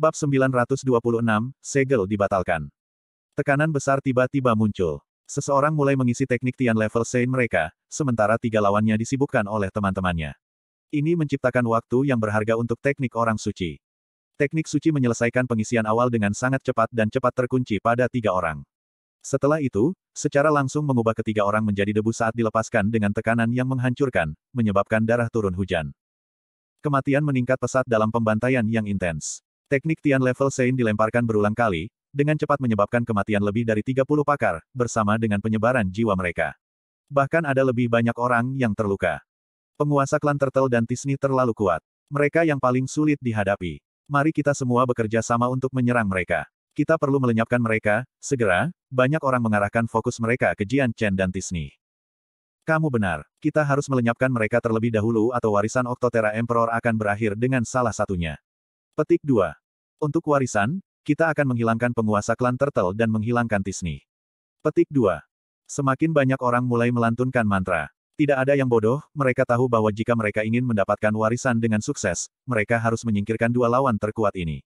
Bab 926, Segel dibatalkan. Tekanan besar tiba-tiba muncul. Seseorang mulai mengisi teknik Tian level Sein mereka, sementara tiga lawannya disibukkan oleh teman-temannya. Ini menciptakan waktu yang berharga untuk teknik orang suci. Teknik suci menyelesaikan pengisian awal dengan sangat cepat dan cepat terkunci pada tiga orang. Setelah itu, secara langsung mengubah ketiga orang menjadi debu saat dilepaskan dengan tekanan yang menghancurkan, menyebabkan darah turun hujan. Kematian meningkat pesat dalam pembantaian yang intens. Teknik Tian level Sein dilemparkan berulang kali, dengan cepat menyebabkan kematian lebih dari 30 pakar, bersama dengan penyebaran jiwa mereka. Bahkan ada lebih banyak orang yang terluka. Penguasa klan Turtle dan Tisni terlalu kuat. Mereka yang paling sulit dihadapi. Mari kita semua bekerja sama untuk menyerang mereka. Kita perlu melenyapkan mereka, segera, banyak orang mengarahkan fokus mereka ke Jian Chen dan Tisni. Kamu benar, kita harus melenyapkan mereka terlebih dahulu atau warisan Oktotera Emperor akan berakhir dengan salah satunya. Petik 2. Untuk warisan, kita akan menghilangkan penguasa klan Turtle dan menghilangkan Tisni. Petik 2. Semakin banyak orang mulai melantunkan mantra. Tidak ada yang bodoh, mereka tahu bahwa jika mereka ingin mendapatkan warisan dengan sukses, mereka harus menyingkirkan dua lawan terkuat ini.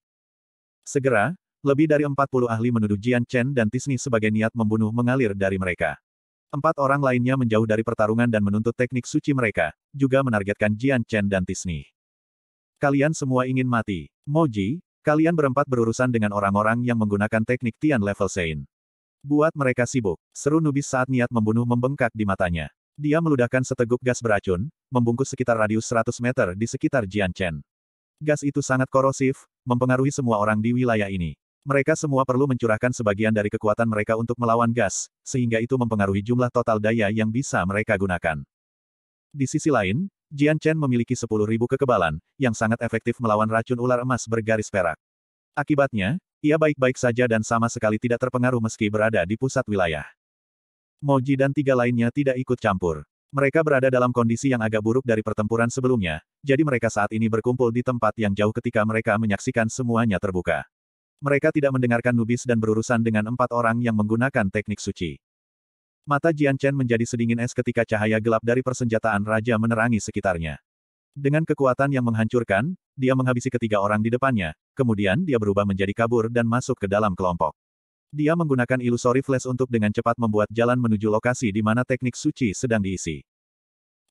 Segera, lebih dari 40 ahli menuduh Jian Chen dan Tisni sebagai niat membunuh mengalir dari mereka. Empat orang lainnya menjauh dari pertarungan dan menuntut teknik suci mereka, juga menargetkan Jian Chen dan Tisni. Kalian semua ingin mati. Moji, kalian berempat berurusan dengan orang-orang yang menggunakan teknik Tian level Sein. Buat mereka sibuk, seru Nubis saat niat membunuh membengkak di matanya. Dia meludahkan seteguk gas beracun, membungkus sekitar radius 100 meter di sekitar Jian Chen. Gas itu sangat korosif, mempengaruhi semua orang di wilayah ini. Mereka semua perlu mencurahkan sebagian dari kekuatan mereka untuk melawan gas, sehingga itu mempengaruhi jumlah total daya yang bisa mereka gunakan. Di sisi lain, Jian Chen memiliki 10.000 kekebalan, yang sangat efektif melawan racun ular emas bergaris perak. Akibatnya, ia baik-baik saja dan sama sekali tidak terpengaruh meski berada di pusat wilayah. Moji dan tiga lainnya tidak ikut campur. Mereka berada dalam kondisi yang agak buruk dari pertempuran sebelumnya, jadi mereka saat ini berkumpul di tempat yang jauh ketika mereka menyaksikan semuanya terbuka. Mereka tidak mendengarkan Nubis dan berurusan dengan empat orang yang menggunakan teknik suci. Mata Jian Chen menjadi sedingin es ketika cahaya gelap dari persenjataan raja menerangi sekitarnya. Dengan kekuatan yang menghancurkan, dia menghabisi ketiga orang di depannya, kemudian dia berubah menjadi kabur dan masuk ke dalam kelompok. Dia menggunakan ilusori flash untuk dengan cepat membuat jalan menuju lokasi di mana teknik suci sedang diisi.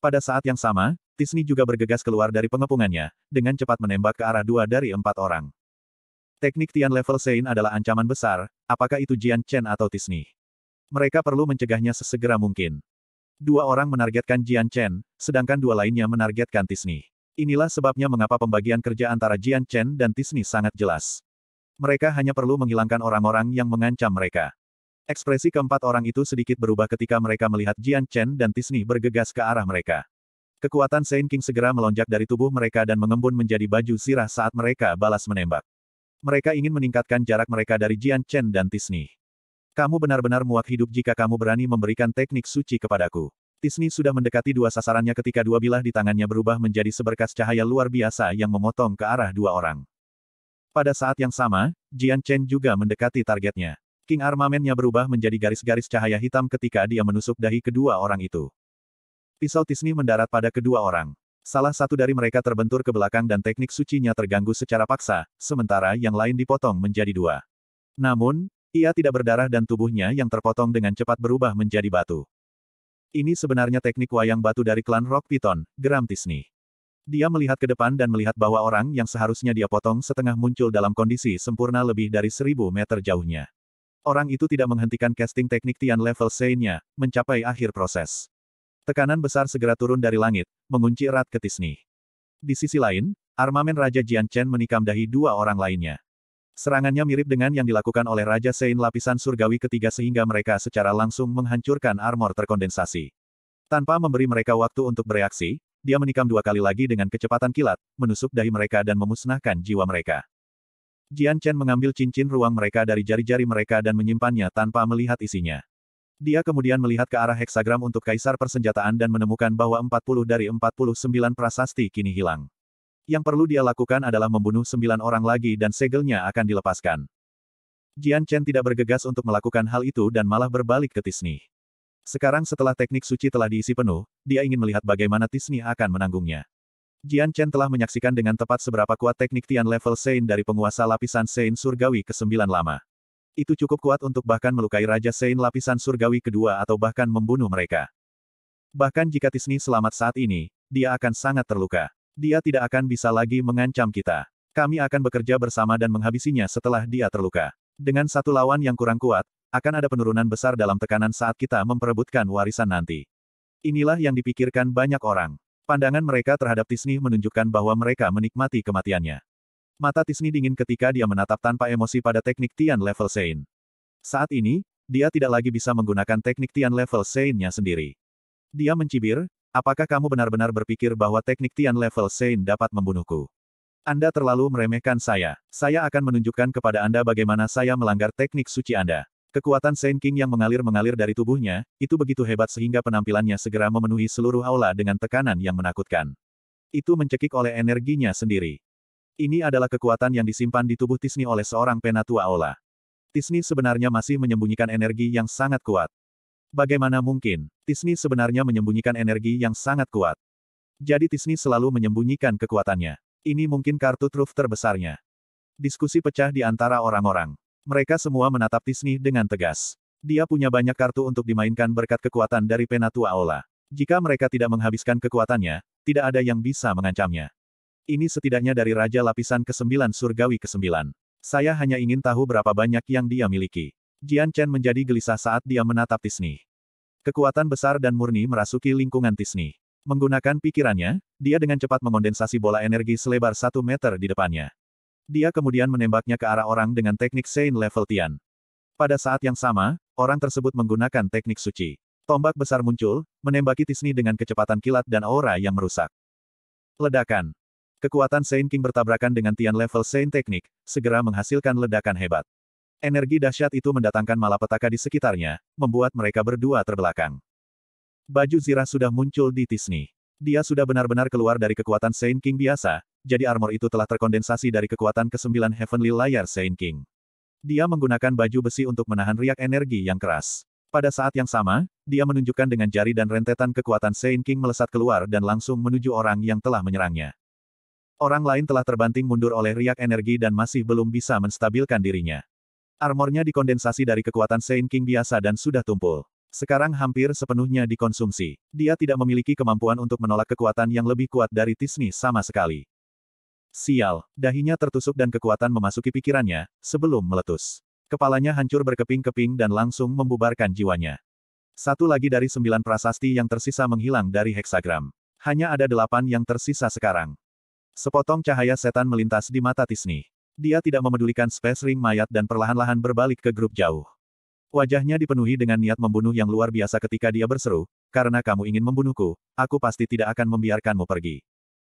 Pada saat yang sama, Tisni juga bergegas keluar dari pengepungannya, dengan cepat menembak ke arah dua dari empat orang. Teknik Tian level Sein adalah ancaman besar, apakah itu Jian Chen atau Tisni? Mereka perlu mencegahnya sesegera mungkin. Dua orang menargetkan Jian Chen, sedangkan dua lainnya menargetkan Tisni. Inilah sebabnya mengapa pembagian kerja antara Jian Chen dan Tisni sangat jelas. Mereka hanya perlu menghilangkan orang-orang yang mengancam mereka. Ekspresi keempat orang itu sedikit berubah ketika mereka melihat Jian Chen dan Tisni bergegas ke arah mereka. Kekuatan Saint King segera melonjak dari tubuh mereka dan mengembun menjadi baju sirah saat mereka balas menembak. Mereka ingin meningkatkan jarak mereka dari Jian Chen dan Tisni. Kamu benar-benar muak hidup jika kamu berani memberikan teknik suci kepadaku. Tisni sudah mendekati dua sasarannya ketika dua bilah di tangannya berubah menjadi seberkas cahaya luar biasa yang memotong ke arah dua orang. Pada saat yang sama, Jian Chen juga mendekati targetnya. King armamennya berubah menjadi garis-garis cahaya hitam ketika dia menusuk dahi kedua orang itu. Pisau Tisni mendarat pada kedua orang. Salah satu dari mereka terbentur ke belakang dan teknik sucinya terganggu secara paksa, sementara yang lain dipotong menjadi dua. Namun, ia tidak berdarah dan tubuhnya yang terpotong dengan cepat berubah menjadi batu. Ini sebenarnya teknik wayang batu dari klan Rock Python, geram Tisni. Dia melihat ke depan dan melihat bahwa orang yang seharusnya dia potong setengah muncul dalam kondisi sempurna lebih dari seribu meter jauhnya. Orang itu tidak menghentikan casting teknik Tian level sein mencapai akhir proses. Tekanan besar segera turun dari langit, mengunci erat ke Tisni. Di sisi lain, armamen Raja Jian Chen menikam dahi dua orang lainnya. Serangannya mirip dengan yang dilakukan oleh Raja Sein lapisan surgawi ketiga sehingga mereka secara langsung menghancurkan armor terkondensasi. Tanpa memberi mereka waktu untuk bereaksi, dia menikam dua kali lagi dengan kecepatan kilat, menusuk dahi mereka dan memusnahkan jiwa mereka. Jian Chen mengambil cincin ruang mereka dari jari-jari mereka dan menyimpannya tanpa melihat isinya. Dia kemudian melihat ke arah heksagram untuk kaisar persenjataan dan menemukan bahwa 40 dari 49 prasasti kini hilang. Yang perlu dia lakukan adalah membunuh sembilan orang lagi dan segelnya akan dilepaskan. Jian Chen tidak bergegas untuk melakukan hal itu dan malah berbalik ke Tisni. Sekarang setelah teknik suci telah diisi penuh, dia ingin melihat bagaimana Tisni akan menanggungnya. Jian Chen telah menyaksikan dengan tepat seberapa kuat teknik Tian level Sein dari penguasa lapisan Sein surgawi ke-9 lama. Itu cukup kuat untuk bahkan melukai Raja Sein lapisan surgawi kedua atau bahkan membunuh mereka. Bahkan jika Tisni selamat saat ini, dia akan sangat terluka. Dia tidak akan bisa lagi mengancam kita. Kami akan bekerja bersama dan menghabisinya setelah dia terluka. Dengan satu lawan yang kurang kuat, akan ada penurunan besar dalam tekanan saat kita memperebutkan warisan nanti. Inilah yang dipikirkan banyak orang. Pandangan mereka terhadap Tisni menunjukkan bahwa mereka menikmati kematiannya. Mata Tisni dingin ketika dia menatap tanpa emosi pada teknik Tian level Sein. Saat ini, dia tidak lagi bisa menggunakan teknik Tian level Sein-nya sendiri. Dia mencibir, Apakah kamu benar-benar berpikir bahwa teknik Tian level Sein dapat membunuhku? Anda terlalu meremehkan saya. Saya akan menunjukkan kepada Anda bagaimana saya melanggar teknik suci Anda. Kekuatan Saint King yang mengalir-mengalir dari tubuhnya, itu begitu hebat sehingga penampilannya segera memenuhi seluruh aula dengan tekanan yang menakutkan. Itu mencekik oleh energinya sendiri. Ini adalah kekuatan yang disimpan di tubuh Tisni oleh seorang penatua aula. Tisni sebenarnya masih menyembunyikan energi yang sangat kuat. Bagaimana mungkin, Tisni sebenarnya menyembunyikan energi yang sangat kuat. Jadi Tisni selalu menyembunyikan kekuatannya. Ini mungkin kartu truf terbesarnya. Diskusi pecah di antara orang-orang. Mereka semua menatap Tisni dengan tegas. Dia punya banyak kartu untuk dimainkan berkat kekuatan dari Penatua Aula. Jika mereka tidak menghabiskan kekuatannya, tidak ada yang bisa mengancamnya. Ini setidaknya dari Raja Lapisan ke-9 Surgawi ke-9. Saya hanya ingin tahu berapa banyak yang dia miliki. Jian Chen menjadi gelisah saat dia menatap Tisni. Kekuatan besar dan murni merasuki lingkungan Tisni. Menggunakan pikirannya, dia dengan cepat mengondensasi bola energi selebar satu meter di depannya. Dia kemudian menembaknya ke arah orang dengan teknik Saint Level Tian. Pada saat yang sama, orang tersebut menggunakan teknik suci. Tombak besar muncul, menembaki Tisni dengan kecepatan kilat dan aura yang merusak. Ledakan. Kekuatan Saint King bertabrakan dengan Tian Level Saint Teknik, segera menghasilkan ledakan hebat. Energi dahsyat itu mendatangkan malapetaka di sekitarnya, membuat mereka berdua terbelakang. Baju zirah sudah muncul di Tisni. Dia sudah benar-benar keluar dari kekuatan Saint King biasa, jadi armor itu telah terkondensasi dari kekuatan kesembilan Heavenly Layar Saint King. Dia menggunakan baju besi untuk menahan riak energi yang keras. Pada saat yang sama, dia menunjukkan dengan jari dan rentetan kekuatan Saint King melesat keluar dan langsung menuju orang yang telah menyerangnya. Orang lain telah terbanting mundur oleh riak energi dan masih belum bisa menstabilkan dirinya. Armornya dikondensasi dari kekuatan Saint King biasa dan sudah tumpul. Sekarang hampir sepenuhnya dikonsumsi. Dia tidak memiliki kemampuan untuk menolak kekuatan yang lebih kuat dari Tisni sama sekali. Sial, dahinya tertusuk dan kekuatan memasuki pikirannya, sebelum meletus. Kepalanya hancur berkeping-keping dan langsung membubarkan jiwanya. Satu lagi dari sembilan prasasti yang tersisa menghilang dari heksagram. Hanya ada delapan yang tersisa sekarang. Sepotong cahaya setan melintas di mata Tisni. Dia tidak memedulikan space ring mayat dan perlahan-lahan berbalik ke grup jauh. Wajahnya dipenuhi dengan niat membunuh yang luar biasa ketika dia berseru, karena kamu ingin membunuhku, aku pasti tidak akan membiarkanmu pergi.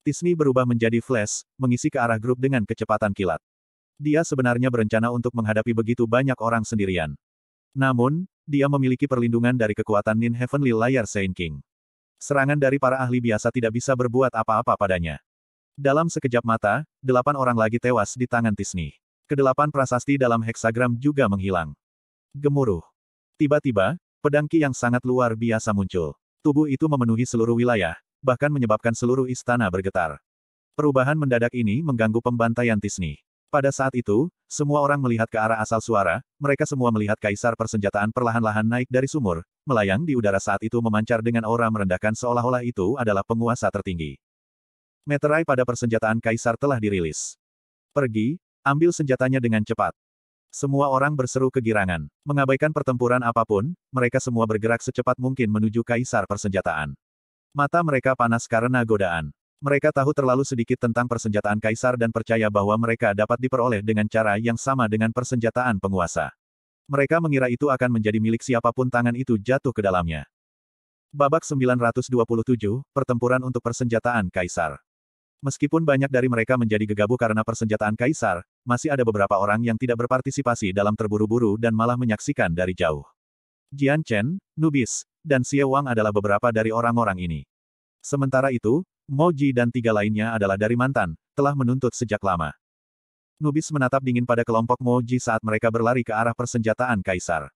Tisni berubah menjadi flash, mengisi ke arah grup dengan kecepatan kilat. Dia sebenarnya berencana untuk menghadapi begitu banyak orang sendirian. Namun, dia memiliki perlindungan dari kekuatan Nin Heavenly Liar Saint King. Serangan dari para ahli biasa tidak bisa berbuat apa-apa padanya. Dalam sekejap mata, delapan orang lagi tewas di tangan Tisni. Kedelapan prasasti dalam heksagram juga menghilang. Gemuruh. Tiba-tiba, pedangki yang sangat luar biasa muncul. Tubuh itu memenuhi seluruh wilayah, bahkan menyebabkan seluruh istana bergetar. Perubahan mendadak ini mengganggu pembantaian Tisni. Pada saat itu, semua orang melihat ke arah asal suara, mereka semua melihat kaisar persenjataan perlahan-lahan naik dari sumur, melayang di udara saat itu memancar dengan aura merendahkan seolah-olah itu adalah penguasa tertinggi meterai pada persenjataan kaisar telah dirilis. Pergi, ambil senjatanya dengan cepat. Semua orang berseru kegirangan. Mengabaikan pertempuran apapun, mereka semua bergerak secepat mungkin menuju kaisar persenjataan. Mata mereka panas karena godaan. Mereka tahu terlalu sedikit tentang persenjataan kaisar dan percaya bahwa mereka dapat diperoleh dengan cara yang sama dengan persenjataan penguasa. Mereka mengira itu akan menjadi milik siapapun tangan itu jatuh ke dalamnya. Babak 927, Pertempuran untuk Persenjataan Kaisar Meskipun banyak dari mereka menjadi gegabah karena persenjataan kaisar, masih ada beberapa orang yang tidak berpartisipasi dalam terburu-buru dan malah menyaksikan dari jauh. Jian Chen, Nubis, dan Xie Wang adalah beberapa dari orang-orang ini. Sementara itu, Mo Ji dan tiga lainnya adalah dari mantan, telah menuntut sejak lama. Nubis menatap dingin pada kelompok Mo Ji saat mereka berlari ke arah persenjataan kaisar.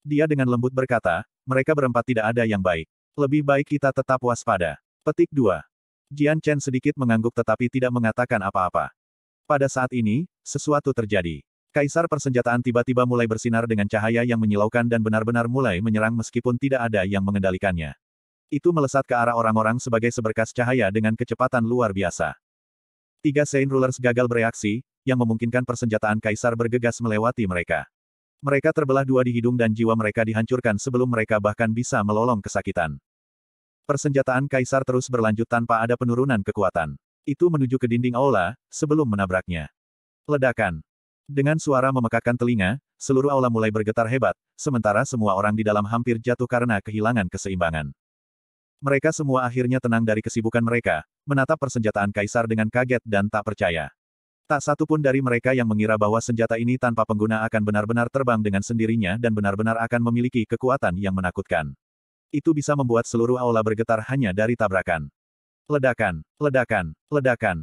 Dia dengan lembut berkata, mereka berempat tidak ada yang baik. Lebih baik kita tetap waspada. Petik 2. Jian Chen sedikit mengangguk tetapi tidak mengatakan apa-apa. Pada saat ini, sesuatu terjadi. Kaisar persenjataan tiba-tiba mulai bersinar dengan cahaya yang menyilaukan dan benar-benar mulai menyerang meskipun tidak ada yang mengendalikannya. Itu melesat ke arah orang-orang sebagai seberkas cahaya dengan kecepatan luar biasa. Tiga Saint Rulers gagal bereaksi, yang memungkinkan persenjataan Kaisar bergegas melewati mereka. Mereka terbelah dua di hidung dan jiwa mereka dihancurkan sebelum mereka bahkan bisa melolong kesakitan. Persenjataan kaisar terus berlanjut tanpa ada penurunan kekuatan. Itu menuju ke dinding aula, sebelum menabraknya. Ledakan. Dengan suara memekakkan telinga, seluruh aula mulai bergetar hebat, sementara semua orang di dalam hampir jatuh karena kehilangan keseimbangan. Mereka semua akhirnya tenang dari kesibukan mereka, menatap persenjataan kaisar dengan kaget dan tak percaya. Tak satu pun dari mereka yang mengira bahwa senjata ini tanpa pengguna akan benar-benar terbang dengan sendirinya dan benar-benar akan memiliki kekuatan yang menakutkan itu bisa membuat seluruh aula bergetar hanya dari tabrakan. Ledakan, ledakan, ledakan.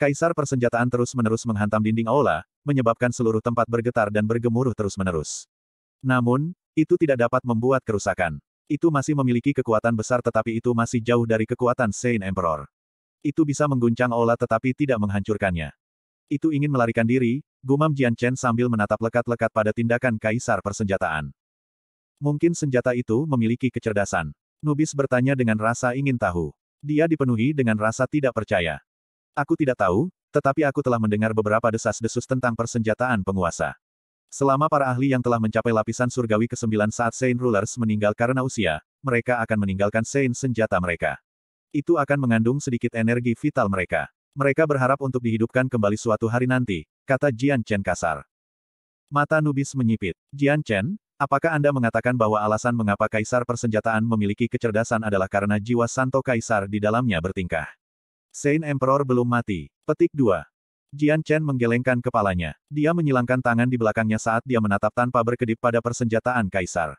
Kaisar persenjataan terus-menerus menghantam dinding aula, menyebabkan seluruh tempat bergetar dan bergemuruh terus-menerus. Namun, itu tidak dapat membuat kerusakan. Itu masih memiliki kekuatan besar tetapi itu masih jauh dari kekuatan Saint Emperor. Itu bisa mengguncang aula tetapi tidak menghancurkannya. Itu ingin melarikan diri, gumam Jian Chen sambil menatap lekat-lekat pada tindakan kaisar persenjataan. Mungkin senjata itu memiliki kecerdasan. Nubis bertanya dengan rasa ingin tahu. Dia dipenuhi dengan rasa tidak percaya. Aku tidak tahu, tetapi aku telah mendengar beberapa desas-desus tentang persenjataan penguasa. Selama para ahli yang telah mencapai lapisan surgawi ke-9 saat Saint Rulers meninggal karena usia, mereka akan meninggalkan Saint senjata mereka. Itu akan mengandung sedikit energi vital mereka. Mereka berharap untuk dihidupkan kembali suatu hari nanti, kata Jian Chen kasar. Mata Nubis menyipit. Jian Chen, Apakah Anda mengatakan bahwa alasan mengapa Kaisar Persenjataan memiliki kecerdasan adalah karena jiwa Santo Kaisar di dalamnya bertingkah? Saint Emperor belum mati. Petik 2. Jian Chen menggelengkan kepalanya. Dia menyilangkan tangan di belakangnya saat dia menatap tanpa berkedip pada persenjataan Kaisar.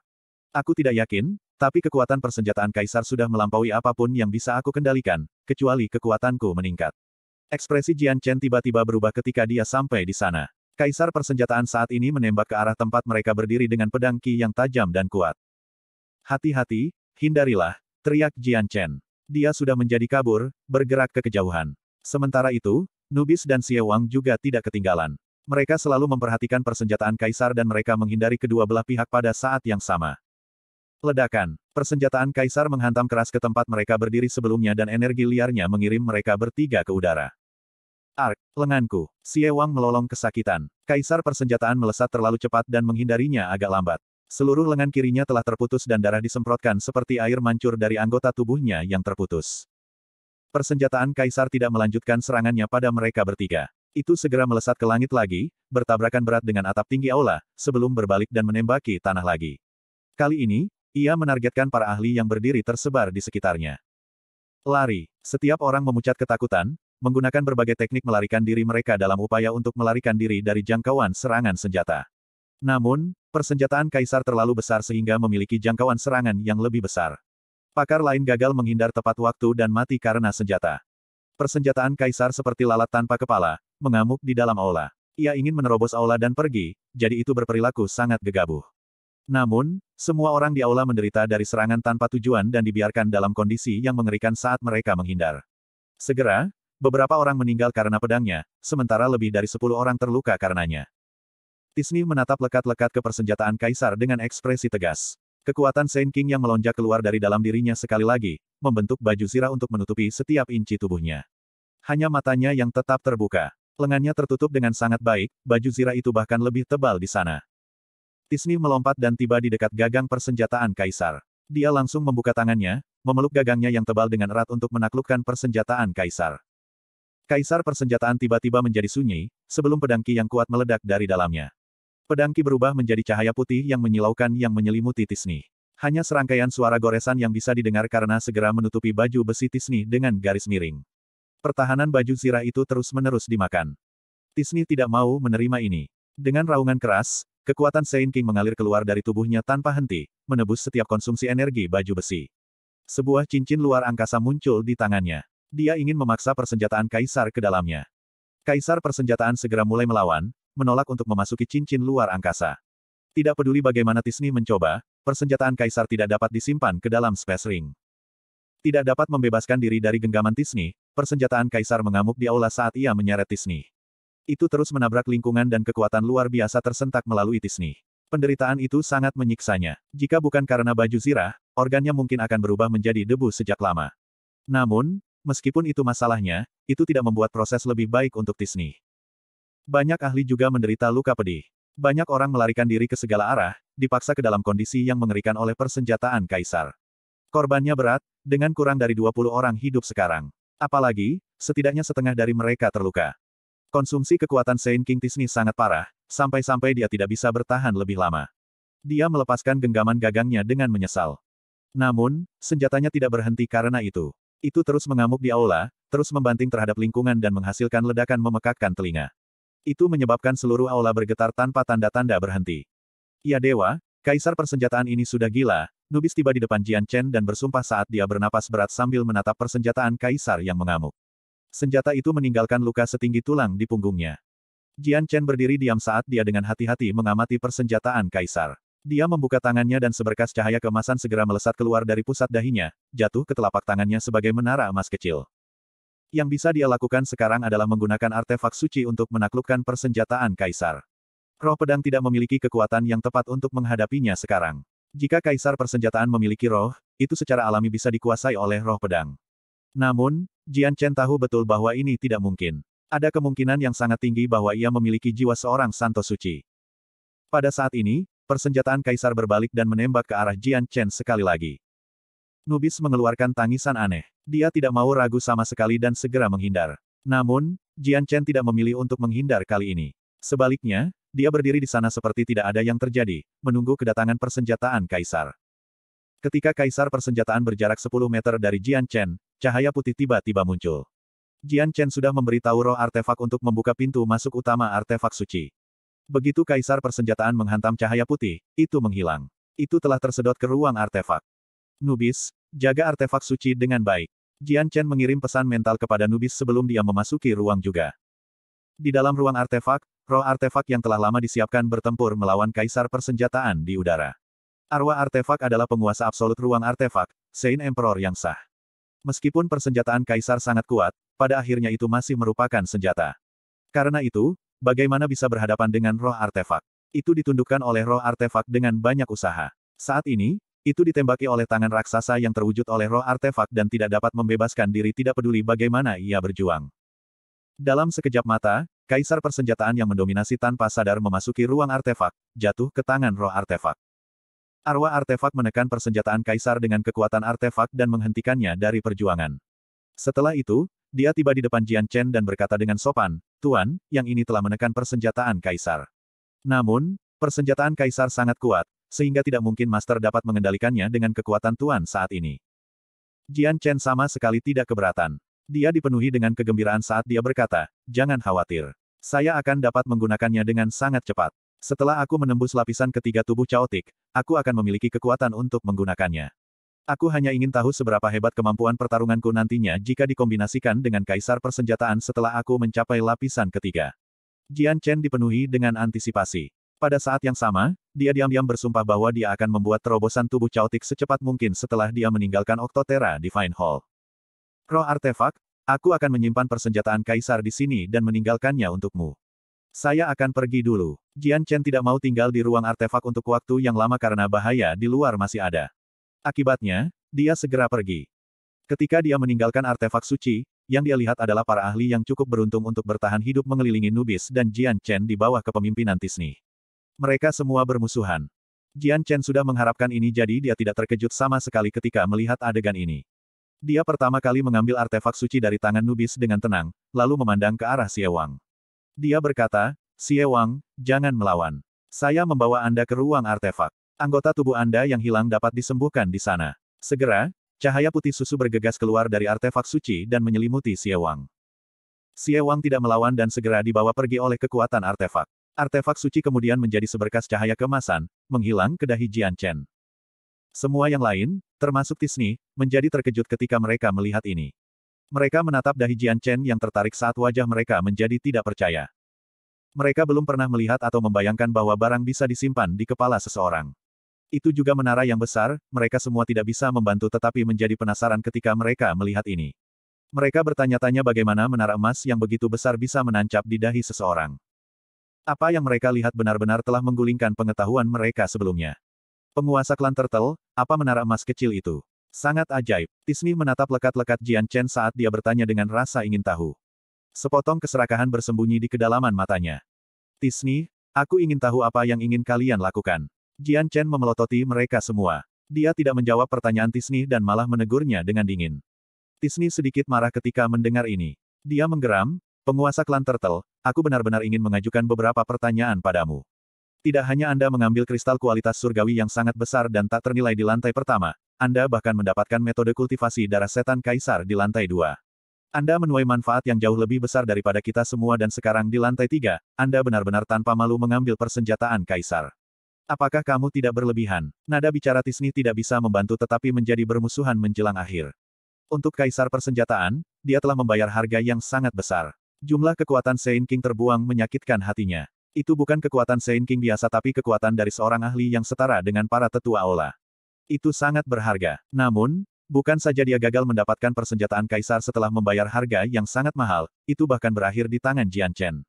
Aku tidak yakin, tapi kekuatan persenjataan Kaisar sudah melampaui apapun yang bisa aku kendalikan, kecuali kekuatanku meningkat. Ekspresi Jian Chen tiba-tiba berubah ketika dia sampai di sana. Kaisar persenjataan saat ini menembak ke arah tempat mereka berdiri dengan pedang Qi yang tajam dan kuat. Hati-hati, hindarilah, teriak Jian Chen. Dia sudah menjadi kabur, bergerak ke kejauhan. Sementara itu, Nubis dan Xie Wang juga tidak ketinggalan. Mereka selalu memperhatikan persenjataan kaisar dan mereka menghindari kedua belah pihak pada saat yang sama. Ledakan. Persenjataan kaisar menghantam keras ke tempat mereka berdiri sebelumnya dan energi liarnya mengirim mereka bertiga ke udara. Ark, lenganku. Wang melolong kesakitan. Kaisar persenjataan melesat terlalu cepat dan menghindarinya agak lambat. Seluruh lengan kirinya telah terputus dan darah disemprotkan seperti air mancur dari anggota tubuhnya yang terputus. Persenjataan Kaisar tidak melanjutkan serangannya pada mereka bertiga. Itu segera melesat ke langit lagi, bertabrakan berat dengan atap tinggi aula, sebelum berbalik dan menembaki tanah lagi. Kali ini, ia menargetkan para ahli yang berdiri tersebar di sekitarnya. Lari. Setiap orang memucat ketakutan, menggunakan berbagai teknik melarikan diri mereka dalam upaya untuk melarikan diri dari jangkauan serangan senjata. Namun, persenjataan kaisar terlalu besar sehingga memiliki jangkauan serangan yang lebih besar. Pakar lain gagal menghindar tepat waktu dan mati karena senjata. Persenjataan kaisar seperti lalat tanpa kepala, mengamuk di dalam aula. Ia ingin menerobos aula dan pergi, jadi itu berperilaku sangat gegabah. Namun, semua orang di aula menderita dari serangan tanpa tujuan dan dibiarkan dalam kondisi yang mengerikan saat mereka menghindar. Segera, Beberapa orang meninggal karena pedangnya, sementara lebih dari sepuluh orang terluka karenanya. Tisni menatap lekat-lekat ke persenjataan kaisar dengan ekspresi tegas. Kekuatan Saint King yang melonjak keluar dari dalam dirinya sekali lagi, membentuk baju zirah untuk menutupi setiap inci tubuhnya. Hanya matanya yang tetap terbuka. Lengannya tertutup dengan sangat baik, baju zirah itu bahkan lebih tebal di sana. Tisni melompat dan tiba di dekat gagang persenjataan kaisar. Dia langsung membuka tangannya, memeluk gagangnya yang tebal dengan erat untuk menaklukkan persenjataan kaisar. Kaisar persenjataan tiba-tiba menjadi sunyi, sebelum pedangki yang kuat meledak dari dalamnya. Pedangki berubah menjadi cahaya putih yang menyilaukan yang menyelimuti Tisni. Hanya serangkaian suara goresan yang bisa didengar karena segera menutupi baju besi Tisni dengan garis miring. Pertahanan baju zirah itu terus-menerus dimakan. Tisni tidak mau menerima ini. Dengan raungan keras, kekuatan Saint King mengalir keluar dari tubuhnya tanpa henti, menebus setiap konsumsi energi baju besi. Sebuah cincin luar angkasa muncul di tangannya. Dia ingin memaksa persenjataan kaisar ke dalamnya. Kaisar persenjataan segera mulai melawan, menolak untuk memasuki cincin luar angkasa. Tidak peduli bagaimana Tisni mencoba, persenjataan kaisar tidak dapat disimpan ke dalam space ring. Tidak dapat membebaskan diri dari genggaman Tisni, persenjataan kaisar mengamuk di aula saat ia menyeret Tisni. Itu terus menabrak lingkungan dan kekuatan luar biasa tersentak melalui Tisni. Penderitaan itu sangat menyiksanya. Jika bukan karena baju zirah, organnya mungkin akan berubah menjadi debu sejak lama. Namun, Meskipun itu masalahnya, itu tidak membuat proses lebih baik untuk Tisni. Banyak ahli juga menderita luka pedih. Banyak orang melarikan diri ke segala arah, dipaksa ke dalam kondisi yang mengerikan oleh persenjataan kaisar. Korbannya berat, dengan kurang dari 20 orang hidup sekarang. Apalagi, setidaknya setengah dari mereka terluka. Konsumsi kekuatan Saint King Tisni sangat parah, sampai-sampai dia tidak bisa bertahan lebih lama. Dia melepaskan genggaman gagangnya dengan menyesal. Namun, senjatanya tidak berhenti karena itu. Itu terus mengamuk di aula, terus membanting terhadap lingkungan dan menghasilkan ledakan memekakkan telinga. Itu menyebabkan seluruh aula bergetar tanpa tanda-tanda berhenti. Ya dewa, kaisar persenjataan ini sudah gila, Nubis tiba di depan Jian Chen dan bersumpah saat dia bernapas berat sambil menatap persenjataan kaisar yang mengamuk. Senjata itu meninggalkan luka setinggi tulang di punggungnya. Jian Chen berdiri diam saat dia dengan hati-hati mengamati persenjataan kaisar. Dia membuka tangannya dan seberkas cahaya kemasan segera melesat keluar dari pusat dahinya, jatuh ke telapak tangannya sebagai menara emas kecil. Yang bisa dia lakukan sekarang adalah menggunakan artefak suci untuk menaklukkan persenjataan kaisar. Roh pedang tidak memiliki kekuatan yang tepat untuk menghadapinya sekarang. Jika kaisar persenjataan memiliki roh, itu secara alami bisa dikuasai oleh roh pedang. Namun, Jian Chen tahu betul bahwa ini tidak mungkin. Ada kemungkinan yang sangat tinggi bahwa ia memiliki jiwa seorang santo suci. Pada saat ini, Persenjataan kaisar berbalik dan menembak ke arah Jian Chen sekali lagi. Nubis mengeluarkan tangisan aneh. Dia tidak mau ragu sama sekali dan segera menghindar. Namun, Jian Chen tidak memilih untuk menghindar kali ini. Sebaliknya, dia berdiri di sana seperti tidak ada yang terjadi, menunggu kedatangan persenjataan kaisar. Ketika kaisar persenjataan berjarak 10 meter dari Jian Chen, cahaya putih tiba-tiba muncul. Jian Chen sudah memberitahu roh artefak untuk membuka pintu masuk utama artefak suci. Begitu kaisar persenjataan menghantam cahaya putih, itu menghilang. Itu telah tersedot ke ruang artefak. Nubis, jaga artefak suci dengan baik. Jian Chen mengirim pesan mental kepada Nubis sebelum dia memasuki ruang juga. Di dalam ruang artefak, roh artefak yang telah lama disiapkan bertempur melawan kaisar persenjataan di udara. Arwah artefak adalah penguasa absolut ruang artefak, Saint Emperor yang sah. Meskipun persenjataan kaisar sangat kuat, pada akhirnya itu masih merupakan senjata. Karena itu, Bagaimana bisa berhadapan dengan roh artefak? Itu ditundukkan oleh roh artefak dengan banyak usaha. Saat ini, itu ditembaki oleh tangan raksasa yang terwujud oleh roh artefak dan tidak dapat membebaskan diri tidak peduli bagaimana ia berjuang. Dalam sekejap mata, kaisar persenjataan yang mendominasi tanpa sadar memasuki ruang artefak, jatuh ke tangan roh artefak. Arwah artefak menekan persenjataan kaisar dengan kekuatan artefak dan menghentikannya dari perjuangan. Setelah itu, dia tiba di depan Jian Chen dan berkata dengan sopan, Tuan, yang ini telah menekan persenjataan Kaisar. Namun, persenjataan Kaisar sangat kuat, sehingga tidak mungkin Master dapat mengendalikannya dengan kekuatan Tuan saat ini. Jian Chen sama sekali tidak keberatan. Dia dipenuhi dengan kegembiraan saat dia berkata, jangan khawatir. Saya akan dapat menggunakannya dengan sangat cepat. Setelah aku menembus lapisan ketiga tubuh caotik, aku akan memiliki kekuatan untuk menggunakannya. Aku hanya ingin tahu seberapa hebat kemampuan pertarunganku nantinya jika dikombinasikan dengan kaisar persenjataan setelah aku mencapai lapisan ketiga. Jian Chen dipenuhi dengan antisipasi. Pada saat yang sama, dia diam-diam bersumpah bahwa dia akan membuat terobosan tubuh caotik secepat mungkin setelah dia meninggalkan Octotera Fine Hall. Roh artefak, aku akan menyimpan persenjataan kaisar di sini dan meninggalkannya untukmu. Saya akan pergi dulu. Jian Chen tidak mau tinggal di ruang artefak untuk waktu yang lama karena bahaya di luar masih ada. Akibatnya, dia segera pergi. Ketika dia meninggalkan artefak suci, yang dia lihat adalah para ahli yang cukup beruntung untuk bertahan hidup mengelilingi Nubis dan Jian Chen di bawah kepemimpinan Tisni. Mereka semua bermusuhan. Jian Chen sudah mengharapkan ini jadi dia tidak terkejut sama sekali ketika melihat adegan ini. Dia pertama kali mengambil artefak suci dari tangan Nubis dengan tenang, lalu memandang ke arah Xie Wang. Dia berkata, Xie Wang, jangan melawan. Saya membawa Anda ke ruang artefak. Anggota tubuh Anda yang hilang dapat disembuhkan di sana. Segera, cahaya putih susu bergegas keluar dari artefak suci dan menyelimuti Wang. Siewang. Wang tidak melawan dan segera dibawa pergi oleh kekuatan artefak. Artefak suci kemudian menjadi seberkas cahaya kemasan, menghilang ke dahi Jian Chen. Semua yang lain, termasuk Tisni, menjadi terkejut ketika mereka melihat ini. Mereka menatap dahi Jian Chen yang tertarik saat wajah mereka menjadi tidak percaya. Mereka belum pernah melihat atau membayangkan bahwa barang bisa disimpan di kepala seseorang. Itu juga menara yang besar, mereka semua tidak bisa membantu tetapi menjadi penasaran ketika mereka melihat ini. Mereka bertanya-tanya bagaimana menara emas yang begitu besar bisa menancap di dahi seseorang. Apa yang mereka lihat benar-benar telah menggulingkan pengetahuan mereka sebelumnya. Penguasa klan Turtle, apa menara emas kecil itu? Sangat ajaib. Tisni menatap lekat-lekat Jian Chen saat dia bertanya dengan rasa ingin tahu. Sepotong keserakahan bersembunyi di kedalaman matanya. Tisni, aku ingin tahu apa yang ingin kalian lakukan. Jian Chen memelototi mereka semua. Dia tidak menjawab pertanyaan Tisni dan malah menegurnya dengan dingin. Tisni sedikit marah ketika mendengar ini. Dia menggeram, penguasa klan Turtle, aku benar-benar ingin mengajukan beberapa pertanyaan padamu. Tidak hanya Anda mengambil kristal kualitas surgawi yang sangat besar dan tak ternilai di lantai pertama, Anda bahkan mendapatkan metode kultivasi darah setan kaisar di lantai dua. Anda menuai manfaat yang jauh lebih besar daripada kita semua dan sekarang di lantai tiga, Anda benar-benar tanpa malu mengambil persenjataan kaisar. Apakah kamu tidak berlebihan? Nada bicara Tisni tidak bisa membantu tetapi menjadi bermusuhan menjelang akhir. Untuk kaisar persenjataan, dia telah membayar harga yang sangat besar. Jumlah kekuatan Saint King terbuang menyakitkan hatinya. Itu bukan kekuatan Saint King biasa tapi kekuatan dari seorang ahli yang setara dengan para tetua aula. Itu sangat berharga. Namun, bukan saja dia gagal mendapatkan persenjataan kaisar setelah membayar harga yang sangat mahal, itu bahkan berakhir di tangan Jian Chen.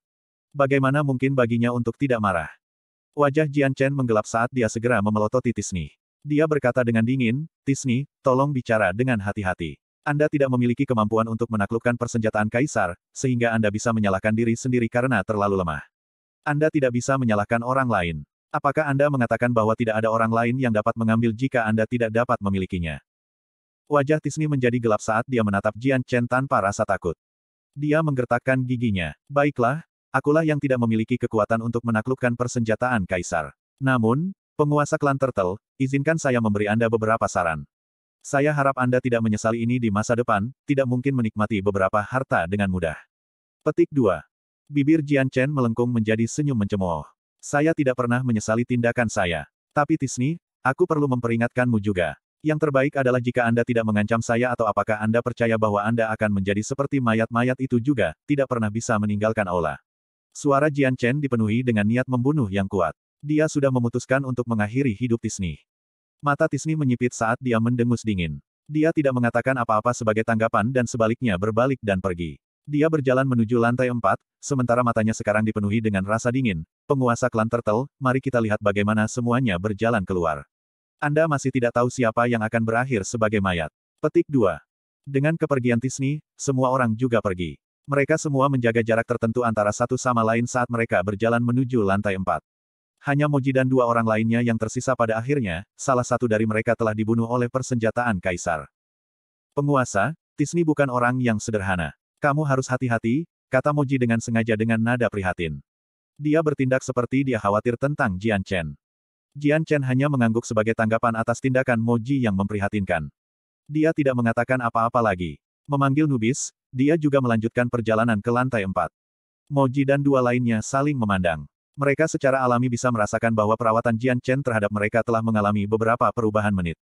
Bagaimana mungkin baginya untuk tidak marah? Wajah Jian Chen menggelap saat dia segera memelototi Tisni. Dia berkata dengan dingin, Tisni, tolong bicara dengan hati-hati. Anda tidak memiliki kemampuan untuk menaklukkan persenjataan kaisar, sehingga Anda bisa menyalahkan diri sendiri karena terlalu lemah. Anda tidak bisa menyalahkan orang lain. Apakah Anda mengatakan bahwa tidak ada orang lain yang dapat mengambil jika Anda tidak dapat memilikinya? Wajah Tisni menjadi gelap saat dia menatap Jian Chen tanpa rasa takut. Dia menggertakkan giginya. Baiklah, Akulah yang tidak memiliki kekuatan untuk menaklukkan persenjataan kaisar. Namun, penguasa klan Turtle, izinkan saya memberi Anda beberapa saran. Saya harap Anda tidak menyesali ini di masa depan, tidak mungkin menikmati beberapa harta dengan mudah. Petik 2. Bibir Jian Chen melengkung menjadi senyum mencemooh. Saya tidak pernah menyesali tindakan saya. Tapi Tisni, aku perlu memperingatkanmu juga. Yang terbaik adalah jika Anda tidak mengancam saya atau apakah Anda percaya bahwa Anda akan menjadi seperti mayat-mayat itu juga, tidak pernah bisa meninggalkan aula. Suara Jian Chen dipenuhi dengan niat membunuh yang kuat. Dia sudah memutuskan untuk mengakhiri hidup Tisni. Mata Tisni menyipit saat dia mendengus dingin. Dia tidak mengatakan apa-apa sebagai tanggapan dan sebaliknya berbalik dan pergi. Dia berjalan menuju lantai empat, sementara matanya sekarang dipenuhi dengan rasa dingin. Penguasa klan Turtle, mari kita lihat bagaimana semuanya berjalan keluar. Anda masih tidak tahu siapa yang akan berakhir sebagai mayat. Petik 2. Dengan kepergian Tisni, semua orang juga pergi. Mereka semua menjaga jarak tertentu antara satu sama lain saat mereka berjalan menuju lantai empat. Hanya Moji dan dua orang lainnya yang tersisa pada akhirnya, salah satu dari mereka telah dibunuh oleh persenjataan kaisar. Penguasa, Tisni bukan orang yang sederhana. Kamu harus hati-hati, kata Moji dengan sengaja dengan nada prihatin. Dia bertindak seperti dia khawatir tentang Jian Chen. Jian Chen hanya mengangguk sebagai tanggapan atas tindakan Moji yang memprihatinkan. Dia tidak mengatakan apa-apa lagi. Memanggil Nubis, dia juga melanjutkan perjalanan ke lantai empat. Moji dan dua lainnya saling memandang. Mereka secara alami bisa merasakan bahwa perawatan Jian Chen terhadap mereka telah mengalami beberapa perubahan menit.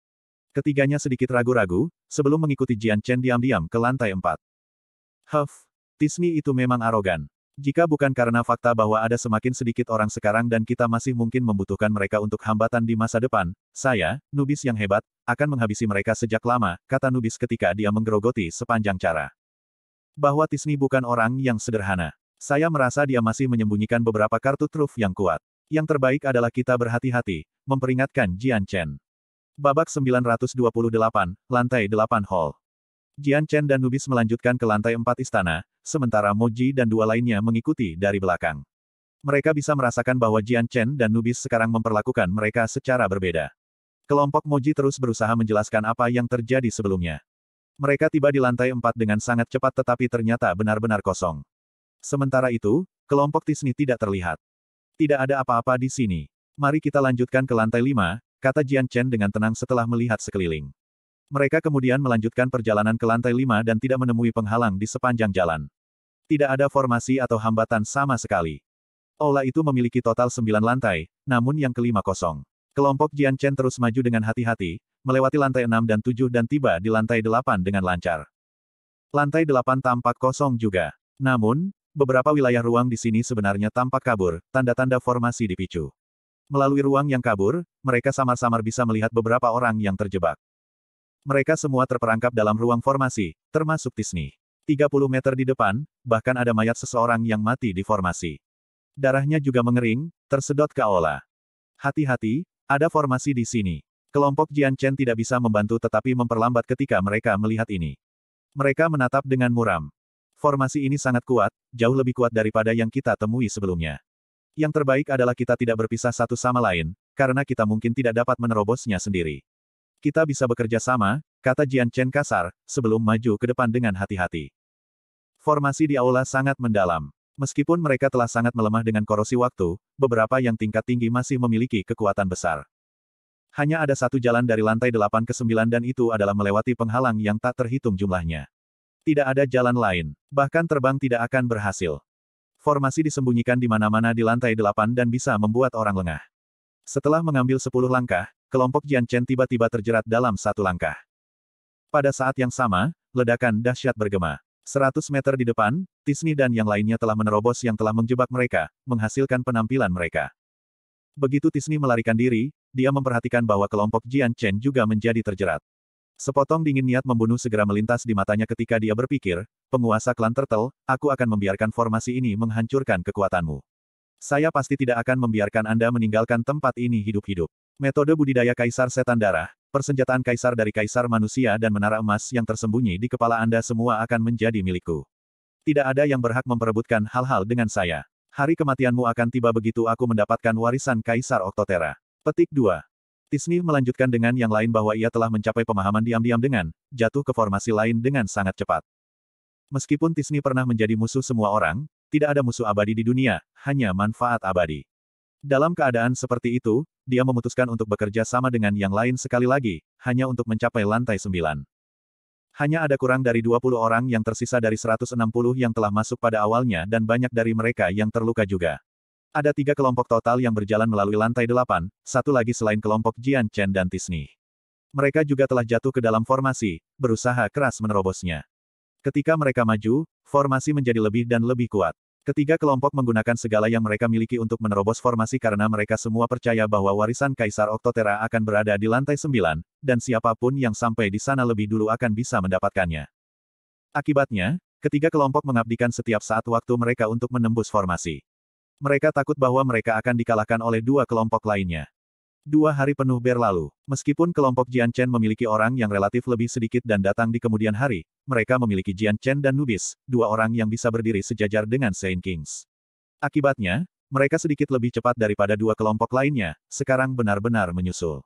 Ketiganya sedikit ragu-ragu, sebelum mengikuti Jian Chen diam-diam ke lantai empat. Huff, Tismi itu memang arogan. Jika bukan karena fakta bahwa ada semakin sedikit orang sekarang dan kita masih mungkin membutuhkan mereka untuk hambatan di masa depan, saya, Nubis yang hebat, akan menghabisi mereka sejak lama, kata Nubis ketika dia menggerogoti sepanjang cara bahwa Tisni bukan orang yang sederhana. Saya merasa dia masih menyembunyikan beberapa kartu truf yang kuat. Yang terbaik adalah kita berhati-hati, memperingatkan Jian Chen. Babak 928, lantai 8 hall. Jian Chen dan Nubis melanjutkan ke lantai 4 istana, sementara Moji dan dua lainnya mengikuti dari belakang. Mereka bisa merasakan bahwa Jian Chen dan Nubis sekarang memperlakukan mereka secara berbeda. Kelompok Moji terus berusaha menjelaskan apa yang terjadi sebelumnya. Mereka tiba di lantai empat dengan sangat cepat tetapi ternyata benar-benar kosong. Sementara itu, kelompok Tisni tidak terlihat. Tidak ada apa-apa di sini. Mari kita lanjutkan ke lantai lima, kata Jian Chen dengan tenang setelah melihat sekeliling. Mereka kemudian melanjutkan perjalanan ke lantai lima dan tidak menemui penghalang di sepanjang jalan. Tidak ada formasi atau hambatan sama sekali. Aula itu memiliki total sembilan lantai, namun yang kelima kosong. Kelompok Jian Chen terus maju dengan hati-hati, melewati lantai 6 dan 7 dan tiba di lantai 8 dengan lancar. Lantai 8 tampak kosong juga. Namun, beberapa wilayah ruang di sini sebenarnya tampak kabur, tanda-tanda formasi dipicu. Melalui ruang yang kabur, mereka samar-samar bisa melihat beberapa orang yang terjebak. Mereka semua terperangkap dalam ruang formasi, termasuk Tisni. 30 meter di depan, bahkan ada mayat seseorang yang mati di formasi. Darahnya juga mengering, tersedot ke Ola. Hati-hati, ada formasi di sini. Kelompok Jian Chen tidak bisa membantu tetapi memperlambat ketika mereka melihat ini. Mereka menatap dengan muram. Formasi ini sangat kuat, jauh lebih kuat daripada yang kita temui sebelumnya. Yang terbaik adalah kita tidak berpisah satu sama lain, karena kita mungkin tidak dapat menerobosnya sendiri. Kita bisa bekerja sama, kata Jian Chen kasar, sebelum maju ke depan dengan hati-hati. Formasi di aula sangat mendalam. Meskipun mereka telah sangat melemah dengan korosi waktu, beberapa yang tingkat tinggi masih memiliki kekuatan besar. Hanya ada satu jalan dari lantai delapan ke sembilan dan itu adalah melewati penghalang yang tak terhitung jumlahnya. Tidak ada jalan lain, bahkan terbang tidak akan berhasil. Formasi disembunyikan di mana-mana di lantai delapan dan bisa membuat orang lengah. Setelah mengambil sepuluh langkah, kelompok Jian Chen tiba-tiba terjerat dalam satu langkah. Pada saat yang sama, ledakan dahsyat bergema. Seratus meter di depan, Tisni dan yang lainnya telah menerobos yang telah menjebak mereka, menghasilkan penampilan mereka. Begitu Tisni melarikan diri, dia memperhatikan bahwa kelompok Jian Chen juga menjadi terjerat. Sepotong dingin niat membunuh segera melintas di matanya ketika dia berpikir, penguasa klan Turtle, aku akan membiarkan formasi ini menghancurkan kekuatanmu. Saya pasti tidak akan membiarkan Anda meninggalkan tempat ini hidup-hidup. Metode budidaya Kaisar Setan Darah, persenjataan Kaisar dari Kaisar Manusia dan Menara Emas yang tersembunyi di kepala Anda semua akan menjadi milikku. Tidak ada yang berhak memperebutkan hal-hal dengan saya. Hari kematianmu akan tiba begitu aku mendapatkan warisan Kaisar Oktotera. Petik 2. Tisni melanjutkan dengan yang lain bahwa ia telah mencapai pemahaman diam-diam dengan jatuh ke formasi lain dengan sangat cepat. Meskipun Tisni pernah menjadi musuh semua orang, tidak ada musuh abadi di dunia, hanya manfaat abadi. Dalam keadaan seperti itu, dia memutuskan untuk bekerja sama dengan yang lain sekali lagi, hanya untuk mencapai lantai sembilan. Hanya ada kurang dari 20 orang yang tersisa dari 160 yang telah masuk pada awalnya dan banyak dari mereka yang terluka juga. Ada tiga kelompok total yang berjalan melalui lantai delapan, satu lagi selain kelompok Jian Chen dan Tisni. Mereka juga telah jatuh ke dalam formasi, berusaha keras menerobosnya. Ketika mereka maju, formasi menjadi lebih dan lebih kuat. Ketiga kelompok menggunakan segala yang mereka miliki untuk menerobos formasi karena mereka semua percaya bahwa warisan Kaisar Oktotera akan berada di lantai sembilan, dan siapapun yang sampai di sana lebih dulu akan bisa mendapatkannya. Akibatnya, ketiga kelompok mengabdikan setiap saat waktu mereka untuk menembus formasi. Mereka takut bahwa mereka akan dikalahkan oleh dua kelompok lainnya. Dua hari penuh berlalu, meskipun kelompok Jian Chen memiliki orang yang relatif lebih sedikit dan datang di kemudian hari, mereka memiliki Jian Chen dan Nubis, dua orang yang bisa berdiri sejajar dengan Saint Kings. Akibatnya, mereka sedikit lebih cepat daripada dua kelompok lainnya, sekarang benar-benar menyusul.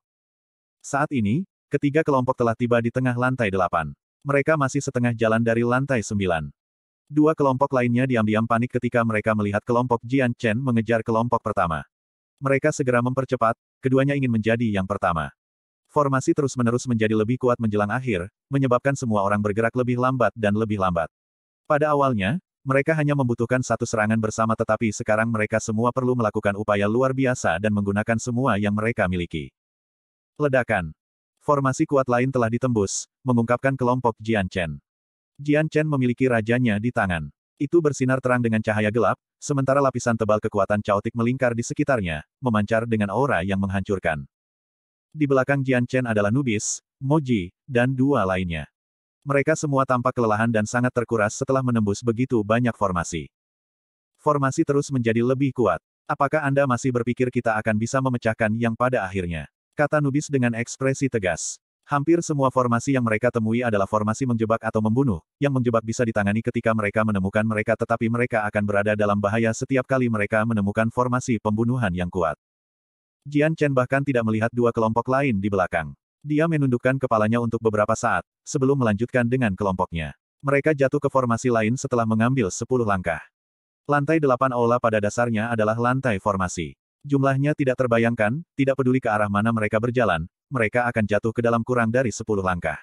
Saat ini, ketiga kelompok telah tiba di tengah lantai delapan. Mereka masih setengah jalan dari lantai sembilan. Dua kelompok lainnya diam-diam panik ketika mereka melihat kelompok Jian Chen mengejar kelompok pertama. Mereka segera mempercepat, keduanya ingin menjadi yang pertama. Formasi terus-menerus menjadi lebih kuat menjelang akhir, menyebabkan semua orang bergerak lebih lambat dan lebih lambat. Pada awalnya, mereka hanya membutuhkan satu serangan bersama tetapi sekarang mereka semua perlu melakukan upaya luar biasa dan menggunakan semua yang mereka miliki. Ledakan. Formasi kuat lain telah ditembus, mengungkapkan kelompok Jian Chen. Jian Chen memiliki rajanya di tangan. Itu bersinar terang dengan cahaya gelap, sementara lapisan tebal kekuatan caotik melingkar di sekitarnya, memancar dengan aura yang menghancurkan. Di belakang Jian Chen adalah Nubis, Moji, dan dua lainnya. Mereka semua tampak kelelahan dan sangat terkuras setelah menembus begitu banyak formasi. Formasi terus menjadi lebih kuat. Apakah Anda masih berpikir kita akan bisa memecahkan yang pada akhirnya? Kata Nubis dengan ekspresi tegas. Hampir semua formasi yang mereka temui adalah formasi menjebak atau membunuh, yang menjebak bisa ditangani ketika mereka menemukan mereka tetapi mereka akan berada dalam bahaya setiap kali mereka menemukan formasi pembunuhan yang kuat. Jian Chen bahkan tidak melihat dua kelompok lain di belakang. Dia menundukkan kepalanya untuk beberapa saat, sebelum melanjutkan dengan kelompoknya. Mereka jatuh ke formasi lain setelah mengambil 10 langkah. Lantai delapan aula pada dasarnya adalah lantai formasi. Jumlahnya tidak terbayangkan, tidak peduli ke arah mana mereka berjalan, mereka akan jatuh ke dalam kurang dari sepuluh langkah.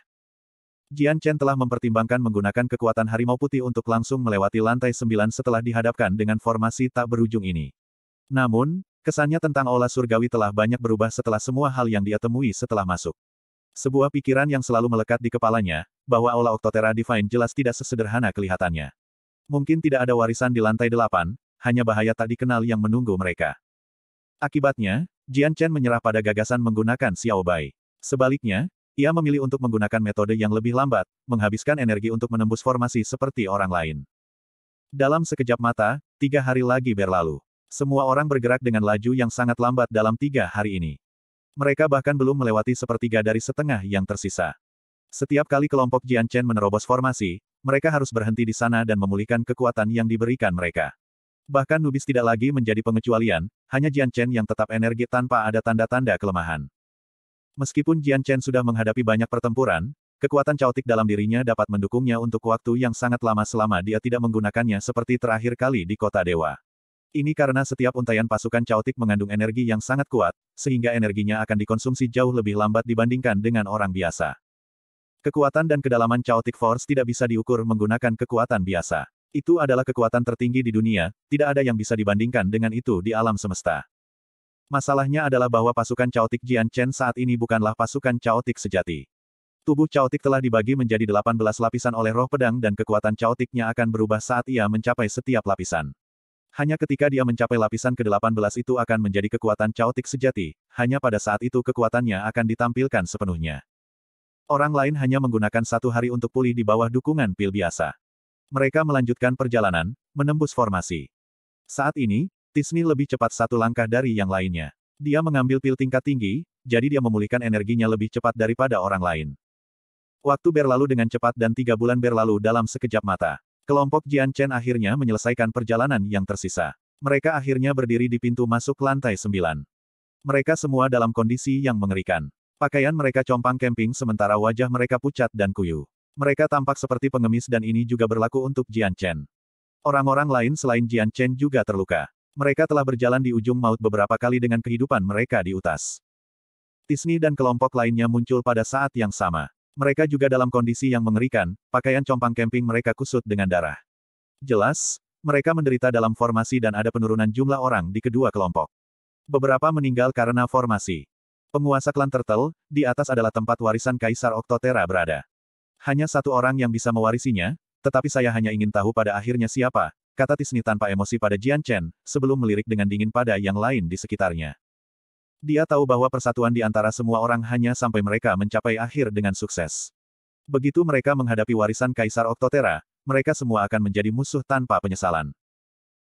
Jian Chen telah mempertimbangkan menggunakan kekuatan harimau putih untuk langsung melewati lantai sembilan setelah dihadapkan dengan formasi tak berujung ini. Namun, kesannya tentang aula surgawi telah banyak berubah setelah semua hal yang dia temui setelah masuk. Sebuah pikiran yang selalu melekat di kepalanya, bahwa aula Octotera Divine jelas tidak sesederhana kelihatannya. Mungkin tidak ada warisan di lantai delapan, hanya bahaya tak dikenal yang menunggu mereka. Akibatnya, Jian Chen menyerah pada gagasan menggunakan Xiao Bai. Sebaliknya, ia memilih untuk menggunakan metode yang lebih lambat, menghabiskan energi untuk menembus formasi seperti orang lain. Dalam sekejap mata, tiga hari lagi berlalu. Semua orang bergerak dengan laju yang sangat lambat dalam tiga hari ini. Mereka bahkan belum melewati sepertiga dari setengah yang tersisa. Setiap kali kelompok Jian Chen menerobos formasi, mereka harus berhenti di sana dan memulihkan kekuatan yang diberikan mereka. Bahkan Nubis tidak lagi menjadi pengecualian, hanya Jian Chen yang tetap energi tanpa ada tanda-tanda kelemahan. Meskipun Jian Chen sudah menghadapi banyak pertempuran, kekuatan caotik dalam dirinya dapat mendukungnya untuk waktu yang sangat lama selama dia tidak menggunakannya seperti terakhir kali di kota dewa. Ini karena setiap untayan pasukan caotik mengandung energi yang sangat kuat, sehingga energinya akan dikonsumsi jauh lebih lambat dibandingkan dengan orang biasa. Kekuatan dan kedalaman caotik force tidak bisa diukur menggunakan kekuatan biasa. Itu adalah kekuatan tertinggi di dunia, tidak ada yang bisa dibandingkan dengan itu di alam semesta. Masalahnya adalah bahwa pasukan caotik Jian Chen saat ini bukanlah pasukan caotik sejati. Tubuh caotik telah dibagi menjadi 18 lapisan oleh roh pedang dan kekuatan caotiknya akan berubah saat ia mencapai setiap lapisan. Hanya ketika dia mencapai lapisan ke-18 itu akan menjadi kekuatan caotik sejati, hanya pada saat itu kekuatannya akan ditampilkan sepenuhnya. Orang lain hanya menggunakan satu hari untuk pulih di bawah dukungan pil biasa mereka melanjutkan perjalanan, menembus formasi. Saat ini, Tisni lebih cepat satu langkah dari yang lainnya. Dia mengambil pil tingkat tinggi, jadi dia memulihkan energinya lebih cepat daripada orang lain. Waktu berlalu dengan cepat dan tiga bulan berlalu dalam sekejap mata. Kelompok Jian Chen akhirnya menyelesaikan perjalanan yang tersisa. Mereka akhirnya berdiri di pintu masuk lantai sembilan. Mereka semua dalam kondisi yang mengerikan. Pakaian mereka compang camping sementara wajah mereka pucat dan kuyu. Mereka tampak seperti pengemis dan ini juga berlaku untuk Jian Chen. Orang-orang lain selain Jian Chen juga terluka. Mereka telah berjalan di ujung maut beberapa kali dengan kehidupan mereka di utas. Tisni dan kelompok lainnya muncul pada saat yang sama. Mereka juga dalam kondisi yang mengerikan, pakaian compang camping mereka kusut dengan darah. Jelas, mereka menderita dalam formasi dan ada penurunan jumlah orang di kedua kelompok. Beberapa meninggal karena formasi. Penguasa klan Turtle, di atas adalah tempat warisan Kaisar Oktotera berada. Hanya satu orang yang bisa mewarisinya, tetapi saya hanya ingin tahu pada akhirnya siapa, kata Tisni tanpa emosi pada Jian Chen, sebelum melirik dengan dingin pada yang lain di sekitarnya. Dia tahu bahwa persatuan di antara semua orang hanya sampai mereka mencapai akhir dengan sukses. Begitu mereka menghadapi warisan Kaisar Oktotera, mereka semua akan menjadi musuh tanpa penyesalan.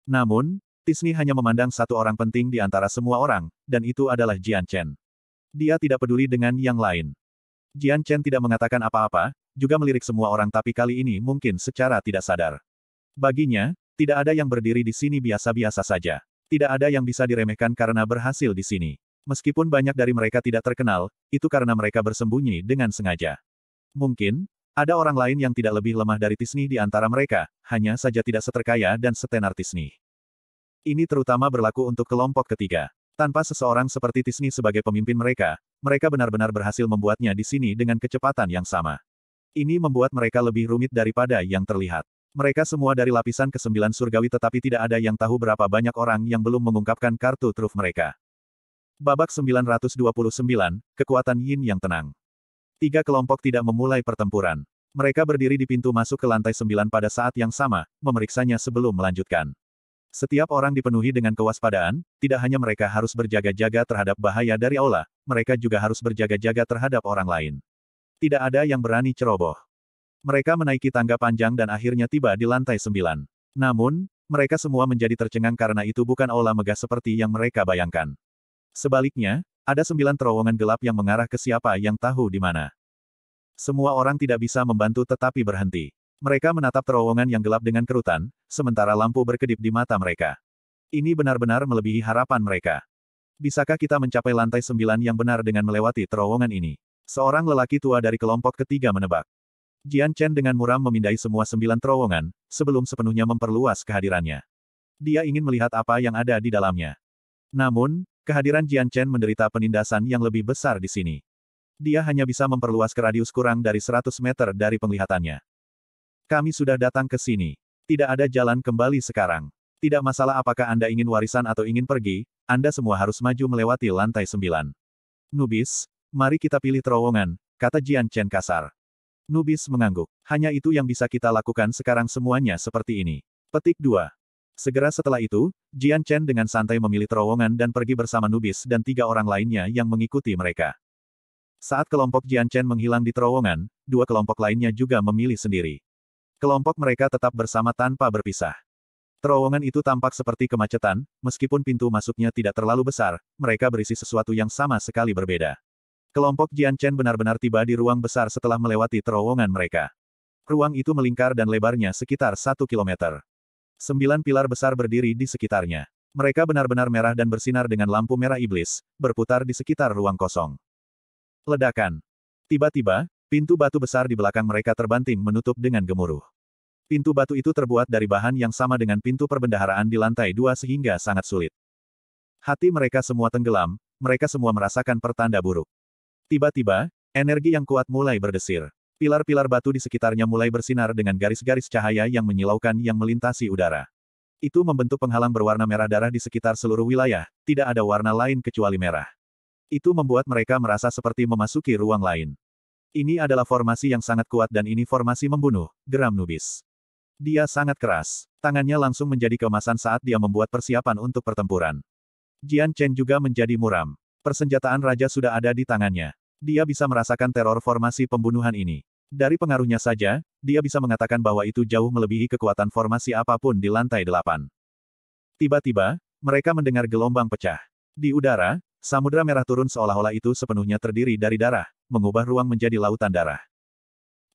Namun, Tisni hanya memandang satu orang penting di antara semua orang, dan itu adalah Jian Chen. Dia tidak peduli dengan yang lain. Jian Chen tidak mengatakan apa-apa, juga melirik semua orang tapi kali ini mungkin secara tidak sadar. Baginya, tidak ada yang berdiri di sini biasa-biasa saja. Tidak ada yang bisa diremehkan karena berhasil di sini. Meskipun banyak dari mereka tidak terkenal, itu karena mereka bersembunyi dengan sengaja. Mungkin, ada orang lain yang tidak lebih lemah dari Tisni di antara mereka, hanya saja tidak seterkaya dan setenar Tisni. Ini terutama berlaku untuk kelompok ketiga. Tanpa seseorang seperti Tisni sebagai pemimpin mereka, mereka benar-benar berhasil membuatnya di sini dengan kecepatan yang sama. Ini membuat mereka lebih rumit daripada yang terlihat. Mereka semua dari lapisan ke-9 surgawi tetapi tidak ada yang tahu berapa banyak orang yang belum mengungkapkan kartu truf mereka. Babak 929, Kekuatan Yin yang tenang. Tiga kelompok tidak memulai pertempuran. Mereka berdiri di pintu masuk ke lantai 9 pada saat yang sama, memeriksanya sebelum melanjutkan. Setiap orang dipenuhi dengan kewaspadaan, tidak hanya mereka harus berjaga-jaga terhadap bahaya dari aula, mereka juga harus berjaga-jaga terhadap orang lain. Tidak ada yang berani ceroboh. Mereka menaiki tangga panjang dan akhirnya tiba di lantai sembilan. Namun, mereka semua menjadi tercengang karena itu bukan aula megah seperti yang mereka bayangkan. Sebaliknya, ada sembilan terowongan gelap yang mengarah ke siapa yang tahu di mana. Semua orang tidak bisa membantu tetapi berhenti. Mereka menatap terowongan yang gelap dengan kerutan, sementara lampu berkedip di mata mereka. Ini benar-benar melebihi harapan mereka. Bisakah kita mencapai lantai sembilan yang benar dengan melewati terowongan ini? Seorang lelaki tua dari kelompok ketiga menebak. Jian Chen dengan muram memindai semua sembilan terowongan, sebelum sepenuhnya memperluas kehadirannya. Dia ingin melihat apa yang ada di dalamnya. Namun, kehadiran Jian Chen menderita penindasan yang lebih besar di sini. Dia hanya bisa memperluas ke radius kurang dari 100 meter dari penglihatannya. Kami sudah datang ke sini. Tidak ada jalan kembali sekarang. Tidak masalah apakah Anda ingin warisan atau ingin pergi, Anda semua harus maju melewati lantai sembilan. Nubis, Mari kita pilih terowongan, kata Jian Chen kasar. Nubis mengangguk. Hanya itu yang bisa kita lakukan sekarang semuanya seperti ini. Petik 2. Segera setelah itu, Jian Chen dengan santai memilih terowongan dan pergi bersama Nubis dan tiga orang lainnya yang mengikuti mereka. Saat kelompok Jian Chen menghilang di terowongan, dua kelompok lainnya juga memilih sendiri. Kelompok mereka tetap bersama tanpa berpisah. Terowongan itu tampak seperti kemacetan, meskipun pintu masuknya tidak terlalu besar, mereka berisi sesuatu yang sama sekali berbeda. Kelompok Jian Chen benar-benar tiba di ruang besar setelah melewati terowongan mereka. Ruang itu melingkar dan lebarnya sekitar satu kilometer. Sembilan pilar besar berdiri di sekitarnya. Mereka benar-benar merah dan bersinar dengan lampu merah iblis, berputar di sekitar ruang kosong. Ledakan. Tiba-tiba, pintu batu besar di belakang mereka terbanting menutup dengan gemuruh. Pintu batu itu terbuat dari bahan yang sama dengan pintu perbendaharaan di lantai dua sehingga sangat sulit. Hati mereka semua tenggelam, mereka semua merasakan pertanda buruk. Tiba-tiba, energi yang kuat mulai berdesir. Pilar-pilar batu di sekitarnya mulai bersinar dengan garis-garis cahaya yang menyilaukan yang melintasi udara. Itu membentuk penghalang berwarna merah darah di sekitar seluruh wilayah, tidak ada warna lain kecuali merah. Itu membuat mereka merasa seperti memasuki ruang lain. Ini adalah formasi yang sangat kuat dan ini formasi membunuh, geram Nubis. Dia sangat keras. Tangannya langsung menjadi kemasan saat dia membuat persiapan untuk pertempuran. Jian Chen juga menjadi muram. Persenjataan raja sudah ada di tangannya. Dia bisa merasakan teror formasi pembunuhan ini. Dari pengaruhnya saja, dia bisa mengatakan bahwa itu jauh melebihi kekuatan formasi apapun di lantai delapan. Tiba-tiba, mereka mendengar gelombang pecah. Di udara, samudera merah turun seolah-olah itu sepenuhnya terdiri dari darah, mengubah ruang menjadi lautan darah.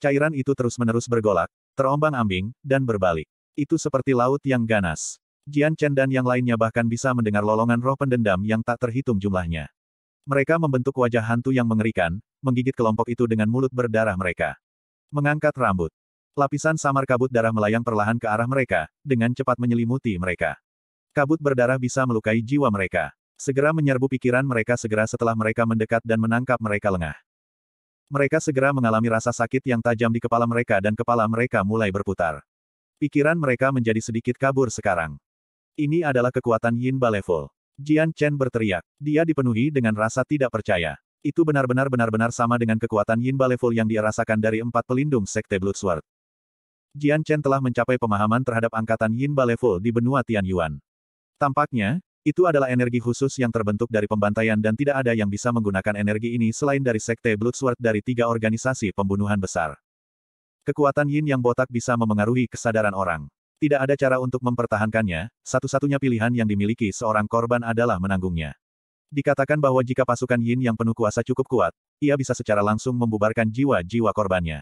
Cairan itu terus-menerus bergolak, terombang-ambing, dan berbalik. Itu seperti laut yang ganas. Jian Chen dan yang lainnya bahkan bisa mendengar lolongan roh pendendam yang tak terhitung jumlahnya. Mereka membentuk wajah hantu yang mengerikan, menggigit kelompok itu dengan mulut berdarah mereka. Mengangkat rambut. Lapisan samar kabut darah melayang perlahan ke arah mereka, dengan cepat menyelimuti mereka. Kabut berdarah bisa melukai jiwa mereka. Segera menyerbu pikiran mereka segera setelah mereka mendekat dan menangkap mereka lengah. Mereka segera mengalami rasa sakit yang tajam di kepala mereka dan kepala mereka mulai berputar. Pikiran mereka menjadi sedikit kabur sekarang. Ini adalah kekuatan Yin Baleful. Jian Chen berteriak. Dia dipenuhi dengan rasa tidak percaya. Itu benar-benar benar-benar sama dengan kekuatan Yin level yang dia rasakan dari empat pelindung Sekte Bloodsword. Jian Chen telah mencapai pemahaman terhadap angkatan Yin level di benua Tianyuan. Tampaknya, itu adalah energi khusus yang terbentuk dari pembantaian dan tidak ada yang bisa menggunakan energi ini selain dari Sekte Bloodsword dari tiga organisasi pembunuhan besar. Kekuatan Yin yang botak bisa memengaruhi kesadaran orang. Tidak ada cara untuk mempertahankannya, satu-satunya pilihan yang dimiliki seorang korban adalah menanggungnya. Dikatakan bahwa jika pasukan Yin yang penuh kuasa cukup kuat, ia bisa secara langsung membubarkan jiwa-jiwa korbannya.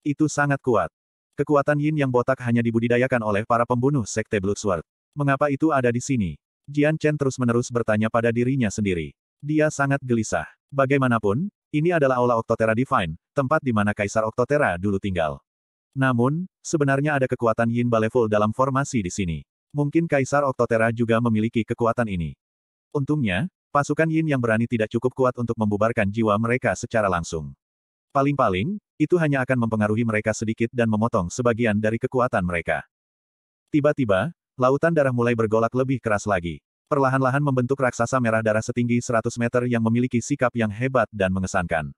Itu sangat kuat. Kekuatan Yin yang botak hanya dibudidayakan oleh para pembunuh Sekte Bloodsword. Mengapa itu ada di sini? Jian Chen terus-menerus bertanya pada dirinya sendiri. Dia sangat gelisah. Bagaimanapun, ini adalah Aula Octotera Divine, tempat di mana Kaisar Octotera dulu tinggal. Namun, sebenarnya ada kekuatan Yin Baleful dalam formasi di sini. Mungkin Kaisar Oktotera juga memiliki kekuatan ini. Untungnya, pasukan Yin yang berani tidak cukup kuat untuk membubarkan jiwa mereka secara langsung. Paling-paling, itu hanya akan mempengaruhi mereka sedikit dan memotong sebagian dari kekuatan mereka. Tiba-tiba, lautan darah mulai bergolak lebih keras lagi. Perlahan-lahan membentuk raksasa merah darah setinggi 100 meter yang memiliki sikap yang hebat dan mengesankan.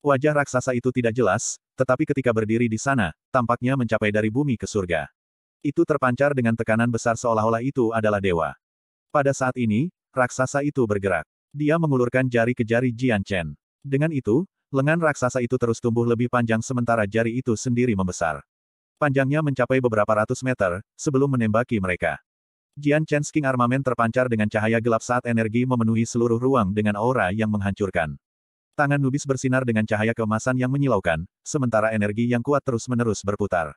Wajah raksasa itu tidak jelas, tetapi ketika berdiri di sana, tampaknya mencapai dari bumi ke surga. Itu terpancar dengan tekanan besar seolah-olah itu adalah dewa. Pada saat ini, raksasa itu bergerak. Dia mengulurkan jari ke jari Jian Chen. Dengan itu, lengan raksasa itu terus tumbuh lebih panjang sementara jari itu sendiri membesar. Panjangnya mencapai beberapa ratus meter, sebelum menembaki mereka. Jian Chen's King Armament terpancar dengan cahaya gelap saat energi memenuhi seluruh ruang dengan aura yang menghancurkan. Tangan Nubis bersinar dengan cahaya kemasan yang menyilaukan, sementara energi yang kuat terus-menerus berputar.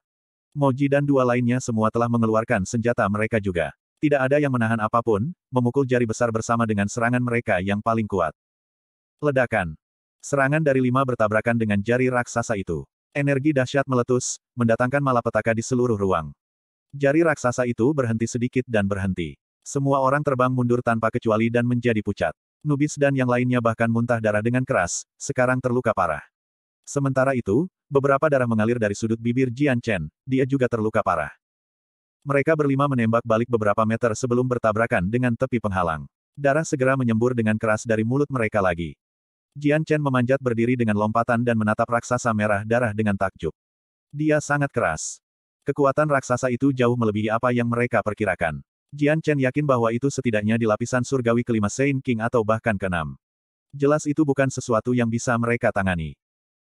Moji dan dua lainnya semua telah mengeluarkan senjata mereka juga. Tidak ada yang menahan apapun, memukul jari besar bersama dengan serangan mereka yang paling kuat. Ledakan. Serangan dari lima bertabrakan dengan jari raksasa itu. Energi dahsyat meletus, mendatangkan malapetaka di seluruh ruang. Jari raksasa itu berhenti sedikit dan berhenti. Semua orang terbang mundur tanpa kecuali dan menjadi pucat. Nubis dan yang lainnya bahkan muntah darah dengan keras, sekarang terluka parah. Sementara itu, beberapa darah mengalir dari sudut bibir Jian Chen, dia juga terluka parah. Mereka berlima menembak balik beberapa meter sebelum bertabrakan dengan tepi penghalang. Darah segera menyembur dengan keras dari mulut mereka lagi. Jian Chen memanjat berdiri dengan lompatan dan menatap raksasa merah darah dengan takjub. Dia sangat keras. Kekuatan raksasa itu jauh melebihi apa yang mereka perkirakan. Jian Chen yakin bahwa itu setidaknya di lapisan surgawi kelima Saint King atau bahkan keenam. Jelas itu bukan sesuatu yang bisa mereka tangani.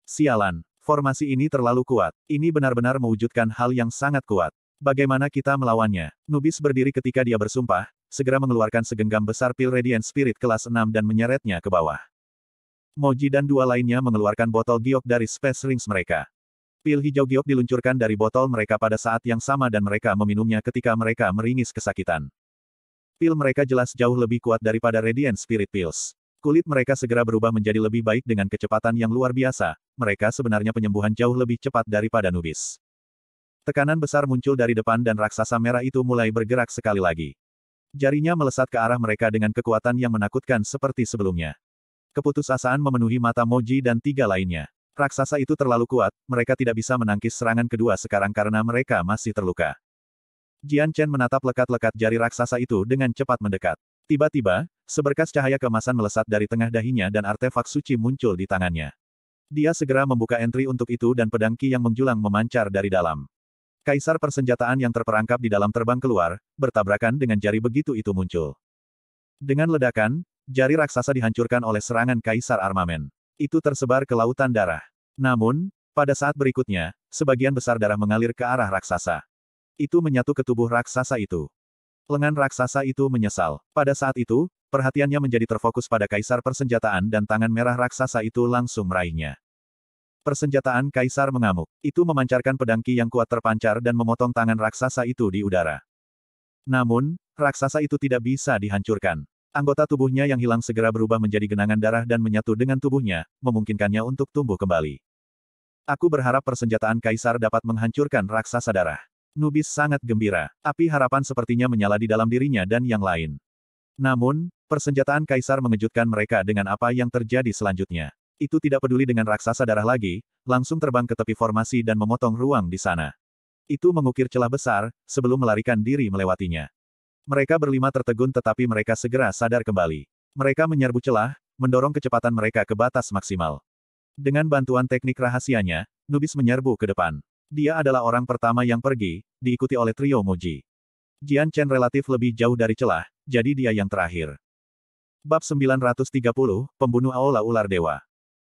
Sialan, formasi ini terlalu kuat. Ini benar-benar mewujudkan hal yang sangat kuat. Bagaimana kita melawannya? Nubis berdiri ketika dia bersumpah, segera mengeluarkan segenggam besar pil Radiant Spirit kelas 6 dan menyeretnya ke bawah. Moji dan dua lainnya mengeluarkan botol giok dari Space Rings mereka. Pil hijau giok diluncurkan dari botol mereka pada saat yang sama dan mereka meminumnya ketika mereka meringis kesakitan. Pil mereka jelas jauh lebih kuat daripada Radiant Spirit Pills. Kulit mereka segera berubah menjadi lebih baik dengan kecepatan yang luar biasa, mereka sebenarnya penyembuhan jauh lebih cepat daripada Nubis. Tekanan besar muncul dari depan dan raksasa merah itu mulai bergerak sekali lagi. Jarinya melesat ke arah mereka dengan kekuatan yang menakutkan seperti sebelumnya. Keputusasaan memenuhi mata Moji dan tiga lainnya. Raksasa itu terlalu kuat, mereka tidak bisa menangkis serangan kedua sekarang karena mereka masih terluka. Jian Chen menatap lekat-lekat jari raksasa itu dengan cepat mendekat. Tiba-tiba, seberkas cahaya kemasan melesat dari tengah dahinya dan artefak suci muncul di tangannya. Dia segera membuka entry untuk itu dan pedang Ki yang menjulang memancar dari dalam. Kaisar persenjataan yang terperangkap di dalam terbang keluar, bertabrakan dengan jari begitu itu muncul. Dengan ledakan, jari raksasa dihancurkan oleh serangan kaisar armamen itu tersebar ke lautan darah. Namun, pada saat berikutnya, sebagian besar darah mengalir ke arah raksasa. Itu menyatu ke tubuh raksasa itu. Lengan raksasa itu menyesal. Pada saat itu, perhatiannya menjadi terfokus pada kaisar persenjataan dan tangan merah raksasa itu langsung meraihnya. Persenjataan kaisar mengamuk. Itu memancarkan pedang ki yang kuat terpancar dan memotong tangan raksasa itu di udara. Namun, raksasa itu tidak bisa dihancurkan. Anggota tubuhnya yang hilang segera berubah menjadi genangan darah dan menyatu dengan tubuhnya, memungkinkannya untuk tumbuh kembali. Aku berharap persenjataan kaisar dapat menghancurkan raksasa darah. Nubis sangat gembira. Api harapan sepertinya menyala di dalam dirinya dan yang lain. Namun, persenjataan kaisar mengejutkan mereka dengan apa yang terjadi selanjutnya. Itu tidak peduli dengan raksasa darah lagi, langsung terbang ke tepi formasi dan memotong ruang di sana. Itu mengukir celah besar, sebelum melarikan diri melewatinya. Mereka berlima tertegun tetapi mereka segera sadar kembali. Mereka menyerbu celah, mendorong kecepatan mereka ke batas maksimal. Dengan bantuan teknik rahasianya, Nubis menyerbu ke depan. Dia adalah orang pertama yang pergi, diikuti oleh trio Muji. Jian Chen relatif lebih jauh dari celah, jadi dia yang terakhir. Bab 930, Pembunuh Aula Ular Dewa.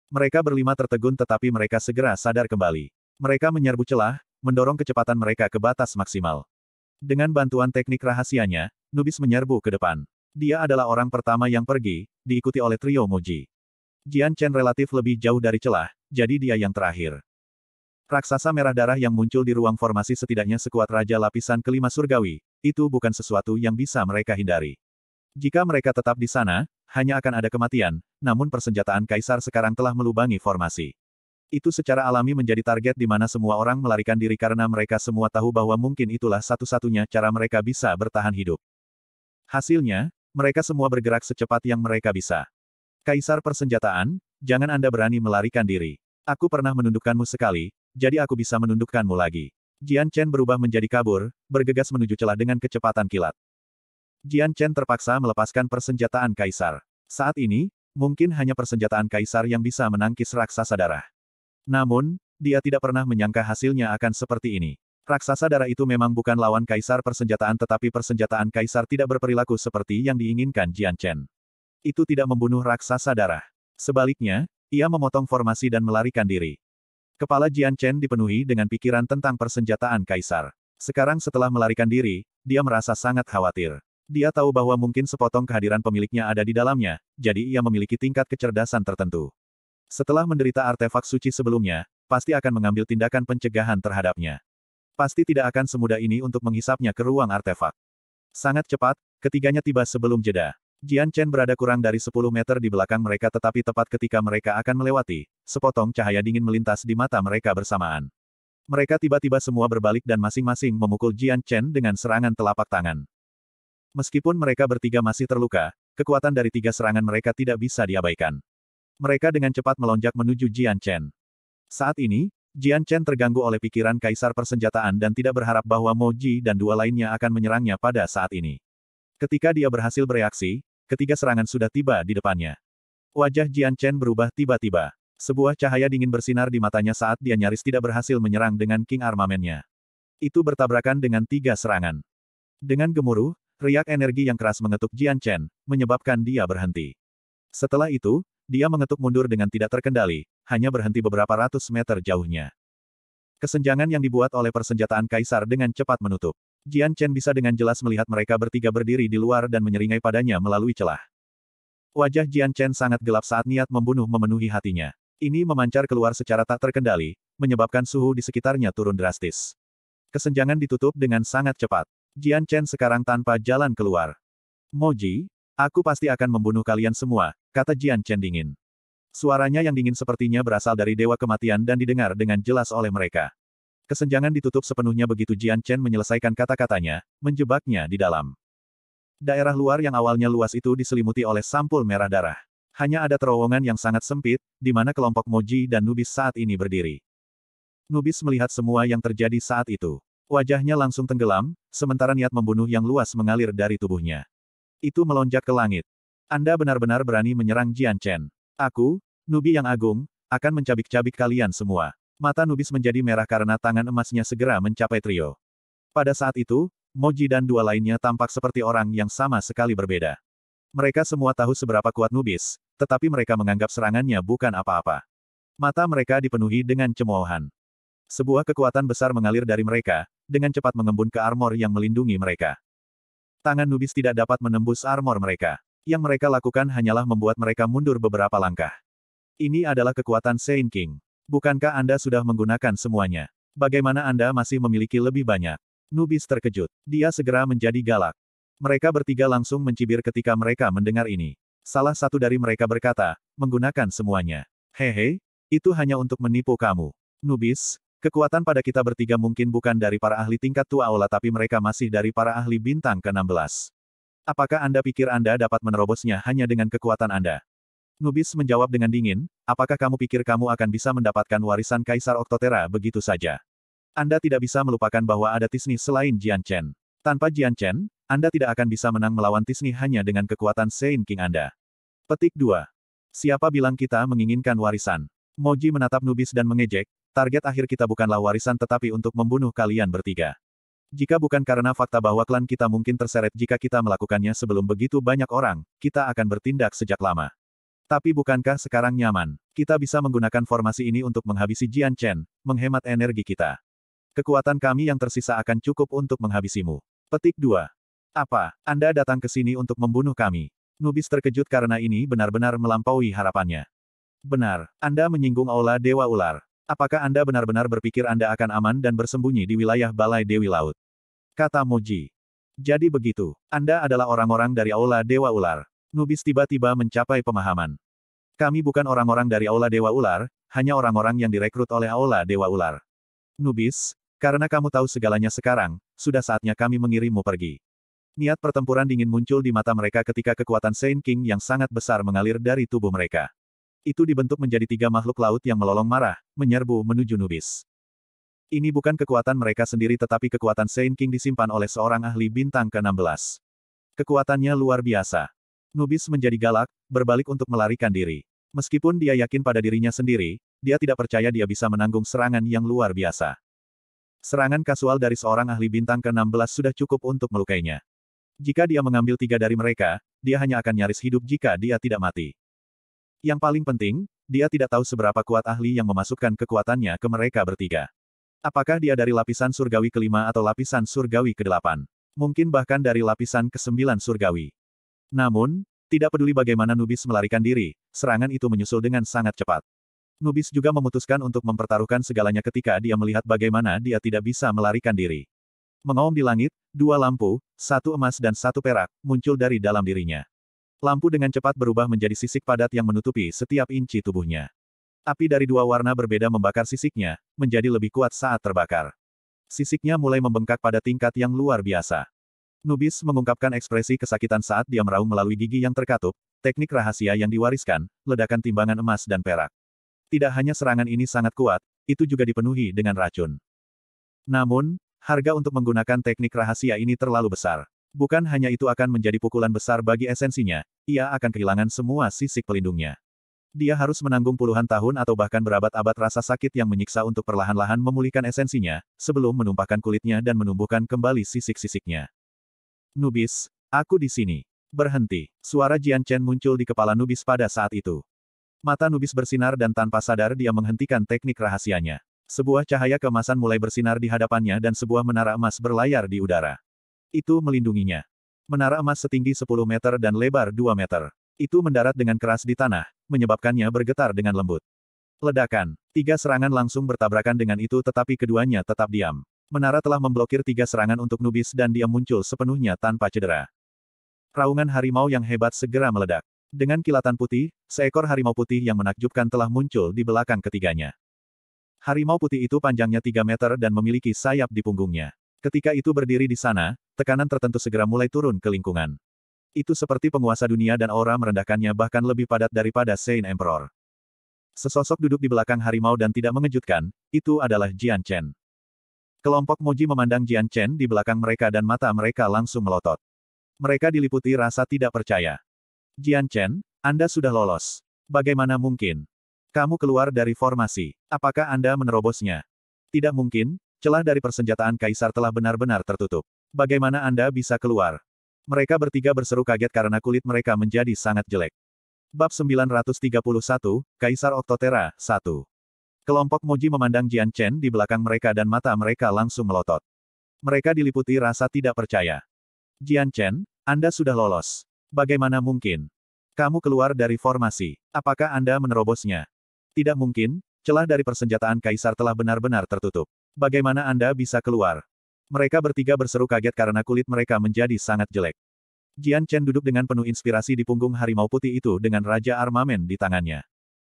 Mereka berlima tertegun tetapi mereka segera sadar kembali. Mereka menyerbu celah, mendorong kecepatan mereka ke batas maksimal. Dengan bantuan teknik rahasianya, Nubis menyerbu ke depan. Dia adalah orang pertama yang pergi, diikuti oleh trio Moji. Jian Chen relatif lebih jauh dari celah, jadi dia yang terakhir. Raksasa merah darah yang muncul di ruang formasi setidaknya sekuat Raja Lapisan Kelima Surgawi, itu bukan sesuatu yang bisa mereka hindari. Jika mereka tetap di sana, hanya akan ada kematian, namun persenjataan Kaisar sekarang telah melubangi formasi. Itu secara alami menjadi target di mana semua orang melarikan diri karena mereka semua tahu bahwa mungkin itulah satu-satunya cara mereka bisa bertahan hidup. Hasilnya, mereka semua bergerak secepat yang mereka bisa. Kaisar persenjataan, jangan Anda berani melarikan diri. Aku pernah menundukkanmu sekali, jadi aku bisa menundukkanmu lagi. Jian Chen berubah menjadi kabur, bergegas menuju celah dengan kecepatan kilat. Jian Chen terpaksa melepaskan persenjataan kaisar. Saat ini, mungkin hanya persenjataan kaisar yang bisa menangkis raksasa darah. Namun, dia tidak pernah menyangka hasilnya akan seperti ini. Raksasa darah itu memang bukan lawan kaisar persenjataan tetapi persenjataan kaisar tidak berperilaku seperti yang diinginkan Jian Chen. Itu tidak membunuh raksasa darah. Sebaliknya, ia memotong formasi dan melarikan diri. Kepala Jian Chen dipenuhi dengan pikiran tentang persenjataan kaisar. Sekarang setelah melarikan diri, dia merasa sangat khawatir. Dia tahu bahwa mungkin sepotong kehadiran pemiliknya ada di dalamnya, jadi ia memiliki tingkat kecerdasan tertentu. Setelah menderita artefak suci sebelumnya, pasti akan mengambil tindakan pencegahan terhadapnya. Pasti tidak akan semudah ini untuk menghisapnya ke ruang artefak. Sangat cepat, ketiganya tiba sebelum jeda. Jian Chen berada kurang dari 10 meter di belakang mereka tetapi tepat ketika mereka akan melewati, sepotong cahaya dingin melintas di mata mereka bersamaan. Mereka tiba-tiba semua berbalik dan masing-masing memukul Jian Chen dengan serangan telapak tangan. Meskipun mereka bertiga masih terluka, kekuatan dari tiga serangan mereka tidak bisa diabaikan. Mereka dengan cepat melonjak menuju Jian Chen. Saat ini, Jian Chen terganggu oleh pikiran kaisar persenjataan dan tidak berharap bahwa Mo Ji dan dua lainnya akan menyerangnya pada saat ini. Ketika dia berhasil bereaksi, ketiga serangan sudah tiba di depannya. Wajah Jian Chen berubah tiba-tiba. Sebuah cahaya dingin bersinar di matanya saat dia nyaris tidak berhasil menyerang dengan King Armamennya. Itu bertabrakan dengan tiga serangan. Dengan gemuruh, riak energi yang keras mengetuk Jian Chen, menyebabkan dia berhenti. Setelah itu, dia mengetuk mundur dengan tidak terkendali, hanya berhenti beberapa ratus meter jauhnya. Kesenjangan yang dibuat oleh persenjataan kaisar dengan cepat menutup. Jian Chen bisa dengan jelas melihat mereka bertiga berdiri di luar dan menyeringai padanya melalui celah. Wajah Jian Chen sangat gelap saat niat membunuh memenuhi hatinya. Ini memancar keluar secara tak terkendali, menyebabkan suhu di sekitarnya turun drastis. Kesenjangan ditutup dengan sangat cepat. Jian Chen sekarang tanpa jalan keluar. Moji, aku pasti akan membunuh kalian semua, kata Jian Chen dingin. Suaranya yang dingin sepertinya berasal dari dewa kematian dan didengar dengan jelas oleh mereka. Kesenjangan ditutup sepenuhnya begitu Jian Chen menyelesaikan kata-katanya, menjebaknya di dalam. Daerah luar yang awalnya luas itu diselimuti oleh sampul merah darah. Hanya ada terowongan yang sangat sempit, di mana kelompok Moji dan Nubis saat ini berdiri. Nubis melihat semua yang terjadi saat itu. Wajahnya langsung tenggelam, sementara niat membunuh yang luas mengalir dari tubuhnya. Itu melonjak ke langit. Anda benar-benar berani menyerang Jian Chen. Aku, Nubi yang agung, akan mencabik-cabik kalian semua. Mata Nubis menjadi merah karena tangan emasnya segera mencapai trio. Pada saat itu, Moji dan dua lainnya tampak seperti orang yang sama sekali berbeda. Mereka semua tahu seberapa kuat Nubis, tetapi mereka menganggap serangannya bukan apa-apa. Mata mereka dipenuhi dengan cemoohan. Sebuah kekuatan besar mengalir dari mereka, dengan cepat mengembun ke armor yang melindungi mereka. Tangan Nubis tidak dapat menembus armor mereka. Yang mereka lakukan hanyalah membuat mereka mundur beberapa langkah. Ini adalah kekuatan Saint King. Bukankah Anda sudah menggunakan semuanya? Bagaimana Anda masih memiliki lebih banyak? Nubis terkejut. Dia segera menjadi galak. Mereka bertiga langsung mencibir ketika mereka mendengar ini. Salah satu dari mereka berkata, menggunakan semuanya. Hehe, itu hanya untuk menipu kamu. Nubis, kekuatan pada kita bertiga mungkin bukan dari para ahli tingkat tua aula tapi mereka masih dari para ahli bintang ke-16. Apakah Anda pikir Anda dapat menerobosnya hanya dengan kekuatan Anda? Nubis menjawab dengan dingin, apakah kamu pikir kamu akan bisa mendapatkan warisan Kaisar Oktotera begitu saja? Anda tidak bisa melupakan bahwa ada Tisni selain Jian Chen. Tanpa Jian Chen, Anda tidak akan bisa menang melawan Tisni hanya dengan kekuatan Sein King Anda. Petik 2. Siapa bilang kita menginginkan warisan? Moji menatap Nubis dan mengejek, target akhir kita bukanlah warisan tetapi untuk membunuh kalian bertiga. Jika bukan karena fakta bahwa klan kita mungkin terseret jika kita melakukannya sebelum begitu banyak orang, kita akan bertindak sejak lama. Tapi bukankah sekarang nyaman? Kita bisa menggunakan formasi ini untuk menghabisi Jian Chen, menghemat energi kita. Kekuatan kami yang tersisa akan cukup untuk menghabisimu. Petik 2. Apa, Anda datang ke sini untuk membunuh kami? Nubis terkejut karena ini benar-benar melampaui harapannya. Benar, Anda menyinggung Aula Dewa Ular. Apakah Anda benar-benar berpikir Anda akan aman dan bersembunyi di wilayah Balai Dewi Laut? Kata Moji. Jadi begitu, Anda adalah orang-orang dari Aula Dewa Ular. Nubis tiba-tiba mencapai pemahaman. Kami bukan orang-orang dari Aula Dewa Ular, hanya orang-orang yang direkrut oleh Aula Dewa Ular. Nubis, karena kamu tahu segalanya sekarang, sudah saatnya kami mengirimmu pergi. Niat pertempuran dingin muncul di mata mereka ketika kekuatan Saint King yang sangat besar mengalir dari tubuh mereka. Itu dibentuk menjadi tiga makhluk laut yang melolong marah, menyerbu menuju Nubis. Ini bukan kekuatan mereka sendiri tetapi kekuatan Saint King disimpan oleh seorang ahli bintang ke-16. Kekuatannya luar biasa. Nubis menjadi galak, berbalik untuk melarikan diri. Meskipun dia yakin pada dirinya sendiri, dia tidak percaya dia bisa menanggung serangan yang luar biasa. Serangan kasual dari seorang ahli bintang ke-16 sudah cukup untuk melukainya. Jika dia mengambil tiga dari mereka, dia hanya akan nyaris hidup jika dia tidak mati. Yang paling penting, dia tidak tahu seberapa kuat ahli yang memasukkan kekuatannya ke mereka bertiga. Apakah dia dari lapisan surgawi kelima atau lapisan surgawi kedelapan? Mungkin bahkan dari lapisan kesembilan surgawi. Namun, tidak peduli bagaimana Nubis melarikan diri, serangan itu menyusul dengan sangat cepat. Nubis juga memutuskan untuk mempertaruhkan segalanya ketika dia melihat bagaimana dia tidak bisa melarikan diri. Mengaum di langit, dua lampu, satu emas dan satu perak, muncul dari dalam dirinya. Lampu dengan cepat berubah menjadi sisik padat yang menutupi setiap inci tubuhnya. Api dari dua warna berbeda membakar sisiknya, menjadi lebih kuat saat terbakar. Sisiknya mulai membengkak pada tingkat yang luar biasa. Nubis mengungkapkan ekspresi kesakitan saat dia meraung melalui gigi yang terkatup, teknik rahasia yang diwariskan, ledakan timbangan emas dan perak. Tidak hanya serangan ini sangat kuat, itu juga dipenuhi dengan racun. Namun, harga untuk menggunakan teknik rahasia ini terlalu besar. Bukan hanya itu akan menjadi pukulan besar bagi esensinya, ia akan kehilangan semua sisik pelindungnya dia harus menanggung puluhan tahun atau bahkan berabad-abad rasa sakit yang menyiksa untuk perlahan-lahan memulihkan esensinya, sebelum menumpahkan kulitnya dan menumbuhkan kembali sisik-sisiknya. Nubis, aku di sini. Berhenti. Suara Jian Chen muncul di kepala Nubis pada saat itu. Mata Nubis bersinar dan tanpa sadar dia menghentikan teknik rahasianya. Sebuah cahaya kemasan mulai bersinar di hadapannya dan sebuah menara emas berlayar di udara. Itu melindunginya. Menara emas setinggi 10 meter dan lebar 2 meter. Itu mendarat dengan keras di tanah, menyebabkannya bergetar dengan lembut. Ledakan. Tiga serangan langsung bertabrakan dengan itu tetapi keduanya tetap diam. Menara telah memblokir tiga serangan untuk Nubis dan dia muncul sepenuhnya tanpa cedera. Raungan harimau yang hebat segera meledak. Dengan kilatan putih, seekor harimau putih yang menakjubkan telah muncul di belakang ketiganya. Harimau putih itu panjangnya 3 meter dan memiliki sayap di punggungnya. Ketika itu berdiri di sana, tekanan tertentu segera mulai turun ke lingkungan. Itu seperti penguasa dunia dan aura merendahkannya bahkan lebih padat daripada Saint Emperor. Sesosok duduk di belakang harimau dan tidak mengejutkan, itu adalah Jian Chen. Kelompok Moji memandang Jian Chen di belakang mereka dan mata mereka langsung melotot. Mereka diliputi rasa tidak percaya. Jian Chen, Anda sudah lolos. Bagaimana mungkin? Kamu keluar dari formasi. Apakah Anda menerobosnya? Tidak mungkin, celah dari persenjataan Kaisar telah benar-benar tertutup. Bagaimana Anda bisa keluar? Mereka bertiga berseru kaget karena kulit mereka menjadi sangat jelek. Bab 931, Kaisar Oktotera, 1. Kelompok Moji memandang Jian Chen di belakang mereka dan mata mereka langsung melotot. Mereka diliputi rasa tidak percaya. Jian Chen, Anda sudah lolos. Bagaimana mungkin? Kamu keluar dari formasi. Apakah Anda menerobosnya? Tidak mungkin, celah dari persenjataan Kaisar telah benar-benar tertutup. Bagaimana Anda bisa keluar? Mereka bertiga berseru kaget karena kulit mereka menjadi sangat jelek. Jian Chen duduk dengan penuh inspirasi di punggung harimau putih itu dengan raja armamen di tangannya.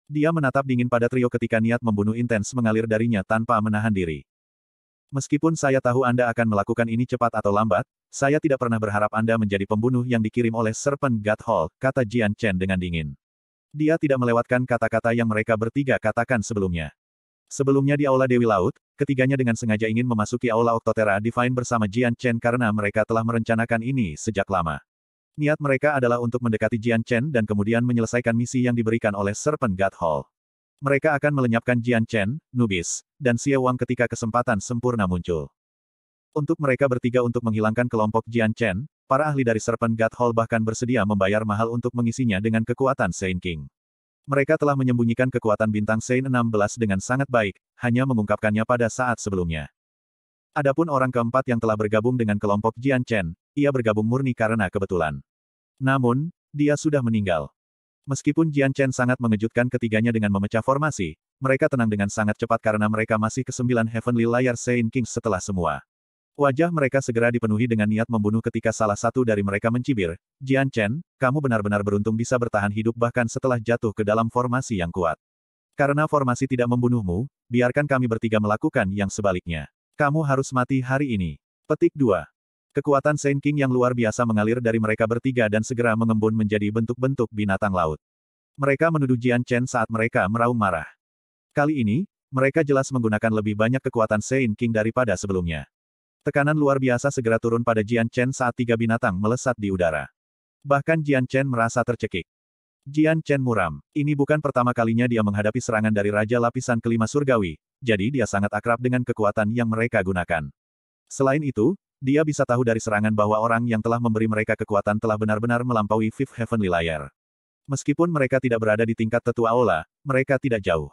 Dia menatap dingin pada trio ketika niat membunuh intens mengalir darinya tanpa menahan diri. Meskipun saya tahu Anda akan melakukan ini cepat atau lambat, saya tidak pernah berharap Anda menjadi pembunuh yang dikirim oleh Serpent God Hall, kata Jian Chen dengan dingin. Dia tidak melewatkan kata-kata yang mereka bertiga katakan sebelumnya. Sebelumnya di Aula Dewi Laut, ketiganya dengan sengaja ingin memasuki Aula Octotera Divine bersama Jian Chen karena mereka telah merencanakan ini sejak lama. Niat mereka adalah untuk mendekati Jian Chen dan kemudian menyelesaikan misi yang diberikan oleh Serpent God Hall. Mereka akan melenyapkan Jian Chen, Nubis, dan Xie Wang ketika kesempatan sempurna muncul. Untuk mereka bertiga untuk menghilangkan kelompok Jian Chen, para ahli dari Serpent God Hall bahkan bersedia membayar mahal untuk mengisinya dengan kekuatan Saint King. Mereka telah menyembunyikan kekuatan bintang Sein 16 dengan sangat baik, hanya mengungkapkannya pada saat sebelumnya. Adapun orang keempat yang telah bergabung dengan kelompok Jian Chen, ia bergabung murni karena kebetulan. Namun, dia sudah meninggal. Meskipun Jian Chen sangat mengejutkan ketiganya dengan memecah formasi, mereka tenang dengan sangat cepat karena mereka masih ke sembilan Heavenly Layar Saint King setelah semua. Wajah mereka segera dipenuhi dengan niat membunuh ketika salah satu dari mereka mencibir, Jian Chen, kamu benar-benar beruntung bisa bertahan hidup bahkan setelah jatuh ke dalam formasi yang kuat. Karena formasi tidak membunuhmu, biarkan kami bertiga melakukan yang sebaliknya. Kamu harus mati hari ini. Petik 2. Kekuatan Saint King yang luar biasa mengalir dari mereka bertiga dan segera mengembun menjadi bentuk-bentuk binatang laut. Mereka menuduh Jian Chen saat mereka meraung marah. Kali ini, mereka jelas menggunakan lebih banyak kekuatan Saint King daripada sebelumnya. Tekanan luar biasa segera turun pada Jian Chen saat tiga binatang melesat di udara. Bahkan Jian Chen merasa tercekik. Jian Chen muram. Ini bukan pertama kalinya dia menghadapi serangan dari Raja Lapisan Kelima Surgawi, jadi dia sangat akrab dengan kekuatan yang mereka gunakan. Selain itu, dia bisa tahu dari serangan bahwa orang yang telah memberi mereka kekuatan telah benar-benar melampaui Fifth Heavenly Layer. Meskipun mereka tidak berada di tingkat tetua Aula, mereka tidak jauh.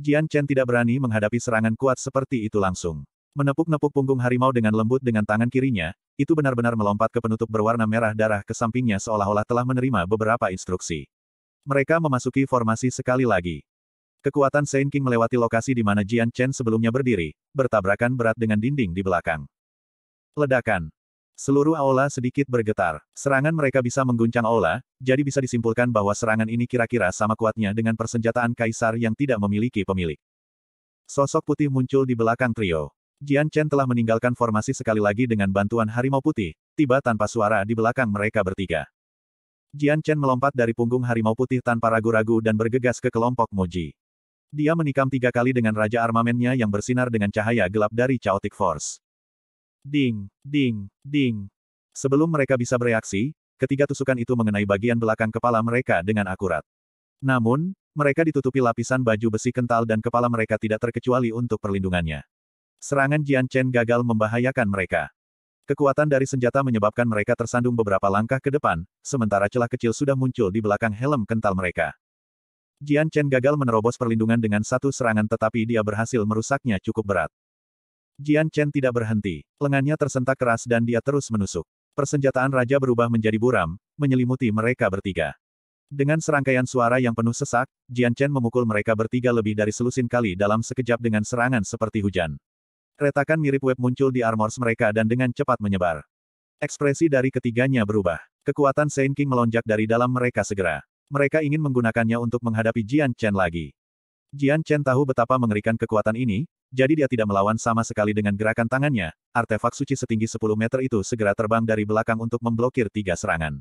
Jian Chen tidak berani menghadapi serangan kuat seperti itu langsung. Menepuk-nepuk punggung harimau dengan lembut dengan tangan kirinya, itu benar-benar melompat ke penutup berwarna merah darah ke sampingnya seolah-olah telah menerima beberapa instruksi. Mereka memasuki formasi sekali lagi. Kekuatan Saint King melewati lokasi di mana Jian Chen sebelumnya berdiri, bertabrakan berat dengan dinding di belakang. Ledakan. Seluruh aula sedikit bergetar. Serangan mereka bisa mengguncang aula, jadi bisa disimpulkan bahwa serangan ini kira-kira sama kuatnya dengan persenjataan kaisar yang tidak memiliki pemilik. Sosok putih muncul di belakang trio. Jian Chen telah meninggalkan formasi sekali lagi dengan bantuan harimau putih, tiba tanpa suara di belakang mereka bertiga. Jian Chen melompat dari punggung harimau putih tanpa ragu-ragu dan bergegas ke kelompok Moji. Dia menikam tiga kali dengan raja armamennya yang bersinar dengan cahaya gelap dari Chaotic Force. Ding, ding, ding. Sebelum mereka bisa bereaksi, ketiga tusukan itu mengenai bagian belakang kepala mereka dengan akurat. Namun, mereka ditutupi lapisan baju besi kental dan kepala mereka tidak terkecuali untuk perlindungannya. Serangan Jian Chen gagal membahayakan mereka. Kekuatan dari senjata menyebabkan mereka tersandung beberapa langkah ke depan, sementara celah kecil sudah muncul di belakang helm kental mereka. Jian Chen gagal menerobos perlindungan dengan satu serangan tetapi dia berhasil merusaknya cukup berat. Jian Chen tidak berhenti, lengannya tersentak keras dan dia terus menusuk. Persenjataan raja berubah menjadi buram, menyelimuti mereka bertiga. Dengan serangkaian suara yang penuh sesak, Jian Chen memukul mereka bertiga lebih dari selusin kali dalam sekejap dengan serangan seperti hujan. Retakan mirip web muncul di armors mereka dan dengan cepat menyebar. Ekspresi dari ketiganya berubah. Kekuatan Saint King melonjak dari dalam mereka segera. Mereka ingin menggunakannya untuk menghadapi Jian Chen lagi. Jian Chen tahu betapa mengerikan kekuatan ini, jadi dia tidak melawan sama sekali dengan gerakan tangannya. Artefak suci setinggi 10 meter itu segera terbang dari belakang untuk memblokir tiga serangan.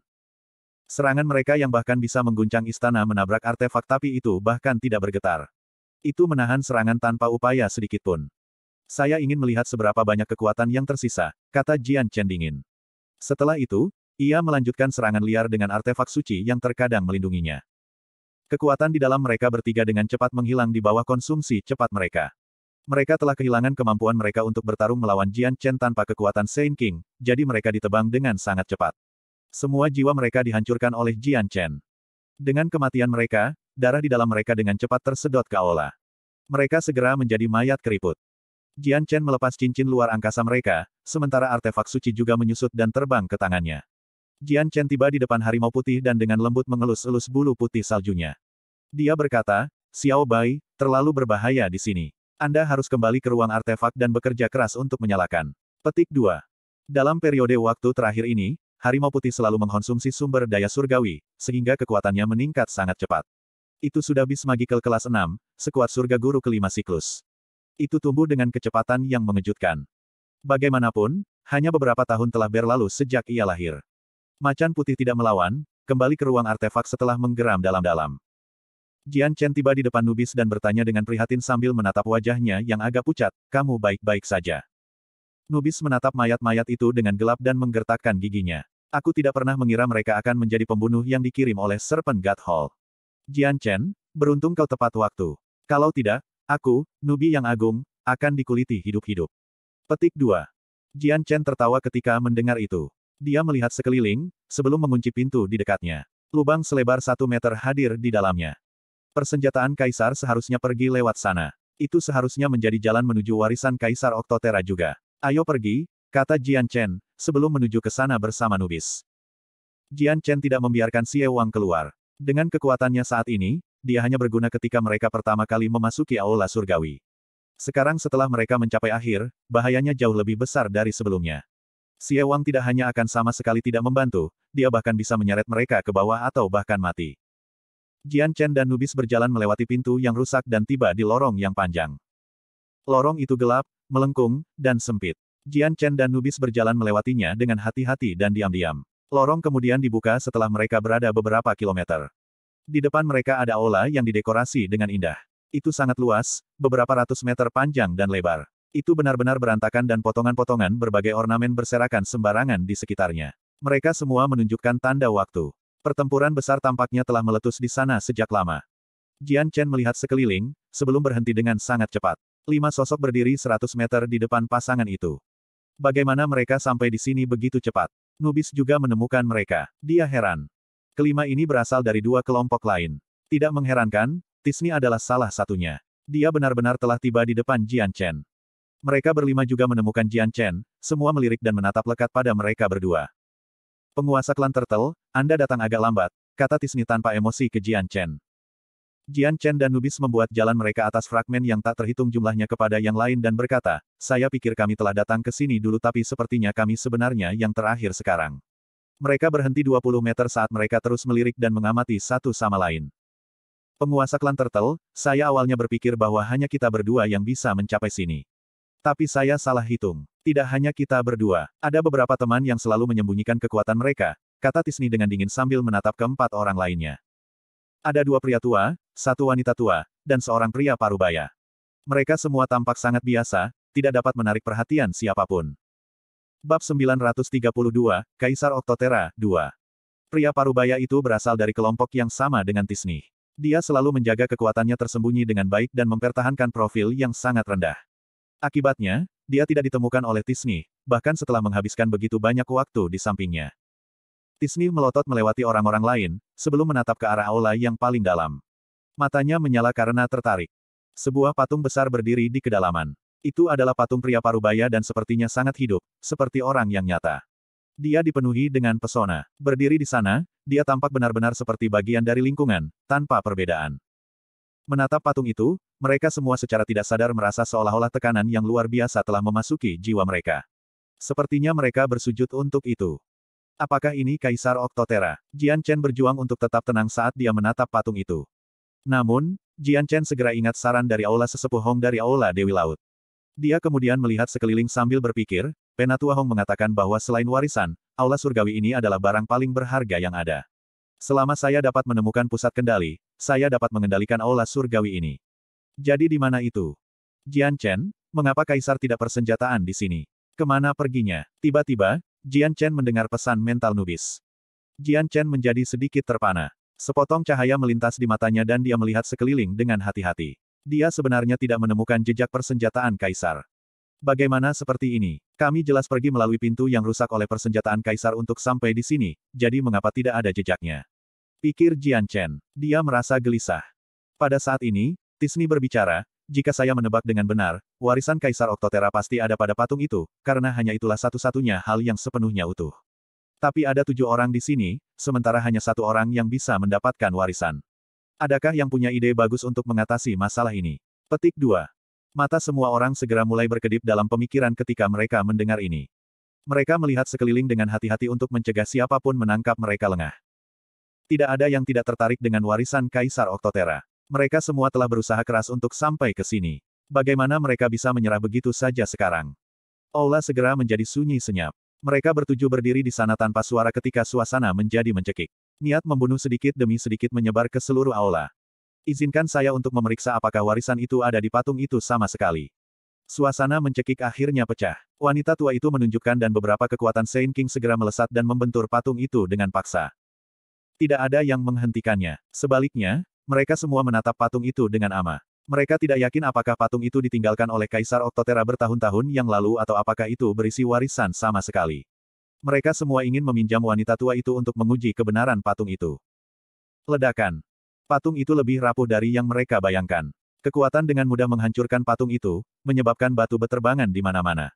Serangan mereka yang bahkan bisa mengguncang istana menabrak artefak tapi itu bahkan tidak bergetar. Itu menahan serangan tanpa upaya sedikitpun. Saya ingin melihat seberapa banyak kekuatan yang tersisa, kata Jian Chen dingin. Setelah itu, ia melanjutkan serangan liar dengan artefak suci yang terkadang melindunginya. Kekuatan di dalam mereka bertiga dengan cepat menghilang di bawah konsumsi cepat mereka. Mereka telah kehilangan kemampuan mereka untuk bertarung melawan Jian Chen tanpa kekuatan Saint King, jadi mereka ditebang dengan sangat cepat. Semua jiwa mereka dihancurkan oleh Jian Chen. Dengan kematian mereka, darah di dalam mereka dengan cepat tersedot ke aula. Mereka segera menjadi mayat keriput. Jian Chen melepas cincin luar angkasa mereka, sementara artefak suci juga menyusut dan terbang ke tangannya. Jian Chen tiba di depan harimau putih dan dengan lembut mengelus-elus bulu putih saljunya. Dia berkata, Xiao Bai, terlalu berbahaya di sini. Anda harus kembali ke ruang artefak dan bekerja keras untuk menyalakan. Petik 2. Dalam periode waktu terakhir ini, harimau putih selalu mengkonsumsi sumber daya surgawi, sehingga kekuatannya meningkat sangat cepat. Itu sudah bis magical kelas 6, sekuat surga guru kelima siklus itu tumbuh dengan kecepatan yang mengejutkan. Bagaimanapun, hanya beberapa tahun telah berlalu sejak ia lahir. Macan putih tidak melawan, kembali ke ruang artefak setelah menggeram dalam-dalam. Jian Chen tiba di depan Nubis dan bertanya dengan prihatin sambil menatap wajahnya yang agak pucat, kamu baik-baik saja. Nubis menatap mayat-mayat itu dengan gelap dan menggertakkan giginya. Aku tidak pernah mengira mereka akan menjadi pembunuh yang dikirim oleh Serpent God Hall. Jian Chen, beruntung kau tepat waktu. Kalau tidak, Aku, Nubi yang agung, akan dikuliti hidup-hidup. Petik 2. Jian Chen tertawa ketika mendengar itu. Dia melihat sekeliling, sebelum mengunci pintu di dekatnya. Lubang selebar satu meter hadir di dalamnya. Persenjataan Kaisar seharusnya pergi lewat sana. Itu seharusnya menjadi jalan menuju warisan Kaisar Oktotera juga. Ayo pergi, kata Jian Chen, sebelum menuju ke sana bersama Nubis. Jian Chen tidak membiarkan Xie Wang keluar. Dengan kekuatannya saat ini, dia hanya berguna ketika mereka pertama kali memasuki aula surgawi. Sekarang setelah mereka mencapai akhir, bahayanya jauh lebih besar dari sebelumnya. Xie Wang tidak hanya akan sama sekali tidak membantu, dia bahkan bisa menyeret mereka ke bawah atau bahkan mati. Jian Chen dan Nubis berjalan melewati pintu yang rusak dan tiba di lorong yang panjang. Lorong itu gelap, melengkung, dan sempit. Jian Chen dan Nubis berjalan melewatinya dengan hati-hati dan diam-diam. Lorong kemudian dibuka setelah mereka berada beberapa kilometer. Di depan mereka ada aula yang didekorasi dengan indah. Itu sangat luas, beberapa ratus meter panjang dan lebar. Itu benar-benar berantakan dan potongan-potongan berbagai ornamen berserakan sembarangan di sekitarnya. Mereka semua menunjukkan tanda waktu. Pertempuran besar tampaknya telah meletus di sana sejak lama. Jian Chen melihat sekeliling, sebelum berhenti dengan sangat cepat. Lima sosok berdiri 100 meter di depan pasangan itu. Bagaimana mereka sampai di sini begitu cepat? Nubis juga menemukan mereka. Dia heran. Kelima ini berasal dari dua kelompok lain. Tidak mengherankan, Tisni adalah salah satunya. Dia benar-benar telah tiba di depan Jian Chen. Mereka berlima juga menemukan Jian Chen, semua melirik dan menatap lekat pada mereka berdua. Penguasa klan Turtle, Anda datang agak lambat, kata Tisni tanpa emosi ke Jian Chen. Jian Chen dan Nubis membuat jalan mereka atas fragmen yang tak terhitung jumlahnya kepada yang lain dan berkata, saya pikir kami telah datang ke sini dulu tapi sepertinya kami sebenarnya yang terakhir sekarang. Mereka berhenti 20 meter saat mereka terus melirik dan mengamati satu sama lain. Penguasa klan Turtle, saya awalnya berpikir bahwa hanya kita berdua yang bisa mencapai sini. Tapi saya salah hitung. Tidak hanya kita berdua. Ada beberapa teman yang selalu menyembunyikan kekuatan mereka, kata Tisni dengan dingin sambil menatap keempat orang lainnya. Ada dua pria tua, satu wanita tua, dan seorang pria parubaya. Mereka semua tampak sangat biasa, tidak dapat menarik perhatian siapapun. Bab 932, Kaisar Oktotera, 2. Pria parubaya itu berasal dari kelompok yang sama dengan Tisni. Dia selalu menjaga kekuatannya tersembunyi dengan baik dan mempertahankan profil yang sangat rendah. Akibatnya, dia tidak ditemukan oleh Tisni, bahkan setelah menghabiskan begitu banyak waktu di sampingnya. Tisni melotot melewati orang-orang lain, sebelum menatap ke arah aula yang paling dalam. Matanya menyala karena tertarik. Sebuah patung besar berdiri di kedalaman. Itu adalah patung pria parubaya dan sepertinya sangat hidup, seperti orang yang nyata. Dia dipenuhi dengan pesona. Berdiri di sana, dia tampak benar-benar seperti bagian dari lingkungan, tanpa perbedaan. Menatap patung itu, mereka semua secara tidak sadar merasa seolah-olah tekanan yang luar biasa telah memasuki jiwa mereka. Sepertinya mereka bersujud untuk itu. Apakah ini Kaisar Oktotera? Jian Chen berjuang untuk tetap tenang saat dia menatap patung itu. Namun, Jian Chen segera ingat saran dari Aula Sesepuh Hong dari Aula Dewi Laut. Dia kemudian melihat sekeliling sambil berpikir, Penatua Hong mengatakan bahwa selain warisan, aula surgawi ini adalah barang paling berharga yang ada. Selama saya dapat menemukan pusat kendali, saya dapat mengendalikan aula surgawi ini. Jadi di mana itu? Jian Chen, mengapa Kaisar tidak persenjataan di sini? Kemana perginya? Tiba-tiba, Jian Chen mendengar pesan mental Nubis. Jian Chen menjadi sedikit terpana. Sepotong cahaya melintas di matanya dan dia melihat sekeliling dengan hati-hati. Dia sebenarnya tidak menemukan jejak persenjataan kaisar. Bagaimana seperti ini? Kami jelas pergi melalui pintu yang rusak oleh persenjataan kaisar untuk sampai di sini, jadi mengapa tidak ada jejaknya? Pikir Jian Chen. Dia merasa gelisah. Pada saat ini, Tisni berbicara, jika saya menebak dengan benar, warisan Kaisar Oktotera pasti ada pada patung itu, karena hanya itulah satu-satunya hal yang sepenuhnya utuh. Tapi ada tujuh orang di sini, sementara hanya satu orang yang bisa mendapatkan warisan. Adakah yang punya ide bagus untuk mengatasi masalah ini? Petik 2. Mata semua orang segera mulai berkedip dalam pemikiran ketika mereka mendengar ini. Mereka melihat sekeliling dengan hati-hati untuk mencegah siapapun menangkap mereka lengah. Tidak ada yang tidak tertarik dengan warisan Kaisar Oktotera. Mereka semua telah berusaha keras untuk sampai ke sini. Bagaimana mereka bisa menyerah begitu saja sekarang? Aula segera menjadi sunyi senyap. Mereka bertujuh berdiri di sana tanpa suara ketika suasana menjadi mencekik. Niat membunuh sedikit demi sedikit menyebar ke seluruh aula. Izinkan saya untuk memeriksa apakah warisan itu ada di patung itu sama sekali. Suasana mencekik akhirnya pecah. Wanita tua itu menunjukkan dan beberapa kekuatan Saint King segera melesat dan membentur patung itu dengan paksa. Tidak ada yang menghentikannya. Sebaliknya, mereka semua menatap patung itu dengan aman. Mereka tidak yakin apakah patung itu ditinggalkan oleh Kaisar Oktotera bertahun-tahun yang lalu atau apakah itu berisi warisan sama sekali. Mereka semua ingin meminjam wanita tua itu untuk menguji kebenaran patung itu. Ledakan. Patung itu lebih rapuh dari yang mereka bayangkan. Kekuatan dengan mudah menghancurkan patung itu, menyebabkan batu beterbangan di mana-mana.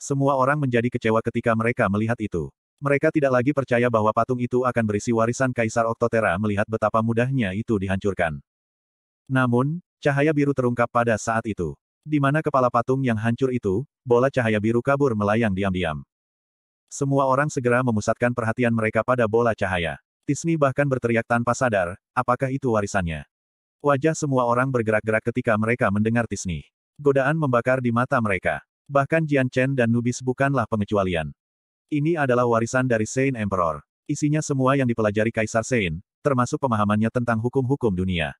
Semua orang menjadi kecewa ketika mereka melihat itu. Mereka tidak lagi percaya bahwa patung itu akan berisi warisan Kaisar Oktotera melihat betapa mudahnya itu dihancurkan. Namun, cahaya biru terungkap pada saat itu. Di mana kepala patung yang hancur itu, bola cahaya biru kabur melayang diam-diam. Semua orang segera memusatkan perhatian mereka pada bola cahaya. Tisni bahkan berteriak tanpa sadar, apakah itu warisannya. Wajah semua orang bergerak-gerak ketika mereka mendengar Tisni. Godaan membakar di mata mereka. Bahkan Jian Chen dan Nubis bukanlah pengecualian. Ini adalah warisan dari Sein Emperor. Isinya semua yang dipelajari Kaisar Sein, termasuk pemahamannya tentang hukum-hukum dunia.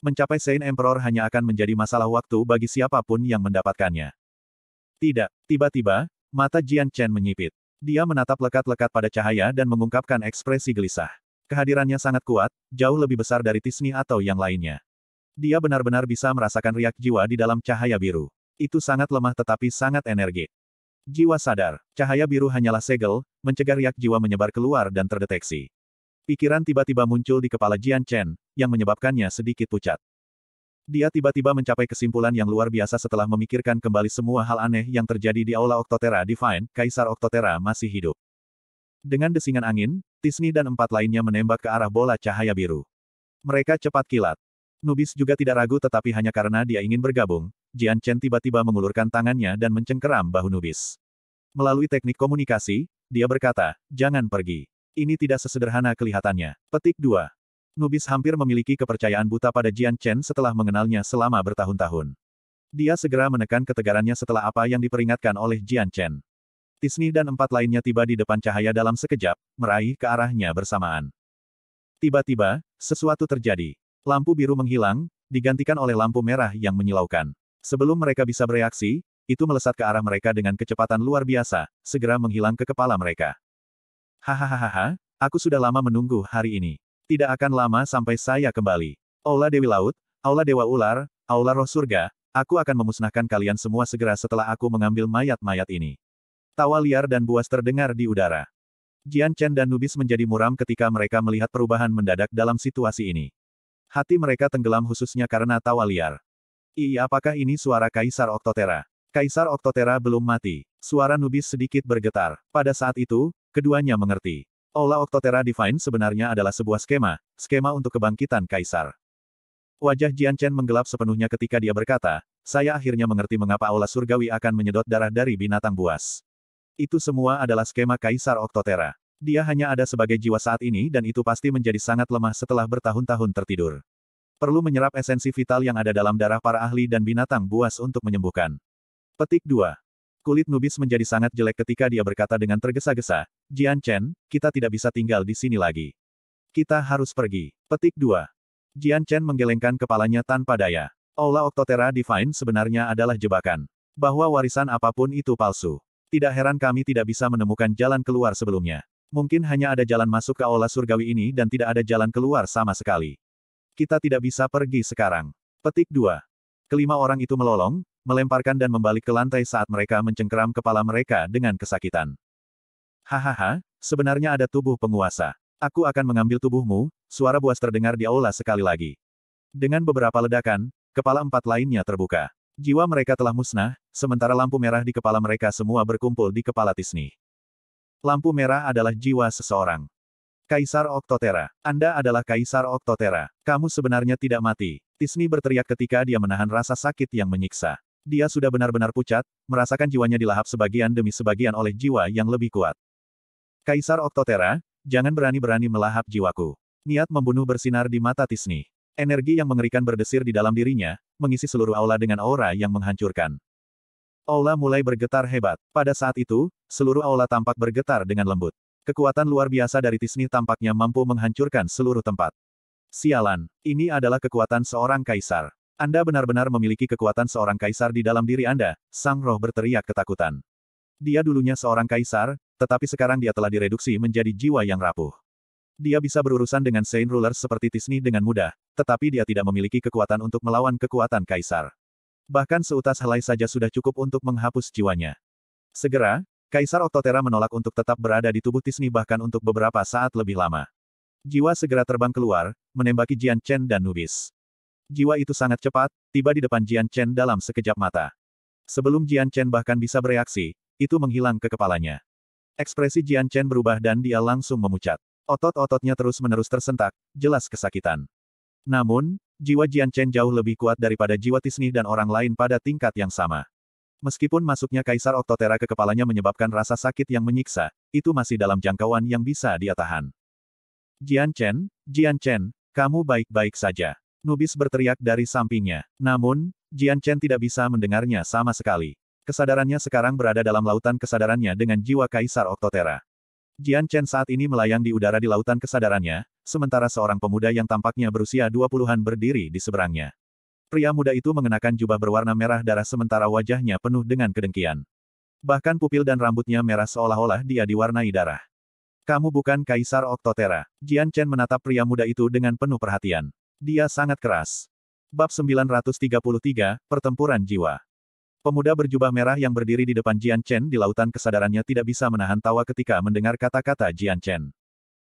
Mencapai Sein Emperor hanya akan menjadi masalah waktu bagi siapapun yang mendapatkannya. Tidak, tiba-tiba, mata Jian Chen menyipit. Dia menatap lekat-lekat pada cahaya dan mengungkapkan ekspresi gelisah. Kehadirannya sangat kuat, jauh lebih besar dari Tisni atau yang lainnya. Dia benar-benar bisa merasakan riak jiwa di dalam cahaya biru. Itu sangat lemah tetapi sangat energik. Jiwa sadar, cahaya biru hanyalah segel, mencegah riak jiwa menyebar keluar dan terdeteksi. Pikiran tiba-tiba muncul di kepala Jian Chen, yang menyebabkannya sedikit pucat. Dia tiba-tiba mencapai kesimpulan yang luar biasa setelah memikirkan kembali semua hal aneh yang terjadi di Aula Octotera Divine, Kaisar Octotera masih hidup. Dengan desingan angin, Tisni dan empat lainnya menembak ke arah bola cahaya biru. Mereka cepat kilat. Nubis juga tidak ragu tetapi hanya karena dia ingin bergabung, Jian Chen tiba-tiba mengulurkan tangannya dan mencengkeram bahu Nubis. Melalui teknik komunikasi, dia berkata, jangan pergi. Ini tidak sesederhana kelihatannya. Petik 2. Nubis hampir memiliki kepercayaan buta pada Jian Chen setelah mengenalnya selama bertahun-tahun. Dia segera menekan ketegarannya setelah apa yang diperingatkan oleh Jian Chen. Tisni dan empat lainnya tiba di depan cahaya dalam sekejap, meraih ke arahnya bersamaan. Tiba-tiba, sesuatu terjadi. Lampu biru menghilang, digantikan oleh lampu merah yang menyilaukan. Sebelum mereka bisa bereaksi, itu melesat ke arah mereka dengan kecepatan luar biasa, segera menghilang ke kepala mereka. Hahaha, aku sudah lama menunggu hari ini. Tidak akan lama sampai saya kembali. Aula Dewi Laut, Aula Dewa Ular, Aula Roh Surga, aku akan memusnahkan kalian semua segera setelah aku mengambil mayat-mayat ini. Tawa liar dan buas terdengar di udara. Jian Chen dan Nubis menjadi muram ketika mereka melihat perubahan mendadak dalam situasi ini. Hati mereka tenggelam khususnya karena tawa liar. Ii apakah ini suara Kaisar Oktotera? Kaisar Oktotera belum mati. Suara Nubis sedikit bergetar. Pada saat itu, keduanya mengerti. Aula Octotera Divine sebenarnya adalah sebuah skema, skema untuk kebangkitan kaisar. Wajah Jian Chen menggelap sepenuhnya ketika dia berkata, saya akhirnya mengerti mengapa Aula Surgawi akan menyedot darah dari binatang buas. Itu semua adalah skema kaisar Octotera. Dia hanya ada sebagai jiwa saat ini dan itu pasti menjadi sangat lemah setelah bertahun-tahun tertidur. Perlu menyerap esensi vital yang ada dalam darah para ahli dan binatang buas untuk menyembuhkan. Petik 2. Kulit Nubis menjadi sangat jelek ketika dia berkata dengan tergesa-gesa, Jian Chen, kita tidak bisa tinggal di sini lagi. Kita harus pergi. Petik 2. Jian Chen menggelengkan kepalanya tanpa daya. Aula Octotera Divine sebenarnya adalah jebakan. Bahwa warisan apapun itu palsu. Tidak heran kami tidak bisa menemukan jalan keluar sebelumnya. Mungkin hanya ada jalan masuk ke Aula Surgawi ini dan tidak ada jalan keluar sama sekali. Kita tidak bisa pergi sekarang. Petik 2. Kelima orang itu melolong, melemparkan dan membalik ke lantai saat mereka mencengkeram kepala mereka dengan kesakitan. Hahaha, sebenarnya ada tubuh penguasa. Aku akan mengambil tubuhmu, suara buas terdengar di aula sekali lagi. Dengan beberapa ledakan, kepala empat lainnya terbuka. Jiwa mereka telah musnah, sementara lampu merah di kepala mereka semua berkumpul di kepala Tisni. Lampu merah adalah jiwa seseorang. Kaisar Oktotera. Anda adalah Kaisar Oktotera. Kamu sebenarnya tidak mati. Tisni berteriak ketika dia menahan rasa sakit yang menyiksa. Dia sudah benar-benar pucat, merasakan jiwanya dilahap sebagian demi sebagian oleh jiwa yang lebih kuat. Kaisar Oktotera, jangan berani-berani melahap jiwaku. Niat membunuh bersinar di mata Tisni. Energi yang mengerikan berdesir di dalam dirinya, mengisi seluruh aula dengan aura yang menghancurkan. Aula mulai bergetar hebat. Pada saat itu, seluruh aula tampak bergetar dengan lembut. Kekuatan luar biasa dari Tisni tampaknya mampu menghancurkan seluruh tempat. Sialan, ini adalah kekuatan seorang kaisar. Anda benar-benar memiliki kekuatan seorang kaisar di dalam diri Anda, Sang Roh berteriak ketakutan. Dia dulunya seorang kaisar, tetapi sekarang dia telah direduksi menjadi jiwa yang rapuh. Dia bisa berurusan dengan Saint Ruler seperti Tisni dengan mudah, tetapi dia tidak memiliki kekuatan untuk melawan kekuatan kaisar. Bahkan seutas helai saja sudah cukup untuk menghapus jiwanya. Segera, Kaisar Oktotera menolak untuk tetap berada di tubuh Tisni bahkan untuk beberapa saat lebih lama. Jiwa segera terbang keluar, menembaki Jian Chen dan Nubis. Jiwa itu sangat cepat, tiba di depan Jian Chen dalam sekejap mata. Sebelum Jian Chen bahkan bisa bereaksi, itu menghilang ke kepalanya. Ekspresi Jian Chen berubah dan dia langsung memucat. Otot-ototnya terus-menerus tersentak, jelas kesakitan. Namun, jiwa Jian Chen jauh lebih kuat daripada jiwa Tisni dan orang lain pada tingkat yang sama. Meskipun masuknya Kaisar Oktotera ke kepalanya menyebabkan rasa sakit yang menyiksa, itu masih dalam jangkauan yang bisa dia tahan. Jian Chen, Jian Chen, kamu baik-baik saja. Nubis berteriak dari sampingnya. Namun, Jian Chen tidak bisa mendengarnya sama sekali. Kesadarannya sekarang berada dalam lautan kesadarannya dengan jiwa Kaisar Oktotera. Jian Chen saat ini melayang di udara di lautan kesadarannya, sementara seorang pemuda yang tampaknya berusia dua puluhan berdiri di seberangnya. Pria muda itu mengenakan jubah berwarna merah darah sementara wajahnya penuh dengan kedengkian. Bahkan pupil dan rambutnya merah seolah-olah dia diwarnai darah. Kamu bukan Kaisar Oktotera. Jian Chen menatap pria muda itu dengan penuh perhatian. Dia sangat keras. Bab 933, Pertempuran Jiwa. Pemuda berjubah merah yang berdiri di depan Jian Chen di lautan kesadarannya tidak bisa menahan tawa ketika mendengar kata-kata Jian Chen.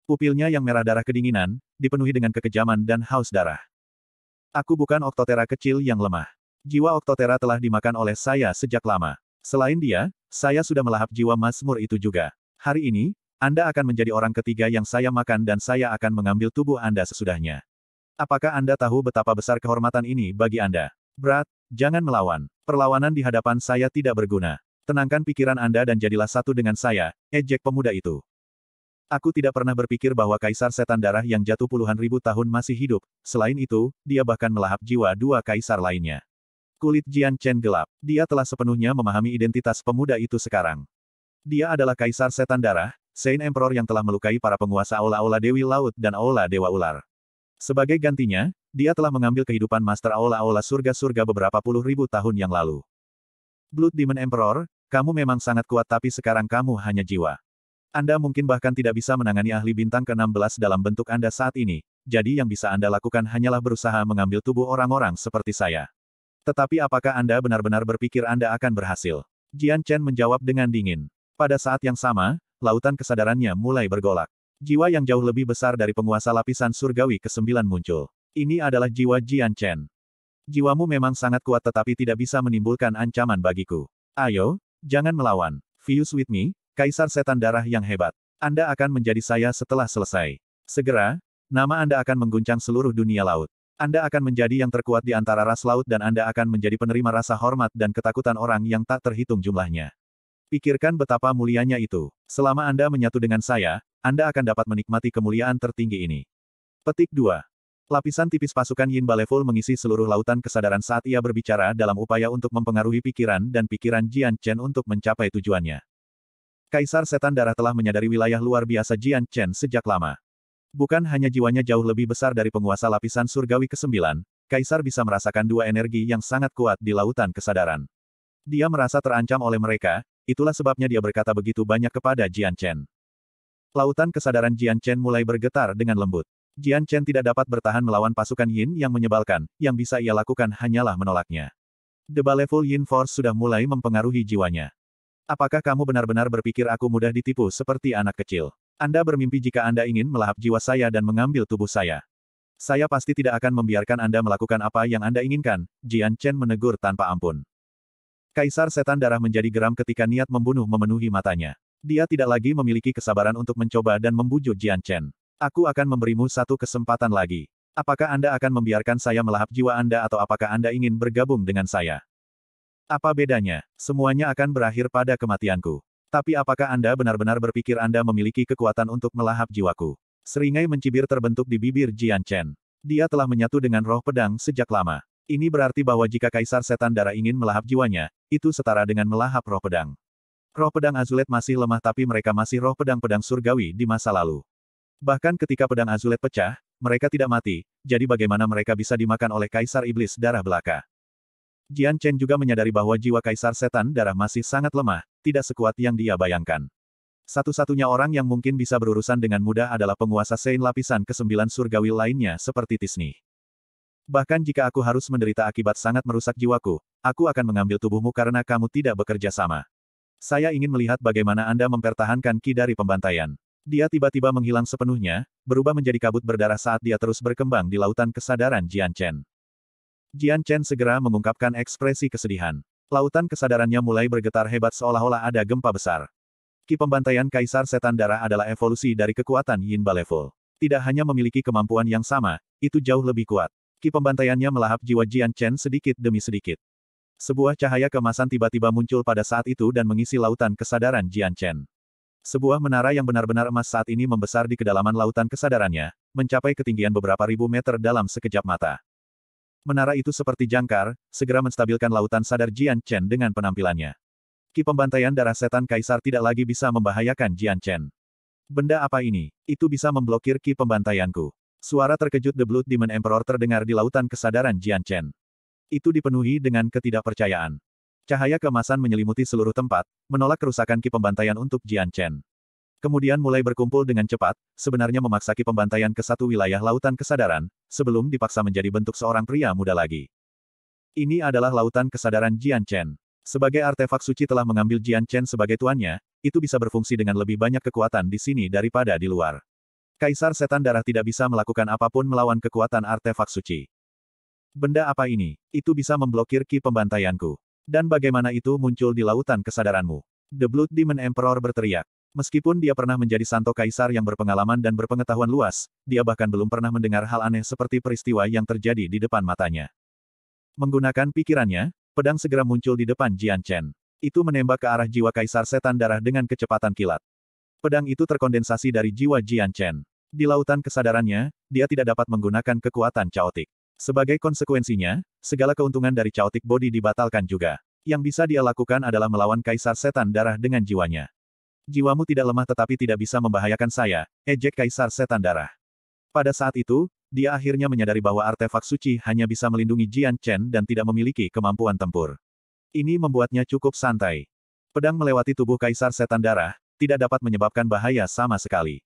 Pupilnya yang merah darah kedinginan, dipenuhi dengan kekejaman dan haus darah. Aku bukan oktotera kecil yang lemah. Jiwa oktotera telah dimakan oleh saya sejak lama. Selain dia, saya sudah melahap jiwa Mazmur itu juga. Hari ini, Anda akan menjadi orang ketiga yang saya makan dan saya akan mengambil tubuh Anda sesudahnya. Apakah Anda tahu betapa besar kehormatan ini bagi Anda? Berat, jangan melawan. Perlawanan di hadapan saya tidak berguna. Tenangkan pikiran Anda dan jadilah satu dengan saya, ejek pemuda itu. Aku tidak pernah berpikir bahwa kaisar setan darah yang jatuh puluhan ribu tahun masih hidup. Selain itu, dia bahkan melahap jiwa dua kaisar lainnya. Kulit Jian Chen gelap. Dia telah sepenuhnya memahami identitas pemuda itu sekarang. Dia adalah kaisar setan darah, Saint Emperor yang telah melukai para penguasa Aula Aula Dewi Laut dan Aula Dewa Ular. Sebagai gantinya, dia telah mengambil kehidupan Master Aula-Aula surga-surga beberapa puluh ribu tahun yang lalu. Blood Demon Emperor, kamu memang sangat kuat tapi sekarang kamu hanya jiwa. Anda mungkin bahkan tidak bisa menangani ahli bintang ke-16 dalam bentuk Anda saat ini, jadi yang bisa Anda lakukan hanyalah berusaha mengambil tubuh orang-orang seperti saya. Tetapi apakah Anda benar-benar berpikir Anda akan berhasil? Jian Chen menjawab dengan dingin. Pada saat yang sama, lautan kesadarannya mulai bergolak. Jiwa yang jauh lebih besar dari penguasa lapisan surgawi ke-9 muncul. Ini adalah jiwa Jian Chen. Jiwamu memang sangat kuat tetapi tidak bisa menimbulkan ancaman bagiku. Ayo, jangan melawan. Fuse with me, kaisar setan darah yang hebat. Anda akan menjadi saya setelah selesai. Segera, nama Anda akan mengguncang seluruh dunia laut. Anda akan menjadi yang terkuat di antara ras laut dan Anda akan menjadi penerima rasa hormat dan ketakutan orang yang tak terhitung jumlahnya. Pikirkan betapa mulianya itu. Selama Anda menyatu dengan saya, anda akan dapat menikmati kemuliaan tertinggi ini. Petik 2. Lapisan tipis pasukan Yin Baleful mengisi seluruh lautan kesadaran saat ia berbicara dalam upaya untuk mempengaruhi pikiran dan pikiran Jian Chen untuk mencapai tujuannya. Kaisar Setan Darah telah menyadari wilayah luar biasa Jian Chen sejak lama. Bukan hanya jiwanya jauh lebih besar dari penguasa lapisan surgawi ke-9, Kaisar bisa merasakan dua energi yang sangat kuat di lautan kesadaran. Dia merasa terancam oleh mereka, itulah sebabnya dia berkata begitu banyak kepada Jian Chen. Lautan kesadaran Jian Chen mulai bergetar dengan lembut. Jian Chen tidak dapat bertahan melawan pasukan Yin yang menyebalkan, yang bisa ia lakukan hanyalah menolaknya. Deba level Yin Force sudah mulai mempengaruhi jiwanya. Apakah kamu benar-benar berpikir aku mudah ditipu seperti anak kecil? Anda bermimpi jika Anda ingin melahap jiwa saya dan mengambil tubuh saya. Saya pasti tidak akan membiarkan Anda melakukan apa yang Anda inginkan, Jian Chen menegur tanpa ampun. Kaisar setan darah menjadi geram ketika niat membunuh memenuhi matanya. Dia tidak lagi memiliki kesabaran untuk mencoba dan membujuk Jian Chen. Aku akan memberimu satu kesempatan lagi. Apakah Anda akan membiarkan saya melahap jiwa Anda atau apakah Anda ingin bergabung dengan saya? Apa bedanya? Semuanya akan berakhir pada kematianku. Tapi apakah Anda benar-benar berpikir Anda memiliki kekuatan untuk melahap jiwaku? Seringai mencibir terbentuk di bibir Jian Chen. Dia telah menyatu dengan roh pedang sejak lama. Ini berarti bahwa jika Kaisar Setan Darah ingin melahap jiwanya, itu setara dengan melahap roh pedang. Roh pedang Azulet masih lemah tapi mereka masih roh pedang-pedang surgawi di masa lalu. Bahkan ketika pedang Azulet pecah, mereka tidak mati, jadi bagaimana mereka bisa dimakan oleh Kaisar Iblis Darah Belaka. Jian Chen juga menyadari bahwa jiwa Kaisar Setan Darah masih sangat lemah, tidak sekuat yang dia bayangkan. Satu-satunya orang yang mungkin bisa berurusan dengan mudah adalah penguasa Sein lapisan ke-9 surgawi lainnya seperti Tisni. Bahkan jika aku harus menderita akibat sangat merusak jiwaku, aku akan mengambil tubuhmu karena kamu tidak bekerja sama. Saya ingin melihat bagaimana Anda mempertahankan Ki dari pembantaian. Dia tiba-tiba menghilang sepenuhnya, berubah menjadi kabut berdarah saat dia terus berkembang di lautan kesadaran Jian Chen. Jian Chen segera mengungkapkan ekspresi kesedihan. Lautan kesadarannya mulai bergetar hebat seolah-olah ada gempa besar. Ki pembantaian Kaisar Setan Darah adalah evolusi dari kekuatan Yin Baleful. Tidak hanya memiliki kemampuan yang sama, itu jauh lebih kuat. Ki pembantaiannya melahap jiwa Jian Chen sedikit demi sedikit. Sebuah cahaya kemasan tiba-tiba muncul pada saat itu dan mengisi lautan kesadaran Jian Chen. Sebuah menara yang benar-benar emas saat ini membesar di kedalaman lautan kesadarannya, mencapai ketinggian beberapa ribu meter dalam sekejap mata. Menara itu seperti jangkar, segera menstabilkan lautan sadar Jian Chen dengan penampilannya. Ki pembantaian darah setan kaisar tidak lagi bisa membahayakan Jian Chen. Benda apa ini? Itu bisa memblokir ki pembantaianku. Suara terkejut The Blood Demon Emperor terdengar di lautan kesadaran Jian Chen itu dipenuhi dengan ketidakpercayaan. Cahaya kemasan menyelimuti seluruh tempat, menolak kerusakan Ki Pembantaian untuk Jian Chen. Kemudian mulai berkumpul dengan cepat, sebenarnya memaksa Ki Pembantaian ke satu wilayah lautan kesadaran, sebelum dipaksa menjadi bentuk seorang pria muda lagi. Ini adalah lautan kesadaran Jian Chen. Sebagai artefak suci telah mengambil Jian Chen sebagai tuannya, itu bisa berfungsi dengan lebih banyak kekuatan di sini daripada di luar. Kaisar Setan Darah tidak bisa melakukan apapun melawan kekuatan artefak suci. Benda apa ini? Itu bisa memblokir ki pembantaianku. Dan bagaimana itu muncul di lautan kesadaranmu? The Blood Demon Emperor berteriak. Meskipun dia pernah menjadi Santo Kaisar yang berpengalaman dan berpengetahuan luas, dia bahkan belum pernah mendengar hal aneh seperti peristiwa yang terjadi di depan matanya. Menggunakan pikirannya, pedang segera muncul di depan Jian Chen. Itu menembak ke arah jiwa Kaisar Setan Darah dengan kecepatan kilat. Pedang itu terkondensasi dari jiwa Jian Chen. Di lautan kesadarannya, dia tidak dapat menggunakan kekuatan caotik. Sebagai konsekuensinya, segala keuntungan dari Chaotic Body dibatalkan juga. Yang bisa dia lakukan adalah melawan Kaisar Setan Darah dengan jiwanya. Jiwamu tidak lemah tetapi tidak bisa membahayakan saya, ejek Kaisar Setan Darah. Pada saat itu, dia akhirnya menyadari bahwa artefak suci hanya bisa melindungi Jian Chen dan tidak memiliki kemampuan tempur. Ini membuatnya cukup santai. Pedang melewati tubuh Kaisar Setan Darah, tidak dapat menyebabkan bahaya sama sekali.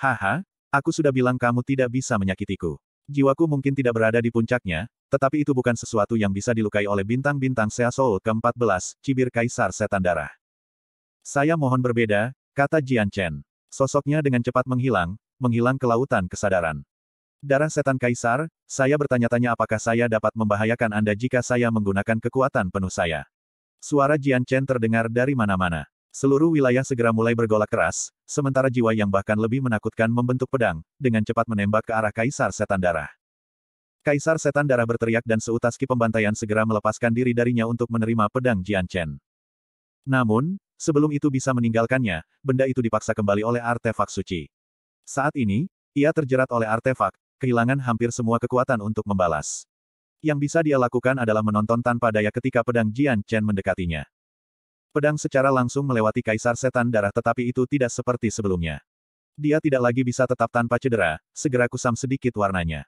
Haha, aku sudah bilang kamu tidak bisa menyakitiku. Jiwaku mungkin tidak berada di puncaknya, tetapi itu bukan sesuatu yang bisa dilukai oleh bintang-bintang Sea Soul ke-14, cibir Kaisar Setan Darah. Saya mohon berbeda, kata Jian Chen. Sosoknya dengan cepat menghilang, menghilang ke lautan kesadaran. Darah Setan Kaisar, saya bertanya-tanya apakah saya dapat membahayakan Anda jika saya menggunakan kekuatan penuh saya. Suara Jian Chen terdengar dari mana-mana. Seluruh wilayah segera mulai bergolak keras, sementara jiwa yang bahkan lebih menakutkan membentuk pedang, dengan cepat menembak ke arah Kaisar Setan Darah. Kaisar Setan Darah berteriak dan seutas ki pembantaian segera melepaskan diri darinya untuk menerima pedang Jian Chen. Namun, sebelum itu bisa meninggalkannya, benda itu dipaksa kembali oleh artefak suci. Saat ini, ia terjerat oleh artefak, kehilangan hampir semua kekuatan untuk membalas. Yang bisa dia lakukan adalah menonton tanpa daya ketika pedang Jian Chen mendekatinya. Pedang secara langsung melewati kaisar setan darah tetapi itu tidak seperti sebelumnya. Dia tidak lagi bisa tetap tanpa cedera, segera kusam sedikit warnanya.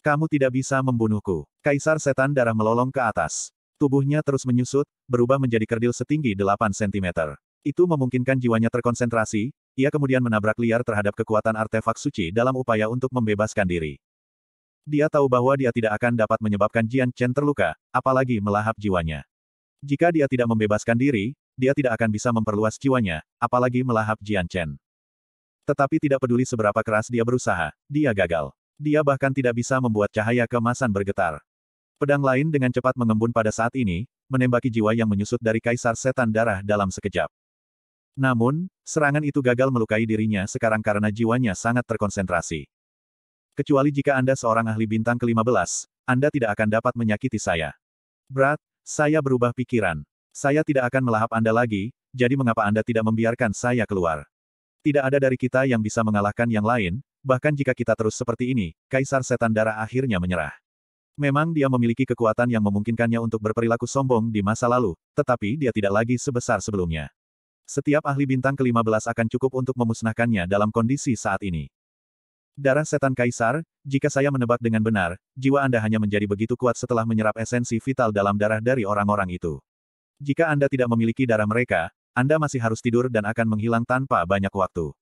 Kamu tidak bisa membunuhku. Kaisar setan darah melolong ke atas. Tubuhnya terus menyusut, berubah menjadi kerdil setinggi 8 cm. Itu memungkinkan jiwanya terkonsentrasi, ia kemudian menabrak liar terhadap kekuatan artefak suci dalam upaya untuk membebaskan diri. Dia tahu bahwa dia tidak akan dapat menyebabkan Jian Chen terluka, apalagi melahap jiwanya. Jika dia tidak membebaskan diri, dia tidak akan bisa memperluas jiwanya, apalagi melahap Jian Chen. Tetapi tidak peduli seberapa keras dia berusaha, dia gagal. Dia bahkan tidak bisa membuat cahaya kemasan bergetar. Pedang lain dengan cepat mengembun pada saat ini, menembaki jiwa yang menyusut dari kaisar setan darah dalam sekejap. Namun, serangan itu gagal melukai dirinya sekarang karena jiwanya sangat terkonsentrasi. Kecuali jika Anda seorang ahli bintang ke-15, Anda tidak akan dapat menyakiti saya. Berat, saya berubah pikiran. Saya tidak akan melahap Anda lagi, jadi mengapa Anda tidak membiarkan saya keluar? Tidak ada dari kita yang bisa mengalahkan yang lain, bahkan jika kita terus seperti ini, Kaisar Setan Darah akhirnya menyerah. Memang dia memiliki kekuatan yang memungkinkannya untuk berperilaku sombong di masa lalu, tetapi dia tidak lagi sebesar sebelumnya. Setiap ahli bintang ke-15 akan cukup untuk memusnahkannya dalam kondisi saat ini. Darah setan kaisar, jika saya menebak dengan benar, jiwa Anda hanya menjadi begitu kuat setelah menyerap esensi vital dalam darah dari orang-orang itu. Jika Anda tidak memiliki darah mereka, Anda masih harus tidur dan akan menghilang tanpa banyak waktu.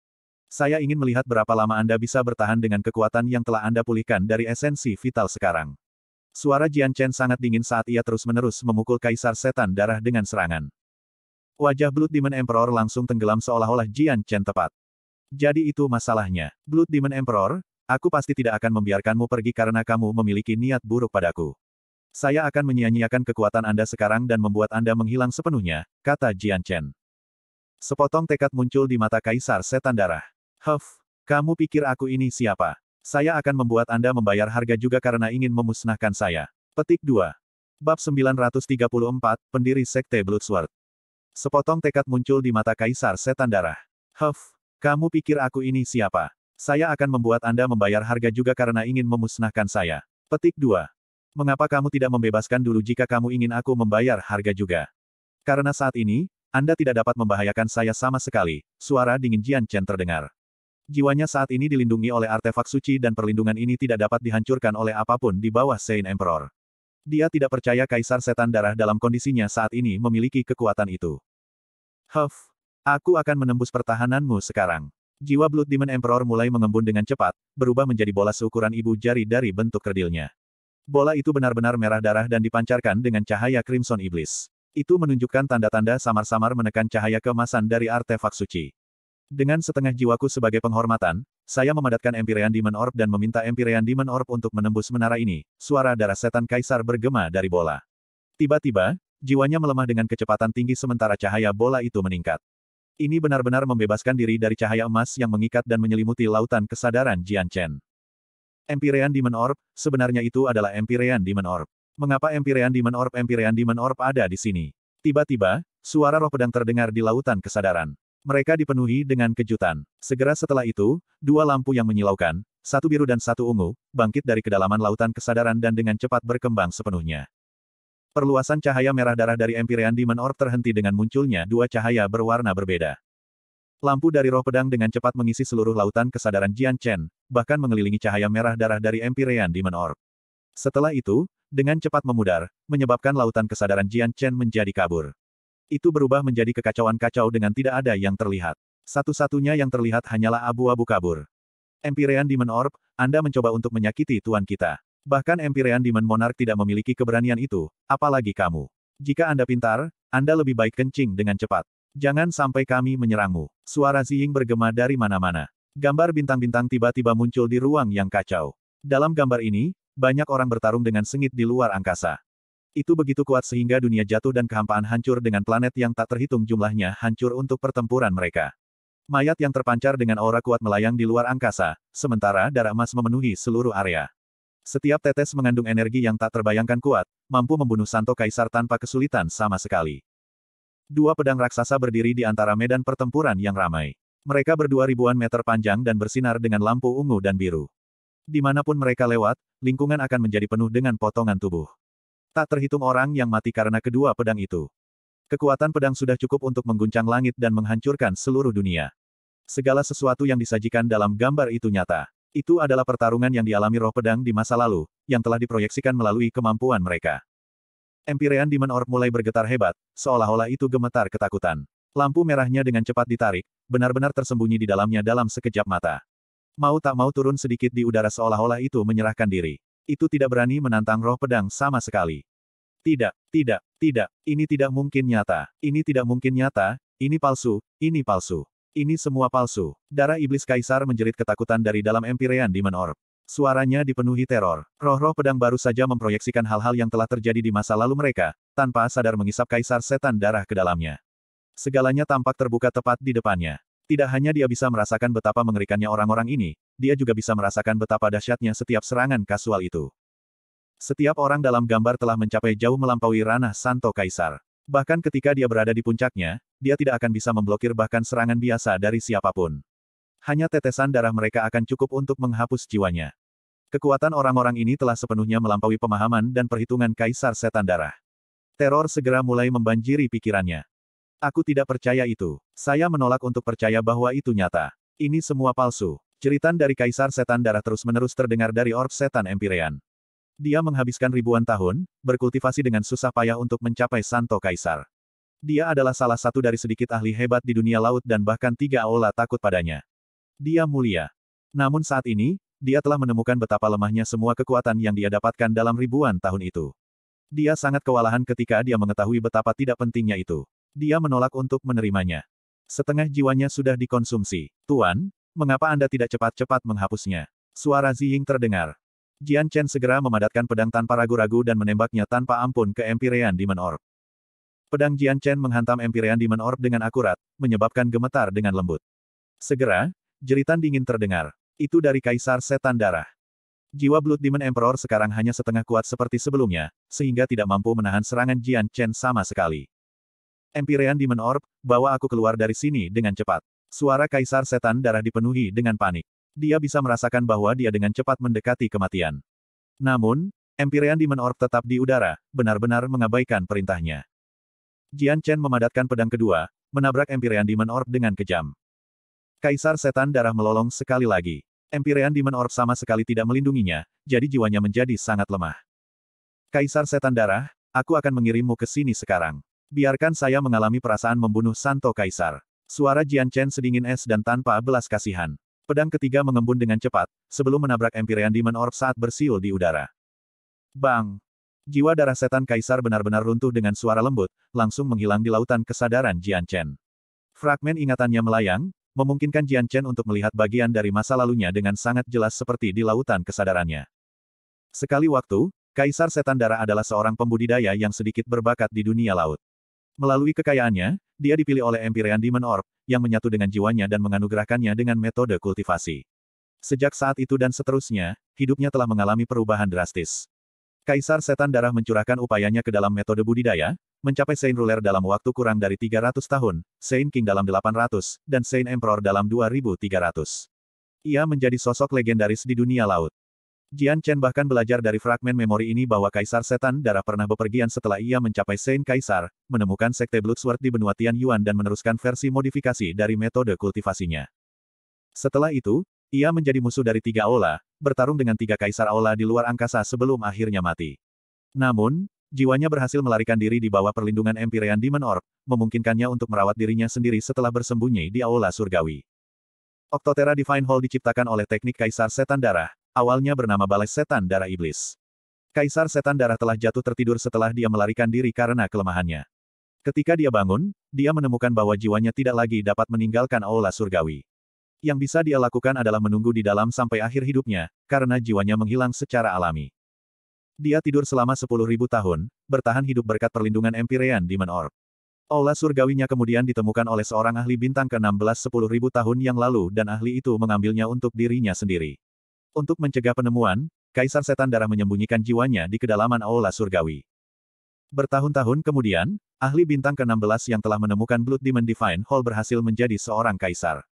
Saya ingin melihat berapa lama Anda bisa bertahan dengan kekuatan yang telah Anda pulihkan dari esensi vital sekarang. Suara Jian Chen sangat dingin saat ia terus-menerus memukul kaisar setan darah dengan serangan. Wajah Blood Demon Emperor langsung tenggelam seolah-olah Jian Chen tepat. Jadi itu masalahnya. Blood Demon Emperor, aku pasti tidak akan membiarkanmu pergi karena kamu memiliki niat buruk padaku. Saya akan menyia-nyiakan kekuatan Anda sekarang dan membuat Anda menghilang sepenuhnya, kata Jian Chen. Sepotong tekad muncul di mata Kaisar Setan Darah. Huff, kamu pikir aku ini siapa? Saya akan membuat Anda membayar harga juga karena ingin memusnahkan saya. Petik 2. Bab 934, Pendiri Sekte Bloodsword. Sepotong tekad muncul di mata Kaisar Setan Darah. Huff, kamu pikir aku ini siapa? Saya akan membuat Anda membayar harga juga karena ingin memusnahkan saya. Petik 2. Mengapa kamu tidak membebaskan dulu jika kamu ingin aku membayar harga juga? Karena saat ini, Anda tidak dapat membahayakan saya sama sekali. Suara dingin Jian Chen terdengar. Jiwanya saat ini dilindungi oleh artefak suci dan perlindungan ini tidak dapat dihancurkan oleh apapun di bawah Saint Emperor. Dia tidak percaya Kaisar Setan Darah dalam kondisinya saat ini memiliki kekuatan itu. Huff, Aku akan menembus pertahananmu sekarang. Jiwa Blood Demon Emperor mulai mengembun dengan cepat, berubah menjadi bola seukuran ibu jari dari bentuk kerdilnya. Bola itu benar-benar merah darah dan dipancarkan dengan cahaya Crimson Iblis. Itu menunjukkan tanda-tanda samar-samar menekan cahaya kemasan dari artefak suci. Dengan setengah jiwaku sebagai penghormatan, saya memadatkan Empyrean Demon Orb dan meminta Empyrean Demon Orb untuk menembus menara ini. Suara darah setan kaisar bergema dari bola. Tiba-tiba, jiwanya melemah dengan kecepatan tinggi sementara cahaya bola itu meningkat. Ini benar-benar membebaskan diri dari cahaya emas yang mengikat dan menyelimuti lautan kesadaran Jian Chen. Empyrean Demon Orb, sebenarnya itu adalah Empyrean Demon Orb. Mengapa Empyrean Demon Orb Empyrean Demon Orb ada di sini? Tiba-tiba, suara roh pedang terdengar di lautan kesadaran. Mereka dipenuhi dengan kejutan. Segera setelah itu, dua lampu yang menyilaukan, satu biru dan satu ungu, bangkit dari kedalaman lautan kesadaran dan dengan cepat berkembang sepenuhnya. Perluasan cahaya merah darah dari Empyrean Demon Orb terhenti dengan munculnya dua cahaya berwarna berbeda. Lampu dari roh pedang dengan cepat mengisi seluruh lautan kesadaran Jian Chen, bahkan mengelilingi cahaya merah darah dari Empyrean Demon Orb. Setelah itu, dengan cepat memudar, menyebabkan lautan kesadaran Jian Chen menjadi kabur. Itu berubah menjadi kekacauan kacau dengan tidak ada yang terlihat. Satu-satunya yang terlihat hanyalah abu-abu kabur. Empyrean Demon Orb, Anda mencoba untuk menyakiti tuan kita. Bahkan Empyrean Demon Monarch tidak memiliki keberanian itu, apalagi kamu. Jika Anda pintar, Anda lebih baik kencing dengan cepat. Jangan sampai kami menyerangmu. Suara Ziying bergema dari mana-mana. Gambar bintang-bintang tiba-tiba muncul di ruang yang kacau. Dalam gambar ini, banyak orang bertarung dengan sengit di luar angkasa. Itu begitu kuat sehingga dunia jatuh dan kehampaan hancur dengan planet yang tak terhitung jumlahnya hancur untuk pertempuran mereka. Mayat yang terpancar dengan aura kuat melayang di luar angkasa, sementara darah emas memenuhi seluruh area. Setiap tetes mengandung energi yang tak terbayangkan kuat, mampu membunuh Santo Kaisar tanpa kesulitan sama sekali. Dua pedang raksasa berdiri di antara medan pertempuran yang ramai. Mereka berdua ribuan meter panjang dan bersinar dengan lampu ungu dan biru. Dimanapun mereka lewat, lingkungan akan menjadi penuh dengan potongan tubuh. Tak terhitung orang yang mati karena kedua pedang itu. Kekuatan pedang sudah cukup untuk mengguncang langit dan menghancurkan seluruh dunia. Segala sesuatu yang disajikan dalam gambar itu nyata. Itu adalah pertarungan yang dialami roh pedang di masa lalu, yang telah diproyeksikan melalui kemampuan mereka. Empirean Demon Orb mulai bergetar hebat, seolah-olah itu gemetar ketakutan. Lampu merahnya dengan cepat ditarik, benar-benar tersembunyi di dalamnya dalam sekejap mata. Mau tak mau turun sedikit di udara seolah-olah itu menyerahkan diri. Itu tidak berani menantang roh pedang sama sekali. Tidak, tidak, tidak, ini tidak mungkin nyata, ini tidak mungkin nyata, ini palsu, ini palsu. Ini semua palsu. Darah iblis kaisar menjerit ketakutan dari dalam Empyrean Demon Orb. Suaranya dipenuhi teror. Roh-roh pedang baru saja memproyeksikan hal-hal yang telah terjadi di masa lalu mereka, tanpa sadar mengisap kaisar setan darah ke dalamnya. Segalanya tampak terbuka tepat di depannya. Tidak hanya dia bisa merasakan betapa mengerikannya orang-orang ini, dia juga bisa merasakan betapa dahsyatnya setiap serangan kasual itu. Setiap orang dalam gambar telah mencapai jauh melampaui ranah Santo Kaisar. Bahkan ketika dia berada di puncaknya, dia tidak akan bisa memblokir bahkan serangan biasa dari siapapun. Hanya tetesan darah mereka akan cukup untuk menghapus jiwanya. Kekuatan orang-orang ini telah sepenuhnya melampaui pemahaman dan perhitungan Kaisar Setan Darah. Teror segera mulai membanjiri pikirannya. Aku tidak percaya itu. Saya menolak untuk percaya bahwa itu nyata. Ini semua palsu. Ceritan dari Kaisar Setan Darah terus-menerus terdengar dari Orb Setan Empirean. Dia menghabiskan ribuan tahun, berkultivasi dengan susah payah untuk mencapai Santo Kaisar. Dia adalah salah satu dari sedikit ahli hebat di dunia laut dan bahkan tiga aula takut padanya. Dia mulia. Namun saat ini, dia telah menemukan betapa lemahnya semua kekuatan yang dia dapatkan dalam ribuan tahun itu. Dia sangat kewalahan ketika dia mengetahui betapa tidak pentingnya itu. Dia menolak untuk menerimanya. Setengah jiwanya sudah dikonsumsi. Tuan, mengapa Anda tidak cepat-cepat menghapusnya? Suara Ziying terdengar. Jian Chen segera memadatkan pedang tanpa ragu-ragu dan menembaknya tanpa ampun ke Empyrean Demon Orb. Pedang Jian Chen menghantam Empyrean Demon Orb dengan akurat, menyebabkan gemetar dengan lembut. Segera, jeritan dingin terdengar. Itu dari Kaisar Setan Darah. Jiwa Blood Demon Emperor sekarang hanya setengah kuat seperti sebelumnya, sehingga tidak mampu menahan serangan Jian Chen sama sekali. Empyrean Demon Orb, bawa aku keluar dari sini dengan cepat. Suara Kaisar Setan Darah dipenuhi dengan panik dia bisa merasakan bahwa dia dengan cepat mendekati kematian. Namun, Empyrean Demon Orb tetap di udara, benar-benar mengabaikan perintahnya. Jian Chen memadatkan pedang kedua, menabrak Empyrean Demon Orb dengan kejam. Kaisar Setan Darah melolong sekali lagi. Empyrean Demon Orb sama sekali tidak melindunginya, jadi jiwanya menjadi sangat lemah. Kaisar Setan Darah, aku akan mengirimmu ke sini sekarang. Biarkan saya mengalami perasaan membunuh Santo Kaisar. Suara Jian Chen sedingin es dan tanpa belas kasihan. Pedang ketiga mengembun dengan cepat, sebelum menabrak Empyrean Demon Orb saat bersiul di udara. Bang! Jiwa darah setan kaisar benar-benar runtuh dengan suara lembut, langsung menghilang di lautan kesadaran Jian Chen. Fragmen ingatannya melayang, memungkinkan Jian Chen untuk melihat bagian dari masa lalunya dengan sangat jelas seperti di lautan kesadarannya. Sekali waktu, Kaisar Setan Darah adalah seorang pembudidaya yang sedikit berbakat di dunia laut. Melalui kekayaannya, dia dipilih oleh Empyrean Demon Orb, yang menyatu dengan jiwanya dan menganugerahkannya dengan metode kultivasi. Sejak saat itu dan seterusnya, hidupnya telah mengalami perubahan drastis. Kaisar Setan Darah mencurahkan upayanya ke dalam metode budidaya, mencapai Saint Ruler dalam waktu kurang dari 300 tahun, Saint King dalam 800, dan Saint Emperor dalam 2300. Ia menjadi sosok legendaris di dunia laut. Jian Chen bahkan belajar dari fragmen memori ini bahwa Kaisar Setan Darah pernah bepergian setelah ia mencapai Saint Kaisar, menemukan Sekte Bloodsword di benua Tian Yuan dan meneruskan versi modifikasi dari metode kultivasinya. Setelah itu, ia menjadi musuh dari tiga Aula, bertarung dengan tiga Kaisar Aula di luar angkasa sebelum akhirnya mati. Namun, jiwanya berhasil melarikan diri di bawah perlindungan Empyrean Demon Orb, memungkinkannya untuk merawat dirinya sendiri setelah bersembunyi di Aula Surgawi. Octotera Divine Hall diciptakan oleh teknik Kaisar Setan Darah, awalnya bernama Balai Setan Darah Iblis. Kaisar Setan Darah telah jatuh tertidur setelah dia melarikan diri karena kelemahannya. Ketika dia bangun, dia menemukan bahwa jiwanya tidak lagi dapat meninggalkan aula surgawi. Yang bisa dia lakukan adalah menunggu di dalam sampai akhir hidupnya, karena jiwanya menghilang secara alami. Dia tidur selama 10.000 tahun, bertahan hidup berkat perlindungan Empyrean di Menor. Aula surgawinya kemudian ditemukan oleh seorang ahli bintang ke-16 10.000 tahun yang lalu dan ahli itu mengambilnya untuk dirinya sendiri. Untuk mencegah penemuan, Kaisar Setan Darah menyembunyikan jiwanya di kedalaman Aula Surgawi. Bertahun-tahun kemudian, ahli bintang ke-16 yang telah menemukan Blood Demon Divine Hall berhasil menjadi seorang kaisar.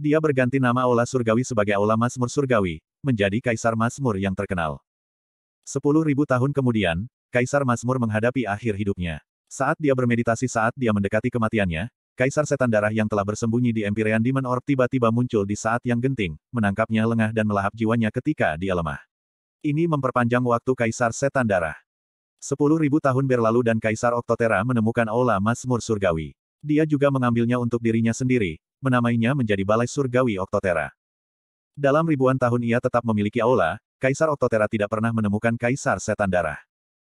Dia berganti nama Aula Surgawi sebagai Aula Masmur Surgawi, menjadi Kaisar Masmur yang terkenal. 10.000 tahun kemudian, Kaisar Masmur menghadapi akhir hidupnya. Saat dia bermeditasi saat dia mendekati kematiannya, Kaisar Setan Darah yang telah bersembunyi di Empyrean Demon Orb tiba-tiba muncul di saat yang genting, menangkapnya lengah dan melahap jiwanya ketika dia lemah. Ini memperpanjang waktu Kaisar Setan Darah. Sepuluh ribu tahun berlalu dan Kaisar Oktotera menemukan Aula Mazmur Surgawi. Dia juga mengambilnya untuk dirinya sendiri, menamainya menjadi Balai Surgawi Oktotera. Dalam ribuan tahun ia tetap memiliki Aula, Kaisar Oktotera tidak pernah menemukan Kaisar Setan Darah.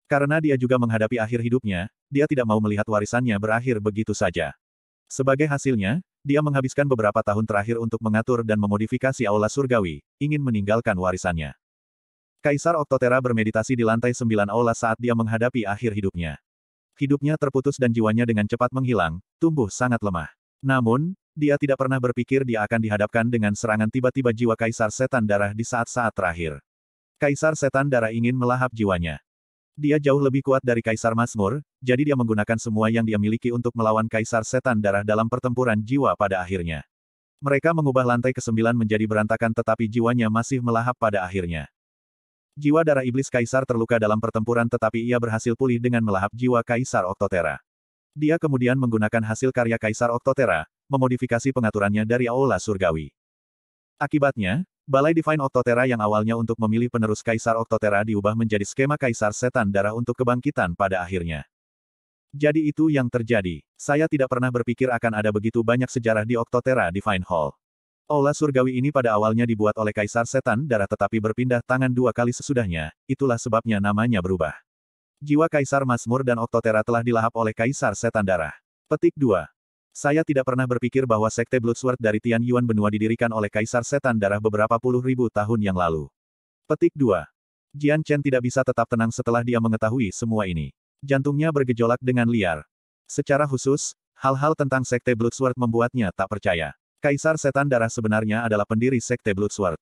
Karena dia juga menghadapi akhir hidupnya, dia tidak mau melihat warisannya berakhir begitu saja. Sebagai hasilnya, dia menghabiskan beberapa tahun terakhir untuk mengatur dan memodifikasi aula surgawi, ingin meninggalkan warisannya. Kaisar Oktotera bermeditasi di lantai sembilan aula saat dia menghadapi akhir hidupnya. Hidupnya terputus dan jiwanya dengan cepat menghilang, tumbuh sangat lemah. Namun, dia tidak pernah berpikir dia akan dihadapkan dengan serangan tiba-tiba jiwa Kaisar Setan Darah di saat-saat terakhir. Kaisar Setan Darah ingin melahap jiwanya. Dia jauh lebih kuat dari Kaisar Masmur, jadi dia menggunakan semua yang dia miliki untuk melawan Kaisar Setan Darah dalam pertempuran jiwa pada akhirnya. Mereka mengubah lantai ke-9 menjadi berantakan tetapi jiwanya masih melahap pada akhirnya. Jiwa darah iblis kaisar terluka dalam pertempuran tetapi ia berhasil pulih dengan melahap jiwa kaisar Oktotera. Dia kemudian menggunakan hasil karya kaisar Oktotera, memodifikasi pengaturannya dari aula surgawi. Akibatnya, Balai Divine Octotera yang awalnya untuk memilih penerus Kaisar Octotera diubah menjadi skema Kaisar Setan Darah untuk kebangkitan pada akhirnya. Jadi itu yang terjadi. Saya tidak pernah berpikir akan ada begitu banyak sejarah di Octotera Divine Hall. Aula surgawi ini pada awalnya dibuat oleh Kaisar Setan Darah tetapi berpindah tangan dua kali sesudahnya, itulah sebabnya namanya berubah. Jiwa Kaisar Masmur dan Octotera telah dilahap oleh Kaisar Setan Darah. Petik 2. Saya tidak pernah berpikir bahwa Sekte Bloodsword dari Tian Yuan benua didirikan oleh Kaisar Setan Darah beberapa puluh ribu tahun yang lalu. Petik 2. Jian Chen tidak bisa tetap tenang setelah dia mengetahui semua ini. Jantungnya bergejolak dengan liar. Secara khusus, hal-hal tentang Sekte Bloodsword membuatnya tak percaya. Kaisar Setan Darah sebenarnya adalah pendiri Sekte Bloodsword.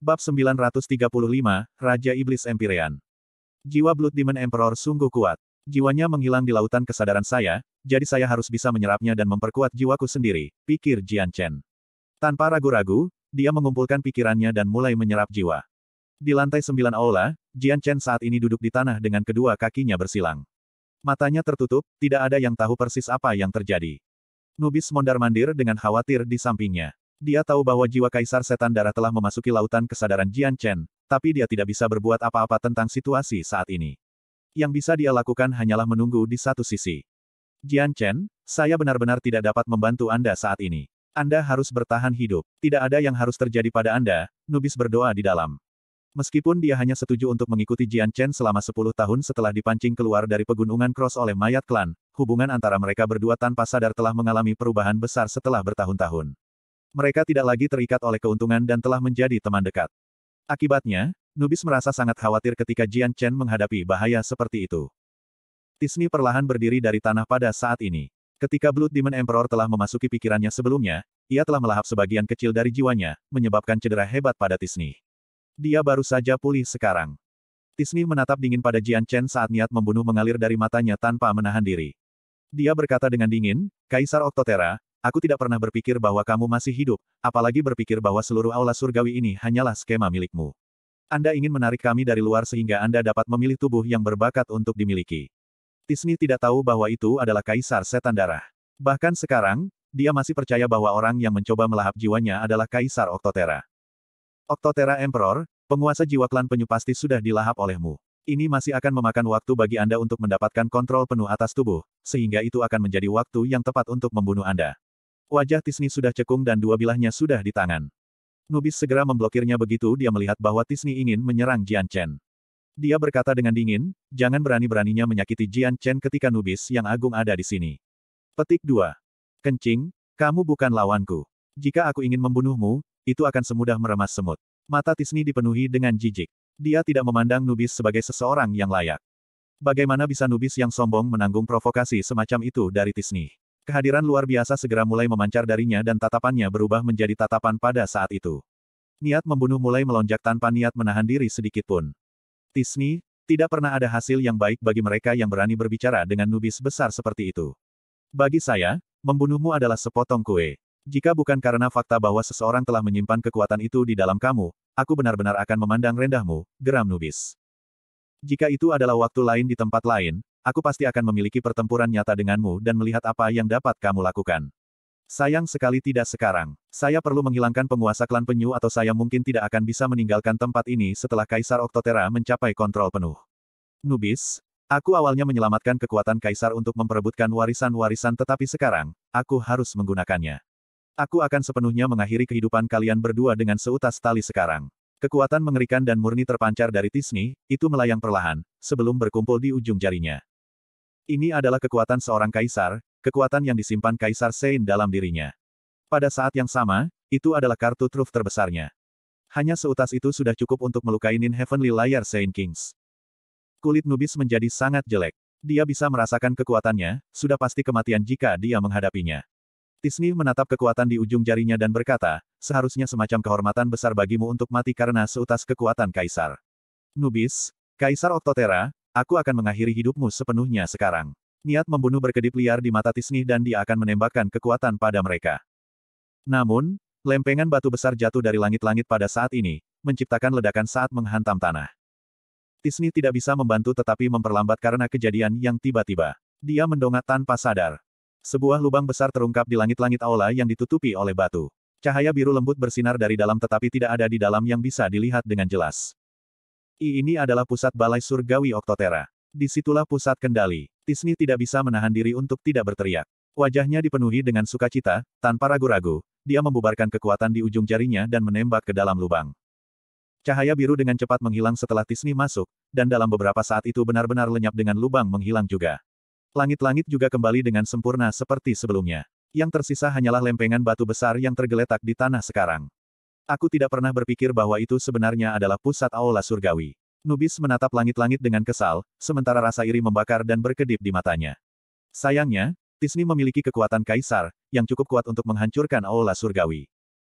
Bab 935, Raja Iblis Empyrean. Jiwa Blood Demon Emperor sungguh kuat. Jiwanya menghilang di lautan kesadaran saya, jadi saya harus bisa menyerapnya dan memperkuat jiwaku sendiri, pikir Jian Chen. Tanpa ragu-ragu, dia mengumpulkan pikirannya dan mulai menyerap jiwa. Di lantai sembilan aula, Jian Chen saat ini duduk di tanah dengan kedua kakinya bersilang. Matanya tertutup, tidak ada yang tahu persis apa yang terjadi. Nubis mondar-mandir dengan khawatir di sampingnya. Dia tahu bahwa jiwa Kaisar Setan Darah telah memasuki lautan kesadaran Jian Chen, tapi dia tidak bisa berbuat apa-apa tentang situasi saat ini. Yang bisa dia lakukan hanyalah menunggu di satu sisi. Jian Chen, saya benar-benar tidak dapat membantu Anda saat ini. Anda harus bertahan hidup. Tidak ada yang harus terjadi pada Anda, Nubis berdoa di dalam. Meskipun dia hanya setuju untuk mengikuti Jian Chen selama 10 tahun setelah dipancing keluar dari pegunungan Cross oleh mayat klan, hubungan antara mereka berdua tanpa sadar telah mengalami perubahan besar setelah bertahun-tahun. Mereka tidak lagi terikat oleh keuntungan dan telah menjadi teman dekat. Akibatnya, Nubis merasa sangat khawatir ketika Jian Chen menghadapi bahaya seperti itu. Tisni perlahan berdiri dari tanah pada saat ini. Ketika Blood Demon Emperor telah memasuki pikirannya sebelumnya, ia telah melahap sebagian kecil dari jiwanya, menyebabkan cedera hebat pada Tisni. Dia baru saja pulih sekarang. Tisni menatap dingin pada Jian Chen saat niat membunuh mengalir dari matanya tanpa menahan diri. Dia berkata dengan dingin, Kaisar Octotera, aku tidak pernah berpikir bahwa kamu masih hidup, apalagi berpikir bahwa seluruh aula surgawi ini hanyalah skema milikmu. Anda ingin menarik kami dari luar sehingga Anda dapat memilih tubuh yang berbakat untuk dimiliki. Tisni tidak tahu bahwa itu adalah kaisar setan darah. Bahkan sekarang, dia masih percaya bahwa orang yang mencoba melahap jiwanya adalah kaisar Oktotera. Oktotera Emperor, penguasa jiwa klan penyu pasti sudah dilahap olehmu. Ini masih akan memakan waktu bagi Anda untuk mendapatkan kontrol penuh atas tubuh, sehingga itu akan menjadi waktu yang tepat untuk membunuh Anda. Wajah Tisni sudah cekung dan dua bilahnya sudah di tangan. Nubis segera memblokirnya begitu dia melihat bahwa Tisni ingin menyerang Jian Chen. Dia berkata dengan dingin, jangan berani-beraninya menyakiti Jian Chen ketika Nubis yang agung ada di sini. Petik 2. Kencing, kamu bukan lawanku. Jika aku ingin membunuhmu, itu akan semudah meremas semut. Mata Tisni dipenuhi dengan jijik. Dia tidak memandang Nubis sebagai seseorang yang layak. Bagaimana bisa Nubis yang sombong menanggung provokasi semacam itu dari Tisni? Kehadiran luar biasa segera mulai memancar darinya dan tatapannya berubah menjadi tatapan pada saat itu. Niat membunuh mulai melonjak tanpa niat menahan diri sedikit pun. Tisni, tidak pernah ada hasil yang baik bagi mereka yang berani berbicara dengan nubis besar seperti itu. Bagi saya, membunuhmu adalah sepotong kue. Jika bukan karena fakta bahwa seseorang telah menyimpan kekuatan itu di dalam kamu, aku benar-benar akan memandang rendahmu, geram nubis. Jika itu adalah waktu lain di tempat lain, aku pasti akan memiliki pertempuran nyata denganmu dan melihat apa yang dapat kamu lakukan. Sayang sekali tidak sekarang. Saya perlu menghilangkan penguasa klan penyu atau saya mungkin tidak akan bisa meninggalkan tempat ini setelah Kaisar Oktotera mencapai kontrol penuh. Nubis, aku awalnya menyelamatkan kekuatan Kaisar untuk memperebutkan warisan-warisan tetapi sekarang, aku harus menggunakannya. Aku akan sepenuhnya mengakhiri kehidupan kalian berdua dengan seutas tali sekarang. Kekuatan mengerikan dan murni terpancar dari Tisni, itu melayang perlahan, sebelum berkumpul di ujung jarinya. Ini adalah kekuatan seorang kaisar, kekuatan yang disimpan Kaisar Sein dalam dirinya. Pada saat yang sama, itu adalah kartu truf terbesarnya. Hanya seutas itu sudah cukup untuk melukai Nin Heavenly Liar Sein Kings. Kulit Nubis menjadi sangat jelek. Dia bisa merasakan kekuatannya, sudah pasti kematian jika dia menghadapinya. Tisni menatap kekuatan di ujung jarinya dan berkata, seharusnya semacam kehormatan besar bagimu untuk mati karena seutas kekuatan Kaisar. Nubis, Kaisar Oktotera, aku akan mengakhiri hidupmu sepenuhnya sekarang. Niat membunuh berkedip liar di mata Tisni dan dia akan menembakkan kekuatan pada mereka. Namun, lempengan batu besar jatuh dari langit-langit pada saat ini, menciptakan ledakan saat menghantam tanah. Tisni tidak bisa membantu tetapi memperlambat karena kejadian yang tiba-tiba. Dia mendongak tanpa sadar. Sebuah lubang besar terungkap di langit-langit aula yang ditutupi oleh batu. Cahaya biru lembut bersinar dari dalam tetapi tidak ada di dalam yang bisa dilihat dengan jelas. I ini adalah pusat balai surgawi Oktotera. Disitulah pusat kendali. Tisni tidak bisa menahan diri untuk tidak berteriak. Wajahnya dipenuhi dengan sukacita, tanpa ragu-ragu, dia membubarkan kekuatan di ujung jarinya dan menembak ke dalam lubang. Cahaya biru dengan cepat menghilang setelah Tisni masuk, dan dalam beberapa saat itu benar-benar lenyap dengan lubang menghilang juga. Langit-langit juga kembali dengan sempurna seperti sebelumnya. Yang tersisa hanyalah lempengan batu besar yang tergeletak di tanah sekarang. Aku tidak pernah berpikir bahwa itu sebenarnya adalah pusat aula surgawi. Nubis menatap langit-langit dengan kesal, sementara rasa iri membakar dan berkedip di matanya. Sayangnya, Tisni memiliki kekuatan kaisar, yang cukup kuat untuk menghancurkan aula surgawi.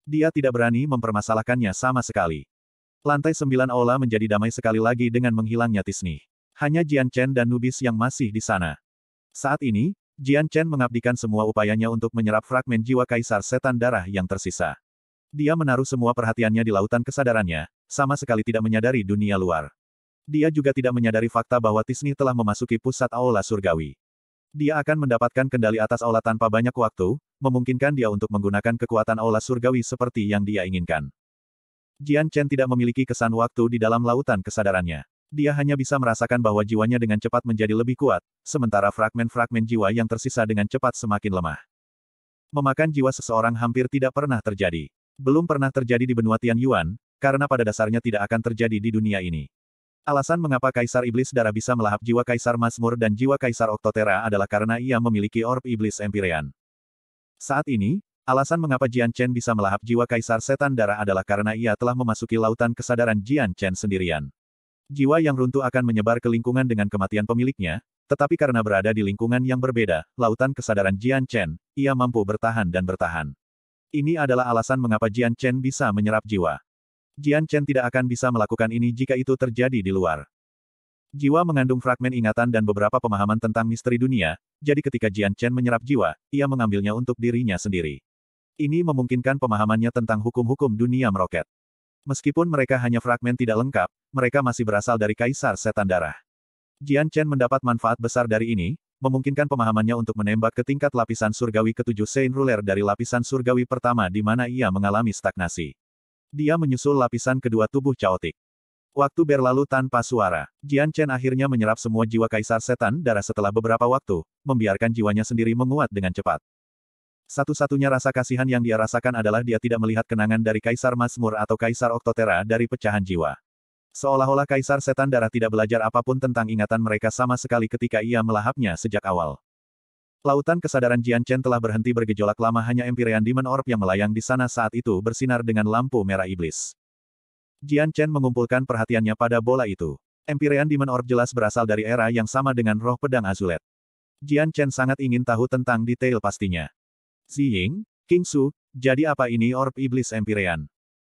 Dia tidak berani mempermasalahkannya sama sekali. Lantai sembilan aula menjadi damai sekali lagi dengan menghilangnya Tisni. Hanya Jian Chen dan Nubis yang masih di sana. Saat ini, Jian Chen mengabdikan semua upayanya untuk menyerap fragmen jiwa kaisar setan darah yang tersisa. Dia menaruh semua perhatiannya di lautan kesadarannya, sama sekali tidak menyadari dunia luar. Dia juga tidak menyadari fakta bahwa Tisni telah memasuki pusat aula surgawi. Dia akan mendapatkan kendali atas aula tanpa banyak waktu, memungkinkan dia untuk menggunakan kekuatan aula surgawi seperti yang dia inginkan. Jian Chen tidak memiliki kesan waktu di dalam lautan kesadarannya dia hanya bisa merasakan bahwa jiwanya dengan cepat menjadi lebih kuat, sementara fragmen-fragmen jiwa yang tersisa dengan cepat semakin lemah. Memakan jiwa seseorang hampir tidak pernah terjadi. Belum pernah terjadi di benua Tian Yuan, karena pada dasarnya tidak akan terjadi di dunia ini. Alasan mengapa Kaisar Iblis Darah bisa melahap jiwa Kaisar Mazmur dan jiwa Kaisar Oktotera adalah karena ia memiliki orb Iblis Empyrean. Saat ini, alasan mengapa Jian Chen bisa melahap jiwa Kaisar Setan Darah adalah karena ia telah memasuki lautan kesadaran Jian Chen sendirian. Jiwa yang runtuh akan menyebar ke lingkungan dengan kematian pemiliknya, tetapi karena berada di lingkungan yang berbeda, lautan kesadaran Jian Chen, ia mampu bertahan dan bertahan. Ini adalah alasan mengapa Jian Chen bisa menyerap jiwa. Jian Chen tidak akan bisa melakukan ini jika itu terjadi di luar. Jiwa mengandung fragmen ingatan dan beberapa pemahaman tentang misteri dunia, jadi ketika Jian Chen menyerap jiwa, ia mengambilnya untuk dirinya sendiri. Ini memungkinkan pemahamannya tentang hukum-hukum dunia meroket. Meskipun mereka hanya fragmen tidak lengkap, mereka masih berasal dari Kaisar Setan Darah. Jian Chen mendapat manfaat besar dari ini, memungkinkan pemahamannya untuk menembak ke tingkat lapisan surgawi ketujuh Saint Ruler dari lapisan surgawi pertama di mana ia mengalami stagnasi. Dia menyusul lapisan kedua tubuh caotik. Waktu berlalu tanpa suara. Jian Chen akhirnya menyerap semua jiwa kaisar setan darah setelah beberapa waktu, membiarkan jiwanya sendiri menguat dengan cepat. Satu-satunya rasa kasihan yang dia rasakan adalah dia tidak melihat kenangan dari Kaisar Masmur atau Kaisar Oktotera dari pecahan jiwa. Seolah-olah Kaisar Setan Darah tidak belajar apapun tentang ingatan mereka sama sekali ketika ia melahapnya sejak awal. Lautan kesadaran Jian Chen telah berhenti bergejolak lama hanya Empyrean Demon Orb yang melayang di sana saat itu bersinar dengan lampu merah iblis. Jian Chen mengumpulkan perhatiannya pada bola itu. Empyrean Demon Orb jelas berasal dari era yang sama dengan roh pedang Azulet. Jian Chen sangat ingin tahu tentang detail pastinya. Ziying, King Su, jadi apa ini orb iblis Empyrean?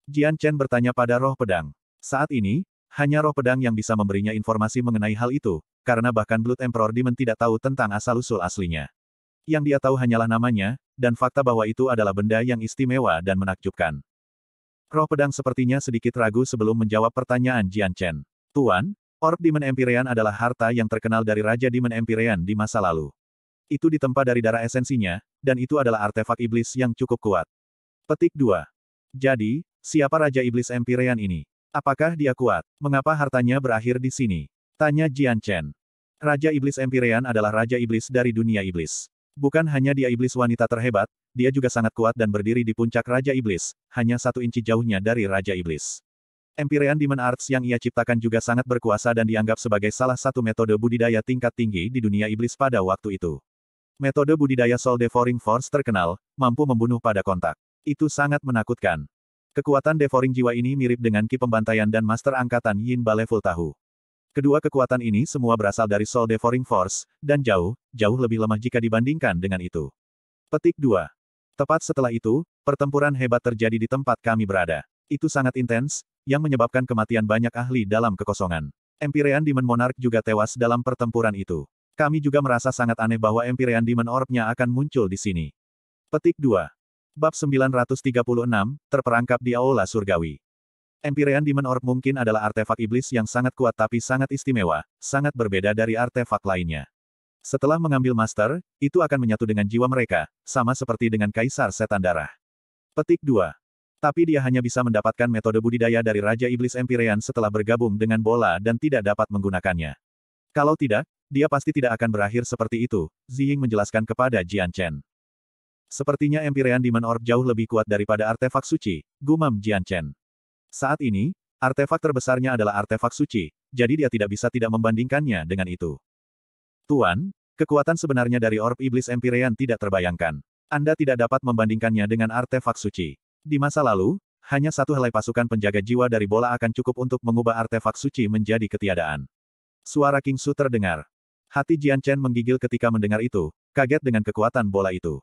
Jian Chen bertanya pada roh pedang. Saat ini, hanya roh pedang yang bisa memberinya informasi mengenai hal itu, karena bahkan Blood Emperor Demon tidak tahu tentang asal-usul aslinya. Yang dia tahu hanyalah namanya, dan fakta bahwa itu adalah benda yang istimewa dan menakjubkan. Roh pedang sepertinya sedikit ragu sebelum menjawab pertanyaan Jian Chen. Tuan, Orb Demon Empyrean adalah harta yang terkenal dari Raja Demon Empyrean di masa lalu. Itu ditempa dari darah esensinya, dan itu adalah artefak iblis yang cukup kuat. Petik 2. Jadi, siapa Raja Iblis Empyrean ini? Apakah dia kuat? Mengapa hartanya berakhir di sini? Tanya Jian Chen. Raja Iblis Empyrean adalah Raja Iblis dari dunia Iblis. Bukan hanya dia Iblis wanita terhebat, dia juga sangat kuat dan berdiri di puncak Raja Iblis, hanya satu inci jauhnya dari Raja Iblis. Empyrean Demon Arts yang ia ciptakan juga sangat berkuasa dan dianggap sebagai salah satu metode budidaya tingkat tinggi di dunia iblis pada waktu itu. Metode budidaya Soul Devouring Force terkenal, mampu membunuh pada kontak. Itu sangat menakutkan. Kekuatan Devouring Jiwa ini mirip dengan ki pembantaian dan Master Angkatan Yin Baleful Tahu. Kedua kekuatan ini semua berasal dari Soul Devouring Force, dan jauh, jauh lebih lemah jika dibandingkan dengan itu. Petik 2. Tepat setelah itu, pertempuran hebat terjadi di tempat kami berada. Itu sangat intens, yang menyebabkan kematian banyak ahli dalam kekosongan. Empyrean Demon Monarch juga tewas dalam pertempuran itu. Kami juga merasa sangat aneh bahwa Empyrean Demon Orb-nya akan muncul di sini. Petik 2. Bab 936, Terperangkap di Aula Surgawi. Empyrean Demon Orb mungkin adalah artefak iblis yang sangat kuat tapi sangat istimewa, sangat berbeda dari artefak lainnya. Setelah mengambil master, itu akan menyatu dengan jiwa mereka, sama seperti dengan Kaisar Setan Darah. Petik 2. Tapi dia hanya bisa mendapatkan metode budidaya dari Raja Iblis Empyrean setelah bergabung dengan bola dan tidak dapat menggunakannya. Kalau tidak, dia pasti tidak akan berakhir seperti itu, Ziying menjelaskan kepada Jian Chen. Sepertinya Empyrean Demon Orb jauh lebih kuat daripada artefak suci, gumam Jian Chen. Saat ini, artefak terbesarnya adalah artefak suci, jadi dia tidak bisa tidak membandingkannya dengan itu. Tuan, kekuatan sebenarnya dari orb iblis Empyrean tidak terbayangkan. Anda tidak dapat membandingkannya dengan artefak suci. Di masa lalu, hanya satu helai pasukan penjaga jiwa dari bola akan cukup untuk mengubah artefak suci menjadi ketiadaan. Suara King Su terdengar. Hati Jian Chen menggigil ketika mendengar itu, kaget dengan kekuatan bola itu.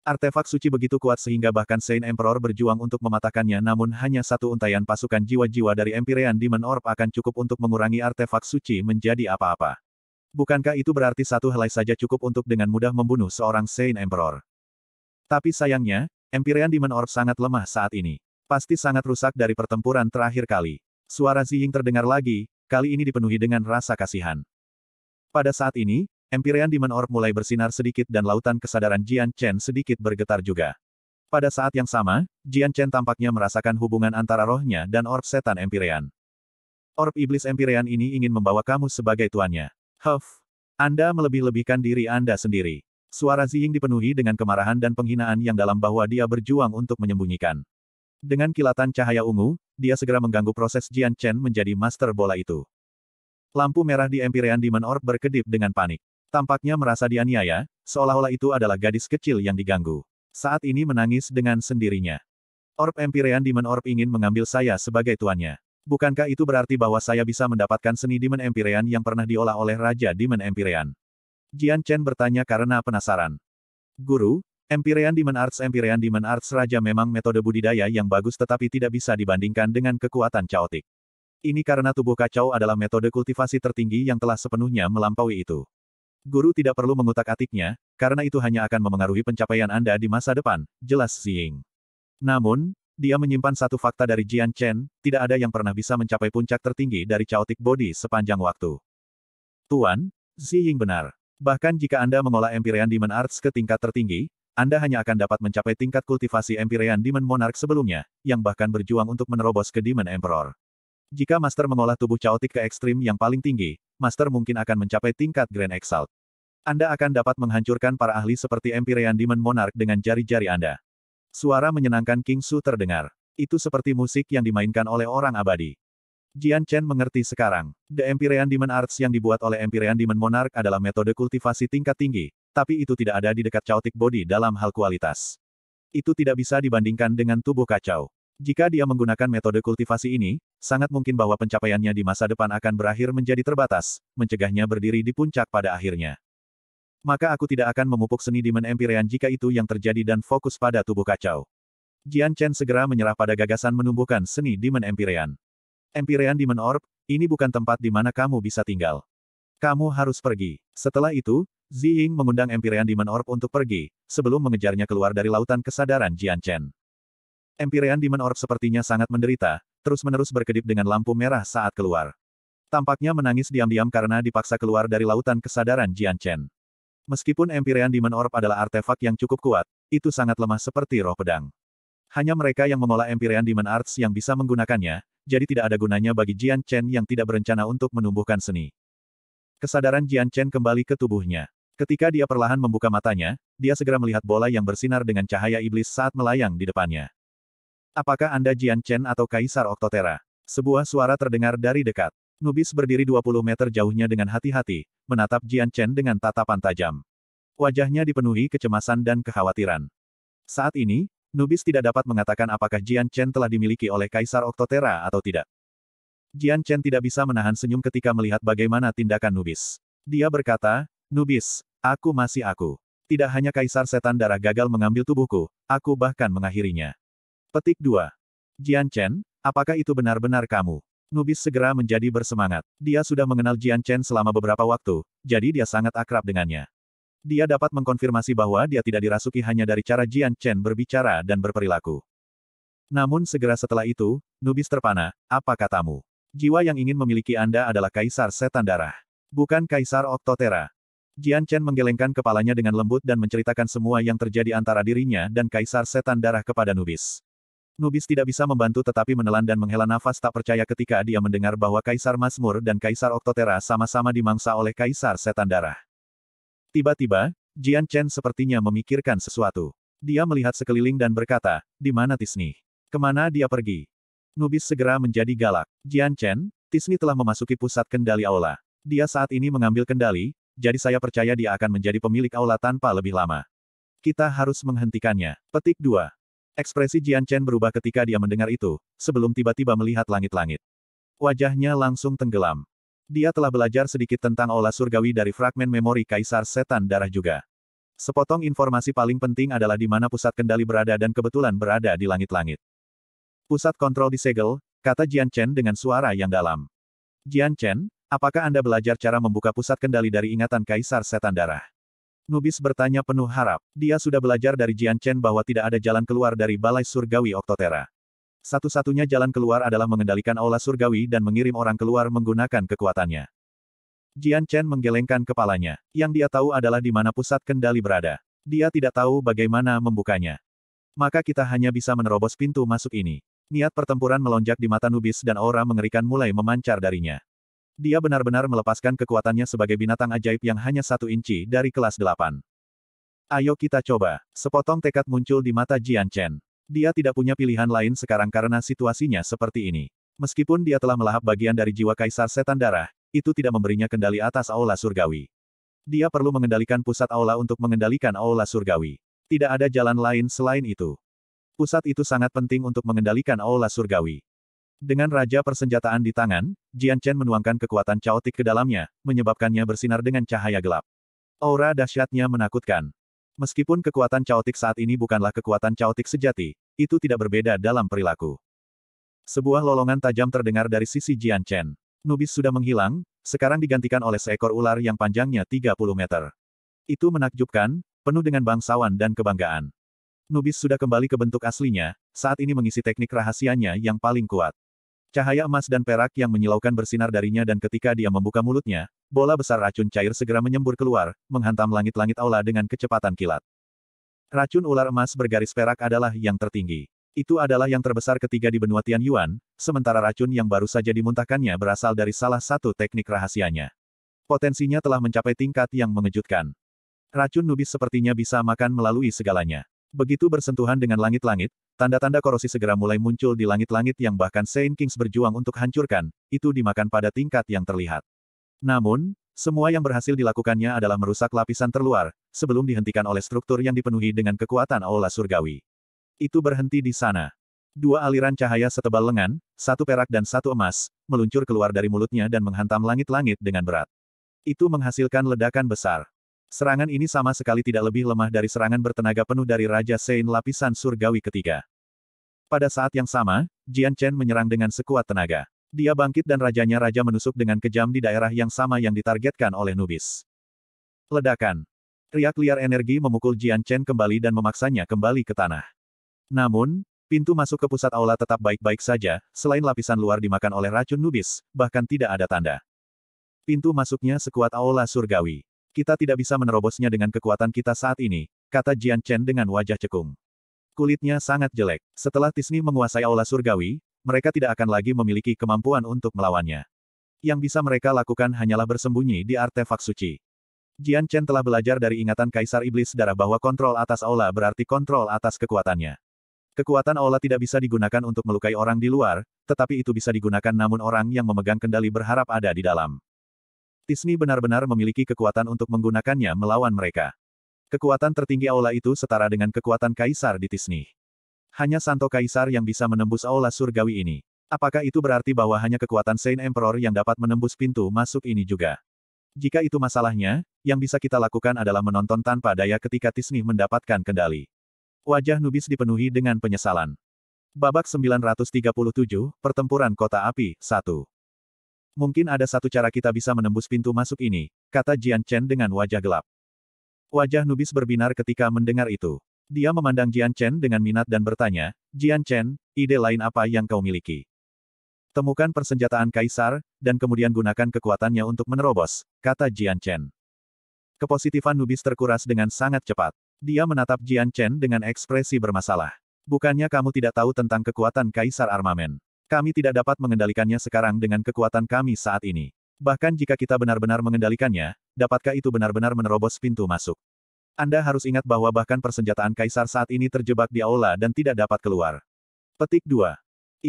Artefak suci begitu kuat sehingga bahkan Saint Emperor berjuang untuk mematahkannya namun hanya satu untayan pasukan jiwa-jiwa dari Empyrean Demon Orb akan cukup untuk mengurangi artefak suci menjadi apa-apa. Bukankah itu berarti satu helai saja cukup untuk dengan mudah membunuh seorang Saint Emperor? Tapi sayangnya, Empyrean Demon Orb sangat lemah saat ini. Pasti sangat rusak dari pertempuran terakhir kali. Suara Ziying terdengar lagi, kali ini dipenuhi dengan rasa kasihan. Pada saat ini, Empyrean Demon Orb mulai bersinar sedikit dan lautan kesadaran Jian Chen sedikit bergetar juga. Pada saat yang sama, Jian Chen tampaknya merasakan hubungan antara rohnya dan orb setan Empyrean. Orb iblis Empyrean ini ingin membawa kamu sebagai tuannya. Huff! Anda melebih-lebihkan diri Anda sendiri. Suara Ziying dipenuhi dengan kemarahan dan penghinaan yang dalam bahwa dia berjuang untuk menyembunyikan. Dengan kilatan cahaya ungu, dia segera mengganggu proses Jian Chen menjadi master bola itu. Lampu merah di Empyrean Demon Orb berkedip dengan panik. Tampaknya merasa dianiaya, seolah-olah itu adalah gadis kecil yang diganggu. Saat ini menangis dengan sendirinya. Orb Empirean Demon Orb ingin mengambil saya sebagai tuannya. Bukankah itu berarti bahwa saya bisa mendapatkan seni Demon Empirean yang pernah diolah oleh Raja Demon Empirean? Jian Chen bertanya karena penasaran. Guru, Empirean Demon Arts Empirean Demon Arts Raja memang metode budidaya yang bagus tetapi tidak bisa dibandingkan dengan kekuatan caotik. Ini karena tubuh kacau adalah metode kultivasi tertinggi yang telah sepenuhnya melampaui itu. Guru tidak perlu mengutak-atiknya, karena itu hanya akan memengaruhi pencapaian Anda di masa depan, jelas Xing. Namun, dia menyimpan satu fakta dari Jian Chen, tidak ada yang pernah bisa mencapai puncak tertinggi dari chaotic body sepanjang waktu. Tuan, Xing benar. Bahkan jika Anda mengolah Empyrean Demon Arts ke tingkat tertinggi, Anda hanya akan dapat mencapai tingkat kultivasi Empyrean Demon Monarch sebelumnya, yang bahkan berjuang untuk menerobos ke Demon Emperor. Jika Master mengolah tubuh caotik ke ekstrim yang paling tinggi, Master mungkin akan mencapai tingkat Grand Exalt. Anda akan dapat menghancurkan para ahli seperti Empyrean Demon Monarch dengan jari-jari Anda. Suara menyenangkan King Su terdengar. Itu seperti musik yang dimainkan oleh orang abadi. Jian Chen mengerti sekarang. The Empyrean Demon Arts yang dibuat oleh Empyrean Demon Monarch adalah metode kultivasi tingkat tinggi, tapi itu tidak ada di dekat caotik body dalam hal kualitas. Itu tidak bisa dibandingkan dengan tubuh kacau. Jika dia menggunakan metode kultivasi ini, sangat mungkin bahwa pencapaiannya di masa depan akan berakhir menjadi terbatas, mencegahnya berdiri di puncak pada akhirnya. Maka aku tidak akan memupuk seni Demon Empyrean jika itu yang terjadi dan fokus pada tubuh kacau. Jian Chen segera menyerah pada gagasan menumbuhkan seni Demon Empyrean. Empyrean Demon Orb, ini bukan tempat di mana kamu bisa tinggal. Kamu harus pergi. Setelah itu, Zi Ying mengundang Empyrean Demon Orb untuk pergi, sebelum mengejarnya keluar dari lautan kesadaran Jian Chen. Empirean Demon Orb sepertinya sangat menderita, terus-menerus berkedip dengan lampu merah saat keluar. Tampaknya menangis diam-diam karena dipaksa keluar dari lautan kesadaran Jian Chen. Meskipun Empirean Demon Orb adalah artefak yang cukup kuat, itu sangat lemah seperti roh pedang. Hanya mereka yang mengolah Empirean Demon Arts yang bisa menggunakannya, jadi tidak ada gunanya bagi Jian Chen yang tidak berencana untuk menumbuhkan seni. Kesadaran Jian Chen kembali ke tubuhnya. Ketika dia perlahan membuka matanya, dia segera melihat bola yang bersinar dengan cahaya iblis saat melayang di depannya. Apakah Anda Jian Chen atau Kaisar Oktotera? Sebuah suara terdengar dari dekat. Nubis berdiri 20 meter jauhnya dengan hati-hati, menatap Jian Chen dengan tatapan tajam. Wajahnya dipenuhi kecemasan dan kekhawatiran. Saat ini, Nubis tidak dapat mengatakan apakah Jian Chen telah dimiliki oleh Kaisar Oktotera atau tidak. Jian Chen tidak bisa menahan senyum ketika melihat bagaimana tindakan Nubis. Dia berkata, Nubis, aku masih aku. Tidak hanya Kaisar Setan Darah gagal mengambil tubuhku, aku bahkan mengakhirinya. Petik 2. Jian Chen, apakah itu benar-benar kamu? Nubis segera menjadi bersemangat. Dia sudah mengenal Jian Chen selama beberapa waktu, jadi dia sangat akrab dengannya. Dia dapat mengkonfirmasi bahwa dia tidak dirasuki hanya dari cara Jian Chen berbicara dan berperilaku. Namun segera setelah itu, Nubis terpana, apa katamu? Jiwa yang ingin memiliki Anda adalah Kaisar Setan Darah. Bukan Kaisar Oktotera. Jian Chen menggelengkan kepalanya dengan lembut dan menceritakan semua yang terjadi antara dirinya dan Kaisar Setan Darah kepada Nubis. Nubis tidak bisa membantu tetapi menelan dan menghela nafas tak percaya ketika dia mendengar bahwa Kaisar Masmur dan Kaisar Oktotera sama-sama dimangsa oleh Kaisar Setan Darah. Tiba-tiba, Jian Chen sepertinya memikirkan sesuatu. Dia melihat sekeliling dan berkata, di mana Tisni? Kemana dia pergi? Nubis segera menjadi galak. Jian Chen, Tisni telah memasuki pusat kendali aula. Dia saat ini mengambil kendali, jadi saya percaya dia akan menjadi pemilik aula tanpa lebih lama. Kita harus menghentikannya. Petik 2. Ekspresi Jian Chen berubah ketika dia mendengar itu, sebelum tiba-tiba melihat langit-langit. Wajahnya langsung tenggelam. Dia telah belajar sedikit tentang olah surgawi dari fragmen memori Kaisar Setan Darah juga. Sepotong informasi paling penting adalah di mana pusat kendali berada dan kebetulan berada di langit-langit. Pusat kontrol disegel, kata Jian Chen dengan suara yang dalam. Jian Chen, apakah Anda belajar cara membuka pusat kendali dari ingatan Kaisar Setan Darah? Nubis bertanya penuh harap. Dia sudah belajar dari Jian Chen bahwa tidak ada jalan keluar dari Balai Surgawi Oktotera. Satu-satunya jalan keluar adalah mengendalikan aula surgawi dan mengirim orang keluar menggunakan kekuatannya. Jian Chen menggelengkan kepalanya. Yang dia tahu adalah di mana pusat kendali berada. Dia tidak tahu bagaimana membukanya. Maka kita hanya bisa menerobos pintu masuk ini. Niat pertempuran melonjak di mata Nubis dan aura mengerikan mulai memancar darinya. Dia benar-benar melepaskan kekuatannya sebagai binatang ajaib yang hanya satu inci dari kelas delapan. Ayo kita coba. Sepotong tekad muncul di mata Jian Chen. Dia tidak punya pilihan lain sekarang karena situasinya seperti ini. Meskipun dia telah melahap bagian dari jiwa kaisar setan darah, itu tidak memberinya kendali atas aula surgawi. Dia perlu mengendalikan pusat aula untuk mengendalikan aula surgawi. Tidak ada jalan lain selain itu. Pusat itu sangat penting untuk mengendalikan aula surgawi. Dengan raja persenjataan di tangan, Jian Chen menuangkan kekuatan caotik ke dalamnya, menyebabkannya bersinar dengan cahaya gelap. Aura dahsyatnya menakutkan. Meskipun kekuatan caotik saat ini bukanlah kekuatan caotik sejati, itu tidak berbeda dalam perilaku. Sebuah lolongan tajam terdengar dari sisi Jian Chen. Nubis sudah menghilang, sekarang digantikan oleh seekor ular yang panjangnya 30 meter. Itu menakjubkan, penuh dengan bangsawan dan kebanggaan. Nubis sudah kembali ke bentuk aslinya, saat ini mengisi teknik rahasianya yang paling kuat. Cahaya emas dan perak yang menyilaukan bersinar darinya dan ketika dia membuka mulutnya, bola besar racun cair segera menyembur keluar, menghantam langit-langit aula dengan kecepatan kilat. Racun ular emas bergaris perak adalah yang tertinggi. Itu adalah yang terbesar ketiga di benua Tian Yuan, sementara racun yang baru saja dimuntahkannya berasal dari salah satu teknik rahasianya. Potensinya telah mencapai tingkat yang mengejutkan. Racun nubis sepertinya bisa makan melalui segalanya. Begitu bersentuhan dengan langit-langit, tanda-tanda korosi segera mulai muncul di langit-langit yang bahkan Saint Kings berjuang untuk hancurkan, itu dimakan pada tingkat yang terlihat. Namun, semua yang berhasil dilakukannya adalah merusak lapisan terluar, sebelum dihentikan oleh struktur yang dipenuhi dengan kekuatan aula surgawi. Itu berhenti di sana. Dua aliran cahaya setebal lengan, satu perak dan satu emas, meluncur keluar dari mulutnya dan menghantam langit-langit dengan berat. Itu menghasilkan ledakan besar. Serangan ini sama sekali tidak lebih lemah dari serangan bertenaga penuh dari Raja Sein lapisan surgawi ketiga. Pada saat yang sama, Jian Chen menyerang dengan sekuat tenaga. Dia bangkit dan rajanya raja menusuk dengan kejam di daerah yang sama yang ditargetkan oleh Nubis. Ledakan. Riak liar energi memukul Jian Chen kembali dan memaksanya kembali ke tanah. Namun, pintu masuk ke pusat aula tetap baik-baik saja, selain lapisan luar dimakan oleh racun Nubis, bahkan tidak ada tanda. Pintu masuknya sekuat aula surgawi. Kita tidak bisa menerobosnya dengan kekuatan kita saat ini, kata Jian Chen dengan wajah cekung. Kulitnya sangat jelek. Setelah Tisni menguasai aula surgawi, mereka tidak akan lagi memiliki kemampuan untuk melawannya. Yang bisa mereka lakukan hanyalah bersembunyi di artefak suci. Jian Chen telah belajar dari ingatan Kaisar Iblis darah bahwa kontrol atas aula berarti kontrol atas kekuatannya. Kekuatan aula tidak bisa digunakan untuk melukai orang di luar, tetapi itu bisa digunakan namun orang yang memegang kendali berharap ada di dalam. Tisni benar-benar memiliki kekuatan untuk menggunakannya melawan mereka. Kekuatan tertinggi aula itu setara dengan kekuatan kaisar di Tisni. Hanya Santo Kaisar yang bisa menembus aula surgawi ini. Apakah itu berarti bahwa hanya kekuatan Saint Emperor yang dapat menembus pintu masuk ini juga? Jika itu masalahnya, yang bisa kita lakukan adalah menonton tanpa daya ketika Tisni mendapatkan kendali. Wajah Nubis dipenuhi dengan penyesalan. Babak 937, Pertempuran Kota Api, 1. Mungkin ada satu cara kita bisa menembus pintu masuk ini, kata Jian Chen dengan wajah gelap. Wajah Nubis berbinar ketika mendengar itu. Dia memandang Jian Chen dengan minat dan bertanya, Jian Chen, ide lain apa yang kau miliki? Temukan persenjataan Kaisar, dan kemudian gunakan kekuatannya untuk menerobos, kata Jian Chen. Kepositifan Nubis terkuras dengan sangat cepat. Dia menatap Jian Chen dengan ekspresi bermasalah. Bukannya kamu tidak tahu tentang kekuatan Kaisar Armamen. Kami tidak dapat mengendalikannya sekarang dengan kekuatan kami saat ini. Bahkan jika kita benar-benar mengendalikannya, dapatkah itu benar-benar menerobos pintu masuk? Anda harus ingat bahwa bahkan persenjataan kaisar saat ini terjebak di aula dan tidak dapat keluar. Petik 2.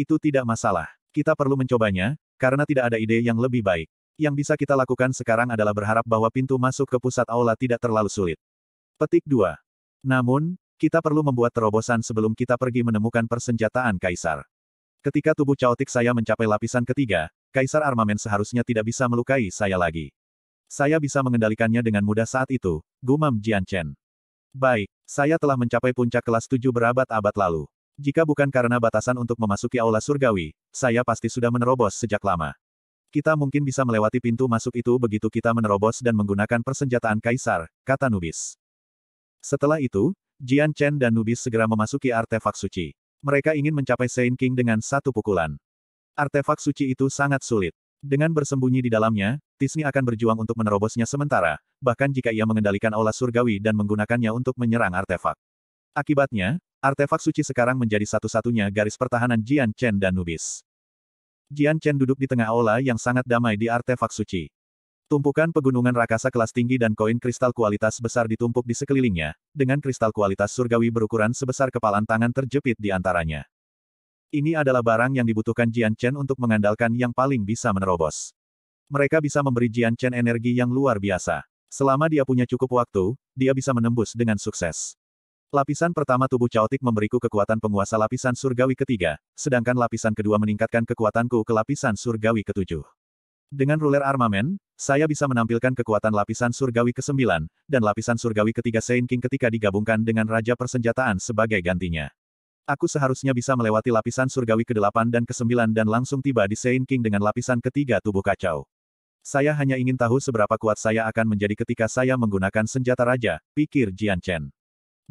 Itu tidak masalah. Kita perlu mencobanya, karena tidak ada ide yang lebih baik. Yang bisa kita lakukan sekarang adalah berharap bahwa pintu masuk ke pusat aula tidak terlalu sulit. Petik 2. Namun, kita perlu membuat terobosan sebelum kita pergi menemukan persenjataan kaisar. Ketika tubuh caotik saya mencapai lapisan ketiga, Kaisar Armamen seharusnya tidak bisa melukai saya lagi. Saya bisa mengendalikannya dengan mudah saat itu, gumam Jian Chen. Baik, saya telah mencapai puncak kelas tujuh berabad-abad lalu. Jika bukan karena batasan untuk memasuki aula surgawi, saya pasti sudah menerobos sejak lama. Kita mungkin bisa melewati pintu masuk itu begitu kita menerobos dan menggunakan persenjataan kaisar, kata Nubis. Setelah itu, Jian Chen dan Nubis segera memasuki artefak suci. Mereka ingin mencapai Saint King dengan satu pukulan. Artefak suci itu sangat sulit. Dengan bersembunyi di dalamnya, Tisni akan berjuang untuk menerobosnya sementara, bahkan jika ia mengendalikan aula surgawi dan menggunakannya untuk menyerang artefak. Akibatnya, artefak suci sekarang menjadi satu-satunya garis pertahanan Jian Chen dan Nubis. Jian Chen duduk di tengah aula yang sangat damai di artefak suci. Tumpukan pegunungan rakasa kelas tinggi dan koin kristal kualitas besar ditumpuk di sekelilingnya, dengan kristal kualitas surgawi berukuran sebesar kepalan tangan terjepit di antaranya. Ini adalah barang yang dibutuhkan Jian Chen untuk mengandalkan yang paling bisa menerobos. Mereka bisa memberi Jian Chen energi yang luar biasa. Selama dia punya cukup waktu, dia bisa menembus dengan sukses. Lapisan pertama tubuh caotik memberiku kekuatan penguasa lapisan surgawi ketiga, sedangkan lapisan kedua meningkatkan kekuatanku ke lapisan surgawi ketujuh. Dengan ruler armamen, saya bisa menampilkan kekuatan lapisan surgawi ke-9, dan lapisan surgawi ketiga Saint King ketika digabungkan dengan Raja Persenjataan sebagai gantinya. Aku seharusnya bisa melewati lapisan surgawi ke-8 dan ke-9 dan langsung tiba di Saint King dengan lapisan ketiga tubuh kacau. Saya hanya ingin tahu seberapa kuat saya akan menjadi ketika saya menggunakan senjata raja, pikir Jian Chen.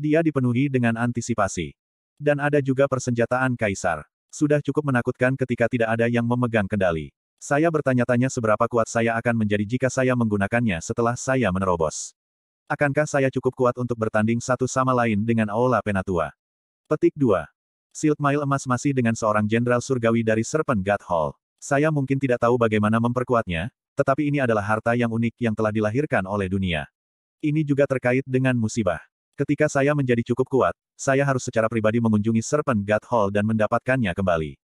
Dia dipenuhi dengan antisipasi. Dan ada juga persenjataan kaisar. Sudah cukup menakutkan ketika tidak ada yang memegang kendali. Saya bertanya-tanya seberapa kuat saya akan menjadi jika saya menggunakannya setelah saya menerobos. Akankah saya cukup kuat untuk bertanding satu sama lain dengan Aula Penatua? Petik 2. Silt Mile emas masih dengan seorang jenderal surgawi dari Serpent God Hall. Saya mungkin tidak tahu bagaimana memperkuatnya, tetapi ini adalah harta yang unik yang telah dilahirkan oleh dunia. Ini juga terkait dengan musibah. Ketika saya menjadi cukup kuat, saya harus secara pribadi mengunjungi Serpent God Hall dan mendapatkannya kembali.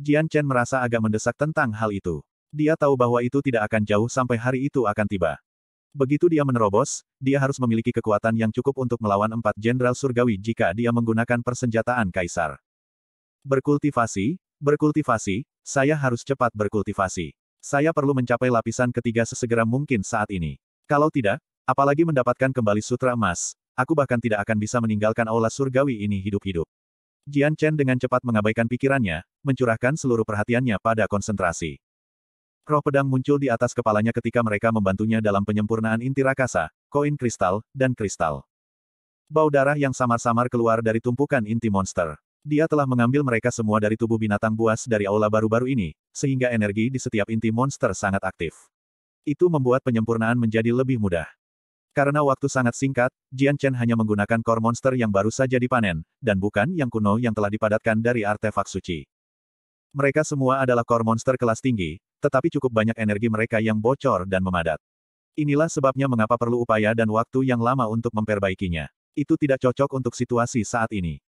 Jian Chen merasa agak mendesak tentang hal itu. Dia tahu bahwa itu tidak akan jauh sampai hari itu akan tiba. Begitu dia menerobos, dia harus memiliki kekuatan yang cukup untuk melawan empat jenderal surgawi jika dia menggunakan persenjataan kaisar. Berkultivasi, berkultivasi, saya harus cepat berkultivasi. Saya perlu mencapai lapisan ketiga sesegera mungkin saat ini. Kalau tidak, apalagi mendapatkan kembali sutra emas, aku bahkan tidak akan bisa meninggalkan aula surgawi ini hidup-hidup. Jian Chen dengan cepat mengabaikan pikirannya, mencurahkan seluruh perhatiannya pada konsentrasi. Roh pedang muncul di atas kepalanya ketika mereka membantunya dalam penyempurnaan inti rakasa, koin kristal, dan kristal. Bau darah yang samar-samar keluar dari tumpukan inti monster. Dia telah mengambil mereka semua dari tubuh binatang buas dari aula baru-baru ini, sehingga energi di setiap inti monster sangat aktif. Itu membuat penyempurnaan menjadi lebih mudah. Karena waktu sangat singkat, Jian Chen hanya menggunakan core monster yang baru saja dipanen, dan bukan yang kuno yang telah dipadatkan dari artefak suci. Mereka semua adalah core monster kelas tinggi, tetapi cukup banyak energi mereka yang bocor dan memadat. Inilah sebabnya mengapa perlu upaya dan waktu yang lama untuk memperbaikinya. Itu tidak cocok untuk situasi saat ini.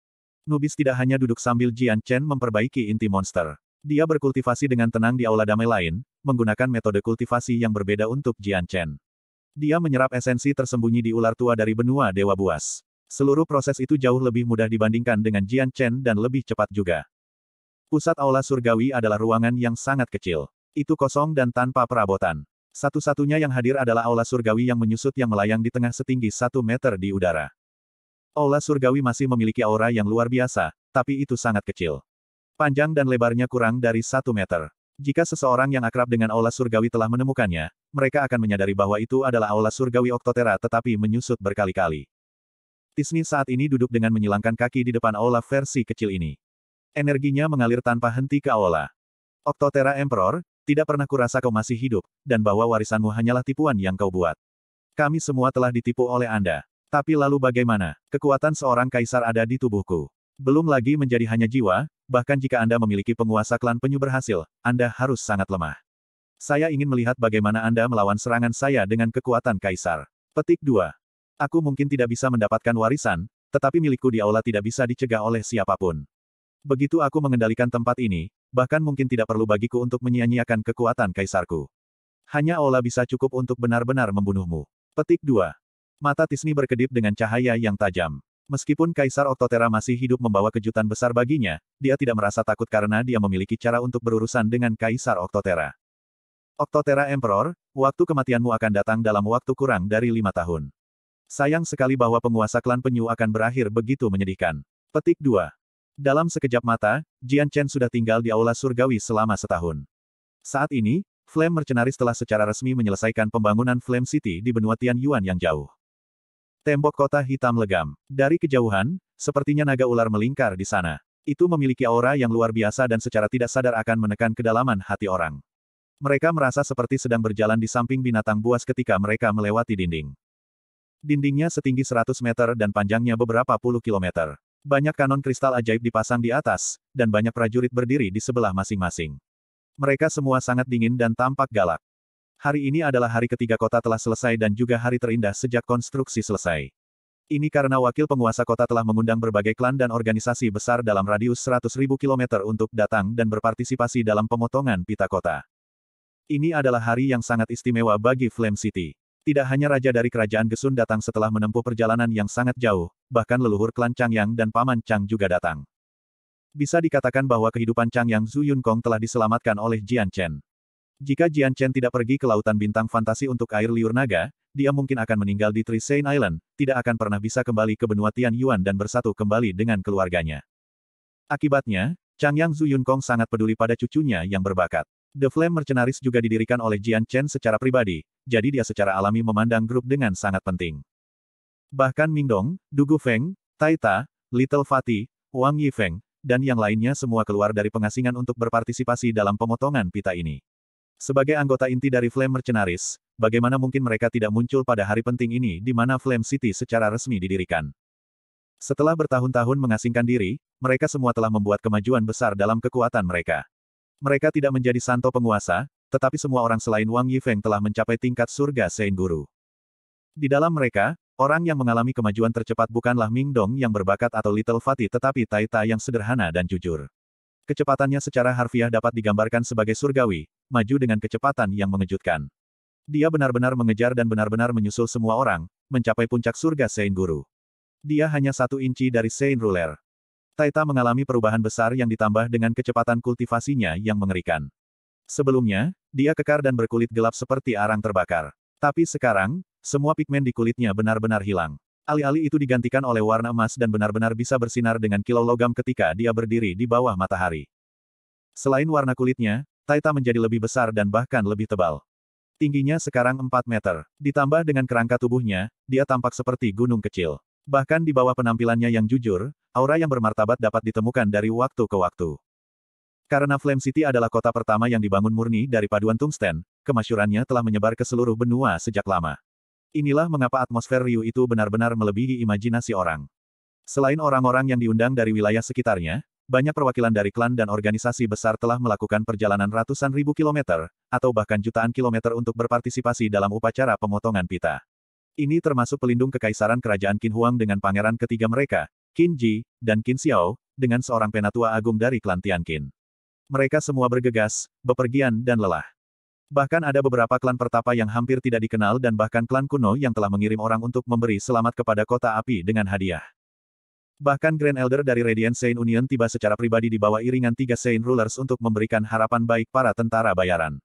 Nubis tidak hanya duduk sambil Jian Chen memperbaiki inti monster. Dia berkultivasi dengan tenang di aula damai lain, menggunakan metode kultivasi yang berbeda untuk Jian Chen. Dia menyerap esensi tersembunyi di ular tua dari benua Dewa Buas. Seluruh proses itu jauh lebih mudah dibandingkan dengan Jian Chen dan lebih cepat juga. Pusat aula surgawi adalah ruangan yang sangat kecil. Itu kosong dan tanpa perabotan. Satu-satunya yang hadir adalah aula surgawi yang menyusut yang melayang di tengah setinggi satu meter di udara. Aula surgawi masih memiliki aura yang luar biasa, tapi itu sangat kecil. Panjang dan lebarnya kurang dari satu meter. Jika seseorang yang akrab dengan aula surgawi telah menemukannya, mereka akan menyadari bahwa itu adalah aula surgawi Oktotera tetapi menyusut berkali-kali. Tisni saat ini duduk dengan menyilangkan kaki di depan aula versi kecil ini. Energinya mengalir tanpa henti ke aula. Oktotera Emperor, tidak pernah kurasa kau masih hidup, dan bahwa warisanmu hanyalah tipuan yang kau buat. Kami semua telah ditipu oleh Anda. Tapi lalu bagaimana? Kekuatan seorang kaisar ada di tubuhku. Belum lagi menjadi hanya jiwa, bahkan jika Anda memiliki penguasa klan penyu berhasil, Anda harus sangat lemah. Saya ingin melihat bagaimana Anda melawan serangan saya dengan kekuatan kaisar. Petik 2. Aku mungkin tidak bisa mendapatkan warisan, tetapi milikku di aula tidak bisa dicegah oleh siapapun. Begitu aku mengendalikan tempat ini, bahkan mungkin tidak perlu bagiku untuk menyia-nyiakan kekuatan kaisarku. Hanya aula bisa cukup untuk benar-benar membunuhmu. Petik 2. Mata Tisni berkedip dengan cahaya yang tajam. Meskipun Kaisar Oktotera masih hidup membawa kejutan besar baginya, dia tidak merasa takut karena dia memiliki cara untuk berurusan dengan Kaisar Oktotera. Octotera Emperor, waktu kematianmu akan datang dalam waktu kurang dari lima tahun. Sayang sekali bahwa penguasa klan penyu akan berakhir begitu menyedihkan. Petik 2. Dalam sekejap mata, Jian Chen sudah tinggal di aula surgawi selama setahun. Saat ini, Flame Mercenaris telah secara resmi menyelesaikan pembangunan Flame City di benua Tian Yuan yang jauh. Tembok kota hitam legam. Dari kejauhan, sepertinya naga ular melingkar di sana. Itu memiliki aura yang luar biasa dan secara tidak sadar akan menekan kedalaman hati orang. Mereka merasa seperti sedang berjalan di samping binatang buas ketika mereka melewati dinding. Dindingnya setinggi 100 meter dan panjangnya beberapa puluh kilometer. Banyak kanon kristal ajaib dipasang di atas, dan banyak prajurit berdiri di sebelah masing-masing. Mereka semua sangat dingin dan tampak galak. Hari ini adalah hari ketiga kota telah selesai dan juga hari terindah sejak konstruksi selesai. Ini karena wakil penguasa kota telah mengundang berbagai klan dan organisasi besar dalam radius ribu kilometer untuk datang dan berpartisipasi dalam pemotongan pita kota. Ini adalah hari yang sangat istimewa bagi Flame City. Tidak hanya raja dari kerajaan Gesun datang setelah menempuh perjalanan yang sangat jauh, bahkan leluhur klan Changyang dan paman Chang juga datang. Bisa dikatakan bahwa kehidupan Changyang Zhu Kong telah diselamatkan oleh Jian Chen. Jika Jian Chen tidak pergi ke lautan bintang fantasi untuk air liur naga, dia mungkin akan meninggal di Trisane Island, tidak akan pernah bisa kembali ke benua Tian Yuan dan bersatu kembali dengan keluarganya. Akibatnya, Changyang Zhu Kong sangat peduli pada cucunya yang berbakat. The Flame Mercenaries juga didirikan oleh Jian Chen secara pribadi, jadi dia secara alami memandang grup dengan sangat penting. Bahkan Mingdong, Dugu Feng, Taita, Little Fatih, Wang Yifeng, dan yang lainnya semua keluar dari pengasingan untuk berpartisipasi dalam pemotongan pita ini. Sebagai anggota inti dari Flame Mercenaries, bagaimana mungkin mereka tidak muncul pada hari penting ini di mana Flame City secara resmi didirikan. Setelah bertahun-tahun mengasingkan diri, mereka semua telah membuat kemajuan besar dalam kekuatan mereka. Mereka tidak menjadi santo penguasa, tetapi semua orang selain Wang Yifeng telah mencapai tingkat surga Sein Guru. Di dalam mereka, orang yang mengalami kemajuan tercepat bukanlah Ming Dong yang berbakat atau Little Fatih tetapi Tai Ta yang sederhana dan jujur. Kecepatannya secara harfiah dapat digambarkan sebagai surgawi, maju dengan kecepatan yang mengejutkan. Dia benar-benar mengejar dan benar-benar menyusul semua orang, mencapai puncak surga Sein Guru. Dia hanya satu inci dari Sein Ruler. Taita mengalami perubahan besar yang ditambah dengan kecepatan kultivasinya yang mengerikan. Sebelumnya, dia kekar dan berkulit gelap seperti arang terbakar. Tapi sekarang, semua pigmen di kulitnya benar-benar hilang. Alih-alih itu digantikan oleh warna emas dan benar-benar bisa bersinar dengan kilau logam ketika dia berdiri di bawah matahari. Selain warna kulitnya, Taita menjadi lebih besar dan bahkan lebih tebal. Tingginya sekarang 4 meter. Ditambah dengan kerangka tubuhnya, dia tampak seperti gunung kecil. Bahkan di bawah penampilannya yang jujur, aura yang bermartabat dapat ditemukan dari waktu ke waktu. Karena Flame City adalah kota pertama yang dibangun murni dari paduan tungsten, kemasyurannya telah menyebar ke seluruh benua sejak lama. Inilah mengapa atmosfer Ryu itu benar-benar melebihi imajinasi orang. Selain orang-orang yang diundang dari wilayah sekitarnya, banyak perwakilan dari klan dan organisasi besar telah melakukan perjalanan ratusan ribu kilometer, atau bahkan jutaan kilometer untuk berpartisipasi dalam upacara pemotongan pita. Ini termasuk pelindung kekaisaran kerajaan Qin Huang dengan pangeran ketiga mereka, Qin Ji, dan Qin Xiao, dengan seorang penatua agung dari klan Tianqin. Mereka semua bergegas, bepergian dan lelah. Bahkan ada beberapa klan pertapa yang hampir tidak dikenal dan bahkan klan kuno yang telah mengirim orang untuk memberi selamat kepada kota api dengan hadiah. Bahkan Grand Elder dari Radiant Saint Union tiba secara pribadi di bawah iringan tiga Saint Rulers untuk memberikan harapan baik para tentara bayaran.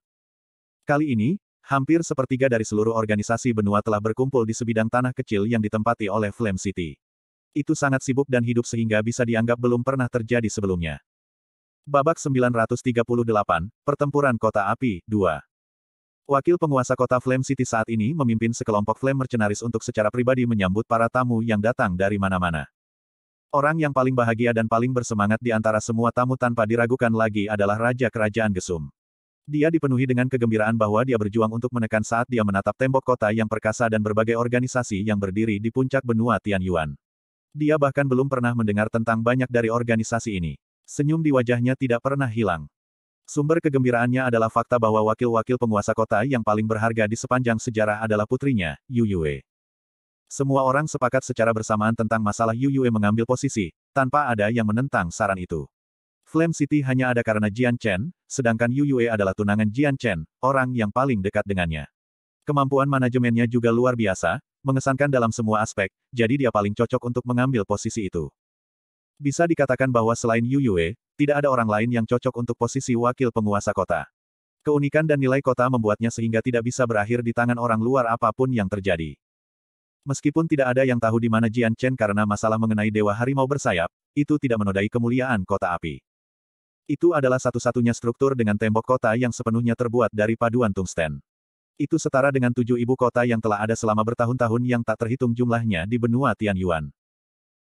Kali ini, hampir sepertiga dari seluruh organisasi benua telah berkumpul di sebidang tanah kecil yang ditempati oleh Flame City itu sangat sibuk dan hidup sehingga bisa dianggap belum pernah terjadi sebelumnya. Babak 938, Pertempuran Kota Api, 2. Wakil penguasa kota Flame City saat ini memimpin sekelompok Flame Mercenaries untuk secara pribadi menyambut para tamu yang datang dari mana-mana. Orang yang paling bahagia dan paling bersemangat di antara semua tamu tanpa diragukan lagi adalah Raja Kerajaan Gesum. Dia dipenuhi dengan kegembiraan bahwa dia berjuang untuk menekan saat dia menatap tembok kota yang perkasa dan berbagai organisasi yang berdiri di puncak benua Tianyuan. Dia bahkan belum pernah mendengar tentang banyak dari organisasi ini. Senyum di wajahnya tidak pernah hilang. Sumber kegembiraannya adalah fakta bahwa wakil-wakil penguasa kota yang paling berharga di sepanjang sejarah adalah putrinya, Yu Yue. Semua orang sepakat secara bersamaan tentang masalah Yu Yue mengambil posisi, tanpa ada yang menentang saran itu. Flame City hanya ada karena Jian Chen, sedangkan Yu Yue adalah tunangan Jian Chen, orang yang paling dekat dengannya. Kemampuan manajemennya juga luar biasa, mengesankan dalam semua aspek, jadi dia paling cocok untuk mengambil posisi itu. Bisa dikatakan bahwa selain Yu Yue, tidak ada orang lain yang cocok untuk posisi wakil penguasa kota. Keunikan dan nilai kota membuatnya sehingga tidak bisa berakhir di tangan orang luar apapun yang terjadi. Meskipun tidak ada yang tahu di mana Jian Chen karena masalah mengenai Dewa Harimau bersayap, itu tidak menodai kemuliaan kota api. Itu adalah satu-satunya struktur dengan tembok kota yang sepenuhnya terbuat dari paduan tungsten. Itu setara dengan tujuh ibu kota yang telah ada selama bertahun-tahun yang tak terhitung jumlahnya di benua Tianyuan.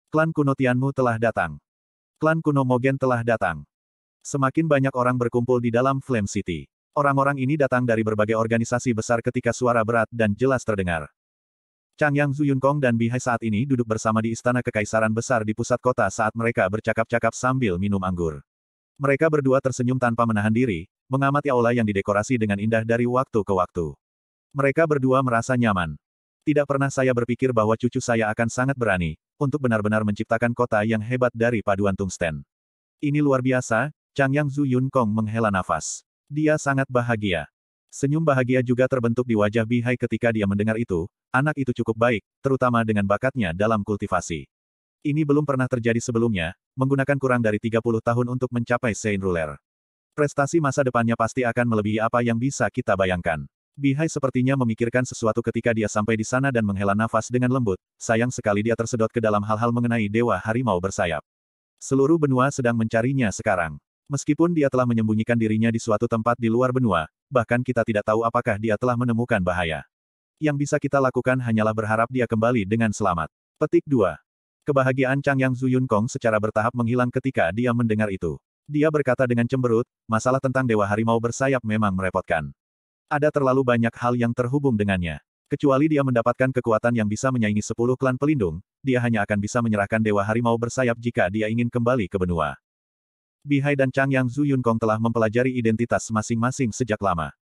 Klan kuno Tianmu telah datang. Klan kuno Mogen telah datang. Semakin banyak orang berkumpul di dalam Flame City. Orang-orang ini datang dari berbagai organisasi besar ketika suara berat dan jelas terdengar. Chang Yang Zuyunkong dan Bihai saat ini duduk bersama di Istana Kekaisaran Besar di pusat kota saat mereka bercakap-cakap sambil minum anggur. Mereka berdua tersenyum tanpa menahan diri, mengamati aula yang didekorasi dengan indah dari waktu ke waktu. Mereka berdua merasa nyaman. Tidak pernah saya berpikir bahwa cucu saya akan sangat berani, untuk benar-benar menciptakan kota yang hebat dari paduan tungsten. Ini luar biasa, Chang Yang Zhu Yun Kong menghela nafas. Dia sangat bahagia. Senyum bahagia juga terbentuk di wajah Bi Hai ketika dia mendengar itu, anak itu cukup baik, terutama dengan bakatnya dalam kultivasi. Ini belum pernah terjadi sebelumnya, menggunakan kurang dari 30 tahun untuk mencapai Sein Ruler. Prestasi masa depannya pasti akan melebihi apa yang bisa kita bayangkan. Bihai sepertinya memikirkan sesuatu ketika dia sampai di sana dan menghela nafas dengan lembut, sayang sekali dia tersedot ke dalam hal-hal mengenai Dewa Harimau Bersayap. Seluruh benua sedang mencarinya sekarang. Meskipun dia telah menyembunyikan dirinya di suatu tempat di luar benua, bahkan kita tidak tahu apakah dia telah menemukan bahaya. Yang bisa kita lakukan hanyalah berharap dia kembali dengan selamat. Petik 2. Kebahagiaan Chang Yang Zuyun Kong secara bertahap menghilang ketika dia mendengar itu. Dia berkata dengan cemberut, masalah tentang Dewa Harimau bersayap memang merepotkan. Ada terlalu banyak hal yang terhubung dengannya. Kecuali dia mendapatkan kekuatan yang bisa menyaingi sepuluh klan pelindung, dia hanya akan bisa menyerahkan Dewa Harimau bersayap jika dia ingin kembali ke benua. Bihai dan Chang Yang Zhu Yunkong telah mempelajari identitas masing-masing sejak lama.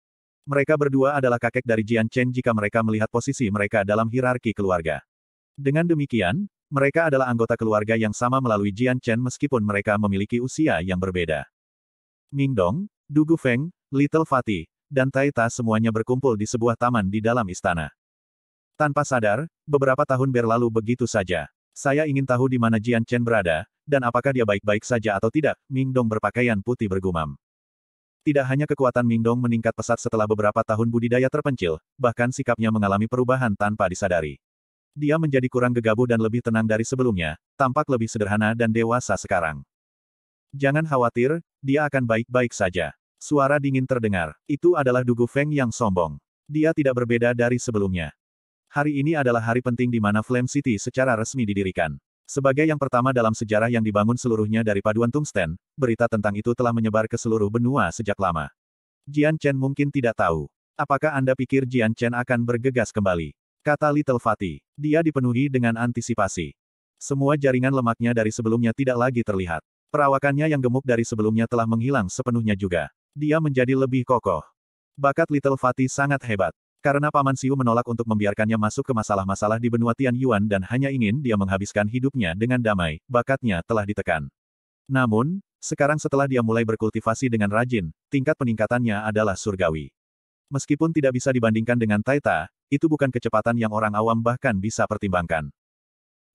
Mereka berdua adalah kakek dari Jian Chen jika mereka melihat posisi mereka dalam hierarki keluarga. Dengan demikian, mereka adalah anggota keluarga yang sama melalui Jian Chen meskipun mereka memiliki usia yang berbeda. Ming Dong, Dugu Feng, Little Fatih, dan Taeta semuanya berkumpul di sebuah taman di dalam istana. Tanpa sadar, beberapa tahun berlalu begitu saja. Saya ingin tahu di mana Jian Chen berada, dan apakah dia baik-baik saja atau tidak, Ming Dong berpakaian putih bergumam. Tidak hanya kekuatan Ming Dong meningkat pesat setelah beberapa tahun budidaya terpencil, bahkan sikapnya mengalami perubahan tanpa disadari. Dia menjadi kurang gegabah dan lebih tenang dari sebelumnya, tampak lebih sederhana dan dewasa sekarang. Jangan khawatir, dia akan baik-baik saja. Suara dingin terdengar. Itu adalah Dugu Feng yang sombong. Dia tidak berbeda dari sebelumnya. Hari ini adalah hari penting di mana Flame City secara resmi didirikan. Sebagai yang pertama dalam sejarah yang dibangun seluruhnya dari paduan tungsten, berita tentang itu telah menyebar ke seluruh benua sejak lama. Jian Chen mungkin tidak tahu. Apakah Anda pikir Jian Chen akan bergegas kembali? Kata Little Fatih. Dia dipenuhi dengan antisipasi. Semua jaringan lemaknya dari sebelumnya tidak lagi terlihat. Perawakannya yang gemuk dari sebelumnya telah menghilang sepenuhnya juga. Dia menjadi lebih kokoh. Bakat Little Fatih sangat hebat. Karena Paman Siu menolak untuk membiarkannya masuk ke masalah-masalah di benua Tian Yuan dan hanya ingin dia menghabiskan hidupnya dengan damai, bakatnya telah ditekan. Namun, sekarang setelah dia mulai berkultivasi dengan rajin, tingkat peningkatannya adalah surgawi. Meskipun tidak bisa dibandingkan dengan Taita, itu bukan kecepatan yang orang awam bahkan bisa pertimbangkan.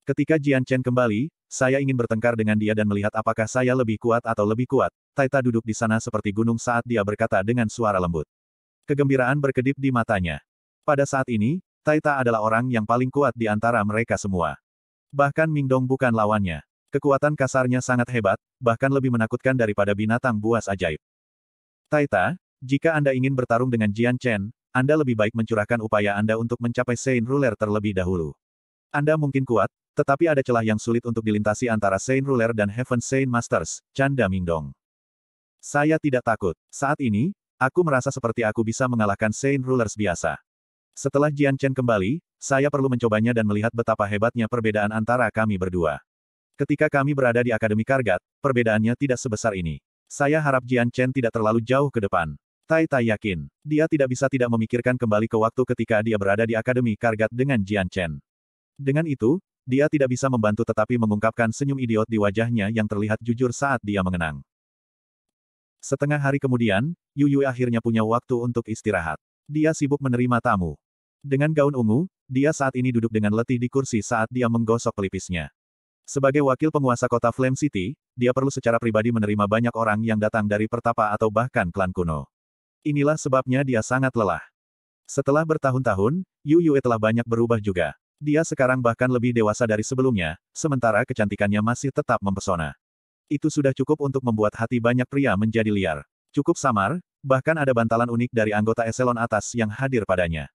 Ketika Jian Chen kembali, saya ingin bertengkar dengan dia dan melihat apakah saya lebih kuat atau lebih kuat. Taita duduk di sana seperti gunung saat dia berkata dengan suara lembut. Kegembiraan berkedip di matanya. Pada saat ini, Taita adalah orang yang paling kuat di antara mereka semua. Bahkan Ming Dong bukan lawannya. Kekuatan kasarnya sangat hebat, bahkan lebih menakutkan daripada binatang buas ajaib. Taita, jika Anda ingin bertarung dengan Jian Chen, anda lebih baik mencurahkan upaya Anda untuk mencapai Saint Ruler terlebih dahulu. Anda mungkin kuat, tetapi ada celah yang sulit untuk dilintasi antara Saint Ruler dan Heaven Saint Masters, Canda Mingdong. Saya tidak takut. Saat ini, aku merasa seperti aku bisa mengalahkan Saint Rulers biasa. Setelah Jian Chen kembali, saya perlu mencobanya dan melihat betapa hebatnya perbedaan antara kami berdua. Ketika kami berada di Akademi Kargat, perbedaannya tidak sebesar ini. Saya harap Jian Chen tidak terlalu jauh ke depan. Tai Tai yakin, dia tidak bisa tidak memikirkan kembali ke waktu ketika dia berada di Akademi Kargat dengan Jian Chen. Dengan itu, dia tidak bisa membantu tetapi mengungkapkan senyum idiot di wajahnya yang terlihat jujur saat dia mengenang. Setengah hari kemudian, Yu akhirnya punya waktu untuk istirahat. Dia sibuk menerima tamu. Dengan gaun ungu, dia saat ini duduk dengan letih di kursi saat dia menggosok pelipisnya. Sebagai wakil penguasa kota Flame City, dia perlu secara pribadi menerima banyak orang yang datang dari pertapa atau bahkan klan kuno. Inilah sebabnya dia sangat lelah. Setelah bertahun-tahun, Yu Yue telah banyak berubah juga. Dia sekarang bahkan lebih dewasa dari sebelumnya, sementara kecantikannya masih tetap mempesona. Itu sudah cukup untuk membuat hati banyak pria menjadi liar. Cukup samar, bahkan ada bantalan unik dari anggota eselon atas yang hadir padanya.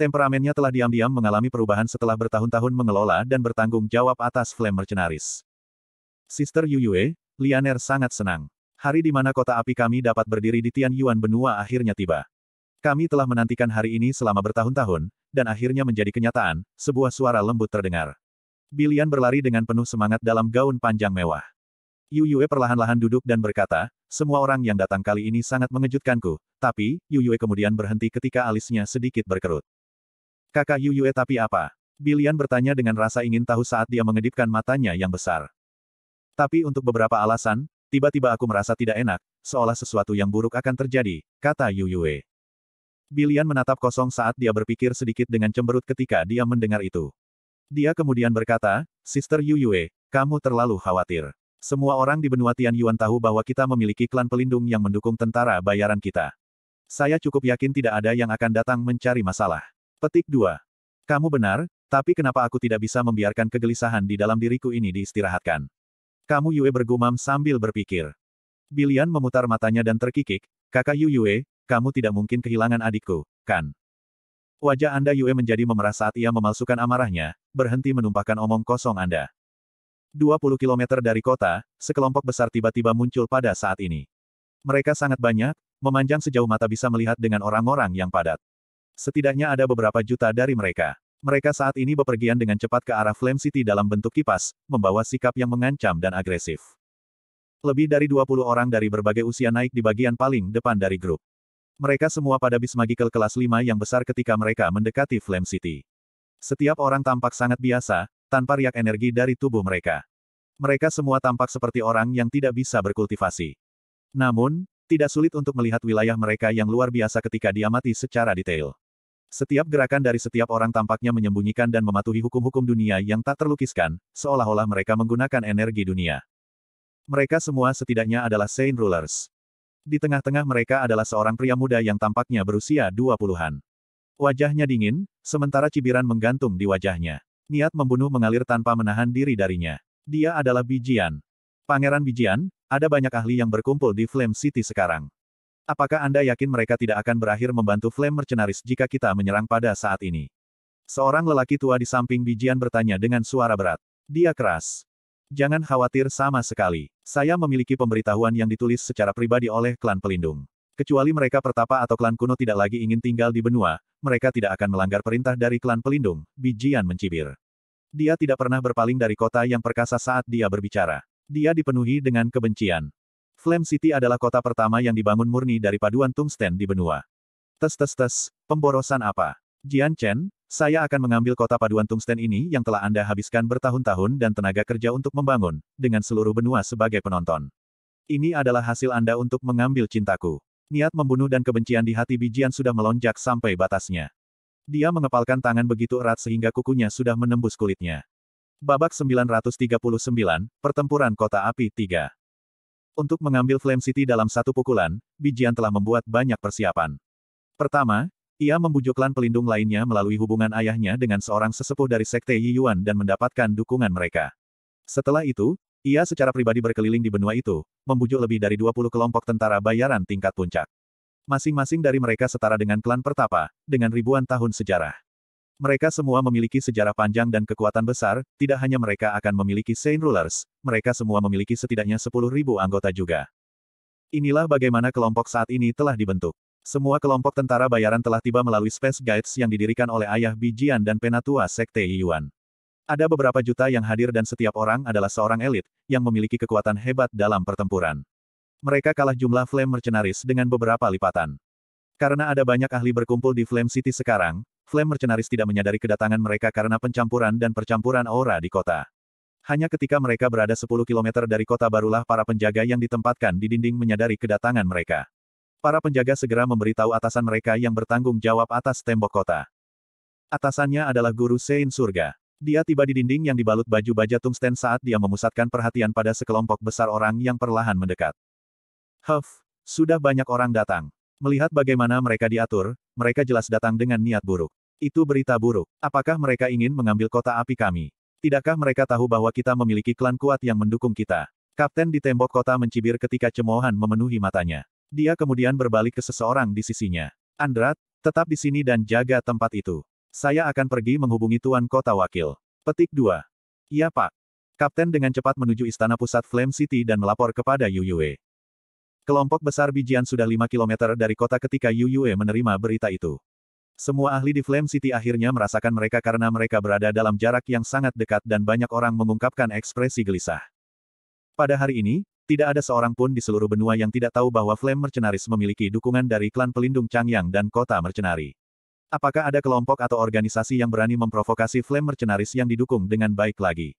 Temperamennya telah diam-diam mengalami perubahan setelah bertahun-tahun mengelola dan bertanggung jawab atas Flame Mercenaris. Sister Yu Yue, Lianer sangat senang. Hari di mana kota api kami dapat berdiri di Tian Yuan benua akhirnya tiba. Kami telah menantikan hari ini selama bertahun-tahun, dan akhirnya menjadi kenyataan, sebuah suara lembut terdengar. Bilian berlari dengan penuh semangat dalam gaun panjang mewah. Yu Yue perlahan-lahan duduk dan berkata, semua orang yang datang kali ini sangat mengejutkanku, tapi, Yu Yue kemudian berhenti ketika alisnya sedikit berkerut. Kakak Yu Yue tapi apa? Bilian bertanya dengan rasa ingin tahu saat dia mengedipkan matanya yang besar. Tapi untuk beberapa alasan, Tiba-tiba aku merasa tidak enak, seolah sesuatu yang buruk akan terjadi, kata Yu Yue. Bilian menatap kosong saat dia berpikir sedikit dengan cemberut ketika dia mendengar itu. Dia kemudian berkata, Sister Yu Yue, kamu terlalu khawatir. Semua orang di benua Tian Yuan tahu bahwa kita memiliki klan pelindung yang mendukung tentara bayaran kita. Saya cukup yakin tidak ada yang akan datang mencari masalah. Petik 2. Kamu benar, tapi kenapa aku tidak bisa membiarkan kegelisahan di dalam diriku ini diistirahatkan? Kamu Yue bergumam sambil berpikir. Bilian memutar matanya dan terkikik, kakak Yu Yue, kamu tidak mungkin kehilangan adikku, kan? Wajah Anda Yue menjadi memerah saat ia memalsukan amarahnya, berhenti menumpahkan omong kosong Anda. 20 kilometer dari kota, sekelompok besar tiba-tiba muncul pada saat ini. Mereka sangat banyak, memanjang sejauh mata bisa melihat dengan orang-orang yang padat. Setidaknya ada beberapa juta dari mereka. Mereka saat ini bepergian dengan cepat ke arah Flame City dalam bentuk kipas, membawa sikap yang mengancam dan agresif. Lebih dari 20 orang dari berbagai usia naik di bagian paling depan dari grup. Mereka semua pada bis magical kelas 5 yang besar ketika mereka mendekati Flame City. Setiap orang tampak sangat biasa, tanpa riak energi dari tubuh mereka. Mereka semua tampak seperti orang yang tidak bisa berkultivasi. Namun, tidak sulit untuk melihat wilayah mereka yang luar biasa ketika diamati secara detail. Setiap gerakan dari setiap orang tampaknya menyembunyikan dan mematuhi hukum-hukum dunia yang tak terlukiskan, seolah-olah mereka menggunakan energi dunia. Mereka semua setidaknya adalah Saint Rulers. Di tengah-tengah mereka adalah seorang pria muda yang tampaknya berusia dua puluhan. Wajahnya dingin, sementara cibiran menggantung di wajahnya. Niat membunuh mengalir tanpa menahan diri darinya. Dia adalah Bijian. Pangeran Bijian, ada banyak ahli yang berkumpul di Flame City sekarang. Apakah Anda yakin mereka tidak akan berakhir membantu Flame Mercenaries jika kita menyerang pada saat ini? Seorang lelaki tua di samping Bijian bertanya dengan suara berat. Dia keras. Jangan khawatir sama sekali. Saya memiliki pemberitahuan yang ditulis secara pribadi oleh klan pelindung. Kecuali mereka pertapa atau klan kuno tidak lagi ingin tinggal di benua, mereka tidak akan melanggar perintah dari klan pelindung, Bijian mencibir. Dia tidak pernah berpaling dari kota yang perkasa saat dia berbicara. Dia dipenuhi dengan kebencian. Flame City adalah kota pertama yang dibangun murni dari paduan tungsten di benua. Tes tes tes, pemborosan apa? Jian Chen, saya akan mengambil kota paduan tungsten ini yang telah Anda habiskan bertahun-tahun dan tenaga kerja untuk membangun, dengan seluruh benua sebagai penonton. Ini adalah hasil Anda untuk mengambil cintaku. Niat membunuh dan kebencian di hati Bijian sudah melonjak sampai batasnya. Dia mengepalkan tangan begitu erat sehingga kukunya sudah menembus kulitnya. Babak 939, Pertempuran Kota Api 3 untuk mengambil Flame City dalam satu pukulan, Bijian telah membuat banyak persiapan. Pertama, ia membujuk klan pelindung lainnya melalui hubungan ayahnya dengan seorang sesepuh dari Sekte Yi Yuan dan mendapatkan dukungan mereka. Setelah itu, ia secara pribadi berkeliling di benua itu, membujuk lebih dari 20 kelompok tentara bayaran tingkat puncak. Masing-masing dari mereka setara dengan klan pertapa, dengan ribuan tahun sejarah. Mereka semua memiliki sejarah panjang dan kekuatan besar, tidak hanya mereka akan memiliki Saint Rulers, mereka semua memiliki setidaknya 10.000 anggota juga. Inilah bagaimana kelompok saat ini telah dibentuk. Semua kelompok tentara bayaran telah tiba melalui Space Guides yang didirikan oleh ayah Bijian dan penatua Sekte Yuan. Ada beberapa juta yang hadir dan setiap orang adalah seorang elit, yang memiliki kekuatan hebat dalam pertempuran. Mereka kalah jumlah Flame Mercenaries dengan beberapa lipatan. Karena ada banyak ahli berkumpul di Flame City sekarang, Flame Mercenaris tidak menyadari kedatangan mereka karena pencampuran dan percampuran aura di kota. Hanya ketika mereka berada 10 km dari kota barulah para penjaga yang ditempatkan di dinding menyadari kedatangan mereka. Para penjaga segera memberitahu atasan mereka yang bertanggung jawab atas tembok kota. Atasannya adalah guru Sein Surga. Dia tiba di dinding yang dibalut baju baja tungsten saat dia memusatkan perhatian pada sekelompok besar orang yang perlahan mendekat. Huff, sudah banyak orang datang. Melihat bagaimana mereka diatur, mereka jelas datang dengan niat buruk. Itu berita buruk. Apakah mereka ingin mengambil kota api kami? Tidakkah mereka tahu bahwa kita memiliki klan kuat yang mendukung kita? Kapten di tembok kota mencibir ketika cemoohan memenuhi matanya. Dia kemudian berbalik ke seseorang di sisinya. Andrat, tetap di sini dan jaga tempat itu. Saya akan pergi menghubungi Tuan Kota Wakil. Petik 2. Iya Pak. Kapten dengan cepat menuju istana pusat Flame City dan melapor kepada Yuyue. Kelompok besar Bijian sudah 5 km dari kota ketika Yu Yue menerima berita itu. Semua ahli di Flame City akhirnya merasakan mereka karena mereka berada dalam jarak yang sangat dekat dan banyak orang mengungkapkan ekspresi gelisah. Pada hari ini, tidak ada seorang pun di seluruh benua yang tidak tahu bahwa Flame Mercenaries memiliki dukungan dari klan pelindung Changyang dan kota Mercenari. Apakah ada kelompok atau organisasi yang berani memprovokasi Flame Mercenaries yang didukung dengan baik lagi?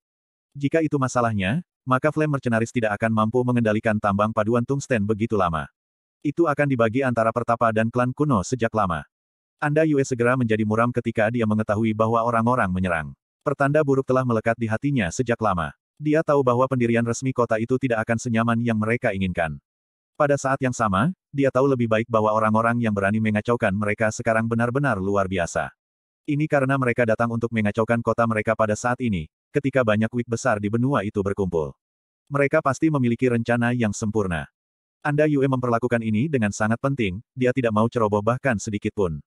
Jika itu masalahnya, maka Flame Mercenaris tidak akan mampu mengendalikan tambang paduan tungsten begitu lama. Itu akan dibagi antara pertapa dan klan kuno sejak lama. Anda Yue segera menjadi muram ketika dia mengetahui bahwa orang-orang menyerang. Pertanda buruk telah melekat di hatinya sejak lama. Dia tahu bahwa pendirian resmi kota itu tidak akan senyaman yang mereka inginkan. Pada saat yang sama, dia tahu lebih baik bahwa orang-orang yang berani mengacaukan mereka sekarang benar-benar luar biasa. Ini karena mereka datang untuk mengacaukan kota mereka pada saat ini, ketika banyak wik besar di benua itu berkumpul. Mereka pasti memiliki rencana yang sempurna. Anda Yue memperlakukan ini dengan sangat penting, dia tidak mau ceroboh bahkan sedikit pun.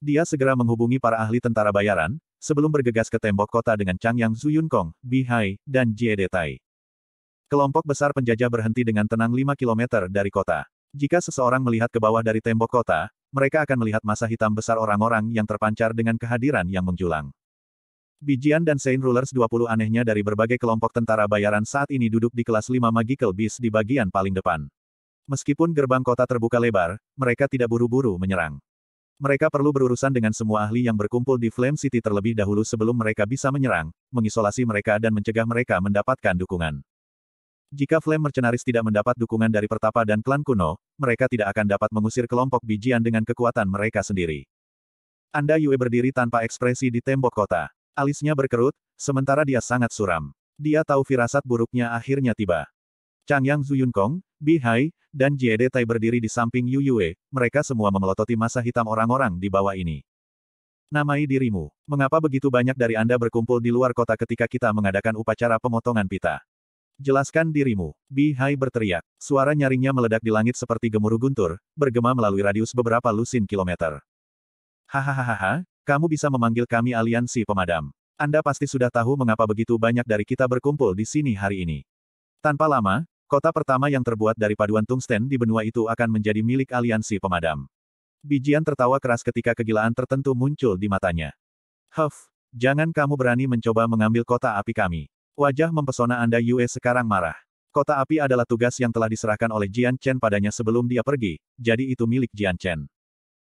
Dia segera menghubungi para ahli tentara bayaran, sebelum bergegas ke tembok kota dengan Chang Yang Yun Kong, Hai, dan Jie Detai. Kelompok besar penjajah berhenti dengan tenang 5 km dari kota. Jika seseorang melihat ke bawah dari tembok kota, mereka akan melihat masa hitam besar orang-orang yang terpancar dengan kehadiran yang menjulang. Bijian dan Saint Rulers 20 anehnya dari berbagai kelompok tentara bayaran saat ini duduk di kelas 5 Magical Beast di bagian paling depan. Meskipun gerbang kota terbuka lebar, mereka tidak buru-buru menyerang. Mereka perlu berurusan dengan semua ahli yang berkumpul di Flame City terlebih dahulu sebelum mereka bisa menyerang, mengisolasi mereka dan mencegah mereka mendapatkan dukungan. Jika Flame Mercenaris tidak mendapat dukungan dari Pertapa dan klan kuno, mereka tidak akan dapat mengusir kelompok bijian dengan kekuatan mereka sendiri. Anda Yue berdiri tanpa ekspresi di tembok kota. Alisnya berkerut, sementara dia sangat suram. Dia tahu firasat buruknya akhirnya tiba. Chang Yang Kong, Bi Hai, dan Jie De Tai berdiri di samping Yu Yue, mereka semua memelototi masa hitam orang-orang di bawah ini. Namai dirimu. Mengapa begitu banyak dari Anda berkumpul di luar kota ketika kita mengadakan upacara pemotongan pita? Jelaskan dirimu. Bi Hai berteriak. Suara nyaringnya meledak di langit seperti gemuruh guntur, bergema melalui radius beberapa lusin kilometer. Hahaha, kamu bisa memanggil kami aliansi pemadam. Anda pasti sudah tahu mengapa begitu banyak dari kita berkumpul di sini hari ini. Tanpa lama, kota pertama yang terbuat dari paduan tungsten di benua itu akan menjadi milik aliansi pemadam. Bijian tertawa keras ketika kegilaan tertentu muncul di matanya. Huff, jangan kamu berani mencoba mengambil kota api kami. Wajah mempesona Anda Yue sekarang marah. Kota api adalah tugas yang telah diserahkan oleh Jian Chen padanya sebelum dia pergi, jadi itu milik Jian Chen.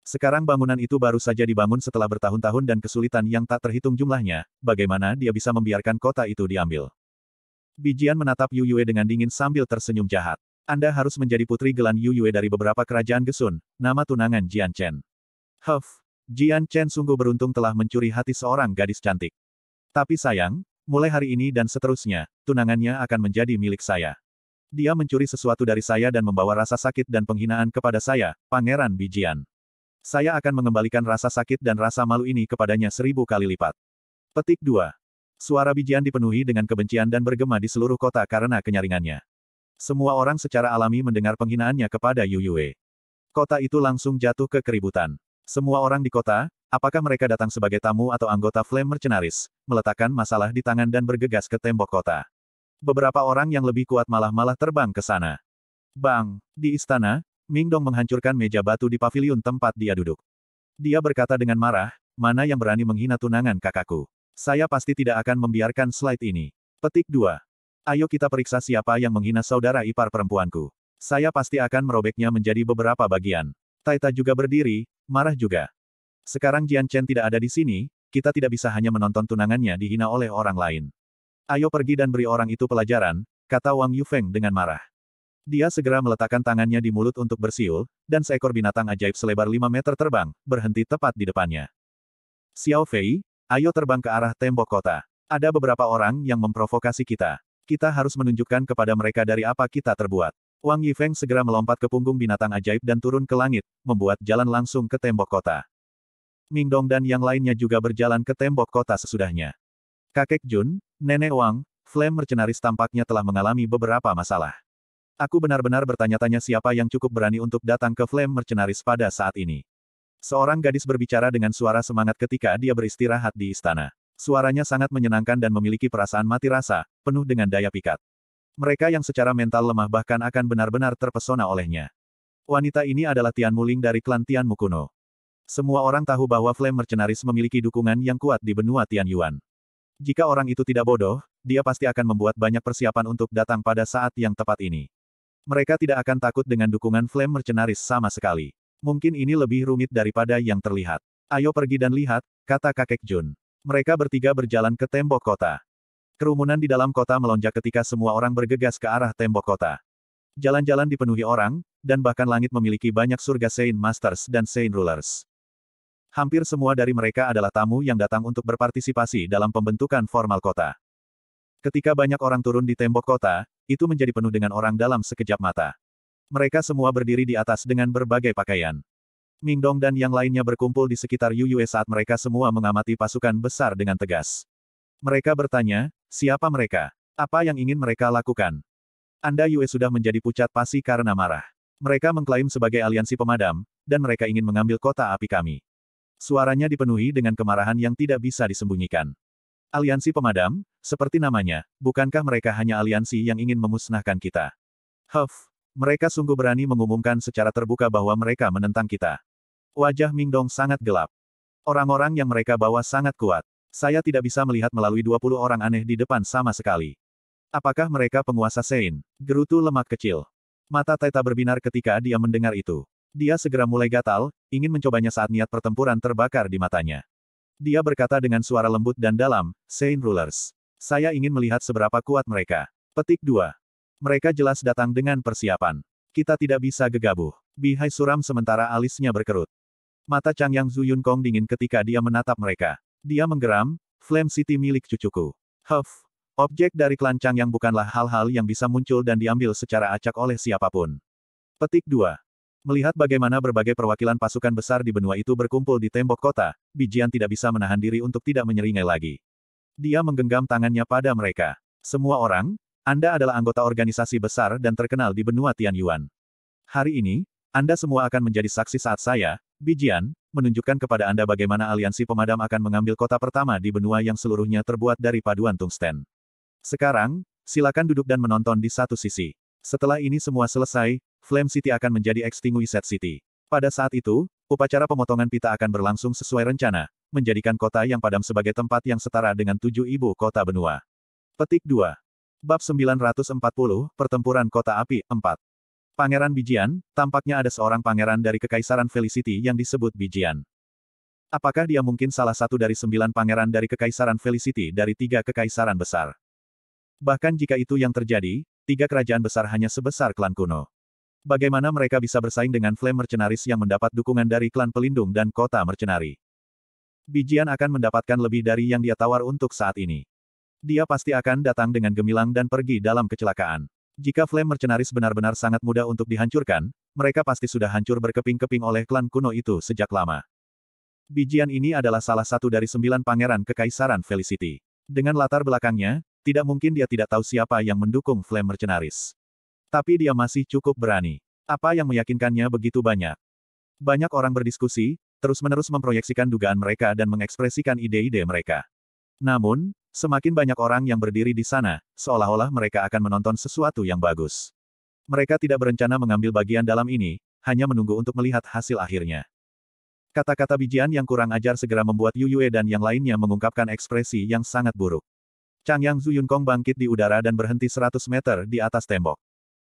Sekarang bangunan itu baru saja dibangun setelah bertahun-tahun dan kesulitan yang tak terhitung jumlahnya, bagaimana dia bisa membiarkan kota itu diambil. Bijian menatap Yu Yue dengan dingin sambil tersenyum jahat. Anda harus menjadi putri gelan Yu Yue dari beberapa kerajaan Gesun, nama tunangan Jian Chen. Huff, Jian Chen sungguh beruntung telah mencuri hati seorang gadis cantik. Tapi sayang, mulai hari ini dan seterusnya, tunangannya akan menjadi milik saya. Dia mencuri sesuatu dari saya dan membawa rasa sakit dan penghinaan kepada saya, Pangeran Bijian. Saya akan mengembalikan rasa sakit dan rasa malu ini kepadanya seribu kali lipat. Petik 2. Suara bijian dipenuhi dengan kebencian dan bergema di seluruh kota karena kenyaringannya. Semua orang secara alami mendengar penghinaannya kepada Yu Yue. Kota itu langsung jatuh ke keributan. Semua orang di kota, apakah mereka datang sebagai tamu atau anggota Flame Mercenaris, meletakkan masalah di tangan dan bergegas ke tembok kota. Beberapa orang yang lebih kuat malah-malah terbang ke sana. Bang, di istana, Ming Dong menghancurkan meja batu di pavilion tempat dia duduk. Dia berkata dengan marah, mana yang berani menghina tunangan kakakku. Saya pasti tidak akan membiarkan slide ini. Petik 2. Ayo kita periksa siapa yang menghina saudara ipar perempuanku. Saya pasti akan merobeknya menjadi beberapa bagian. Taita juga berdiri, marah juga. Sekarang Jian Chen tidak ada di sini, kita tidak bisa hanya menonton tunangannya dihina oleh orang lain. Ayo pergi dan beri orang itu pelajaran, kata Wang Yufeng dengan marah. Dia segera meletakkan tangannya di mulut untuk bersiul, dan seekor binatang ajaib selebar 5 meter terbang, berhenti tepat di depannya. Xiao Fei, ayo terbang ke arah tembok kota. Ada beberapa orang yang memprovokasi kita. Kita harus menunjukkan kepada mereka dari apa kita terbuat. Wang Yifeng segera melompat ke punggung binatang ajaib dan turun ke langit, membuat jalan langsung ke tembok kota. Ming Dong dan yang lainnya juga berjalan ke tembok kota sesudahnya. Kakek Jun, Nenek Wang, Flame Mercenaris tampaknya telah mengalami beberapa masalah. Aku benar-benar bertanya-tanya siapa yang cukup berani untuk datang ke Flame Mercenaris pada saat ini. Seorang gadis berbicara dengan suara semangat ketika dia beristirahat di istana. Suaranya sangat menyenangkan dan memiliki perasaan mati rasa, penuh dengan daya pikat. Mereka yang secara mental lemah bahkan akan benar-benar terpesona olehnya. Wanita ini adalah Tian Muling dari klan Tian Mukuno. Semua orang tahu bahwa Flame Mercenaris memiliki dukungan yang kuat di benua Tian Yuan. Jika orang itu tidak bodoh, dia pasti akan membuat banyak persiapan untuk datang pada saat yang tepat ini. Mereka tidak akan takut dengan dukungan Flame Mercenaris sama sekali. Mungkin ini lebih rumit daripada yang terlihat. Ayo pergi dan lihat, kata kakek Jun. Mereka bertiga berjalan ke tembok kota. Kerumunan di dalam kota melonjak ketika semua orang bergegas ke arah tembok kota. Jalan-jalan dipenuhi orang, dan bahkan langit memiliki banyak surga Saint Masters dan Saint Rulers. Hampir semua dari mereka adalah tamu yang datang untuk berpartisipasi dalam pembentukan formal kota. Ketika banyak orang turun di tembok kota, itu menjadi penuh dengan orang dalam sekejap mata. Mereka semua berdiri di atas dengan berbagai pakaian. Mingdong dan yang lainnya berkumpul di sekitar Yu Yue saat mereka semua mengamati pasukan besar dengan tegas. Mereka bertanya, siapa mereka? Apa yang ingin mereka lakukan? Anda Yue sudah menjadi pucat pasi karena marah. Mereka mengklaim sebagai aliansi pemadam, dan mereka ingin mengambil kota api kami. Suaranya dipenuhi dengan kemarahan yang tidak bisa disembunyikan. Aliansi pemadam, seperti namanya, bukankah mereka hanya aliansi yang ingin memusnahkan kita? Huff, mereka sungguh berani mengumumkan secara terbuka bahwa mereka menentang kita. Wajah Mingdong sangat gelap. Orang-orang yang mereka bawa sangat kuat. Saya tidak bisa melihat melalui 20 orang aneh di depan sama sekali. Apakah mereka penguasa Sein? Gerutu lemak kecil. Mata Taita berbinar ketika dia mendengar itu. Dia segera mulai gatal, ingin mencobanya saat niat pertempuran terbakar di matanya. Dia berkata dengan suara lembut dan dalam, Saint Rulers. Saya ingin melihat seberapa kuat mereka. Petik 2. Mereka jelas datang dengan persiapan. Kita tidak bisa gegabah. Bihai suram sementara alisnya berkerut. Mata Chang Yang Yun Kong dingin ketika dia menatap mereka. Dia menggeram, Flame City milik cucuku. Huff. Objek dari klan Chang Yang bukanlah hal-hal yang bisa muncul dan diambil secara acak oleh siapapun. Petik 2. Melihat bagaimana berbagai perwakilan pasukan besar di benua itu berkumpul di tembok kota, Bijian tidak bisa menahan diri untuk tidak menyeringai lagi. Dia menggenggam tangannya pada mereka. Semua orang, Anda adalah anggota organisasi besar dan terkenal di benua Tianyuan. Hari ini, Anda semua akan menjadi saksi saat saya, Bijian, menunjukkan kepada Anda bagaimana aliansi pemadam akan mengambil kota pertama di benua yang seluruhnya terbuat dari paduan tungsten. Sekarang, silakan duduk dan menonton di satu sisi. Setelah ini semua selesai, Flame City akan menjadi Extinguished City. Pada saat itu, upacara pemotongan pita akan berlangsung sesuai rencana, menjadikan kota yang padam sebagai tempat yang setara dengan tujuh ibu kota benua. Petik 2. Bab 940, Pertempuran Kota Api, 4. Pangeran Bijian, tampaknya ada seorang pangeran dari Kekaisaran Felicity yang disebut Bijian. Apakah dia mungkin salah satu dari sembilan pangeran dari Kekaisaran Felicity dari tiga kekaisaran besar? Bahkan jika itu yang terjadi, tiga kerajaan besar hanya sebesar klan kuno bagaimana mereka bisa bersaing dengan Flame Mercenaries yang mendapat dukungan dari klan pelindung dan kota mercenari. Bijian akan mendapatkan lebih dari yang dia tawar untuk saat ini. Dia pasti akan datang dengan gemilang dan pergi dalam kecelakaan. Jika Flame Mercenaries benar-benar sangat mudah untuk dihancurkan, mereka pasti sudah hancur berkeping-keping oleh klan kuno itu sejak lama. Bijian ini adalah salah satu dari sembilan pangeran kekaisaran Felicity. Dengan latar belakangnya, tidak mungkin dia tidak tahu siapa yang mendukung Flame Mercenaries. Tapi dia masih cukup berani. Apa yang meyakinkannya begitu banyak? Banyak orang berdiskusi, terus-menerus memproyeksikan dugaan mereka dan mengekspresikan ide-ide mereka. Namun, semakin banyak orang yang berdiri di sana, seolah-olah mereka akan menonton sesuatu yang bagus. Mereka tidak berencana mengambil bagian dalam ini, hanya menunggu untuk melihat hasil akhirnya. Kata-kata bijian yang kurang ajar segera membuat Yu Yue dan yang lainnya mengungkapkan ekspresi yang sangat buruk. Chang Yang Zuyun Kong bangkit di udara dan berhenti 100 meter di atas tembok.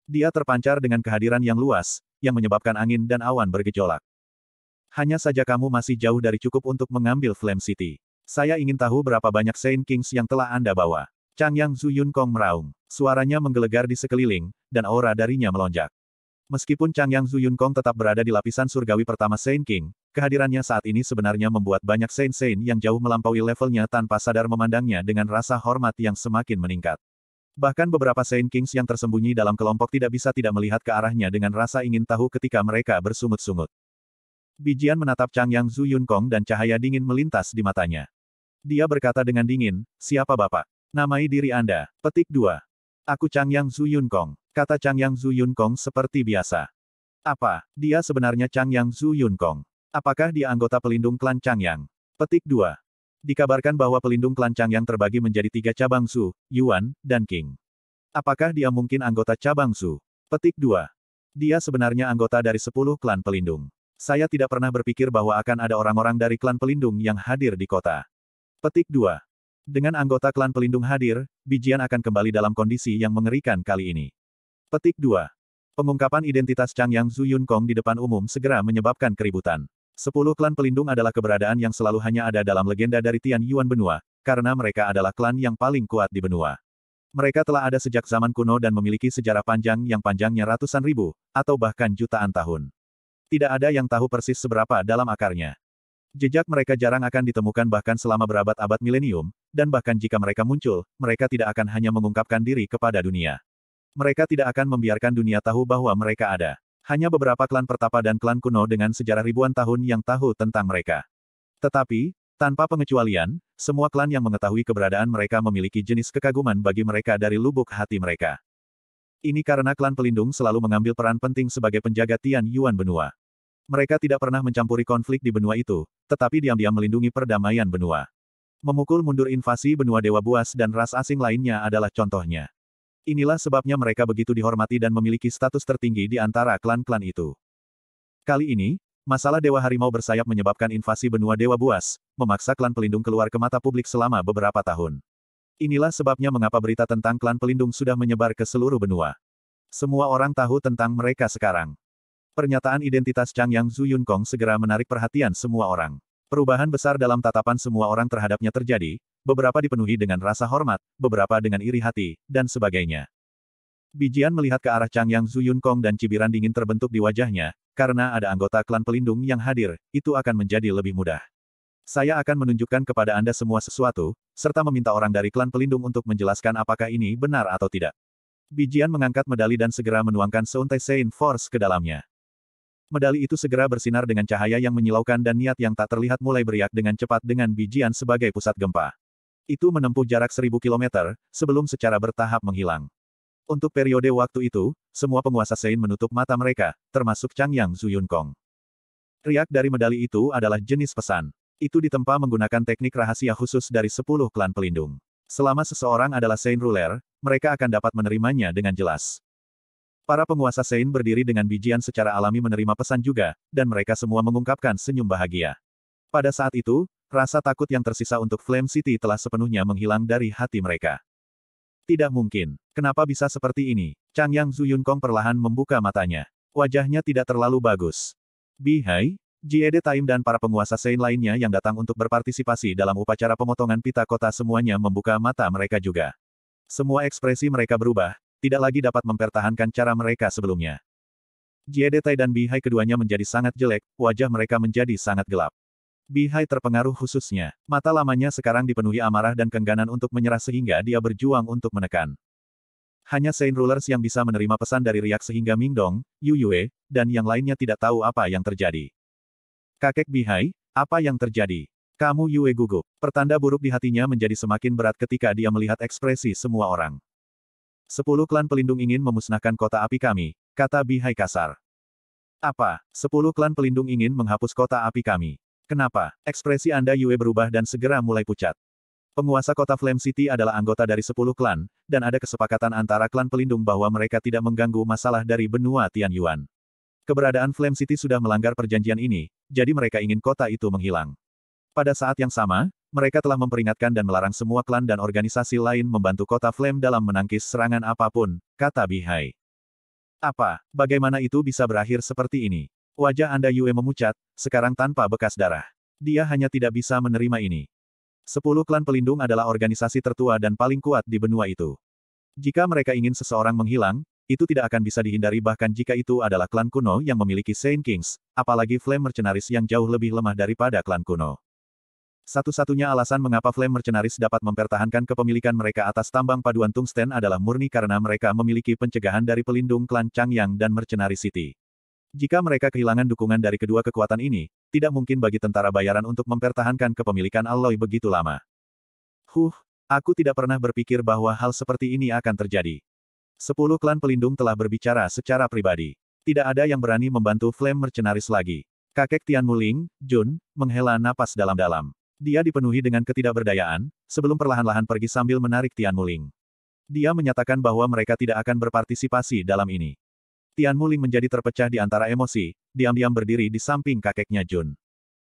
Dia terpancar dengan kehadiran yang luas, yang menyebabkan angin dan awan bergejolak. Hanya saja kamu masih jauh dari cukup untuk mengambil Flame City. Saya ingin tahu berapa banyak Saint Kings yang telah Anda bawa. Chang Yang Zhu Yun Kong meraung. Suaranya menggelegar di sekeliling, dan aura darinya melonjak. Meskipun Chang Yang Zhu Yun Kong tetap berada di lapisan surgawi pertama Saint King, kehadirannya saat ini sebenarnya membuat banyak Saint-Saint yang jauh melampaui levelnya tanpa sadar memandangnya dengan rasa hormat yang semakin meningkat. Bahkan beberapa Saint Kings yang tersembunyi dalam kelompok tidak bisa tidak melihat ke arahnya dengan rasa ingin tahu ketika mereka bersungut-sungut. Bijian menatap Chang Yang Zhu Yun Kong dan cahaya dingin melintas di matanya. Dia berkata dengan dingin, siapa bapak? Namai diri Anda. Petik 2. Aku Chang Yang Zhu Yun Kong. Kata Chang Yang Zhu Yun Kong seperti biasa. Apa, dia sebenarnya Chang Yang Zhu Yun Kong? Apakah dia anggota pelindung klan Chang Yang? Petik 2. Dikabarkan bahwa pelindung klan Chang yang terbagi menjadi tiga cabang Su, Yuan, dan King. Apakah dia mungkin anggota cabang Su? Petik 2. Dia sebenarnya anggota dari sepuluh klan pelindung. Saya tidak pernah berpikir bahwa akan ada orang-orang dari klan pelindung yang hadir di kota. Petik 2. Dengan anggota klan pelindung hadir, Bijian akan kembali dalam kondisi yang mengerikan kali ini. Petik 2. Pengungkapan identitas Chang Yang Zhu Yun Kong di depan umum segera menyebabkan keributan. Sepuluh klan pelindung adalah keberadaan yang selalu hanya ada dalam legenda dari Tian Yuan benua, karena mereka adalah klan yang paling kuat di benua. Mereka telah ada sejak zaman kuno dan memiliki sejarah panjang yang panjangnya ratusan ribu, atau bahkan jutaan tahun. Tidak ada yang tahu persis seberapa dalam akarnya. Jejak mereka jarang akan ditemukan bahkan selama berabad-abad milenium, dan bahkan jika mereka muncul, mereka tidak akan hanya mengungkapkan diri kepada dunia. Mereka tidak akan membiarkan dunia tahu bahwa mereka ada. Hanya beberapa klan pertapa dan klan kuno dengan sejarah ribuan tahun yang tahu tentang mereka. Tetapi, tanpa pengecualian, semua klan yang mengetahui keberadaan mereka memiliki jenis kekaguman bagi mereka dari lubuk hati mereka. Ini karena klan pelindung selalu mengambil peran penting sebagai penjaga Tian Yuan benua. Mereka tidak pernah mencampuri konflik di benua itu, tetapi diam-diam melindungi perdamaian benua. Memukul mundur invasi benua dewa buas dan ras asing lainnya adalah contohnya. Inilah sebabnya mereka begitu dihormati dan memiliki status tertinggi di antara klan-klan itu. Kali ini, masalah Dewa Harimau bersayap menyebabkan invasi benua Dewa Buas, memaksa klan pelindung keluar ke mata publik selama beberapa tahun. Inilah sebabnya mengapa berita tentang klan pelindung sudah menyebar ke seluruh benua. Semua orang tahu tentang mereka sekarang. Pernyataan identitas Chang Yang Zhu Yunkong segera menarik perhatian semua orang. Perubahan besar dalam tatapan semua orang terhadapnya terjadi, beberapa dipenuhi dengan rasa hormat, beberapa dengan iri hati, dan sebagainya. Bijian melihat ke arah Chang Yang Zuyun Kong dan cibiran dingin terbentuk di wajahnya, karena ada anggota klan pelindung yang hadir, itu akan menjadi lebih mudah. Saya akan menunjukkan kepada Anda semua sesuatu, serta meminta orang dari klan pelindung untuk menjelaskan apakah ini benar atau tidak. Bijian mengangkat medali dan segera menuangkan seuntai Saint Force ke dalamnya. Medali itu segera bersinar dengan cahaya yang menyilaukan dan niat yang tak terlihat mulai beriak dengan cepat dengan bijian sebagai pusat gempa itu menempuh jarak seribu kilometer sebelum secara bertahap menghilang. Untuk periode waktu itu, semua penguasa Sein menutup mata mereka, termasuk Chang Yang Zuyun Kong. Riak dari medali itu adalah jenis pesan. Itu ditempa menggunakan teknik rahasia khusus dari sepuluh klan pelindung. Selama seseorang adalah Sein Ruler, mereka akan dapat menerimanya dengan jelas. Para penguasa Sein berdiri dengan bijian secara alami menerima pesan juga, dan mereka semua mengungkapkan senyum bahagia. Pada saat itu, Rasa takut yang tersisa untuk Flame City telah sepenuhnya menghilang dari hati mereka. Tidak mungkin. Kenapa bisa seperti ini? Chang Yang Zuyun Kong perlahan membuka matanya. Wajahnya tidak terlalu bagus. Bihai, Jiede Time dan para penguasa Sein lainnya yang datang untuk berpartisipasi dalam upacara pemotongan pita kota semuanya membuka mata mereka juga. Semua ekspresi mereka berubah, tidak lagi dapat mempertahankan cara mereka sebelumnya. Jiede Tai dan Bihai keduanya menjadi sangat jelek, wajah mereka menjadi sangat gelap. Bihai terpengaruh khususnya. Mata lamanya sekarang dipenuhi amarah dan kengganan untuk menyerah sehingga dia berjuang untuk menekan. Hanya Saint Rulers yang bisa menerima pesan dari Riak sehingga Mingdong, Yu Yue, dan yang lainnya tidak tahu apa yang terjadi. Kakek Bihai, apa yang terjadi? Kamu Yue gugup. Pertanda buruk di hatinya menjadi semakin berat ketika dia melihat ekspresi semua orang. Sepuluh klan pelindung ingin memusnahkan kota api kami, kata Bihai kasar. Apa? Sepuluh klan pelindung ingin menghapus kota api kami. Kenapa? Ekspresi Anda Yue berubah dan segera mulai pucat. Penguasa kota Flame City adalah anggota dari sepuluh klan, dan ada kesepakatan antara klan pelindung bahwa mereka tidak mengganggu masalah dari benua Tian Yuan. Keberadaan Flame City sudah melanggar perjanjian ini, jadi mereka ingin kota itu menghilang. Pada saat yang sama, mereka telah memperingatkan dan melarang semua klan dan organisasi lain membantu kota Flame dalam menangkis serangan apapun, kata Bihai. Apa, bagaimana itu bisa berakhir seperti ini? Wajah Anda Yue memucat, sekarang tanpa bekas darah. Dia hanya tidak bisa menerima ini. Sepuluh klan pelindung adalah organisasi tertua dan paling kuat di benua itu. Jika mereka ingin seseorang menghilang, itu tidak akan bisa dihindari bahkan jika itu adalah klan kuno yang memiliki Saint Kings, apalagi Flame Mercenaries yang jauh lebih lemah daripada klan kuno. Satu-satunya alasan mengapa Flame Mercenaries dapat mempertahankan kepemilikan mereka atas tambang paduan tungsten adalah murni karena mereka memiliki pencegahan dari pelindung klan Changyang dan Mercenary City. Jika mereka kehilangan dukungan dari kedua kekuatan ini, tidak mungkin bagi tentara bayaran untuk mempertahankan kepemilikan Alloy begitu lama. Huh, aku tidak pernah berpikir bahwa hal seperti ini akan terjadi. Sepuluh klan pelindung telah berbicara secara pribadi. Tidak ada yang berani membantu Flame Mercenaris lagi. Kakek Tian Muling, Jun, menghela napas dalam-dalam. Dia dipenuhi dengan ketidakberdayaan, sebelum perlahan-lahan pergi sambil menarik Tian Muling. Dia menyatakan bahwa mereka tidak akan berpartisipasi dalam ini. Tian Muling menjadi terpecah di antara emosi, diam-diam berdiri di samping kakeknya Jun.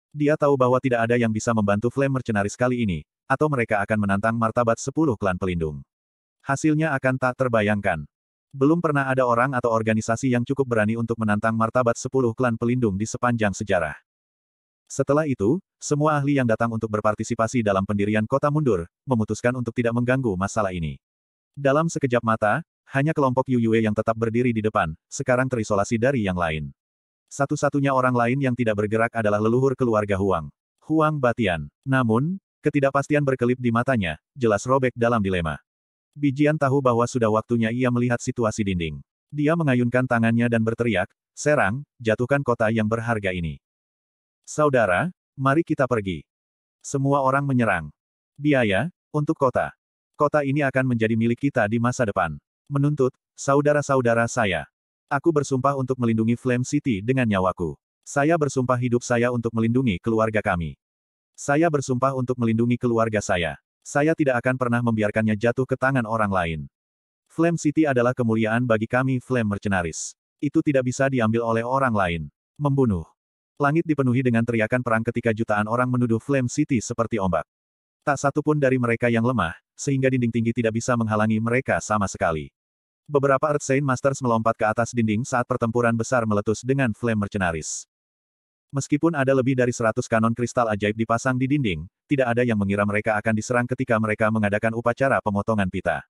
Dia tahu bahwa tidak ada yang bisa membantu Flame Mercenaris kali ini, atau mereka akan menantang martabat sepuluh klan pelindung. Hasilnya akan tak terbayangkan. Belum pernah ada orang atau organisasi yang cukup berani untuk menantang martabat sepuluh klan pelindung di sepanjang sejarah. Setelah itu, semua ahli yang datang untuk berpartisipasi dalam pendirian kota mundur, memutuskan untuk tidak mengganggu masalah ini. Dalam sekejap mata, hanya kelompok Yu Yue yang tetap berdiri di depan, sekarang terisolasi dari yang lain. Satu-satunya orang lain yang tidak bergerak adalah leluhur keluarga Huang. Huang Batian. Namun, ketidakpastian berkelip di matanya, jelas robek dalam dilema. Bijian tahu bahwa sudah waktunya ia melihat situasi dinding. Dia mengayunkan tangannya dan berteriak, Serang, jatuhkan kota yang berharga ini. Saudara, mari kita pergi. Semua orang menyerang. Biaya, untuk kota. Kota ini akan menjadi milik kita di masa depan. Menuntut, saudara-saudara saya. Aku bersumpah untuk melindungi Flame City dengan nyawaku. Saya bersumpah hidup saya untuk melindungi keluarga kami. Saya bersumpah untuk melindungi keluarga saya. Saya tidak akan pernah membiarkannya jatuh ke tangan orang lain. Flame City adalah kemuliaan bagi kami Flame Mercenaris. Itu tidak bisa diambil oleh orang lain. Membunuh. Langit dipenuhi dengan teriakan perang ketika jutaan orang menuduh Flame City seperti ombak. Tak satu pun dari mereka yang lemah, sehingga dinding tinggi tidak bisa menghalangi mereka sama sekali. Beberapa Earth Saint Masters melompat ke atas dinding saat pertempuran besar meletus dengan Flame Mercenaries. Meskipun ada lebih dari 100 kanon kristal ajaib dipasang di dinding, tidak ada yang mengira mereka akan diserang ketika mereka mengadakan upacara pemotongan pita.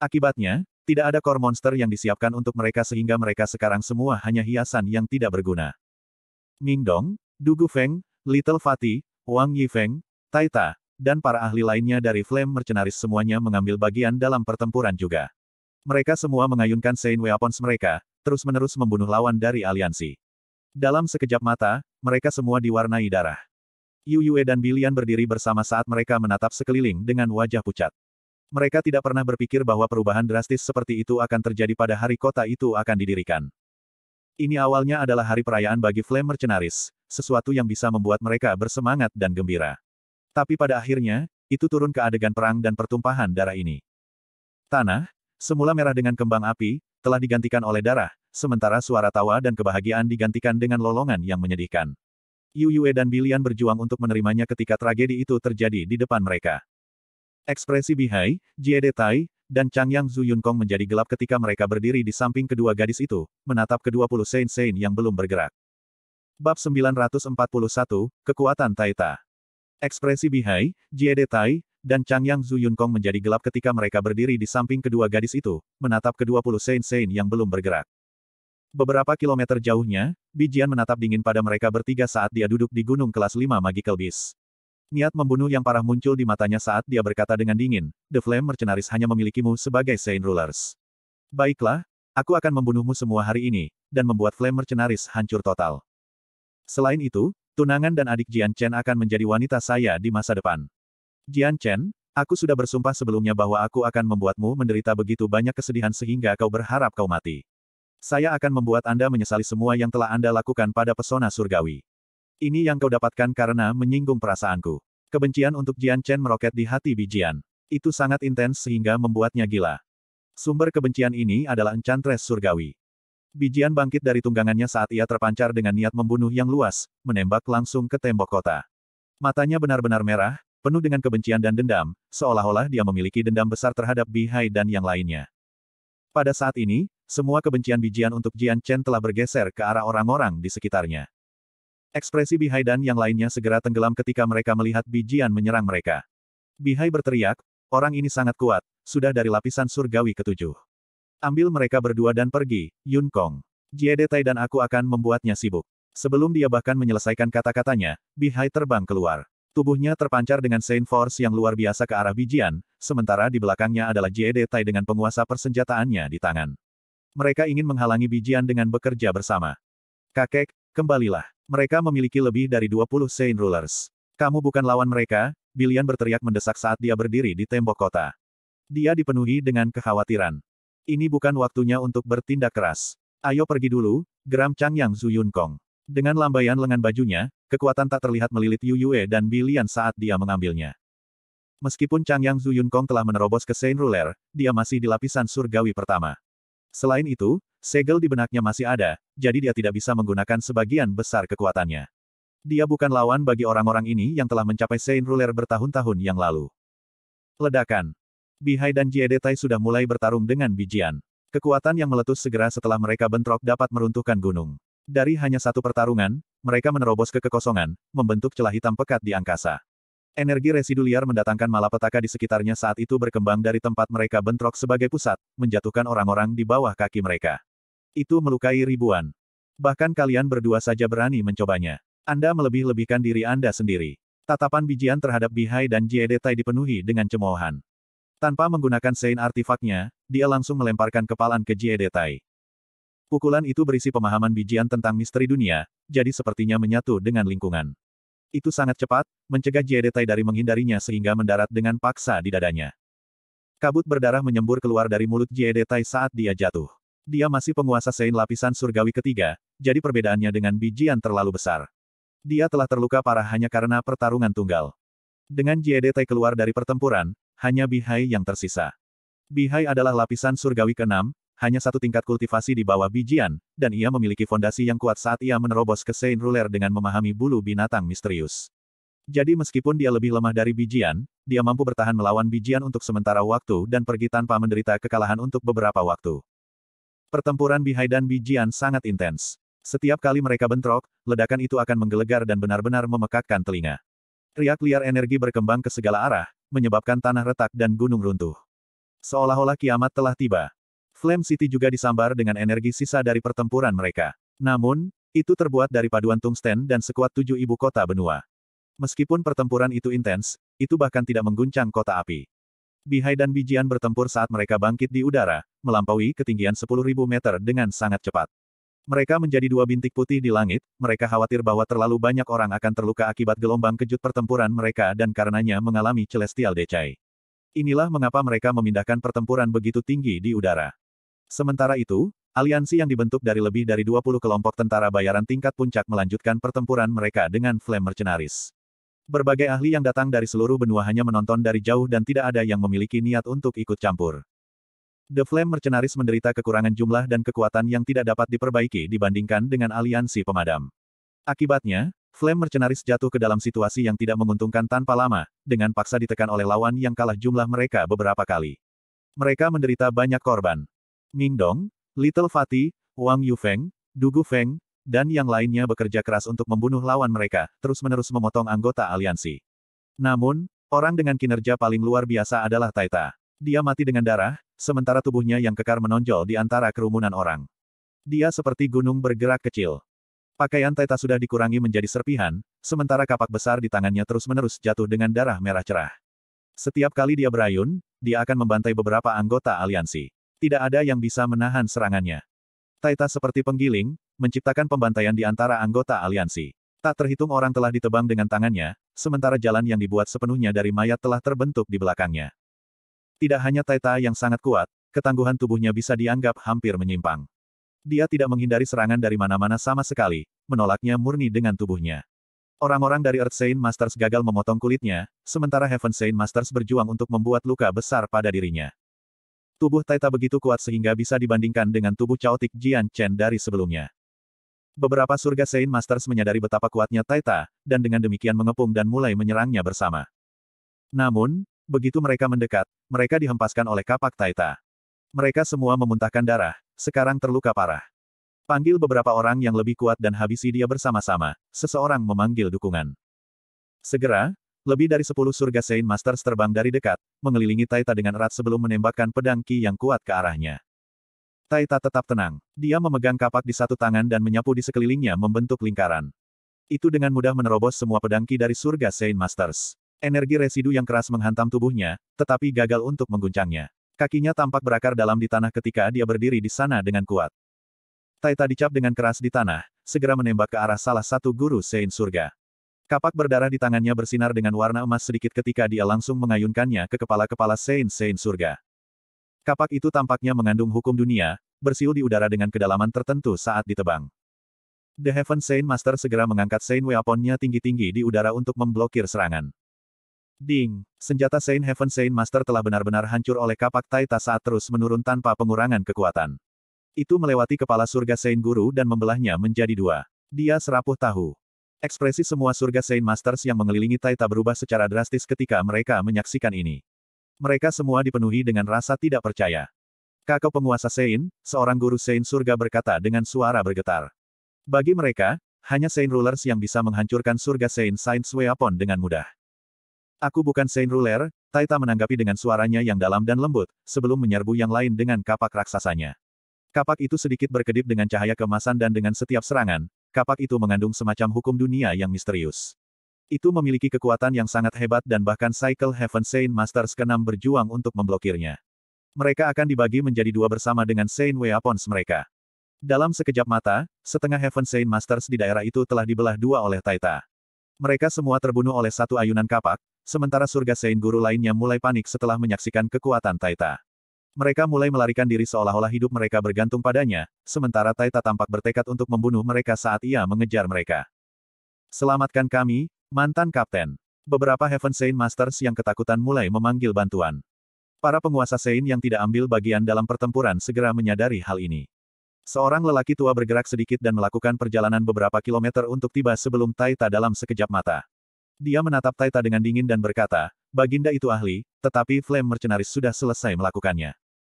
Akibatnya, tidak ada core monster yang disiapkan untuk mereka sehingga mereka sekarang semua hanya hiasan yang tidak berguna. Ming Dong, Dugu Feng, Little Fatih, Wang Yifeng, Taita, dan para ahli lainnya dari Flame Mercenaries semuanya mengambil bagian dalam pertempuran juga. Mereka semua mengayunkan Sein Weapons mereka, terus-menerus membunuh lawan dari aliansi. Dalam sekejap mata, mereka semua diwarnai darah. Yu Yue dan Bilian berdiri bersama saat mereka menatap sekeliling dengan wajah pucat. Mereka tidak pernah berpikir bahwa perubahan drastis seperti itu akan terjadi pada hari kota itu akan didirikan. Ini awalnya adalah hari perayaan bagi Flame Mercenaris, sesuatu yang bisa membuat mereka bersemangat dan gembira. Tapi pada akhirnya, itu turun ke adegan perang dan pertumpahan darah ini. Tanah, Semula merah dengan kembang api, telah digantikan oleh darah, sementara suara tawa dan kebahagiaan digantikan dengan lolongan yang menyedihkan. Yu Yue dan Bilian berjuang untuk menerimanya ketika tragedi itu terjadi di depan mereka. Ekspresi Bihai, Jie De Tai, dan Chang Yang Zhu Yun menjadi gelap ketika mereka berdiri di samping kedua gadis itu, menatap kedua puluh Sein-Sein yang belum bergerak. Bab 941, Kekuatan Taita Ekspresi Bihai, Jie De Tai, dan Chang Yang Zhu Kong menjadi gelap ketika mereka berdiri di samping kedua gadis itu, menatap kedua puluh Sein-Sein yang belum bergerak. Beberapa kilometer jauhnya, Bijian menatap dingin pada mereka bertiga saat dia duduk di gunung kelas 5 Magical Beast. Niat membunuh yang parah muncul di matanya saat dia berkata dengan dingin, The Flame Mercenaries hanya memilikimu sebagai saint Rulers. Baiklah, aku akan membunuhmu semua hari ini, dan membuat Flame Mercenaries hancur total. Selain itu, tunangan dan adik Jian Chen akan menjadi wanita saya di masa depan. Jian Chen, aku sudah bersumpah sebelumnya bahwa aku akan membuatmu menderita begitu banyak kesedihan sehingga kau berharap kau mati. Saya akan membuat Anda menyesali semua yang telah Anda lakukan pada pesona surgawi. Ini yang kau dapatkan karena menyinggung perasaanku. Kebencian untuk Jian Chen meroket di hati Bijian. Itu sangat intens sehingga membuatnya gila. Sumber kebencian ini adalah encantres surgawi. Bijian bangkit dari tunggangannya saat ia terpancar dengan niat membunuh yang luas, menembak langsung ke tembok kota. Matanya benar-benar merah, penuh dengan kebencian dan dendam, seolah-olah dia memiliki dendam besar terhadap Bihai dan yang lainnya. Pada saat ini, semua kebencian bijian untuk Jian Chen telah bergeser ke arah orang-orang di sekitarnya. Ekspresi Bihai dan yang lainnya segera tenggelam ketika mereka melihat Bijian menyerang mereka. Bihai berteriak, orang ini sangat kuat, sudah dari lapisan surgawi ketujuh. Ambil mereka berdua dan pergi, Yun Kong. Jie Detai dan aku akan membuatnya sibuk. Sebelum dia bahkan menyelesaikan kata-katanya, Bihai terbang keluar. Tubuhnya terpancar dengan Saint Force yang luar biasa ke arah bijian, sementara di belakangnya adalah Jie Tai dengan penguasa persenjataannya di tangan. Mereka ingin menghalangi bijian dengan bekerja bersama. Kakek, kembalilah. Mereka memiliki lebih dari 20 Saint Rulers. Kamu bukan lawan mereka, Bilian berteriak mendesak saat dia berdiri di tembok kota. Dia dipenuhi dengan kekhawatiran. Ini bukan waktunya untuk bertindak keras. Ayo pergi dulu, geram Chang Yang Zuyun Kong. Dengan lambaian lengan bajunya, Kekuatan tak terlihat melilit Yu Yue dan Bilian saat dia mengambilnya. Meskipun Chang Yang Zhu Kong telah menerobos ke Saint Ruler, dia masih di lapisan surgawi pertama. Selain itu, segel di benaknya masih ada, jadi dia tidak bisa menggunakan sebagian besar kekuatannya. Dia bukan lawan bagi orang-orang ini yang telah mencapai Saint Ruler bertahun-tahun yang lalu. Ledakan. Bihai dan Jie Tai sudah mulai bertarung dengan bijian. Kekuatan yang meletus segera setelah mereka bentrok dapat meruntuhkan gunung. Dari hanya satu pertarungan, mereka menerobos ke kekosongan, membentuk celah hitam pekat di angkasa. Energi residu liar mendatangkan malapetaka di sekitarnya saat itu berkembang dari tempat mereka bentrok sebagai pusat, menjatuhkan orang-orang di bawah kaki mereka. Itu melukai ribuan. Bahkan kalian berdua saja berani mencobanya. Anda melebih-lebihkan diri Anda sendiri. Tatapan bijian terhadap Bihai dan Jiedetai dipenuhi dengan cemoohan. Tanpa menggunakan sein artifaknya, dia langsung melemparkan kepalan ke Jiedetai. Pukulan itu berisi pemahaman bijian tentang misteri dunia, jadi sepertinya menyatu dengan lingkungan. Itu sangat cepat, mencegah Jiedetai dari menghindarinya sehingga mendarat dengan paksa di dadanya. Kabut berdarah menyembur keluar dari mulut Jiedetai saat dia jatuh. Dia masih penguasa Sein lapisan surgawi ketiga, jadi perbedaannya dengan bijian terlalu besar. Dia telah terluka parah hanya karena pertarungan tunggal. Dengan Jiedetai keluar dari pertempuran, hanya Bihai yang tersisa. Bihai adalah lapisan surgawi keenam, hanya satu tingkat kultivasi di bawah bijian, dan ia memiliki fondasi yang kuat saat ia menerobos ke Saint Ruler dengan memahami bulu binatang misterius. Jadi meskipun dia lebih lemah dari bijian, dia mampu bertahan melawan bijian untuk sementara waktu dan pergi tanpa menderita kekalahan untuk beberapa waktu. Pertempuran Bihai dan bijian sangat intens. Setiap kali mereka bentrok, ledakan itu akan menggelegar dan benar-benar memekakkan telinga. Riak liar energi berkembang ke segala arah, menyebabkan tanah retak dan gunung runtuh. Seolah-olah kiamat telah tiba. Flame City juga disambar dengan energi sisa dari pertempuran mereka. Namun, itu terbuat dari paduan tungsten dan sekuat tujuh ibu kota benua. Meskipun pertempuran itu intens, itu bahkan tidak mengguncang kota api. Bihai dan Bijian bertempur saat mereka bangkit di udara, melampaui ketinggian 10.000 meter dengan sangat cepat. Mereka menjadi dua bintik putih di langit, mereka khawatir bahwa terlalu banyak orang akan terluka akibat gelombang kejut pertempuran mereka dan karenanya mengalami celestial decay. Inilah mengapa mereka memindahkan pertempuran begitu tinggi di udara. Sementara itu, aliansi yang dibentuk dari lebih dari 20 kelompok tentara bayaran tingkat puncak melanjutkan pertempuran mereka dengan Flame Mercenaries. Berbagai ahli yang datang dari seluruh benua hanya menonton dari jauh dan tidak ada yang memiliki niat untuk ikut campur. The Flame Mercenaries menderita kekurangan jumlah dan kekuatan yang tidak dapat diperbaiki dibandingkan dengan aliansi pemadam. Akibatnya, Flame Mercenaries jatuh ke dalam situasi yang tidak menguntungkan tanpa lama, dengan paksa ditekan oleh lawan yang kalah jumlah mereka beberapa kali. Mereka menderita banyak korban. Ming Dong, Little Fatih, Wang Yufeng, Dugu Feng, dan yang lainnya bekerja keras untuk membunuh lawan mereka, terus-menerus memotong anggota aliansi. Namun, orang dengan kinerja paling luar biasa adalah Taita. Dia mati dengan darah, sementara tubuhnya yang kekar menonjol di antara kerumunan orang. Dia seperti gunung bergerak kecil. Pakaian Taita sudah dikurangi menjadi serpihan, sementara kapak besar di tangannya terus-menerus jatuh dengan darah merah cerah. Setiap kali dia berayun, dia akan membantai beberapa anggota aliansi tidak ada yang bisa menahan serangannya. Taita seperti penggiling, menciptakan pembantaian di antara anggota aliansi. Tak terhitung orang telah ditebang dengan tangannya, sementara jalan yang dibuat sepenuhnya dari mayat telah terbentuk di belakangnya. Tidak hanya Taita yang sangat kuat, ketangguhan tubuhnya bisa dianggap hampir menyimpang. Dia tidak menghindari serangan dari mana-mana sama sekali, menolaknya murni dengan tubuhnya. Orang-orang dari Earth Saint Masters gagal memotong kulitnya, sementara Heaven Saint Masters berjuang untuk membuat luka besar pada dirinya. Tubuh Taita begitu kuat sehingga bisa dibandingkan dengan tubuh caotik Jian Chen dari sebelumnya. Beberapa surga Saint Masters menyadari betapa kuatnya Taita, dan dengan demikian mengepung dan mulai menyerangnya bersama. Namun, begitu mereka mendekat, mereka dihempaskan oleh kapak Taita. Mereka semua memuntahkan darah, sekarang terluka parah. Panggil beberapa orang yang lebih kuat dan habisi dia bersama-sama, seseorang memanggil dukungan. Segera, lebih dari sepuluh surga Saint Masters terbang dari dekat, mengelilingi Taita dengan erat sebelum menembakkan pedang Ki yang kuat ke arahnya. Taita tetap tenang. Dia memegang kapak di satu tangan dan menyapu di sekelilingnya membentuk lingkaran. Itu dengan mudah menerobos semua pedang Ki dari surga Saint Masters. Energi residu yang keras menghantam tubuhnya, tetapi gagal untuk mengguncangnya. Kakinya tampak berakar dalam di tanah ketika dia berdiri di sana dengan kuat. Taita dicap dengan keras di tanah, segera menembak ke arah salah satu guru Sein Surga. Kapak berdarah di tangannya bersinar dengan warna emas sedikit ketika dia langsung mengayunkannya ke kepala-kepala Saint-Saint surga. Kapak itu tampaknya mengandung hukum dunia, bersiul di udara dengan kedalaman tertentu saat ditebang. The Heaven Saint Master segera mengangkat Saint Weaponnya tinggi-tinggi di udara untuk memblokir serangan. Ding! Senjata Saint Heaven Saint Master telah benar-benar hancur oleh kapak Taita saat terus menurun tanpa pengurangan kekuatan. Itu melewati kepala surga Saint Guru dan membelahnya menjadi dua. Dia serapuh tahu. Ekspresi semua surga Saint Masters yang mengelilingi Taita berubah secara drastis ketika mereka menyaksikan ini. Mereka semua dipenuhi dengan rasa tidak percaya. Kakak penguasa Saint, seorang guru Saint surga berkata dengan suara bergetar. Bagi mereka, hanya Saint Rulers yang bisa menghancurkan surga Saint Saint Weapon dengan mudah. Aku bukan Saint Ruler, Taita menanggapi dengan suaranya yang dalam dan lembut, sebelum menyerbu yang lain dengan kapak raksasanya. Kapak itu sedikit berkedip dengan cahaya kemasan dan dengan setiap serangan, kapak itu mengandung semacam hukum dunia yang misterius. Itu memiliki kekuatan yang sangat hebat dan bahkan Cycle Heaven Saint Masters ke-6 berjuang untuk memblokirnya. Mereka akan dibagi menjadi dua bersama dengan Saint Weapons mereka. Dalam sekejap mata, setengah Heaven Saint Masters di daerah itu telah dibelah dua oleh Taita. Mereka semua terbunuh oleh satu ayunan kapak, sementara surga Saint Guru lainnya mulai panik setelah menyaksikan kekuatan Taita. Mereka mulai melarikan diri seolah-olah hidup mereka bergantung padanya, sementara Taita tampak bertekad untuk membunuh mereka saat ia mengejar mereka. Selamatkan kami, mantan kapten. Beberapa Heaven Saint Masters yang ketakutan mulai memanggil bantuan. Para penguasa Saint yang tidak ambil bagian dalam pertempuran segera menyadari hal ini. Seorang lelaki tua bergerak sedikit dan melakukan perjalanan beberapa kilometer untuk tiba sebelum Taita dalam sekejap mata. Dia menatap Taita dengan dingin dan berkata, Baginda itu ahli, tetapi Flame Mercenaris sudah selesai melakukannya.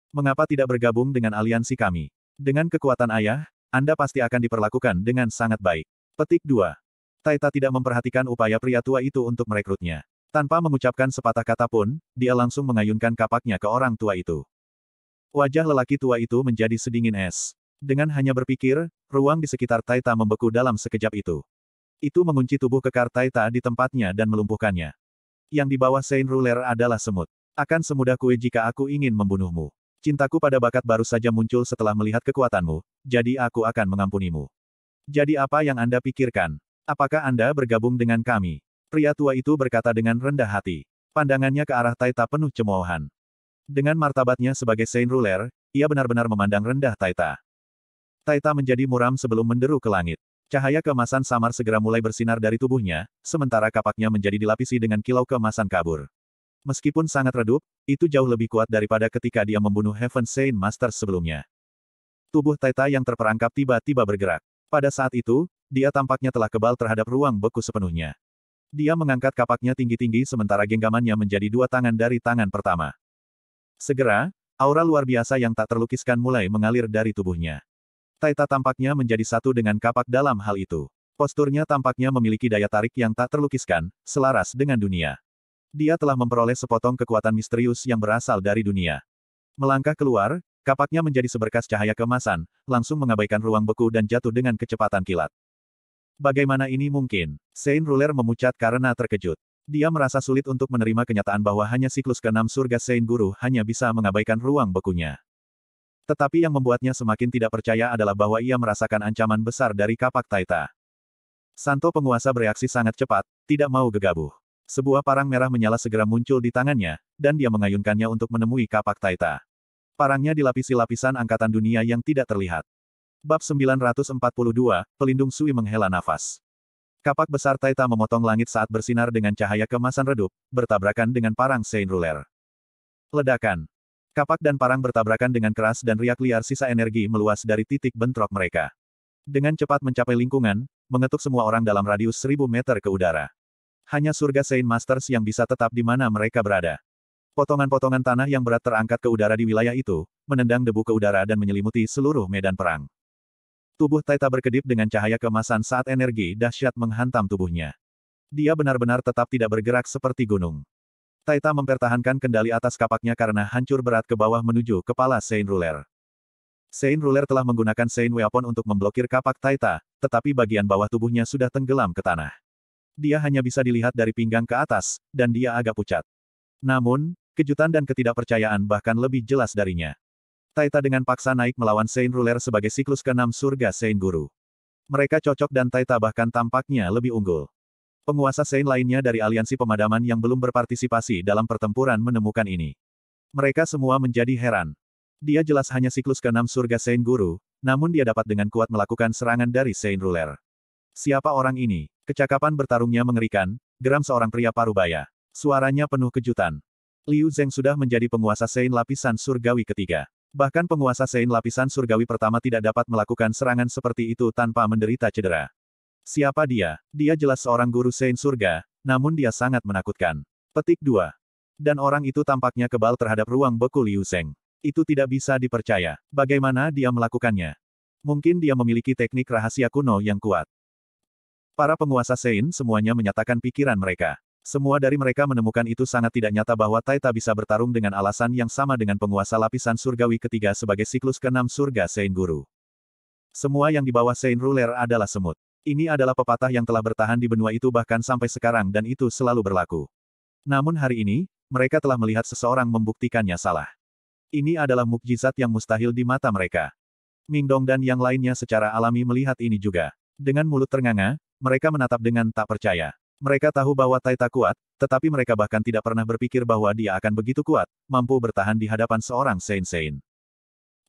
Mengapa tidak bergabung dengan aliansi kami? Dengan kekuatan ayah, Anda pasti akan diperlakukan dengan sangat baik. Petik 2. Taita tidak memperhatikan upaya pria tua itu untuk merekrutnya. Tanpa mengucapkan sepatah kata pun, dia langsung mengayunkan kapaknya ke orang tua itu. Wajah lelaki tua itu menjadi sedingin es. Dengan hanya berpikir, ruang di sekitar Taita membeku dalam sekejap itu. Itu mengunci tubuh kekar Taita di tempatnya dan melumpuhkannya. Yang di bawah Saint Ruler adalah semut. Akan semudah kue jika aku ingin membunuhmu. Cintaku pada bakat baru saja muncul setelah melihat kekuatanmu, jadi aku akan mengampunimu. Jadi apa yang Anda pikirkan? Apakah Anda bergabung dengan kami? Pria tua itu berkata dengan rendah hati. Pandangannya ke arah Taita penuh cemoohan. Dengan martabatnya sebagai Saint Ruler, ia benar-benar memandang rendah Taita. Taita menjadi muram sebelum menderu ke langit. Cahaya kemasan samar segera mulai bersinar dari tubuhnya, sementara kapaknya menjadi dilapisi dengan kilau kemasan kabur. Meskipun sangat redup, itu jauh lebih kuat daripada ketika dia membunuh Heaven Saint Master sebelumnya. Tubuh Taita yang terperangkap tiba-tiba bergerak. Pada saat itu, dia tampaknya telah kebal terhadap ruang beku sepenuhnya. Dia mengangkat kapaknya tinggi-tinggi sementara genggamannya menjadi dua tangan dari tangan pertama. Segera, aura luar biasa yang tak terlukiskan mulai mengalir dari tubuhnya. Taita tampaknya menjadi satu dengan kapak dalam hal itu. Posturnya tampaknya memiliki daya tarik yang tak terlukiskan, selaras dengan dunia. Dia telah memperoleh sepotong kekuatan misterius yang berasal dari dunia. Melangkah keluar, kapaknya menjadi seberkas cahaya kemasan, langsung mengabaikan ruang beku dan jatuh dengan kecepatan kilat. Bagaimana ini mungkin? Saint Ruler memucat karena terkejut. Dia merasa sulit untuk menerima kenyataan bahwa hanya siklus keenam surga Saint Guru hanya bisa mengabaikan ruang bekunya. Tetapi yang membuatnya semakin tidak percaya adalah bahwa ia merasakan ancaman besar dari kapak Taita. Santo penguasa bereaksi sangat cepat, tidak mau gegabah. Sebuah parang merah menyala segera muncul di tangannya, dan dia mengayunkannya untuk menemui kapak Taita. Parangnya dilapisi lapisan angkatan dunia yang tidak terlihat. Bab 942, Pelindung Sui menghela nafas. Kapak besar Taita memotong langit saat bersinar dengan cahaya kemasan redup, bertabrakan dengan parang Sein Ruler. Ledakan. Kapak dan parang bertabrakan dengan keras dan riak liar sisa energi meluas dari titik bentrok mereka. Dengan cepat mencapai lingkungan, mengetuk semua orang dalam radius seribu meter ke udara hanya surga Saint Masters yang bisa tetap di mana mereka berada. Potongan-potongan tanah yang berat terangkat ke udara di wilayah itu, menendang debu ke udara dan menyelimuti seluruh medan perang. Tubuh Taita berkedip dengan cahaya kemasan saat energi dahsyat menghantam tubuhnya. Dia benar-benar tetap tidak bergerak seperti gunung. Taita mempertahankan kendali atas kapaknya karena hancur berat ke bawah menuju kepala Saint Ruler. Saint Ruler telah menggunakan Saint Weapon untuk memblokir kapak Taita, tetapi bagian bawah tubuhnya sudah tenggelam ke tanah dia hanya bisa dilihat dari pinggang ke atas, dan dia agak pucat. Namun, kejutan dan ketidakpercayaan bahkan lebih jelas darinya. Taita dengan paksa naik melawan Saint Ruler sebagai siklus ke-6 surga Saint Guru. Mereka cocok dan Taita bahkan tampaknya lebih unggul. Penguasa Sein lainnya dari aliansi pemadaman yang belum berpartisipasi dalam pertempuran menemukan ini. Mereka semua menjadi heran. Dia jelas hanya siklus ke-6 surga Sein Guru, namun dia dapat dengan kuat melakukan serangan dari Sein Ruler. Siapa orang ini? Kecakapan bertarungnya mengerikan, geram seorang pria parubaya. Suaranya penuh kejutan. Liu Zeng sudah menjadi penguasa Sein lapisan surgawi ketiga. Bahkan penguasa Sein lapisan surgawi pertama tidak dapat melakukan serangan seperti itu tanpa menderita cedera. Siapa dia? Dia jelas seorang guru Sein surga, namun dia sangat menakutkan. Petik 2. Dan orang itu tampaknya kebal terhadap ruang beku Liu Zeng. Itu tidak bisa dipercaya. Bagaimana dia melakukannya? Mungkin dia memiliki teknik rahasia kuno yang kuat. Para penguasa Sein semuanya menyatakan pikiran mereka. Semua dari mereka menemukan itu sangat tidak nyata bahwa Taita bisa bertarung dengan alasan yang sama dengan penguasa lapisan surgawi ketiga sebagai siklus keenam surga Sein Guru. Semua yang di bawah Sein Ruler adalah semut. Ini adalah pepatah yang telah bertahan di benua itu bahkan sampai sekarang dan itu selalu berlaku. Namun hari ini, mereka telah melihat seseorang membuktikannya salah. Ini adalah mukjizat yang mustahil di mata mereka. Ming Dong dan yang lainnya secara alami melihat ini juga. Dengan mulut ternganga, mereka menatap dengan tak percaya. Mereka tahu bahwa Taita kuat, tetapi mereka bahkan tidak pernah berpikir bahwa dia akan begitu kuat, mampu bertahan di hadapan seorang Saint Saint.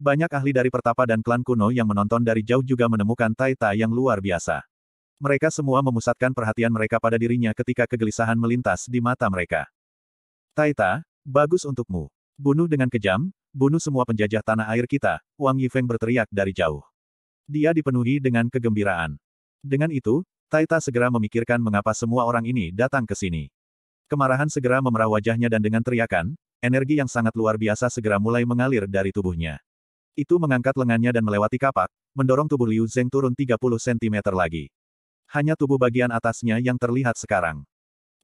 Banyak ahli dari pertapa dan klan kuno yang menonton dari jauh juga menemukan Taita yang luar biasa. Mereka semua memusatkan perhatian mereka pada dirinya ketika kegelisahan melintas di mata mereka. Taita, bagus untukmu. Bunuh dengan kejam, bunuh semua penjajah tanah air kita, Wang Yifeng berteriak dari jauh. Dia dipenuhi dengan kegembiraan. Dengan itu, Taita segera memikirkan mengapa semua orang ini datang ke sini. Kemarahan segera memerah wajahnya dan dengan teriakan, energi yang sangat luar biasa segera mulai mengalir dari tubuhnya. Itu mengangkat lengannya dan melewati kapak, mendorong tubuh Liu Zeng turun 30 cm lagi. Hanya tubuh bagian atasnya yang terlihat sekarang.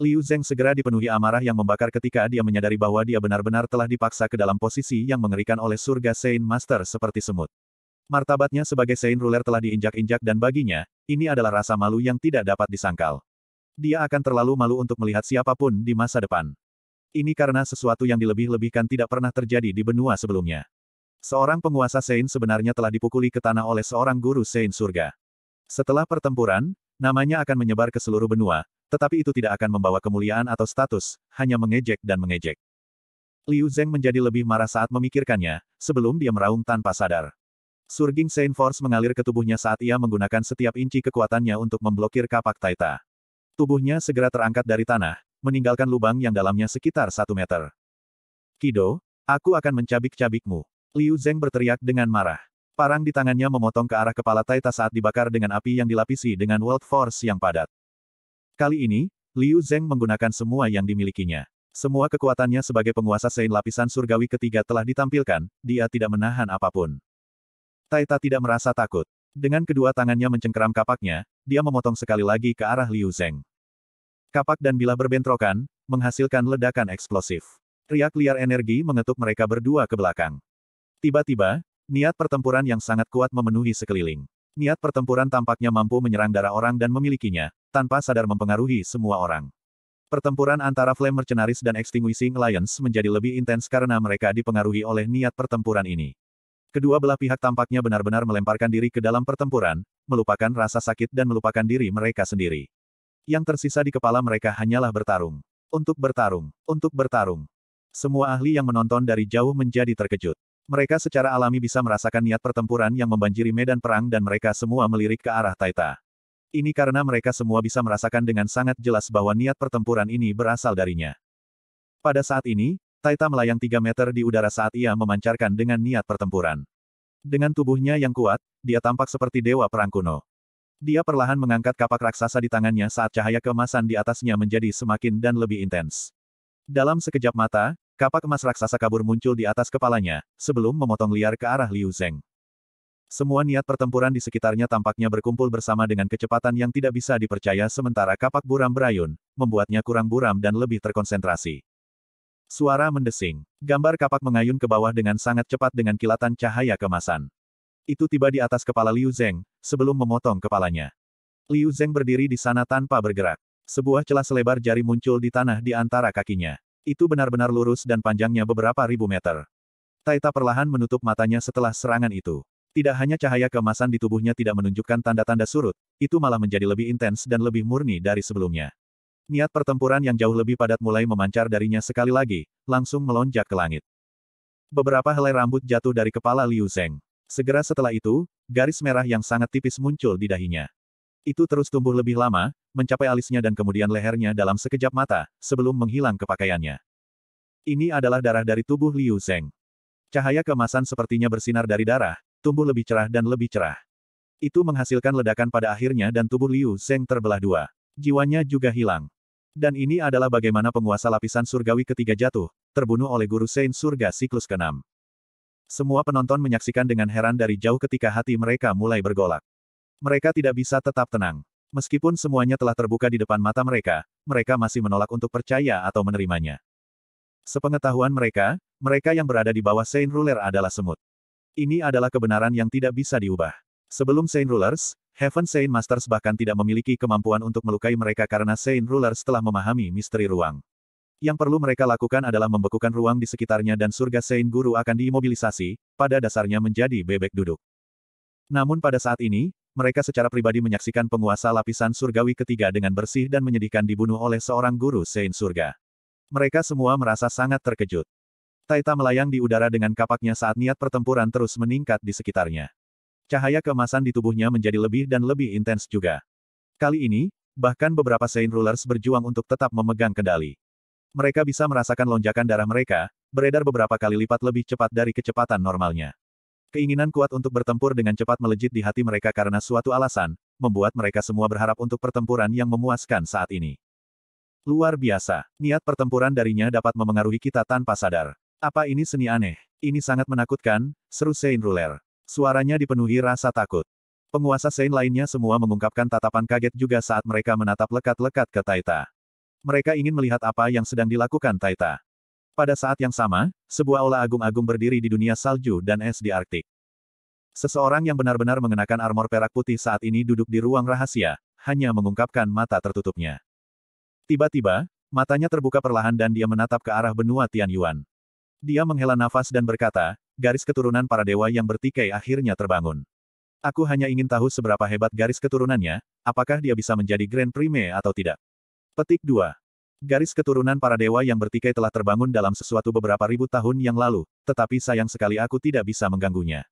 Liu Zeng segera dipenuhi amarah yang membakar ketika dia menyadari bahwa dia benar-benar telah dipaksa ke dalam posisi yang mengerikan oleh surga Saint Master seperti semut. Martabatnya sebagai Saint Ruler telah diinjak-injak dan baginya, ini adalah rasa malu yang tidak dapat disangkal. Dia akan terlalu malu untuk melihat siapapun di masa depan. Ini karena sesuatu yang dilebih-lebihkan tidak pernah terjadi di benua sebelumnya. Seorang penguasa Saint sebenarnya telah dipukuli ke tanah oleh seorang guru Saint surga. Setelah pertempuran, namanya akan menyebar ke seluruh benua, tetapi itu tidak akan membawa kemuliaan atau status, hanya mengejek dan mengejek. Liu Zheng menjadi lebih marah saat memikirkannya, sebelum dia meraung tanpa sadar. Surging Saint Force mengalir ke tubuhnya saat ia menggunakan setiap inci kekuatannya untuk memblokir kapak Taita. Tubuhnya segera terangkat dari tanah, meninggalkan lubang yang dalamnya sekitar satu meter. Kido, aku akan mencabik-cabikmu. Liu Zeng berteriak dengan marah. Parang di tangannya memotong ke arah kepala Taita saat dibakar dengan api yang dilapisi dengan World Force yang padat. Kali ini, Liu Zeng menggunakan semua yang dimilikinya. Semua kekuatannya sebagai penguasa Sein lapisan surgawi ketiga telah ditampilkan, dia tidak menahan apapun. Taita tidak merasa takut. Dengan kedua tangannya mencengkeram kapaknya, dia memotong sekali lagi ke arah Liu Zeng. Kapak dan bilah berbentrokan, menghasilkan ledakan eksplosif. Riak liar energi mengetuk mereka berdua ke belakang. Tiba-tiba, niat pertempuran yang sangat kuat memenuhi sekeliling. Niat pertempuran tampaknya mampu menyerang darah orang dan memilikinya, tanpa sadar mempengaruhi semua orang. Pertempuran antara Flame Mercenaries dan Extinguishing Alliance menjadi lebih intens karena mereka dipengaruhi oleh niat pertempuran ini. Kedua belah pihak tampaknya benar-benar melemparkan diri ke dalam pertempuran, melupakan rasa sakit dan melupakan diri mereka sendiri. Yang tersisa di kepala mereka hanyalah bertarung. Untuk bertarung, untuk bertarung. Semua ahli yang menonton dari jauh menjadi terkejut. Mereka secara alami bisa merasakan niat pertempuran yang membanjiri medan perang dan mereka semua melirik ke arah Taita. Ini karena mereka semua bisa merasakan dengan sangat jelas bahwa niat pertempuran ini berasal darinya. Pada saat ini, Taita melayang 3 meter di udara saat ia memancarkan dengan niat pertempuran. Dengan tubuhnya yang kuat, dia tampak seperti dewa perang kuno. Dia perlahan mengangkat kapak raksasa di tangannya saat cahaya kemasan di atasnya menjadi semakin dan lebih intens. Dalam sekejap mata, kapak emas raksasa kabur muncul di atas kepalanya, sebelum memotong liar ke arah Liu Zeng. Semua niat pertempuran di sekitarnya tampaknya berkumpul bersama dengan kecepatan yang tidak bisa dipercaya sementara kapak buram berayun, membuatnya kurang buram dan lebih terkonsentrasi. Suara mendesing. Gambar kapak mengayun ke bawah dengan sangat cepat dengan kilatan cahaya kemasan. Itu tiba di atas kepala Liu Zeng, sebelum memotong kepalanya. Liu Zeng berdiri di sana tanpa bergerak. Sebuah celah selebar jari muncul di tanah di antara kakinya. Itu benar-benar lurus dan panjangnya beberapa ribu meter. Taita perlahan menutup matanya setelah serangan itu. Tidak hanya cahaya kemasan di tubuhnya tidak menunjukkan tanda-tanda surut, itu malah menjadi lebih intens dan lebih murni dari sebelumnya. Niat pertempuran yang jauh lebih padat mulai memancar darinya sekali lagi, langsung melonjak ke langit. Beberapa helai rambut jatuh dari kepala Liu Zeng. Segera setelah itu, garis merah yang sangat tipis muncul di dahinya. Itu terus tumbuh lebih lama, mencapai alisnya dan kemudian lehernya dalam sekejap mata, sebelum menghilang ke pakaiannya. Ini adalah darah dari tubuh Liu Zeng. Cahaya kemasan sepertinya bersinar dari darah, tumbuh lebih cerah dan lebih cerah. Itu menghasilkan ledakan pada akhirnya dan tubuh Liu Zeng terbelah dua. Jiwanya juga hilang. Dan ini adalah bagaimana penguasa lapisan surgawi ketiga jatuh, terbunuh oleh guru Saint Surga siklus keenam. Semua penonton menyaksikan dengan heran dari jauh ketika hati mereka mulai bergolak. Mereka tidak bisa tetap tenang. Meskipun semuanya telah terbuka di depan mata mereka, mereka masih menolak untuk percaya atau menerimanya. Sepengetahuan mereka, mereka yang berada di bawah Saint Ruler adalah semut. Ini adalah kebenaran yang tidak bisa diubah. Sebelum Saint Rulers, Heaven Saint Masters bahkan tidak memiliki kemampuan untuk melukai mereka karena Saint Rulers telah memahami misteri ruang. Yang perlu mereka lakukan adalah membekukan ruang di sekitarnya dan surga Saint Guru akan diimobilisasi, pada dasarnya menjadi bebek duduk. Namun pada saat ini, mereka secara pribadi menyaksikan penguasa lapisan surgawi ketiga dengan bersih dan menyedihkan dibunuh oleh seorang guru Saint Surga. Mereka semua merasa sangat terkejut. Taita melayang di udara dengan kapaknya saat niat pertempuran terus meningkat di sekitarnya. Cahaya kemasan di tubuhnya menjadi lebih dan lebih intens juga. Kali ini, bahkan beberapa Saint Rulers berjuang untuk tetap memegang kendali. Mereka bisa merasakan lonjakan darah mereka, beredar beberapa kali lipat lebih cepat dari kecepatan normalnya. Keinginan kuat untuk bertempur dengan cepat melejit di hati mereka karena suatu alasan, membuat mereka semua berharap untuk pertempuran yang memuaskan saat ini. Luar biasa, niat pertempuran darinya dapat memengaruhi kita tanpa sadar. Apa ini seni aneh? Ini sangat menakutkan, seru Sein Ruler. Suaranya dipenuhi rasa takut. Penguasa Sein lainnya semua mengungkapkan tatapan kaget juga saat mereka menatap lekat-lekat ke Taita. Mereka ingin melihat apa yang sedang dilakukan Taita. Pada saat yang sama, sebuah ola agung-agung berdiri di dunia salju dan es di Arktik. Seseorang yang benar-benar mengenakan armor perak putih saat ini duduk di ruang rahasia, hanya mengungkapkan mata tertutupnya. Tiba-tiba, matanya terbuka perlahan dan dia menatap ke arah benua Tianyuan. Dia menghela nafas dan berkata, garis keturunan para dewa yang bertikai akhirnya terbangun. Aku hanya ingin tahu seberapa hebat garis keturunannya, apakah dia bisa menjadi Grand Prime atau tidak. Petik 2. Garis keturunan para dewa yang bertikai telah terbangun dalam sesuatu beberapa ribu tahun yang lalu, tetapi sayang sekali aku tidak bisa mengganggunya.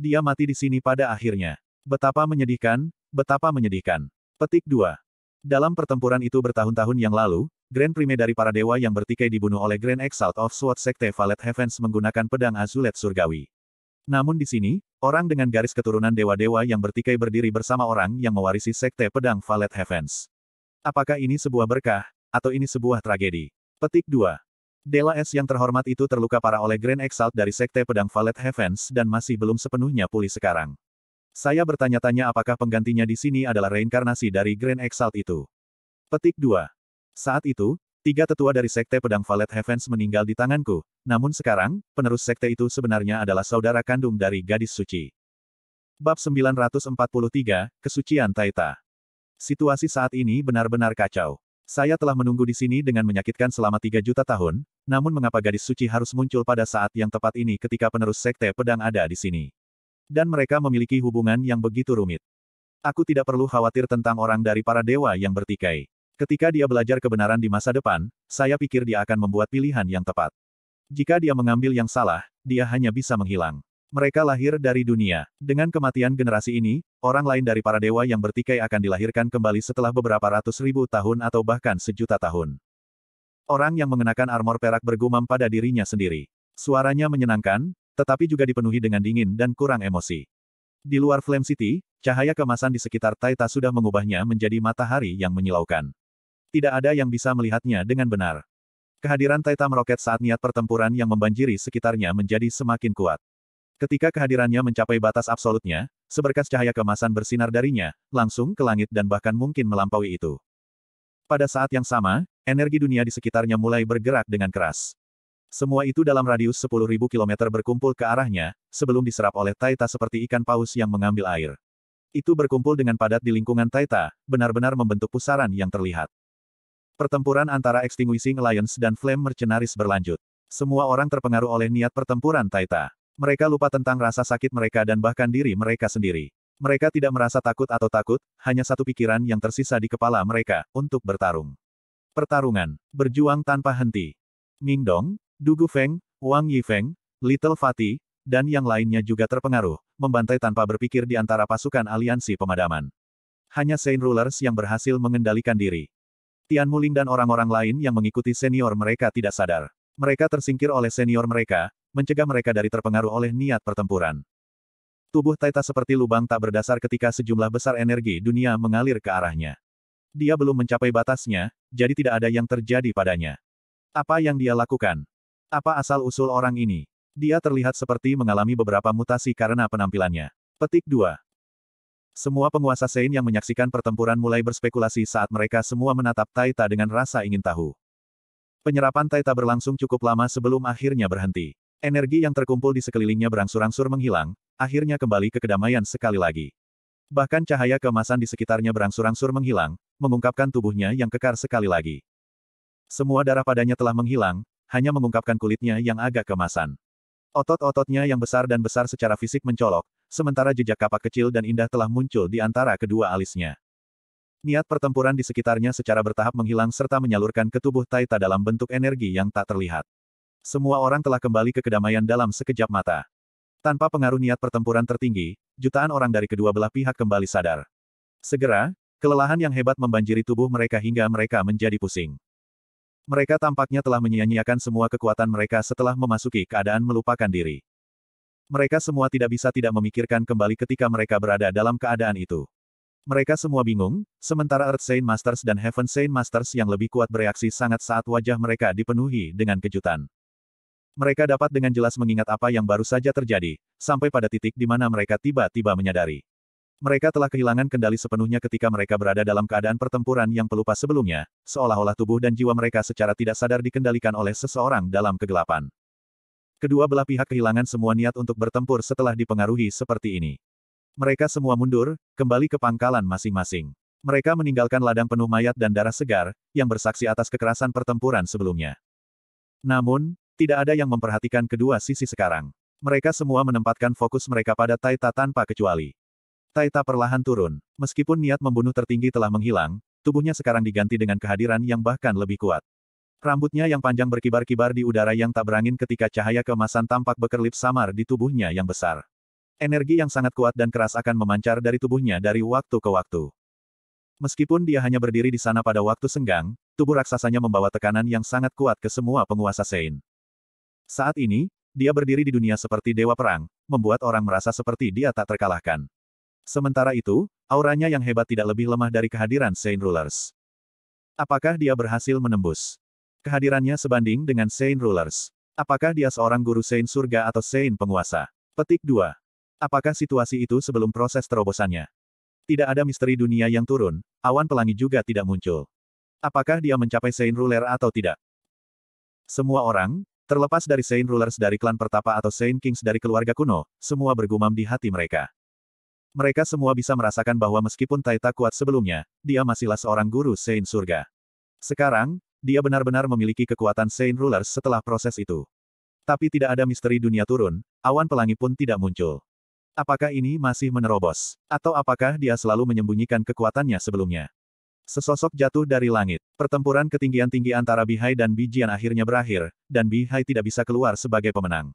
Dia mati di sini pada akhirnya. Betapa menyedihkan, betapa menyedihkan. Petik 2. Dalam pertempuran itu bertahun-tahun yang lalu, Grand Prime dari para dewa yang bertikai dibunuh oleh Grand Exalt of Sword Sekte Valet Heavens menggunakan pedang Azulet Surgawi. Namun di sini, orang dengan garis keturunan dewa-dewa yang bertikai berdiri bersama orang yang mewarisi Sekte Pedang Valet Heavens. Apakah ini sebuah berkah, atau ini sebuah tragedi? Petik 2. Dela S yang terhormat itu terluka parah oleh Grand Exalt dari Sekte Pedang Valet Heavens dan masih belum sepenuhnya pulih sekarang. Saya bertanya-tanya apakah penggantinya di sini adalah reinkarnasi dari Grand Exalt itu. Petik 2. Saat itu, tiga tetua dari Sekte Pedang Valet Heavens meninggal di tanganku, namun sekarang, penerus Sekte itu sebenarnya adalah saudara kandung dari Gadis Suci. Bab 943, Kesucian Taita Situasi saat ini benar-benar kacau. Saya telah menunggu di sini dengan menyakitkan selama tiga juta tahun, namun mengapa gadis suci harus muncul pada saat yang tepat ini ketika penerus sekte pedang ada di sini? Dan mereka memiliki hubungan yang begitu rumit. Aku tidak perlu khawatir tentang orang dari para dewa yang bertikai. Ketika dia belajar kebenaran di masa depan, saya pikir dia akan membuat pilihan yang tepat. Jika dia mengambil yang salah, dia hanya bisa menghilang. Mereka lahir dari dunia. Dengan kematian generasi ini, orang lain dari para dewa yang bertikai akan dilahirkan kembali setelah beberapa ratus ribu tahun atau bahkan sejuta tahun. Orang yang mengenakan armor perak bergumam pada dirinya sendiri. Suaranya menyenangkan, tetapi juga dipenuhi dengan dingin dan kurang emosi. Di luar Flame City, cahaya kemasan di sekitar Taita sudah mengubahnya menjadi matahari yang menyilaukan. Tidak ada yang bisa melihatnya dengan benar. Kehadiran Taita meroket saat niat pertempuran yang membanjiri sekitarnya menjadi semakin kuat. Ketika kehadirannya mencapai batas absolutnya, seberkas cahaya kemasan bersinar darinya, langsung ke langit dan bahkan mungkin melampaui itu. Pada saat yang sama, energi dunia di sekitarnya mulai bergerak dengan keras. Semua itu dalam radius 10.000 km berkumpul ke arahnya, sebelum diserap oleh Taita seperti ikan paus yang mengambil air. Itu berkumpul dengan padat di lingkungan Taita, benar-benar membentuk pusaran yang terlihat. Pertempuran antara Extinguishing Alliance dan Flame Mercenaries berlanjut. Semua orang terpengaruh oleh niat pertempuran Taita. Mereka lupa tentang rasa sakit mereka dan bahkan diri mereka sendiri. Mereka tidak merasa takut atau takut, hanya satu pikiran yang tersisa di kepala mereka, untuk bertarung. Pertarungan. Berjuang tanpa henti. Ming Dong, Dugu Feng, Wang Yifeng, Little Fatih, dan yang lainnya juga terpengaruh, membantai tanpa berpikir di antara pasukan aliansi pemadaman. Hanya Saint Rulers yang berhasil mengendalikan diri. Tian Muling dan orang-orang lain yang mengikuti senior mereka tidak sadar. Mereka tersingkir oleh senior mereka, mencegah mereka dari terpengaruh oleh niat pertempuran. Tubuh Taita seperti lubang tak berdasar ketika sejumlah besar energi dunia mengalir ke arahnya. Dia belum mencapai batasnya, jadi tidak ada yang terjadi padanya. Apa yang dia lakukan? Apa asal-usul orang ini? Dia terlihat seperti mengalami beberapa mutasi karena penampilannya. Petik 2. Semua penguasa Sein yang menyaksikan pertempuran mulai berspekulasi saat mereka semua menatap Taita dengan rasa ingin tahu. Penyerapan Taita berlangsung cukup lama sebelum akhirnya berhenti. Energi yang terkumpul di sekelilingnya berangsur-angsur menghilang, akhirnya kembali ke kedamaian sekali lagi. Bahkan cahaya kemasan di sekitarnya berangsur-angsur menghilang, mengungkapkan tubuhnya yang kekar sekali lagi. Semua darah padanya telah menghilang, hanya mengungkapkan kulitnya yang agak kemasan. Otot-ototnya yang besar dan besar secara fisik mencolok, sementara jejak kapak kecil dan indah telah muncul di antara kedua alisnya. Niat pertempuran di sekitarnya secara bertahap menghilang serta menyalurkan ke tubuh Taita dalam bentuk energi yang tak terlihat. Semua orang telah kembali ke kedamaian dalam sekejap mata. Tanpa pengaruh niat pertempuran tertinggi, jutaan orang dari kedua belah pihak kembali sadar. Segera, kelelahan yang hebat membanjiri tubuh mereka hingga mereka menjadi pusing. Mereka tampaknya telah menyia-nyiakan semua kekuatan mereka setelah memasuki keadaan melupakan diri. Mereka semua tidak bisa tidak memikirkan kembali ketika mereka berada dalam keadaan itu. Mereka semua bingung, sementara Earth Saint Masters dan Heaven Saint Masters yang lebih kuat bereaksi sangat saat wajah mereka dipenuhi dengan kejutan. Mereka dapat dengan jelas mengingat apa yang baru saja terjadi, sampai pada titik di mana mereka tiba-tiba menyadari. Mereka telah kehilangan kendali sepenuhnya ketika mereka berada dalam keadaan pertempuran yang pelupa sebelumnya, seolah-olah tubuh dan jiwa mereka secara tidak sadar dikendalikan oleh seseorang dalam kegelapan. Kedua belah pihak kehilangan semua niat untuk bertempur setelah dipengaruhi seperti ini. Mereka semua mundur, kembali ke pangkalan masing-masing. Mereka meninggalkan ladang penuh mayat dan darah segar, yang bersaksi atas kekerasan pertempuran sebelumnya. Namun, tidak ada yang memperhatikan kedua sisi sekarang. Mereka semua menempatkan fokus mereka pada Taita tanpa kecuali. Taita perlahan turun. Meskipun niat membunuh tertinggi telah menghilang, tubuhnya sekarang diganti dengan kehadiran yang bahkan lebih kuat. Rambutnya yang panjang berkibar-kibar di udara yang tak berangin ketika cahaya kemasan tampak bekerlip samar di tubuhnya yang besar. Energi yang sangat kuat dan keras akan memancar dari tubuhnya dari waktu ke waktu. Meskipun dia hanya berdiri di sana pada waktu senggang, tubuh raksasanya membawa tekanan yang sangat kuat ke semua penguasa Sein. Saat ini, dia berdiri di dunia seperti dewa perang, membuat orang merasa seperti dia tak terkalahkan. Sementara itu, auranya yang hebat tidak lebih lemah dari kehadiran Sein Rulers. Apakah dia berhasil menembus? Kehadirannya sebanding dengan Saint Rulers. Apakah dia seorang guru Saint surga atau Saint penguasa? Petik 2. Apakah situasi itu sebelum proses terobosannya? Tidak ada misteri dunia yang turun, awan pelangi juga tidak muncul. Apakah dia mencapai Saint Ruler atau tidak? Semua orang, terlepas dari Saint Rulers dari klan pertapa atau Saint Kings dari keluarga kuno, semua bergumam di hati mereka. Mereka semua bisa merasakan bahwa meskipun Taita kuat sebelumnya, dia masihlah seorang guru Saint Surga. Sekarang, dia benar-benar memiliki kekuatan Saint Rulers setelah proses itu. Tapi tidak ada misteri dunia turun, awan pelangi pun tidak muncul. Apakah ini masih menerobos? Atau apakah dia selalu menyembunyikan kekuatannya sebelumnya? Sesosok jatuh dari langit. Pertempuran ketinggian tinggi antara Bihai dan Bijian akhirnya berakhir, dan Bihai tidak bisa keluar sebagai pemenang.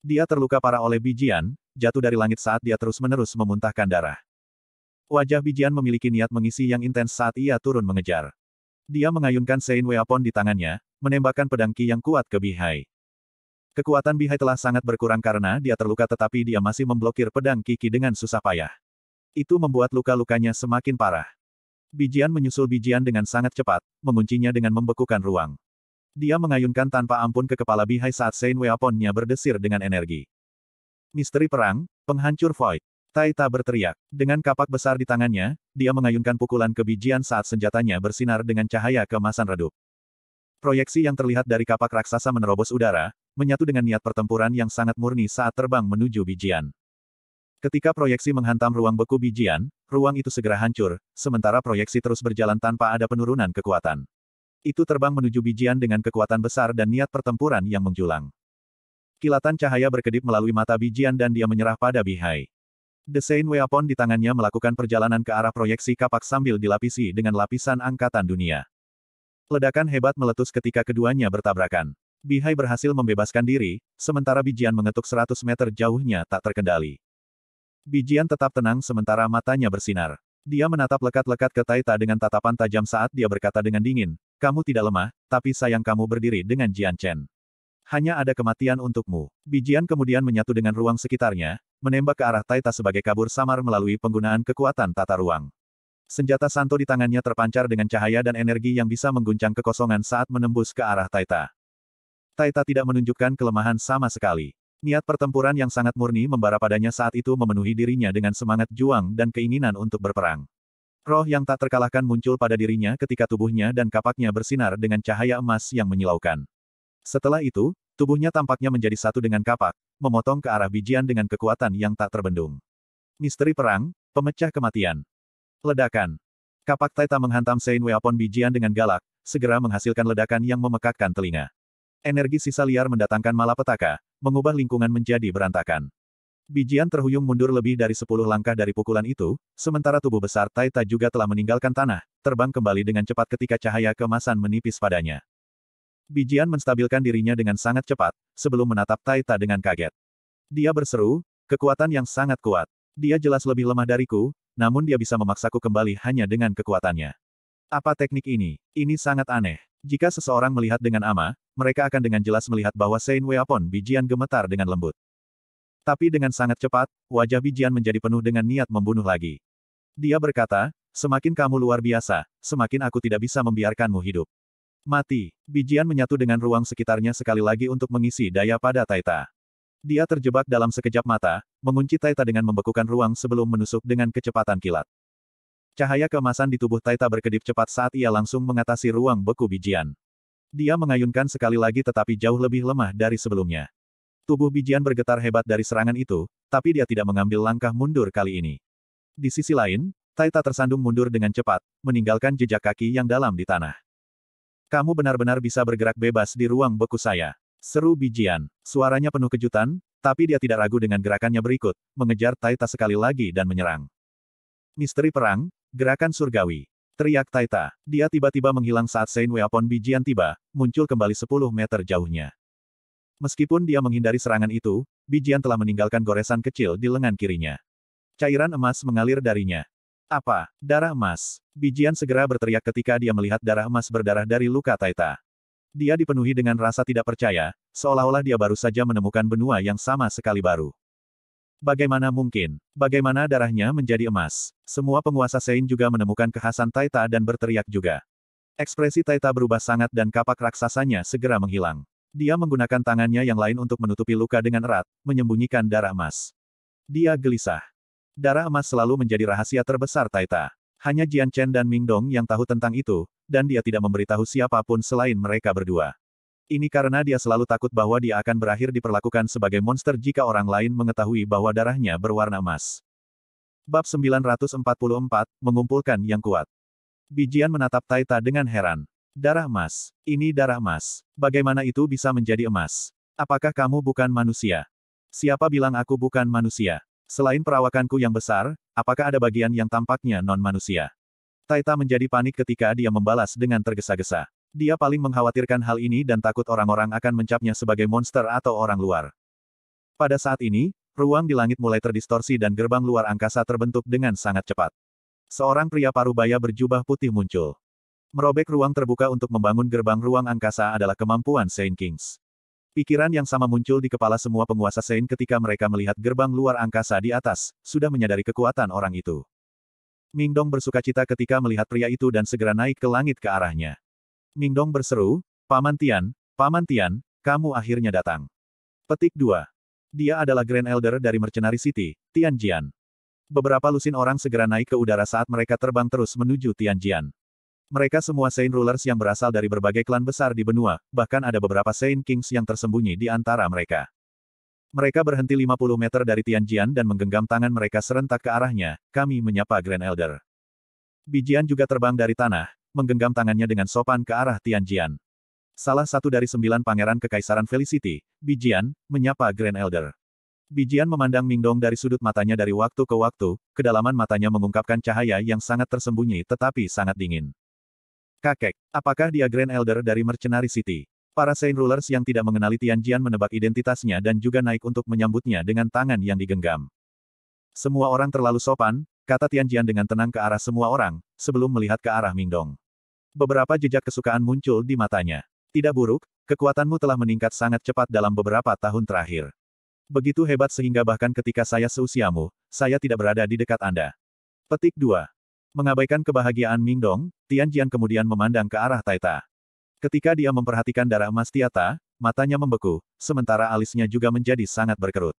Dia terluka parah oleh Bijian, jatuh dari langit saat dia terus-menerus memuntahkan darah. Wajah Bijian memiliki niat mengisi yang intens saat ia turun mengejar. Dia mengayunkan Sein Weapon di tangannya, menembakkan pedang Ki yang kuat ke Bihai. Kekuatan Bihai telah sangat berkurang karena dia terluka tetapi dia masih memblokir pedang Kiki dengan susah payah. Itu membuat luka-lukanya semakin parah. Bijian menyusul Bijian dengan sangat cepat, menguncinya dengan membekukan ruang. Dia mengayunkan tanpa ampun ke kepala Bihai saat Sein weapon-nya berdesir dengan energi. Misteri Perang, Penghancur Void Tai berteriak. Dengan kapak besar di tangannya, dia mengayunkan pukulan kebijian saat senjatanya bersinar dengan cahaya kemasan redup. Proyeksi yang terlihat dari kapak raksasa menerobos udara, menyatu dengan niat pertempuran yang sangat murni saat terbang menuju bijian. Ketika proyeksi menghantam ruang beku bijian, ruang itu segera hancur, sementara proyeksi terus berjalan tanpa ada penurunan kekuatan. Itu terbang menuju bijian dengan kekuatan besar dan niat pertempuran yang menjulang. Kilatan cahaya berkedip melalui mata bijian dan dia menyerah pada Bihai. Desain weapon di tangannya melakukan perjalanan ke arah proyeksi kapak sambil dilapisi dengan lapisan angkatan dunia. Ledakan hebat meletus ketika keduanya bertabrakan. Bihai berhasil membebaskan diri, sementara Bijian mengetuk 100 meter jauhnya tak terkendali. Bijian tetap tenang sementara matanya bersinar. Dia menatap lekat-lekat ke Taita dengan tatapan tajam saat dia berkata dengan dingin, kamu tidak lemah, tapi sayang kamu berdiri dengan Jian Chen. Hanya ada kematian untukmu. Bijian kemudian menyatu dengan ruang sekitarnya, menembak ke arah Taita sebagai kabur samar melalui penggunaan kekuatan tata ruang. Senjata Santo di tangannya terpancar dengan cahaya dan energi yang bisa mengguncang kekosongan saat menembus ke arah Taita. Taita tidak menunjukkan kelemahan sama sekali. Niat pertempuran yang sangat murni membara padanya saat itu memenuhi dirinya dengan semangat juang dan keinginan untuk berperang. Roh yang tak terkalahkan muncul pada dirinya ketika tubuhnya dan kapaknya bersinar dengan cahaya emas yang menyilaukan. Setelah itu, tubuhnya tampaknya menjadi satu dengan kapak, memotong ke arah bijian dengan kekuatan yang tak terbendung. Misteri perang, pemecah kematian. Ledakan. Kapak Taita menghantam Sein Weapon bijian dengan galak, segera menghasilkan ledakan yang memekakkan telinga. Energi sisa liar mendatangkan malapetaka, mengubah lingkungan menjadi berantakan. Bijian terhuyung mundur lebih dari sepuluh langkah dari pukulan itu, sementara tubuh besar Taita juga telah meninggalkan tanah, terbang kembali dengan cepat ketika cahaya kemasan menipis padanya. Bijian menstabilkan dirinya dengan sangat cepat, sebelum menatap Taita dengan kaget. Dia berseru, kekuatan yang sangat kuat. Dia jelas lebih lemah dariku, namun dia bisa memaksaku kembali hanya dengan kekuatannya. Apa teknik ini? Ini sangat aneh. Jika seseorang melihat dengan ama, mereka akan dengan jelas melihat bahwa sein Weapon Bijian gemetar dengan lembut. Tapi dengan sangat cepat, wajah Bijian menjadi penuh dengan niat membunuh lagi. Dia berkata, semakin kamu luar biasa, semakin aku tidak bisa membiarkanmu hidup. Mati. Bijian menyatu dengan ruang sekitarnya sekali lagi untuk mengisi daya pada Taita. Dia terjebak dalam sekejap mata, mengunci Taita dengan membekukan ruang sebelum menusuk dengan kecepatan kilat. Cahaya kemasan di tubuh Taita berkedip cepat saat ia langsung mengatasi ruang beku bijian. Dia mengayunkan sekali lagi tetapi jauh lebih lemah dari sebelumnya. Tubuh bijian bergetar hebat dari serangan itu, tapi dia tidak mengambil langkah mundur kali ini. Di sisi lain, Taita tersandung mundur dengan cepat, meninggalkan jejak kaki yang dalam di tanah. Kamu benar-benar bisa bergerak bebas di ruang beku saya. Seru bijian. Suaranya penuh kejutan, tapi dia tidak ragu dengan gerakannya berikut, mengejar Taita sekali lagi dan menyerang. Misteri Perang, Gerakan Surgawi. Teriak Taita. Dia tiba-tiba menghilang saat Sein Weapon bijian tiba, muncul kembali 10 meter jauhnya. Meskipun dia menghindari serangan itu, bijian telah meninggalkan goresan kecil di lengan kirinya. Cairan emas mengalir darinya. Apa? Darah emas. Bijian segera berteriak ketika dia melihat darah emas berdarah dari luka Taita. Dia dipenuhi dengan rasa tidak percaya, seolah-olah dia baru saja menemukan benua yang sama sekali baru. Bagaimana mungkin? Bagaimana darahnya menjadi emas? Semua penguasa Sein juga menemukan kekhasan Taita dan berteriak juga. Ekspresi Taita berubah sangat dan kapak raksasanya segera menghilang. Dia menggunakan tangannya yang lain untuk menutupi luka dengan erat, menyembunyikan darah emas. Dia gelisah. Darah emas selalu menjadi rahasia terbesar Taita. Hanya Jian Chen dan Ming Dong yang tahu tentang itu, dan dia tidak memberitahu siapapun selain mereka berdua. Ini karena dia selalu takut bahwa dia akan berakhir diperlakukan sebagai monster jika orang lain mengetahui bahwa darahnya berwarna emas. Bab 944, Mengumpulkan Yang Kuat Bijian menatap Taita dengan heran. Darah emas. Ini darah emas. Bagaimana itu bisa menjadi emas? Apakah kamu bukan manusia? Siapa bilang aku bukan manusia? Selain perawakanku yang besar, apakah ada bagian yang tampaknya non-manusia? Taita menjadi panik ketika dia membalas dengan tergesa-gesa. Dia paling mengkhawatirkan hal ini dan takut orang-orang akan mencapnya sebagai monster atau orang luar. Pada saat ini, ruang di langit mulai terdistorsi dan gerbang luar angkasa terbentuk dengan sangat cepat. Seorang pria parubaya berjubah putih muncul. Merobek ruang terbuka untuk membangun gerbang ruang angkasa adalah kemampuan Saint Kings. Pikiran yang sama muncul di kepala semua penguasa Sein ketika mereka melihat gerbang luar angkasa di atas, sudah menyadari kekuatan orang itu. Mingdong bersuka cita ketika melihat pria itu dan segera naik ke langit ke arahnya. Mingdong berseru, Paman Tian, Paman Tian, kamu akhirnya datang. Petik 2. Dia adalah Grand Elder dari Mercenary City, Tianjian. Beberapa lusin orang segera naik ke udara saat mereka terbang terus menuju Tianjian. Mereka semua Saint Rulers yang berasal dari berbagai klan besar di benua, bahkan ada beberapa Saint Kings yang tersembunyi di antara mereka. Mereka berhenti 50 meter dari Tianjian dan menggenggam tangan mereka serentak ke arahnya, kami menyapa Grand Elder. Bijian juga terbang dari tanah, menggenggam tangannya dengan sopan ke arah Tianjian. Salah satu dari sembilan pangeran kekaisaran Felicity, Bijian, menyapa Grand Elder. Bijian memandang Mingdong dari sudut matanya dari waktu ke waktu, kedalaman matanya mengungkapkan cahaya yang sangat tersembunyi tetapi sangat dingin. Kakek, apakah dia Grand Elder dari Mercenary City? Para Saint Rulers yang tidak mengenali Tianjian menebak identitasnya dan juga naik untuk menyambutnya dengan tangan yang digenggam. Semua orang terlalu sopan, kata Tianjian dengan tenang ke arah semua orang, sebelum melihat ke arah Mingdong. Beberapa jejak kesukaan muncul di matanya. Tidak buruk, kekuatanmu telah meningkat sangat cepat dalam beberapa tahun terakhir. Begitu hebat sehingga bahkan ketika saya seusiamu, saya tidak berada di dekat Anda. Petik 2. Mengabaikan kebahagiaan Ming Dong, Tian Jian kemudian memandang ke arah Taita. Ketika dia memperhatikan darah emas Tiata, matanya membeku, sementara alisnya juga menjadi sangat berkerut.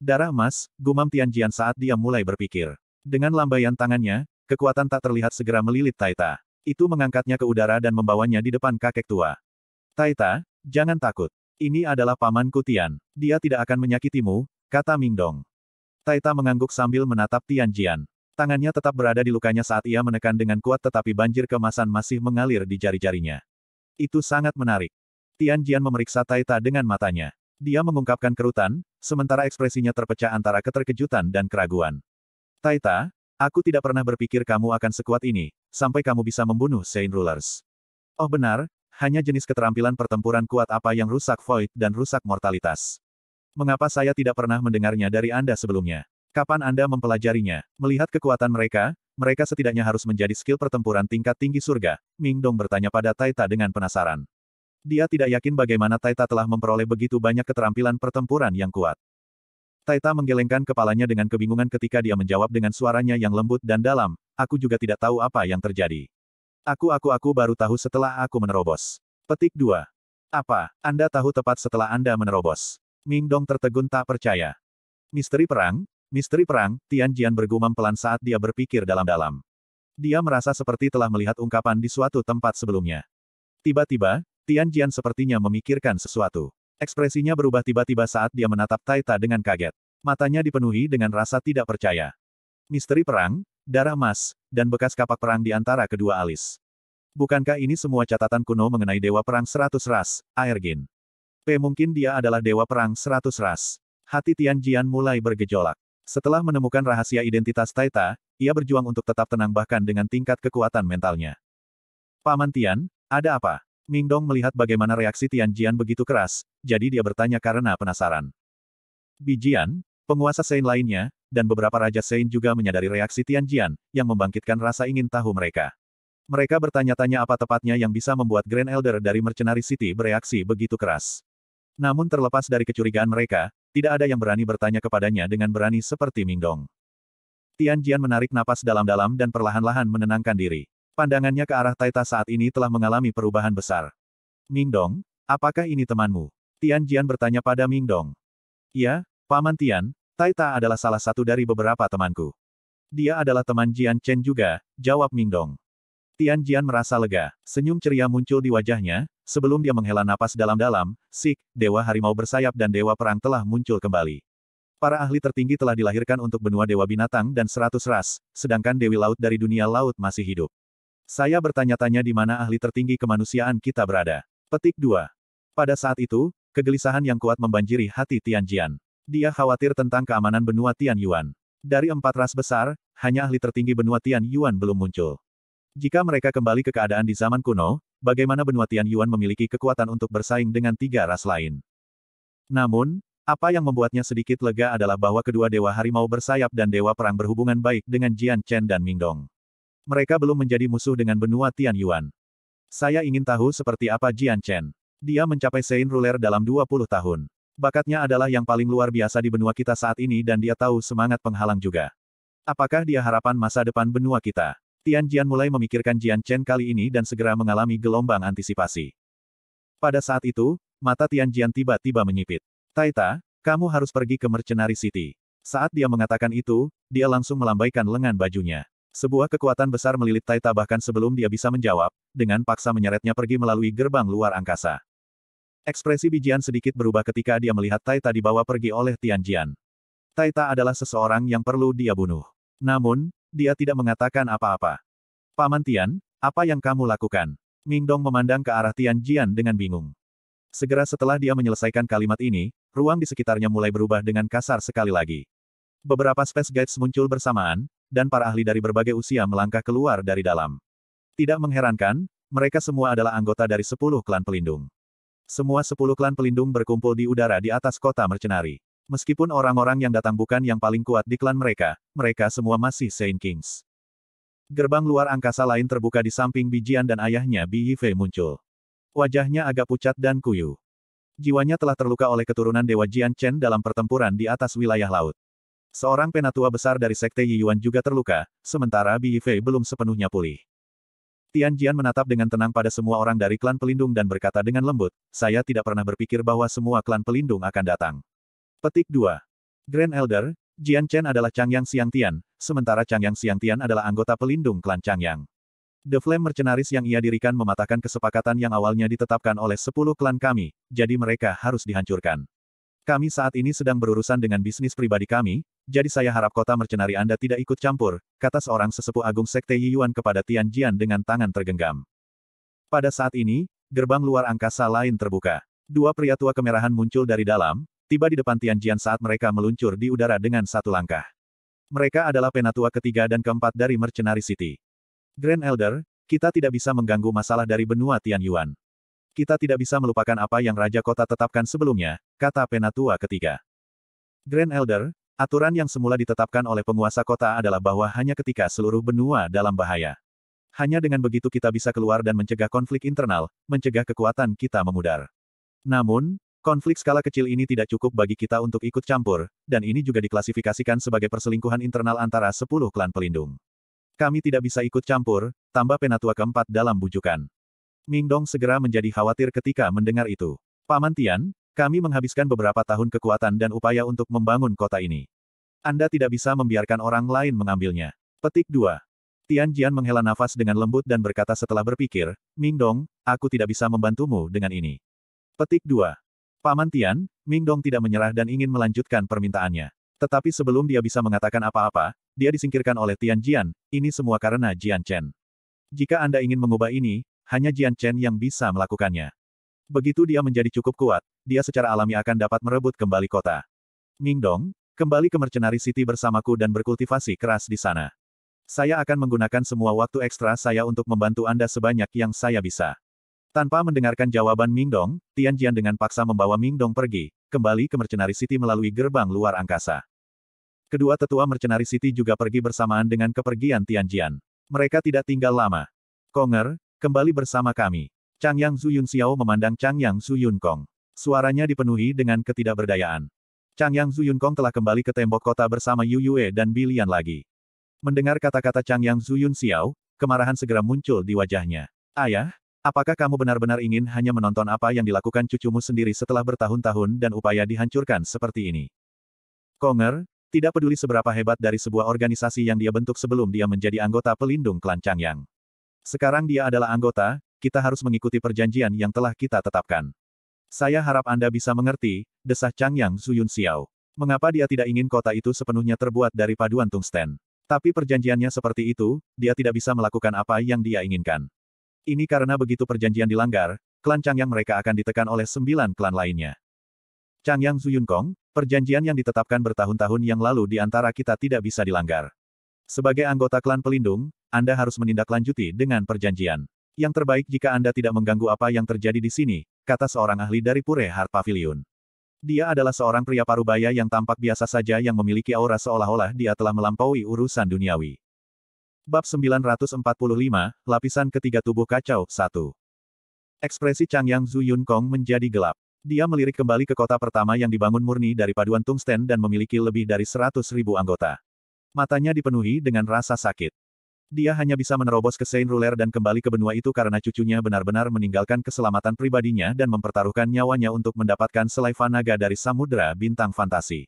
Darah emas, gumam Tian Jian saat dia mulai berpikir. Dengan lambaian tangannya, kekuatan tak terlihat segera melilit Taita. Itu mengangkatnya ke udara dan membawanya di depan kakek tua. Taita, jangan takut. Ini adalah paman Tian. Dia tidak akan menyakitimu, kata Ming Dong. Taita mengangguk sambil menatap Tian Jian. Tangannya tetap berada di lukanya saat ia menekan dengan kuat tetapi banjir kemasan masih mengalir di jari-jarinya. Itu sangat menarik. Tian Jian memeriksa Taita dengan matanya. Dia mengungkapkan kerutan, sementara ekspresinya terpecah antara keterkejutan dan keraguan. Taita, aku tidak pernah berpikir kamu akan sekuat ini, sampai kamu bisa membunuh Saint Rulers. Oh benar, hanya jenis keterampilan pertempuran kuat apa yang rusak void dan rusak mortalitas. Mengapa saya tidak pernah mendengarnya dari Anda sebelumnya? Kapan Anda mempelajarinya? Melihat kekuatan mereka, mereka setidaknya harus menjadi skill pertempuran tingkat tinggi surga. Ming Dong bertanya pada Taita dengan penasaran. Dia tidak yakin bagaimana Taita telah memperoleh begitu banyak keterampilan pertempuran yang kuat. Taita menggelengkan kepalanya dengan kebingungan ketika dia menjawab dengan suaranya yang lembut dan dalam, aku juga tidak tahu apa yang terjadi. Aku-aku-aku baru tahu setelah aku menerobos. Petik 2. Apa, Anda tahu tepat setelah Anda menerobos? Ming Dong tertegun tak percaya. Misteri perang, Misteri perang, Tian Jian bergumam pelan saat dia berpikir dalam-dalam. Dia merasa seperti telah melihat ungkapan di suatu tempat sebelumnya. Tiba-tiba, Tian Jian sepertinya memikirkan sesuatu. Ekspresinya berubah tiba-tiba saat dia menatap Taita dengan kaget. Matanya dipenuhi dengan rasa tidak percaya. Misteri perang, darah emas, dan bekas kapak perang di antara kedua alis. Bukankah ini semua catatan kuno mengenai Dewa Perang Seratus Ras, Aergin? P. Mungkin dia adalah Dewa Perang Seratus Ras. Hati Tian Jian mulai bergejolak. Setelah menemukan rahasia identitas Taita, ia berjuang untuk tetap tenang bahkan dengan tingkat kekuatan mentalnya. Paman Tian, ada apa? Ming Dong melihat bagaimana reaksi Tian Jian begitu keras, jadi dia bertanya karena penasaran. Bijian, penguasa Sein lainnya, dan beberapa Raja Sein juga menyadari reaksi Tian Jian, yang membangkitkan rasa ingin tahu mereka. Mereka bertanya-tanya apa tepatnya yang bisa membuat Grand Elder dari Mercenary City bereaksi begitu keras. Namun terlepas dari kecurigaan mereka, tidak ada yang berani bertanya kepadanya dengan berani seperti Mingdong. Tian Jian menarik napas dalam-dalam dan perlahan-lahan menenangkan diri. Pandangannya ke arah Taita saat ini telah mengalami perubahan besar. Mingdong, apakah ini temanmu? Tian Jian bertanya pada Mingdong. Ya, Paman Tian, Taita adalah salah satu dari beberapa temanku. Dia adalah teman Jian Chen juga, jawab Mingdong. Tian Jian merasa lega, senyum ceria muncul di wajahnya, Sebelum dia menghela napas dalam-dalam, Sik, Dewa Harimau Bersayap dan Dewa Perang telah muncul kembali. Para ahli tertinggi telah dilahirkan untuk benua Dewa Binatang dan seratus ras, sedangkan Dewi Laut dari dunia laut masih hidup. Saya bertanya-tanya di mana ahli tertinggi kemanusiaan kita berada. Petik 2. Pada saat itu, kegelisahan yang kuat membanjiri hati Tian Jian. Dia khawatir tentang keamanan benua Tian Yuan. Dari empat ras besar, hanya ahli tertinggi benua Tian Yuan belum muncul. Jika mereka kembali ke keadaan di zaman kuno, bagaimana benua Tian Yuan memiliki kekuatan untuk bersaing dengan tiga ras lain. Namun, apa yang membuatnya sedikit lega adalah bahwa kedua dewa harimau bersayap dan dewa perang berhubungan baik dengan Jian Chen dan Ming Dong. Mereka belum menjadi musuh dengan benua Tian Yuan. Saya ingin tahu seperti apa Jian Chen. Dia mencapai Sein Ruler dalam 20 tahun. Bakatnya adalah yang paling luar biasa di benua kita saat ini dan dia tahu semangat penghalang juga. Apakah dia harapan masa depan benua kita? Tian Jian mulai memikirkan Jian Chen kali ini dan segera mengalami gelombang antisipasi. Pada saat itu, mata Tian Jian tiba-tiba menyipit. Taita, kamu harus pergi ke Mercenary City. Saat dia mengatakan itu, dia langsung melambaikan lengan bajunya. Sebuah kekuatan besar melilit Taita bahkan sebelum dia bisa menjawab, dengan paksa menyeretnya pergi melalui gerbang luar angkasa. Ekspresi Bijian sedikit berubah ketika dia melihat Taita dibawa pergi oleh Tian Jian. Taita adalah seseorang yang perlu dia bunuh. Namun, dia tidak mengatakan apa-apa. Paman Tian, apa yang kamu lakukan? Ming Dong memandang ke arah Tian Jian dengan bingung. Segera setelah dia menyelesaikan kalimat ini, ruang di sekitarnya mulai berubah dengan kasar sekali lagi. Beberapa Space Guides muncul bersamaan, dan para ahli dari berbagai usia melangkah keluar dari dalam. Tidak mengherankan, mereka semua adalah anggota dari sepuluh klan pelindung. Semua sepuluh klan pelindung berkumpul di udara di atas kota mercenari. Meskipun orang-orang yang datang bukan yang paling kuat di klan mereka, mereka semua masih Saint Kings. Gerbang luar angkasa lain terbuka di samping Bijian dan ayahnya Bi Yifei muncul. Wajahnya agak pucat dan kuyu. Jiwanya telah terluka oleh keturunan Dewa Jian Chen dalam pertempuran di atas wilayah laut. Seorang penatua besar dari Sekte Yiyuan juga terluka, sementara Bi Yifei belum sepenuhnya pulih. Tian Jian menatap dengan tenang pada semua orang dari klan pelindung dan berkata dengan lembut, saya tidak pernah berpikir bahwa semua klan pelindung akan datang. Petik 2. Grand Elder, Jian Chen adalah Changyang Xiangtian, sementara Changyang Xiangtian adalah anggota pelindung klan Changyang. The Flame Mercenaris yang ia dirikan mematahkan kesepakatan yang awalnya ditetapkan oleh sepuluh klan kami, jadi mereka harus dihancurkan. Kami saat ini sedang berurusan dengan bisnis pribadi kami, jadi saya harap kota mercenari Anda tidak ikut campur, kata seorang sesepuh agung Sekte Yi Yuan kepada Tian Jian dengan tangan tergenggam. Pada saat ini, gerbang luar angkasa lain terbuka. Dua pria tua kemerahan muncul dari dalam, tiba di depan Tianjian saat mereka meluncur di udara dengan satu langkah. Mereka adalah penatua ketiga dan keempat dari Mercenary City. Grand Elder, kita tidak bisa mengganggu masalah dari benua Tianyuan. Kita tidak bisa melupakan apa yang Raja Kota tetapkan sebelumnya, kata penatua ketiga. Grand Elder, aturan yang semula ditetapkan oleh penguasa kota adalah bahwa hanya ketika seluruh benua dalam bahaya. Hanya dengan begitu kita bisa keluar dan mencegah konflik internal, mencegah kekuatan kita memudar. Namun, Konflik skala kecil ini tidak cukup bagi kita untuk ikut campur, dan ini juga diklasifikasikan sebagai perselingkuhan internal antara sepuluh klan pelindung. Kami tidak bisa ikut campur, tambah penatua keempat dalam bujukan. Ming Dong segera menjadi khawatir ketika mendengar itu. Paman Tian, kami menghabiskan beberapa tahun kekuatan dan upaya untuk membangun kota ini. Anda tidak bisa membiarkan orang lain mengambilnya. Petik 2. Tian Jian menghela nafas dengan lembut dan berkata setelah berpikir, Ming Dong, aku tidak bisa membantumu dengan ini. Petik 2. Paman Tian, Mingdong tidak menyerah dan ingin melanjutkan permintaannya. Tetapi sebelum dia bisa mengatakan apa-apa, dia disingkirkan oleh Tian Jian, ini semua karena Jian Chen. Jika Anda ingin mengubah ini, hanya Jian Chen yang bisa melakukannya. Begitu dia menjadi cukup kuat, dia secara alami akan dapat merebut kembali kota. Mingdong, kembali ke Mercenary City bersamaku dan berkultivasi keras di sana. Saya akan menggunakan semua waktu ekstra saya untuk membantu Anda sebanyak yang saya bisa. Tanpa mendengarkan jawaban Ming Dong, Tian Jian dengan paksa membawa Ming Dong pergi, kembali ke Mercenary City melalui gerbang luar angkasa. Kedua tetua Mercenary City juga pergi bersamaan dengan kepergian Tian Jian. Mereka tidak tinggal lama. Konger, kembali bersama kami. Chang Yang Zuyun Xiao memandang Chang Yang Zuyun Kong. Suaranya dipenuhi dengan ketidakberdayaan. Chang Yang Zuyun Kong telah kembali ke tembok kota bersama Yu Yue dan Bilian lagi. Mendengar kata-kata Chang Yang Zuyun Xiao, kemarahan segera muncul di wajahnya. Ayah, Apakah kamu benar-benar ingin hanya menonton apa yang dilakukan cucumu sendiri setelah bertahun-tahun dan upaya dihancurkan seperti ini? Konger, tidak peduli seberapa hebat dari sebuah organisasi yang dia bentuk sebelum dia menjadi anggota pelindung klan Changyang. Sekarang dia adalah anggota, kita harus mengikuti perjanjian yang telah kita tetapkan. Saya harap Anda bisa mengerti, desah Changyang Zuyun Xiao. Mengapa dia tidak ingin kota itu sepenuhnya terbuat dari paduan tungsten? Tapi perjanjiannya seperti itu, dia tidak bisa melakukan apa yang dia inginkan. Ini karena begitu perjanjian dilanggar, klan Changyang mereka akan ditekan oleh sembilan klan lainnya. Changyang Kong, perjanjian yang ditetapkan bertahun-tahun yang lalu di antara kita tidak bisa dilanggar. Sebagai anggota klan pelindung, Anda harus menindaklanjuti dengan perjanjian. Yang terbaik jika Anda tidak mengganggu apa yang terjadi di sini, kata seorang ahli dari Pure Heart Pavilion. Dia adalah seorang pria parubaya yang tampak biasa saja yang memiliki aura seolah-olah dia telah melampaui urusan duniawi. Bab 945, Lapisan Ketiga Tubuh Kacau, 1. Ekspresi Chang Yang Zhu Yun Kong menjadi gelap. Dia melirik kembali ke kota pertama yang dibangun murni dari paduan tungsten dan memiliki lebih dari 100 ribu anggota. Matanya dipenuhi dengan rasa sakit. Dia hanya bisa menerobos ke Saint Ruler dan kembali ke benua itu karena cucunya benar-benar meninggalkan keselamatan pribadinya dan mempertaruhkan nyawanya untuk mendapatkan selai naga dari Samudra Bintang Fantasi.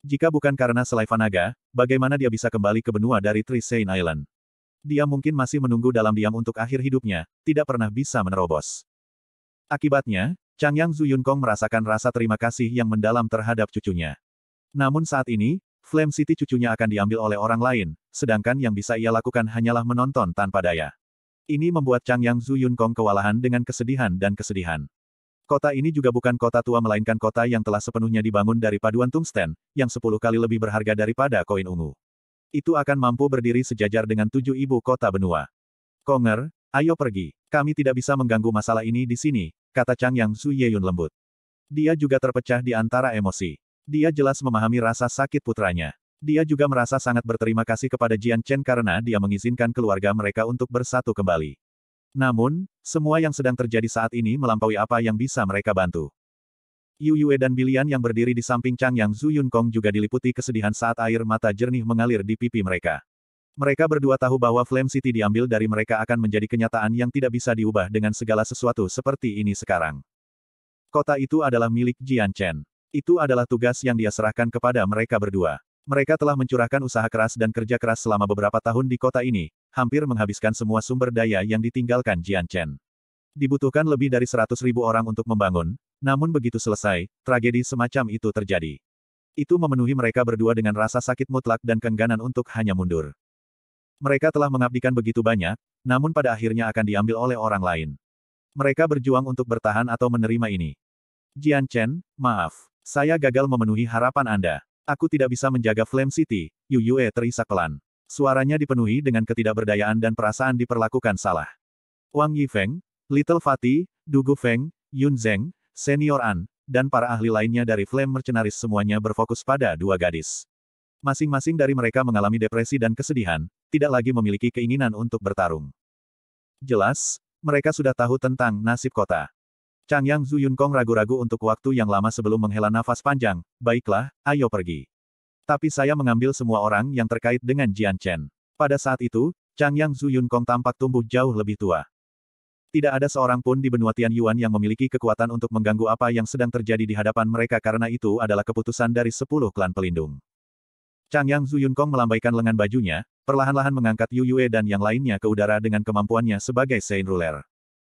Jika bukan karena selai naga, bagaimana dia bisa kembali ke benua dari Trisane Island? Dia mungkin masih menunggu dalam diam untuk akhir hidupnya, tidak pernah bisa menerobos. Akibatnya, Chang Yang Zuyun Kong merasakan rasa terima kasih yang mendalam terhadap cucunya. Namun saat ini, Flame City cucunya akan diambil oleh orang lain, sedangkan yang bisa ia lakukan hanyalah menonton tanpa daya. Ini membuat Chang Yang Zuyun Kong kewalahan dengan kesedihan dan kesedihan. Kota ini juga bukan kota tua melainkan kota yang telah sepenuhnya dibangun dari paduan tungsten, yang sepuluh kali lebih berharga daripada koin ungu. Itu akan mampu berdiri sejajar dengan tujuh ibu kota benua. Konger, ayo pergi. Kami tidak bisa mengganggu masalah ini di sini, kata Chang Yang Su Yeyun lembut. Dia juga terpecah di antara emosi. Dia jelas memahami rasa sakit putranya. Dia juga merasa sangat berterima kasih kepada Jian Chen karena dia mengizinkan keluarga mereka untuk bersatu kembali. Namun, semua yang sedang terjadi saat ini melampaui apa yang bisa mereka bantu. Yu Yue dan Bilian yang berdiri di samping Chang Yang Zu Yun Kong juga diliputi kesedihan saat air mata jernih mengalir di pipi mereka. Mereka berdua tahu bahwa Flame City diambil dari mereka akan menjadi kenyataan yang tidak bisa diubah dengan segala sesuatu seperti ini sekarang. Kota itu adalah milik Jian Chen. Itu adalah tugas yang dia serahkan kepada mereka berdua. Mereka telah mencurahkan usaha keras dan kerja keras selama beberapa tahun di kota ini, hampir menghabiskan semua sumber daya yang ditinggalkan Jian Chen. Dibutuhkan lebih dari 100 ribu orang untuk membangun, namun begitu selesai, tragedi semacam itu terjadi. Itu memenuhi mereka berdua dengan rasa sakit mutlak dan kengganan untuk hanya mundur. Mereka telah mengabdikan begitu banyak, namun pada akhirnya akan diambil oleh orang lain. Mereka berjuang untuk bertahan atau menerima ini. Jian Chen, maaf. Saya gagal memenuhi harapan Anda. Aku tidak bisa menjaga Flame City, Yu Yue terisak pelan. Suaranya dipenuhi dengan ketidakberdayaan dan perasaan diperlakukan salah. Wang Yifeng, Little Fati, Dugu Feng, Yun Zeng, Senior An, dan para ahli lainnya dari Flame Mercenaris semuanya berfokus pada dua gadis. Masing-masing dari mereka mengalami depresi dan kesedihan, tidak lagi memiliki keinginan untuk bertarung. Jelas, mereka sudah tahu tentang nasib kota. Chang Yang Zuyun Kong ragu-ragu untuk waktu yang lama sebelum menghela nafas panjang, baiklah, ayo pergi. Tapi saya mengambil semua orang yang terkait dengan Jian Chen. Pada saat itu, Chang Yang Zhu Yun Kong tampak tumbuh jauh lebih tua. Tidak ada seorang pun di benua Tian Yuan yang memiliki kekuatan untuk mengganggu apa yang sedang terjadi di hadapan mereka karena itu adalah keputusan dari sepuluh klan pelindung. Chang Yang Zhu Yun Kong melambaikan lengan bajunya, perlahan-lahan mengangkat Yu Yue dan yang lainnya ke udara dengan kemampuannya sebagai Saint Ruler.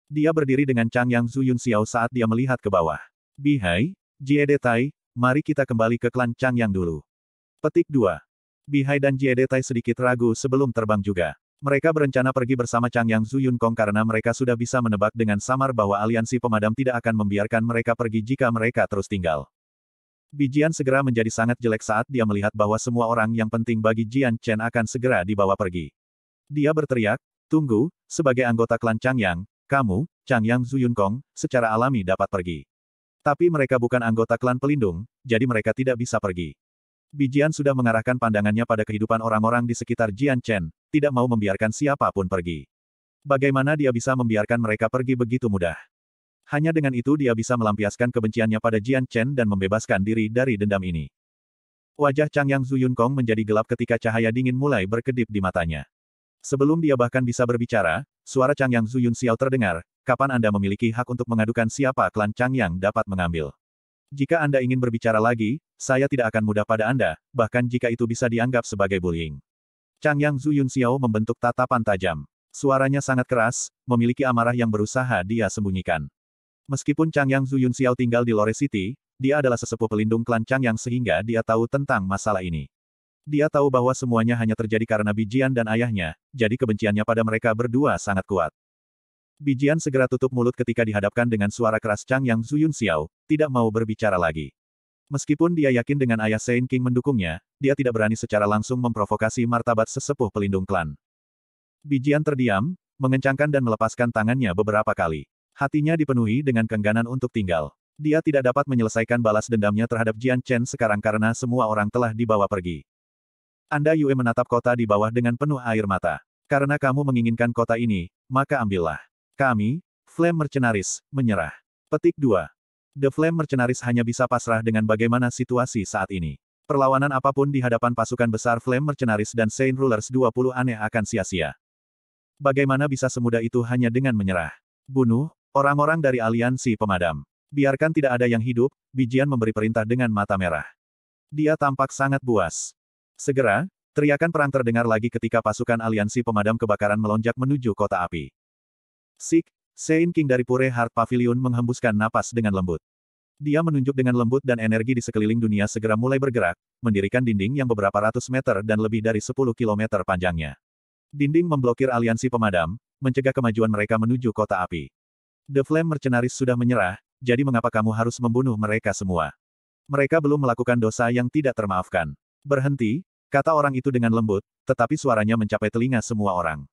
Dia berdiri dengan Chang Yang Zhu Yun Xiao saat dia melihat ke bawah. Bihai, Jie Detai, mari kita kembali ke klan Chang Yang dulu. Petik 2. Bihai dan Jie Detai sedikit ragu sebelum terbang juga. Mereka berencana pergi bersama Chang Yang Zuyun Kong karena mereka sudah bisa menebak dengan samar bahwa aliansi pemadam tidak akan membiarkan mereka pergi jika mereka terus tinggal. Bijian segera menjadi sangat jelek saat dia melihat bahwa semua orang yang penting bagi Jian Chen akan segera dibawa pergi. Dia berteriak, tunggu, sebagai anggota klan Chang Yang, kamu, Chang Yang Zuyun Kong, secara alami dapat pergi. Tapi mereka bukan anggota klan pelindung, jadi mereka tidak bisa pergi. Bijian sudah mengarahkan pandangannya pada kehidupan orang-orang di sekitar Jian Chen, tidak mau membiarkan siapapun pergi. Bagaimana dia bisa membiarkan mereka pergi begitu mudah? Hanya dengan itu dia bisa melampiaskan kebenciannya pada Jian Chen dan membebaskan diri dari dendam ini. Wajah Chang Yang Zuyun Kong menjadi gelap ketika cahaya dingin mulai berkedip di matanya. Sebelum dia bahkan bisa berbicara, suara Chang Yang Zuyun Xiao terdengar, kapan Anda memiliki hak untuk mengadukan siapa klan Chang Yang dapat mengambil. Jika Anda ingin berbicara lagi, saya tidak akan mudah pada Anda, bahkan jika itu bisa dianggap sebagai bullying. Chang Yang Zhu Yun Xiao membentuk tatapan tajam. Suaranya sangat keras, memiliki amarah yang berusaha dia sembunyikan. Meskipun Chang Yang Zhu Yun Xiao tinggal di Lore City, dia adalah sesepuh pelindung klan Chang Yang sehingga dia tahu tentang masalah ini. Dia tahu bahwa semuanya hanya terjadi karena bijian dan ayahnya, jadi kebenciannya pada mereka berdua sangat kuat. Bijian segera tutup mulut ketika dihadapkan dengan suara keras Chang Yang Zuyun Xiao, tidak mau berbicara lagi. Meskipun dia yakin dengan ayah Sein King mendukungnya, dia tidak berani secara langsung memprovokasi martabat sesepuh pelindung klan. Bijian terdiam, mengencangkan dan melepaskan tangannya beberapa kali. Hatinya dipenuhi dengan kengganan untuk tinggal. Dia tidak dapat menyelesaikan balas dendamnya terhadap Jian Chen sekarang karena semua orang telah dibawa pergi. Anda Yue menatap kota di bawah dengan penuh air mata. Karena kamu menginginkan kota ini, maka ambillah. Kami, Flame Mercenaries, menyerah. Petik 2. The Flame Mercenaries hanya bisa pasrah dengan bagaimana situasi saat ini. Perlawanan apapun di hadapan pasukan besar Flame Mercenaries dan Saint Rulers 20 aneh akan sia-sia. Bagaimana bisa semudah itu hanya dengan menyerah? Bunuh, orang-orang dari aliansi pemadam. Biarkan tidak ada yang hidup, Bijian memberi perintah dengan mata merah. Dia tampak sangat buas. Segera, teriakan perang terdengar lagi ketika pasukan aliansi pemadam kebakaran melonjak menuju kota api. Sik, Sein King dari Pure Heart Pavilion menghembuskan napas dengan lembut. Dia menunjuk dengan lembut dan energi di sekeliling dunia segera mulai bergerak, mendirikan dinding yang beberapa ratus meter dan lebih dari 10 kilometer panjangnya. Dinding memblokir aliansi pemadam, mencegah kemajuan mereka menuju kota api. The Flame Mercenaries sudah menyerah, jadi mengapa kamu harus membunuh mereka semua? Mereka belum melakukan dosa yang tidak termaafkan. Berhenti, kata orang itu dengan lembut, tetapi suaranya mencapai telinga semua orang.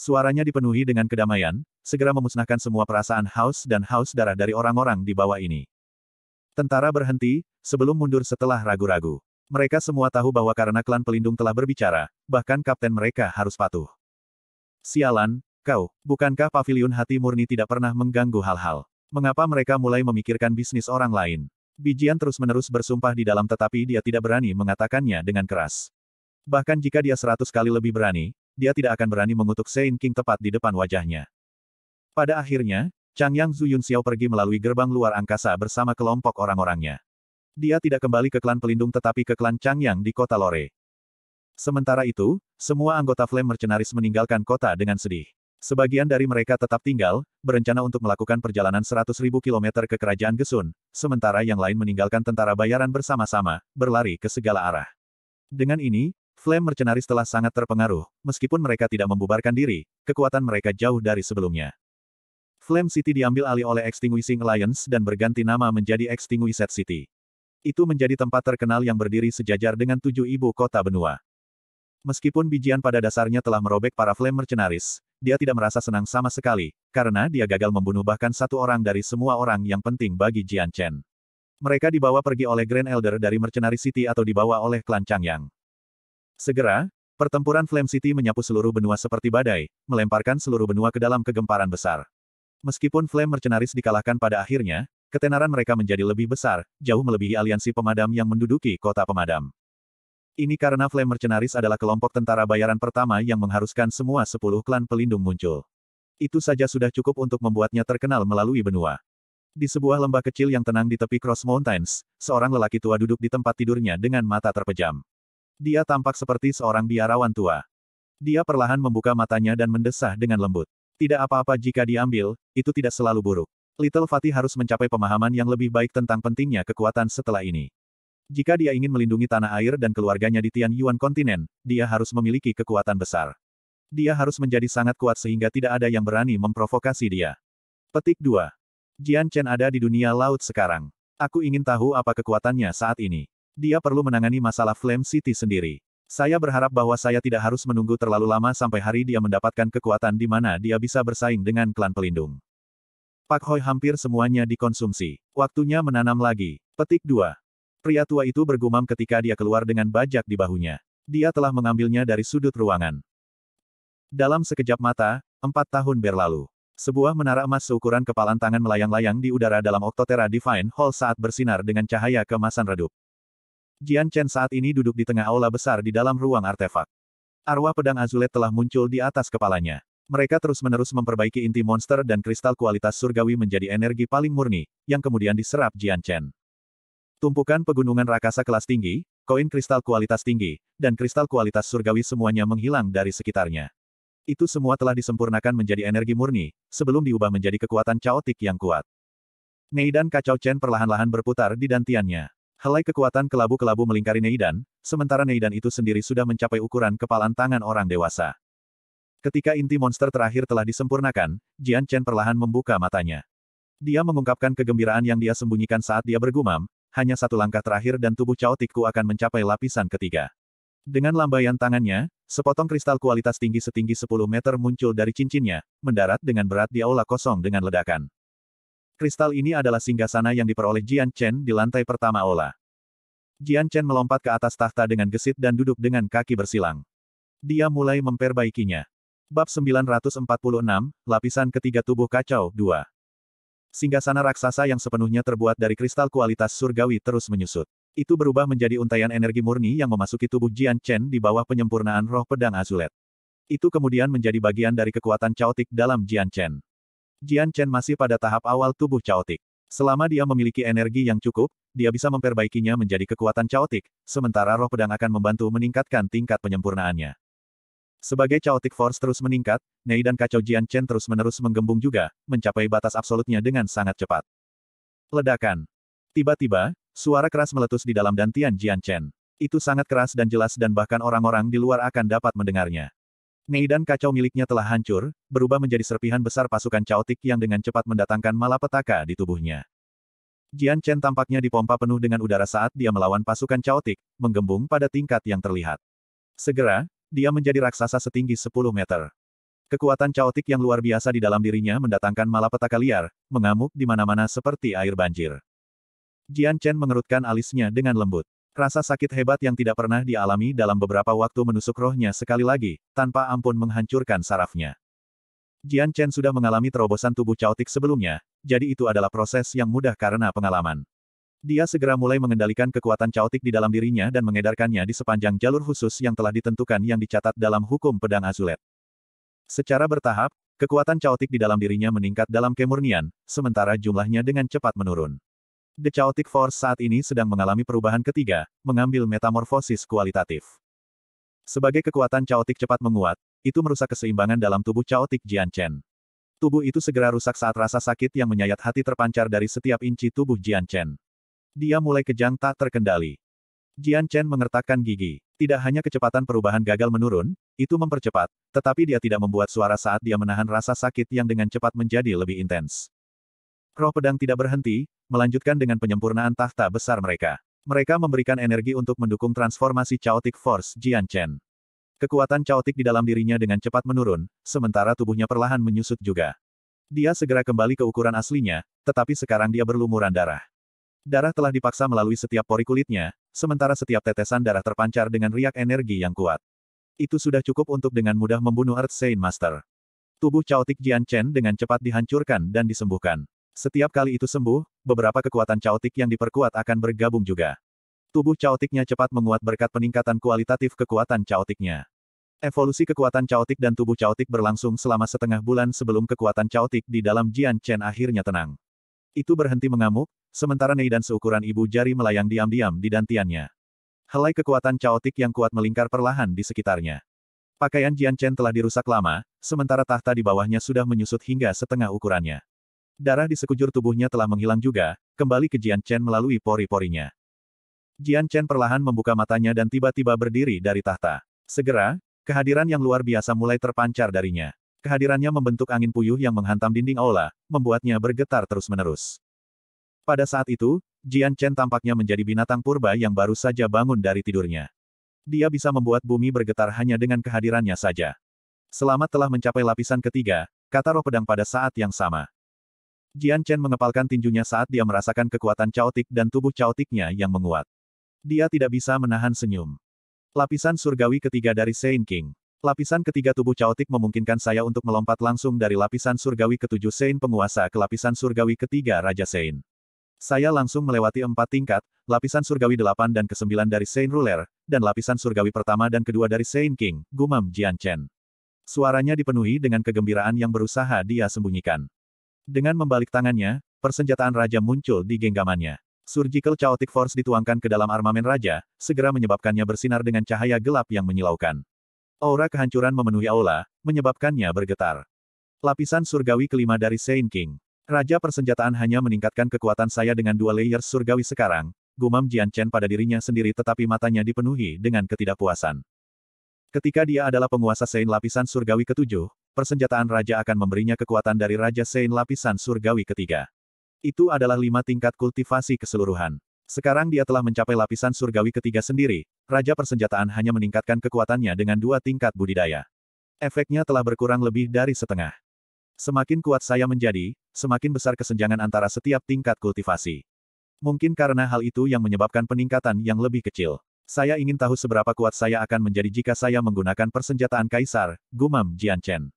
Suaranya dipenuhi dengan kedamaian, segera memusnahkan semua perasaan haus dan haus darah dari orang-orang di bawah ini. Tentara berhenti, sebelum mundur setelah ragu-ragu. Mereka semua tahu bahwa karena klan pelindung telah berbicara, bahkan kapten mereka harus patuh. Sialan, kau, bukankah pavilion hati murni tidak pernah mengganggu hal-hal? Mengapa mereka mulai memikirkan bisnis orang lain? Bijian terus-menerus bersumpah di dalam tetapi dia tidak berani mengatakannya dengan keras. Bahkan jika dia seratus kali lebih berani, dia tidak akan berani mengutuk Sein King tepat di depan wajahnya. Pada akhirnya, Chang Yang Zuyun Xiao pergi melalui gerbang luar angkasa bersama kelompok orang-orangnya. Dia tidak kembali ke klan pelindung tetapi ke klan Chang Yang di kota Lore. Sementara itu, semua anggota Flame Mercenaris meninggalkan kota dengan sedih. Sebagian dari mereka tetap tinggal, berencana untuk melakukan perjalanan 100.000 km ke Kerajaan Gesun, sementara yang lain meninggalkan tentara bayaran bersama-sama, berlari ke segala arah. Dengan ini, Flame Mercenaris telah sangat terpengaruh, meskipun mereka tidak membubarkan diri, kekuatan mereka jauh dari sebelumnya. Flame City diambil alih oleh Extinguishing Alliance dan berganti nama menjadi Extinguished City. Itu menjadi tempat terkenal yang berdiri sejajar dengan tujuh ibu kota benua. Meskipun bijian pada dasarnya telah merobek para Flame Mercenaries, dia tidak merasa senang sama sekali, karena dia gagal membunuh bahkan satu orang dari semua orang yang penting bagi Jian Chen. Mereka dibawa pergi oleh Grand Elder dari Mercenary City atau dibawa oleh klan Changyang. Segera, Pertempuran Flame City menyapu seluruh benua seperti badai, melemparkan seluruh benua ke dalam kegemparan besar. Meskipun Flame Mercenaris dikalahkan pada akhirnya, ketenaran mereka menjadi lebih besar, jauh melebihi aliansi pemadam yang menduduki kota pemadam. Ini karena Flame Mercenaris adalah kelompok tentara bayaran pertama yang mengharuskan semua sepuluh klan pelindung muncul. Itu saja sudah cukup untuk membuatnya terkenal melalui benua. Di sebuah lembah kecil yang tenang di tepi Cross Mountains, seorang lelaki tua duduk di tempat tidurnya dengan mata terpejam. Dia tampak seperti seorang biarawan tua. Dia perlahan membuka matanya dan mendesah dengan lembut. Tidak apa-apa jika diambil, itu tidak selalu buruk. Little Fatih harus mencapai pemahaman yang lebih baik tentang pentingnya kekuatan setelah ini. Jika dia ingin melindungi tanah air dan keluarganya di Tian Yuan kontinen, dia harus memiliki kekuatan besar. Dia harus menjadi sangat kuat sehingga tidak ada yang berani memprovokasi dia. Petik 2. Jian Chen ada di dunia laut sekarang. Aku ingin tahu apa kekuatannya saat ini. Dia perlu menangani masalah Flame City sendiri. Saya berharap bahwa saya tidak harus menunggu terlalu lama sampai hari dia mendapatkan kekuatan di mana dia bisa bersaing dengan klan pelindung. Pak Hoi hampir semuanya dikonsumsi. Waktunya menanam lagi. Petik 2. Pria tua itu bergumam ketika dia keluar dengan bajak di bahunya. Dia telah mengambilnya dari sudut ruangan. Dalam sekejap mata, empat tahun berlalu. Sebuah menara emas seukuran kepalan tangan melayang-layang di udara dalam Octotera Divine Hall saat bersinar dengan cahaya kemasan redup. Jian Chen saat ini duduk di tengah aula besar di dalam ruang artefak. Arwah pedang azulet telah muncul di atas kepalanya. Mereka terus-menerus memperbaiki inti monster dan kristal kualitas surgawi menjadi energi paling murni, yang kemudian diserap Jian Chen. Tumpukan pegunungan rakasa kelas tinggi, koin kristal kualitas tinggi, dan kristal kualitas surgawi semuanya menghilang dari sekitarnya. Itu semua telah disempurnakan menjadi energi murni, sebelum diubah menjadi kekuatan caotik yang kuat. Nei dan Kacau Chen perlahan-lahan berputar di dantiannya. Helai kekuatan kelabu-kelabu melingkari Neidan, sementara Neidan itu sendiri sudah mencapai ukuran kepalan tangan orang dewasa. Ketika inti monster terakhir telah disempurnakan, Jian Chen perlahan membuka matanya. Dia mengungkapkan kegembiraan yang dia sembunyikan saat dia bergumam, hanya satu langkah terakhir dan tubuh caotikku akan mencapai lapisan ketiga. Dengan lambaian tangannya, sepotong kristal kualitas tinggi setinggi 10 meter muncul dari cincinnya, mendarat dengan berat di aula kosong dengan ledakan kristal ini adalah singgasana yang diperoleh Jian Chen di lantai pertama Ola. Jian Chen melompat ke atas tahta dengan gesit dan duduk dengan kaki bersilang. Dia mulai memperbaikinya. Bab 946, Lapisan Ketiga Tubuh Kacau, 2. Singgasana raksasa yang sepenuhnya terbuat dari kristal kualitas surgawi terus menyusut. Itu berubah menjadi untaian energi murni yang memasuki tubuh Jian Chen di bawah penyempurnaan roh pedang Azulet. Itu kemudian menjadi bagian dari kekuatan caotik dalam Jian Chen. Jian Chen masih pada tahap awal tubuh caotik. Selama dia memiliki energi yang cukup, dia bisa memperbaikinya menjadi kekuatan caotik, sementara roh pedang akan membantu meningkatkan tingkat penyempurnaannya. Sebagai caotik force terus meningkat, Nei dan kacau Jian Chen terus-menerus menggembung juga, mencapai batas absolutnya dengan sangat cepat. Ledakan. Tiba-tiba, suara keras meletus di dalam dantian Jian Chen. Itu sangat keras dan jelas dan bahkan orang-orang di luar akan dapat mendengarnya. Meidan kacau miliknya telah hancur, berubah menjadi serpihan besar pasukan caotik yang dengan cepat mendatangkan malapetaka di tubuhnya. Jian Chen tampaknya dipompa penuh dengan udara saat dia melawan pasukan caotik, menggembung pada tingkat yang terlihat. Segera, dia menjadi raksasa setinggi 10 meter. Kekuatan caotik yang luar biasa di dalam dirinya mendatangkan malapetaka liar, mengamuk di mana-mana seperti air banjir. Jian Chen mengerutkan alisnya dengan lembut. Rasa sakit hebat yang tidak pernah dialami dalam beberapa waktu menusuk rohnya sekali lagi, tanpa ampun menghancurkan sarafnya. Jian Chen sudah mengalami terobosan tubuh caotik sebelumnya, jadi itu adalah proses yang mudah karena pengalaman. Dia segera mulai mengendalikan kekuatan caotik di dalam dirinya dan mengedarkannya di sepanjang jalur khusus yang telah ditentukan yang dicatat dalam hukum pedang azulet. Secara bertahap, kekuatan caotik di dalam dirinya meningkat dalam kemurnian, sementara jumlahnya dengan cepat menurun. The Chaotic Force saat ini sedang mengalami perubahan ketiga, mengambil metamorfosis kualitatif. Sebagai kekuatan Chaotic cepat menguat, itu merusak keseimbangan dalam tubuh Chaotic Jian Chen. Tubuh itu segera rusak saat rasa sakit yang menyayat hati terpancar dari setiap inci tubuh Jian Chen. Dia mulai kejang tak terkendali. Jian Chen mengertakkan gigi. Tidak hanya kecepatan perubahan gagal menurun, itu mempercepat, tetapi dia tidak membuat suara saat dia menahan rasa sakit yang dengan cepat menjadi lebih intens. Roh pedang tidak berhenti, melanjutkan dengan penyempurnaan tahta besar mereka. Mereka memberikan energi untuk mendukung transformasi Chaotic Force Jian Chen. Kekuatan chaotic di dalam dirinya dengan cepat menurun, sementara tubuhnya perlahan menyusut juga. Dia segera kembali ke ukuran aslinya, tetapi sekarang dia berlumuran darah. Darah telah dipaksa melalui setiap pori kulitnya, sementara setiap tetesan darah terpancar dengan riak energi yang kuat. Itu sudah cukup untuk dengan mudah membunuh Earth Saint Master. Tubuh chaotic Jian Chen dengan cepat dihancurkan dan disembuhkan. Setiap kali itu sembuh, beberapa kekuatan caotik yang diperkuat akan bergabung juga. Tubuh caotiknya cepat menguat berkat peningkatan kualitatif kekuatan caotiknya. Evolusi kekuatan caotik dan tubuh caotik berlangsung selama setengah bulan sebelum kekuatan caotik di dalam Jian Chen akhirnya tenang. Itu berhenti mengamuk, sementara Nei dan seukuran ibu jari melayang diam-diam di dantiannya. Helai kekuatan caotik yang kuat melingkar perlahan di sekitarnya. Pakaian Jian Chen telah dirusak lama, sementara tahta di bawahnya sudah menyusut hingga setengah ukurannya. Darah di sekujur tubuhnya telah menghilang juga, kembali ke Jian Chen melalui pori-porinya. Jian Chen perlahan membuka matanya dan tiba-tiba berdiri dari tahta. Segera, kehadiran yang luar biasa mulai terpancar darinya. Kehadirannya membentuk angin puyuh yang menghantam dinding aula, membuatnya bergetar terus-menerus. Pada saat itu, Jian Chen tampaknya menjadi binatang purba yang baru saja bangun dari tidurnya. Dia bisa membuat bumi bergetar hanya dengan kehadirannya saja. Selamat telah mencapai lapisan ketiga, kata roh pedang pada saat yang sama. Jian Chen mengepalkan tinjunya saat dia merasakan kekuatan caotik dan tubuh caotiknya yang menguat. Dia tidak bisa menahan senyum. Lapisan surgawi ketiga dari Saint King. Lapisan ketiga tubuh caotik memungkinkan saya untuk melompat langsung dari lapisan surgawi ketujuh Saint penguasa ke lapisan surgawi ketiga Raja Saint. Saya langsung melewati empat tingkat, lapisan surgawi delapan dan kesembilan dari Saint Ruler, dan lapisan surgawi pertama dan kedua dari Saint King, gumam Jian Chen. Suaranya dipenuhi dengan kegembiraan yang berusaha dia sembunyikan. Dengan membalik tangannya, persenjataan raja muncul di genggamannya. Surgical Chaotic Force dituangkan ke dalam armamen raja, segera menyebabkannya bersinar dengan cahaya gelap yang menyilaukan. Aura kehancuran memenuhi aula, menyebabkannya bergetar. Lapisan surgawi kelima dari Saint King. Raja persenjataan hanya meningkatkan kekuatan saya dengan dua layer surgawi sekarang, gumam Jian Chen pada dirinya sendiri tetapi matanya dipenuhi dengan ketidakpuasan. Ketika dia adalah penguasa Saint, lapisan surgawi ketujuh, persenjataan raja akan memberinya kekuatan dari Raja Sein lapisan surgawi ketiga. Itu adalah lima tingkat kultivasi keseluruhan. Sekarang dia telah mencapai lapisan surgawi ketiga sendiri, Raja Persenjataan hanya meningkatkan kekuatannya dengan dua tingkat budidaya. Efeknya telah berkurang lebih dari setengah. Semakin kuat saya menjadi, semakin besar kesenjangan antara setiap tingkat kultivasi. Mungkin karena hal itu yang menyebabkan peningkatan yang lebih kecil. Saya ingin tahu seberapa kuat saya akan menjadi jika saya menggunakan persenjataan kaisar, gumam Jian Chen.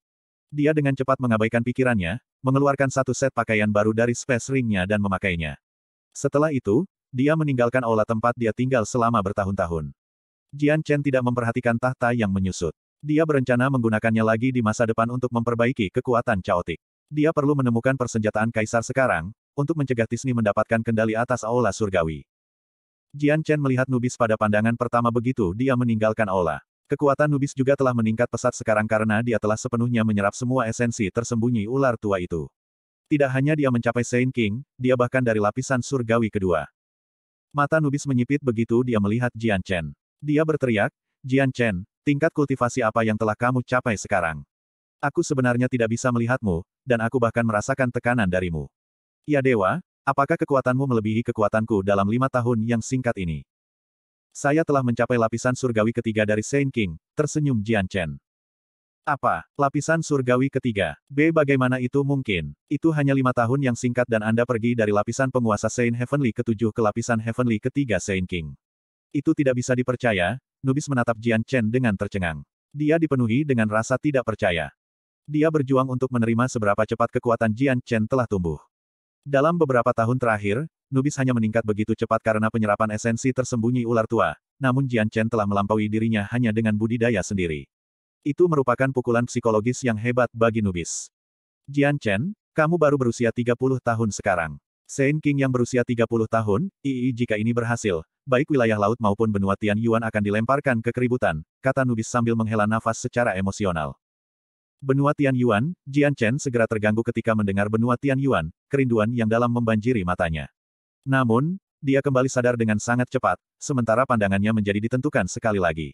Dia dengan cepat mengabaikan pikirannya, mengeluarkan satu set pakaian baru dari space ringnya dan memakainya. Setelah itu, dia meninggalkan aula tempat dia tinggal selama bertahun-tahun. Jian Chen tidak memperhatikan tahta yang menyusut. Dia berencana menggunakannya lagi di masa depan untuk memperbaiki kekuatan caotik. Dia perlu menemukan persenjataan kaisar sekarang, untuk mencegah Tisni mendapatkan kendali atas aula surgawi. Jian Chen melihat Nubis pada pandangan pertama begitu dia meninggalkan aula. Kekuatan Nubis juga telah meningkat pesat sekarang karena dia telah sepenuhnya menyerap semua esensi tersembunyi ular tua itu. Tidak hanya dia mencapai Saint King, dia bahkan dari lapisan surgawi kedua. Mata Nubis menyipit begitu dia melihat Jian Chen. Dia berteriak, Jian Chen, tingkat kultivasi apa yang telah kamu capai sekarang? Aku sebenarnya tidak bisa melihatmu, dan aku bahkan merasakan tekanan darimu. Ya Dewa, apakah kekuatanmu melebihi kekuatanku dalam lima tahun yang singkat ini? Saya telah mencapai lapisan surgawi ketiga dari Saint King, tersenyum Jian Chen. Apa? Lapisan surgawi ketiga. B. Bagaimana itu mungkin? Itu hanya lima tahun yang singkat dan Anda pergi dari lapisan penguasa Saint Heavenly ketujuh ke lapisan Heavenly ketiga Saint King. Itu tidak bisa dipercaya, Nubis menatap Jian Chen dengan tercengang. Dia dipenuhi dengan rasa tidak percaya. Dia berjuang untuk menerima seberapa cepat kekuatan Jian Chen telah tumbuh. Dalam beberapa tahun terakhir, Nubis hanya meningkat begitu cepat karena penyerapan esensi tersembunyi ular tua, namun Jian Chen telah melampaui dirinya hanya dengan budidaya sendiri. Itu merupakan pukulan psikologis yang hebat bagi Nubis. Jian Chen, kamu baru berusia 30 tahun sekarang. Sein King yang berusia 30 tahun, ii jika ini berhasil, baik wilayah laut maupun benua Tian Yuan akan dilemparkan ke keributan, kata Nubis sambil menghela nafas secara emosional. Benua Tian Yuan, Jian Chen segera terganggu ketika mendengar benua Tian Yuan, kerinduan yang dalam membanjiri matanya. Namun, dia kembali sadar dengan sangat cepat, sementara pandangannya menjadi ditentukan sekali lagi.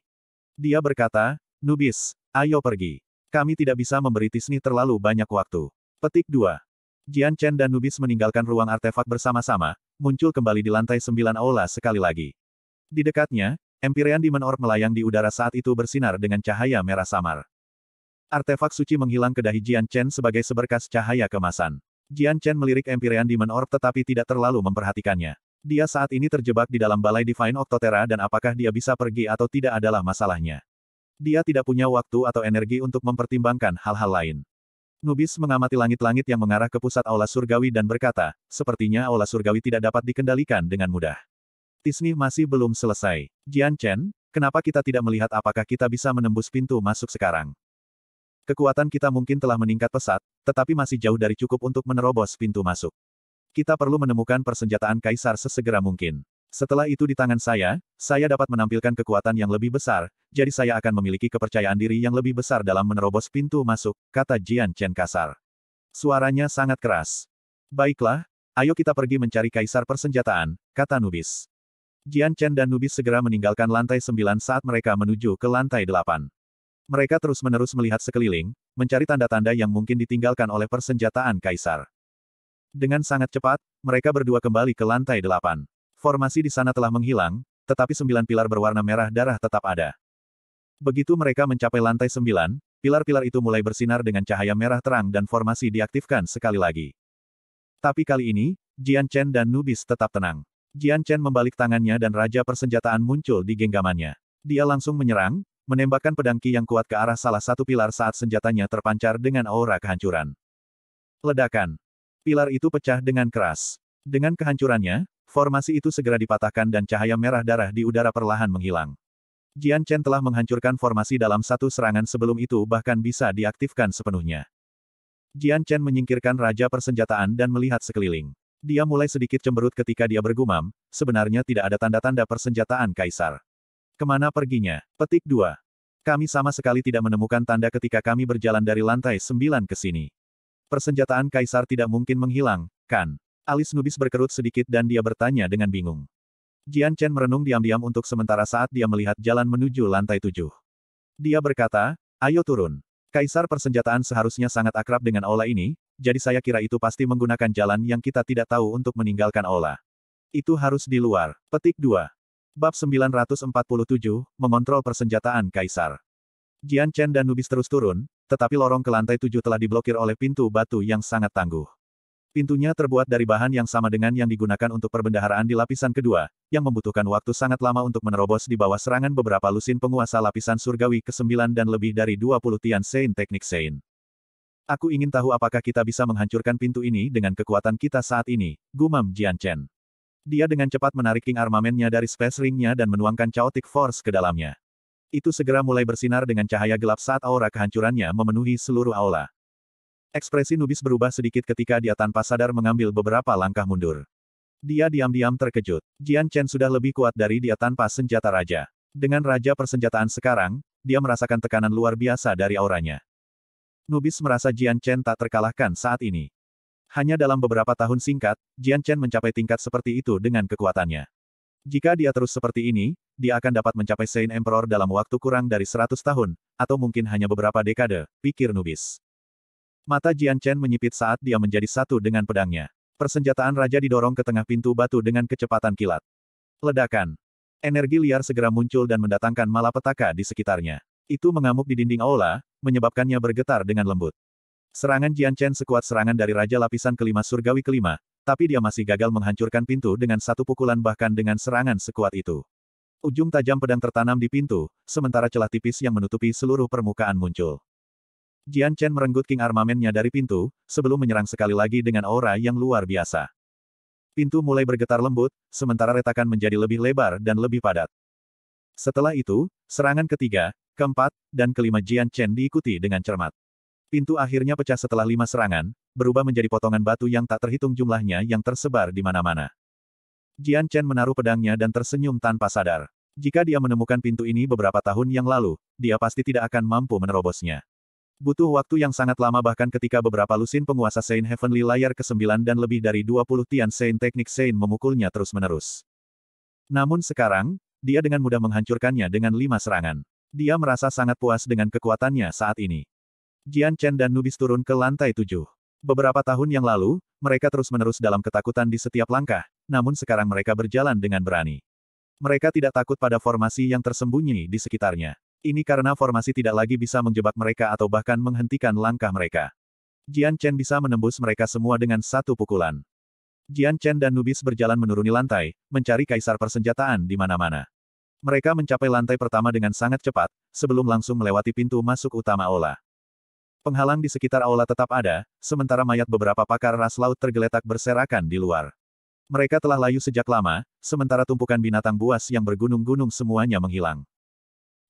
Dia berkata, Nubis, ayo pergi. Kami tidak bisa memberi Tisni terlalu banyak waktu. Petik 2. Jian Chen dan Nubis meninggalkan ruang artefak bersama-sama, muncul kembali di lantai sembilan aula sekali lagi. Di dekatnya, Empyrean Demon Orb melayang di udara saat itu bersinar dengan cahaya merah samar. Artefak suci menghilang ke dahi Jian Chen sebagai seberkas cahaya kemasan. Jian Chen melirik Empyrean Demon Orb tetapi tidak terlalu memperhatikannya. Dia saat ini terjebak di dalam balai Divine Octotera dan apakah dia bisa pergi atau tidak adalah masalahnya. Dia tidak punya waktu atau energi untuk mempertimbangkan hal-hal lain. Nubis mengamati langit-langit yang mengarah ke pusat aula surgawi dan berkata, sepertinya aula surgawi tidak dapat dikendalikan dengan mudah. Tisni masih belum selesai. Jian Chen, kenapa kita tidak melihat apakah kita bisa menembus pintu masuk sekarang? Kekuatan kita mungkin telah meningkat pesat, tetapi masih jauh dari cukup untuk menerobos pintu masuk. Kita perlu menemukan persenjataan kaisar sesegera mungkin. Setelah itu di tangan saya, saya dapat menampilkan kekuatan yang lebih besar, jadi saya akan memiliki kepercayaan diri yang lebih besar dalam menerobos pintu masuk, kata Jian Chen kasar. Suaranya sangat keras. Baiklah, ayo kita pergi mencari kaisar persenjataan, kata Nubis. Jian Chen dan Nubis segera meninggalkan lantai 9 saat mereka menuju ke lantai 8. Mereka terus-menerus melihat sekeliling, mencari tanda-tanda yang mungkin ditinggalkan oleh persenjataan kaisar. Dengan sangat cepat, mereka berdua kembali ke lantai delapan. Formasi di sana telah menghilang, tetapi sembilan pilar berwarna merah darah tetap ada. Begitu mereka mencapai lantai sembilan, pilar-pilar itu mulai bersinar dengan cahaya merah terang dan formasi diaktifkan sekali lagi. Tapi kali ini, Jian Chen dan Nubis tetap tenang. Jian Chen membalik tangannya dan Raja Persenjataan muncul di genggamannya. Dia langsung menyerang, menembakkan pedang Ki yang kuat ke arah salah satu pilar saat senjatanya terpancar dengan aura kehancuran. Ledakan. Pilar itu pecah dengan keras. Dengan kehancurannya, formasi itu segera dipatahkan dan cahaya merah darah di udara perlahan menghilang. Jian Chen telah menghancurkan formasi dalam satu serangan sebelum itu bahkan bisa diaktifkan sepenuhnya. Jian Chen menyingkirkan Raja Persenjataan dan melihat sekeliling. Dia mulai sedikit cemberut ketika dia bergumam, sebenarnya tidak ada tanda-tanda persenjataan kaisar. Kemana perginya? Petik 2. Kami sama sekali tidak menemukan tanda ketika kami berjalan dari lantai 9 ke sini. Persenjataan Kaisar tidak mungkin menghilang, kan? Alis Nubis berkerut sedikit dan dia bertanya dengan bingung. Jian Chen merenung diam-diam untuk sementara saat dia melihat jalan menuju lantai tujuh. Dia berkata, ayo turun. Kaisar persenjataan seharusnya sangat akrab dengan Ola ini, jadi saya kira itu pasti menggunakan jalan yang kita tidak tahu untuk meninggalkan Ola. Itu harus di luar. Petik 2. Bab 947, Mengontrol Persenjataan Kaisar. Jian Chen dan Nubis terus turun, tetapi lorong ke lantai tujuh telah diblokir oleh pintu batu yang sangat tangguh. Pintunya terbuat dari bahan yang sama dengan yang digunakan untuk perbendaharaan di lapisan kedua, yang membutuhkan waktu sangat lama untuk menerobos di bawah serangan beberapa lusin penguasa lapisan surgawi ke-9 dan lebih dari 20 Tian Sein Teknik Sein. Aku ingin tahu apakah kita bisa menghancurkan pintu ini dengan kekuatan kita saat ini, gumam Jian Chen. Dia dengan cepat menarik King Armamennya dari space ringnya dan menuangkan Chaotic Force ke dalamnya. Itu segera mulai bersinar dengan cahaya gelap saat aura kehancurannya memenuhi seluruh aula. Ekspresi Nubis berubah sedikit ketika dia tanpa sadar mengambil beberapa langkah mundur. Dia diam-diam terkejut. Jian Chen sudah lebih kuat dari dia tanpa senjata raja. Dengan raja persenjataan sekarang, dia merasakan tekanan luar biasa dari auranya. Nubis merasa Jian Chen tak terkalahkan saat ini. Hanya dalam beberapa tahun singkat, Jian Chen mencapai tingkat seperti itu dengan kekuatannya. Jika dia terus seperti ini, dia akan dapat mencapai Saint Emperor dalam waktu kurang dari 100 tahun, atau mungkin hanya beberapa dekade, pikir Nubis. Mata Jian Chen menyipit saat dia menjadi satu dengan pedangnya. Persenjataan raja didorong ke tengah pintu batu dengan kecepatan kilat. Ledakan. Energi liar segera muncul dan mendatangkan malapetaka di sekitarnya. Itu mengamuk di dinding aula, menyebabkannya bergetar dengan lembut. Serangan Jian Chen sekuat serangan dari Raja Lapisan Kelima Surgawi Kelima, tapi dia masih gagal menghancurkan pintu dengan satu pukulan bahkan dengan serangan sekuat itu. Ujung tajam pedang tertanam di pintu, sementara celah tipis yang menutupi seluruh permukaan muncul. Jian Chen merenggut King Armamennya dari pintu, sebelum menyerang sekali lagi dengan aura yang luar biasa. Pintu mulai bergetar lembut, sementara retakan menjadi lebih lebar dan lebih padat. Setelah itu, serangan ketiga, keempat, dan kelima Jian Chen diikuti dengan cermat. Pintu akhirnya pecah setelah lima serangan, berubah menjadi potongan batu yang tak terhitung jumlahnya yang tersebar di mana-mana. Jian Chen menaruh pedangnya dan tersenyum tanpa sadar. Jika dia menemukan pintu ini beberapa tahun yang lalu, dia pasti tidak akan mampu menerobosnya. Butuh waktu yang sangat lama bahkan ketika beberapa lusin penguasa Saint Heavenly layar ke-9 dan lebih dari 20 Tian Saint teknik Saint memukulnya terus-menerus. Namun sekarang, dia dengan mudah menghancurkannya dengan lima serangan. Dia merasa sangat puas dengan kekuatannya saat ini. Jian Chen dan Nubis turun ke lantai tujuh. Beberapa tahun yang lalu, mereka terus-menerus dalam ketakutan di setiap langkah, namun sekarang mereka berjalan dengan berani. Mereka tidak takut pada formasi yang tersembunyi di sekitarnya. Ini karena formasi tidak lagi bisa menjebak mereka atau bahkan menghentikan langkah mereka. Jian Chen bisa menembus mereka semua dengan satu pukulan. Jian Chen dan Nubis berjalan menuruni lantai, mencari kaisar persenjataan di mana-mana. Mereka mencapai lantai pertama dengan sangat cepat, sebelum langsung melewati pintu masuk utama Ola. Penghalang di sekitar aula tetap ada, sementara mayat beberapa pakar ras laut tergeletak berserakan di luar. Mereka telah layu sejak lama, sementara tumpukan binatang buas yang bergunung-gunung semuanya menghilang.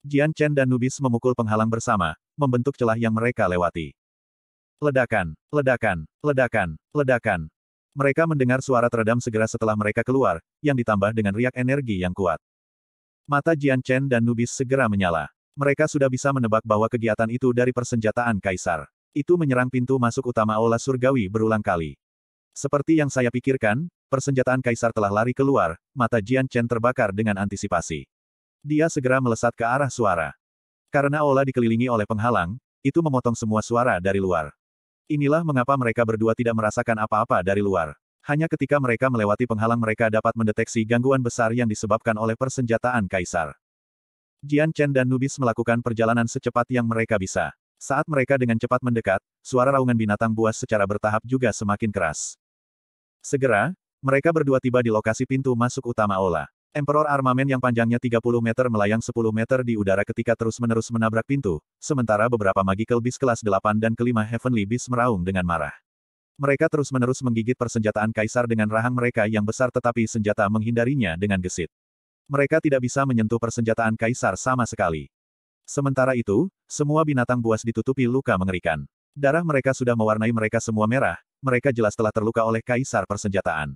Jian Chen dan Nubis memukul penghalang bersama, membentuk celah yang mereka lewati. Ledakan, ledakan, ledakan, ledakan. Mereka mendengar suara teredam segera setelah mereka keluar, yang ditambah dengan riak energi yang kuat. Mata Jian Chen dan Nubis segera menyala. Mereka sudah bisa menebak bahwa kegiatan itu dari persenjataan kaisar. Itu menyerang pintu masuk utama Aula Surgawi berulang kali. Seperti yang saya pikirkan, persenjataan kaisar telah lari keluar, mata Jian Chen terbakar dengan antisipasi. Dia segera melesat ke arah suara. Karena Ola dikelilingi oleh penghalang, itu memotong semua suara dari luar. Inilah mengapa mereka berdua tidak merasakan apa-apa dari luar. Hanya ketika mereka melewati penghalang mereka dapat mendeteksi gangguan besar yang disebabkan oleh persenjataan kaisar. Jian Chen dan Nubis melakukan perjalanan secepat yang mereka bisa. Saat mereka dengan cepat mendekat, suara raungan binatang buas secara bertahap juga semakin keras. Segera, mereka berdua tiba di lokasi pintu masuk utama Ola. Emperor armamen yang panjangnya 30 meter melayang 10 meter di udara ketika terus-menerus menabrak pintu, sementara beberapa magical beast kelas 8 dan kelima heavenly beast meraung dengan marah. Mereka terus-menerus menggigit persenjataan kaisar dengan rahang mereka yang besar tetapi senjata menghindarinya dengan gesit. Mereka tidak bisa menyentuh persenjataan kaisar sama sekali. Sementara itu, semua binatang buas ditutupi luka mengerikan. Darah mereka sudah mewarnai mereka semua merah, mereka jelas telah terluka oleh kaisar persenjataan.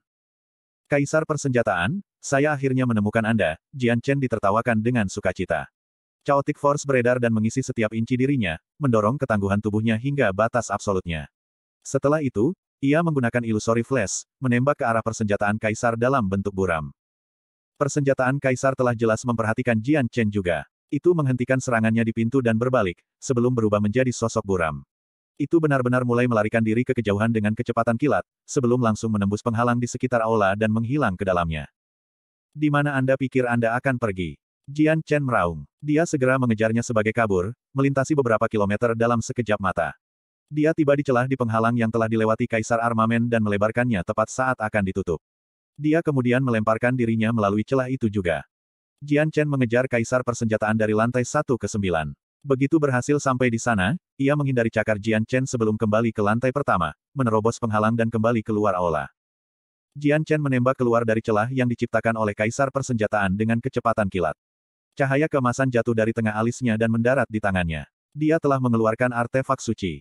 Kaisar persenjataan, saya akhirnya menemukan Anda, Jian Chen ditertawakan dengan sukacita. Chaotic Force beredar dan mengisi setiap inci dirinya, mendorong ketangguhan tubuhnya hingga batas absolutnya. Setelah itu, ia menggunakan ilusori flash, menembak ke arah persenjataan kaisar dalam bentuk buram. Persenjataan kaisar telah jelas memperhatikan Jian Chen juga. Itu menghentikan serangannya di pintu dan berbalik, sebelum berubah menjadi sosok buram. Itu benar-benar mulai melarikan diri ke kejauhan dengan kecepatan kilat, sebelum langsung menembus penghalang di sekitar aula dan menghilang ke dalamnya. Di mana Anda pikir Anda akan pergi? Jian Chen meraung. Dia segera mengejarnya sebagai kabur, melintasi beberapa kilometer dalam sekejap mata. Dia tiba di celah di penghalang yang telah dilewati Kaisar Armamen dan melebarkannya tepat saat akan ditutup. Dia kemudian melemparkan dirinya melalui celah itu juga. Jian Chen mengejar kaisar persenjataan dari lantai 1 ke 9. Begitu berhasil sampai di sana, ia menghindari cakar Jian Chen sebelum kembali ke lantai pertama, menerobos penghalang dan kembali keluar aula. Jian Chen menembak keluar dari celah yang diciptakan oleh kaisar persenjataan dengan kecepatan kilat. Cahaya kemasan jatuh dari tengah alisnya dan mendarat di tangannya. Dia telah mengeluarkan artefak suci.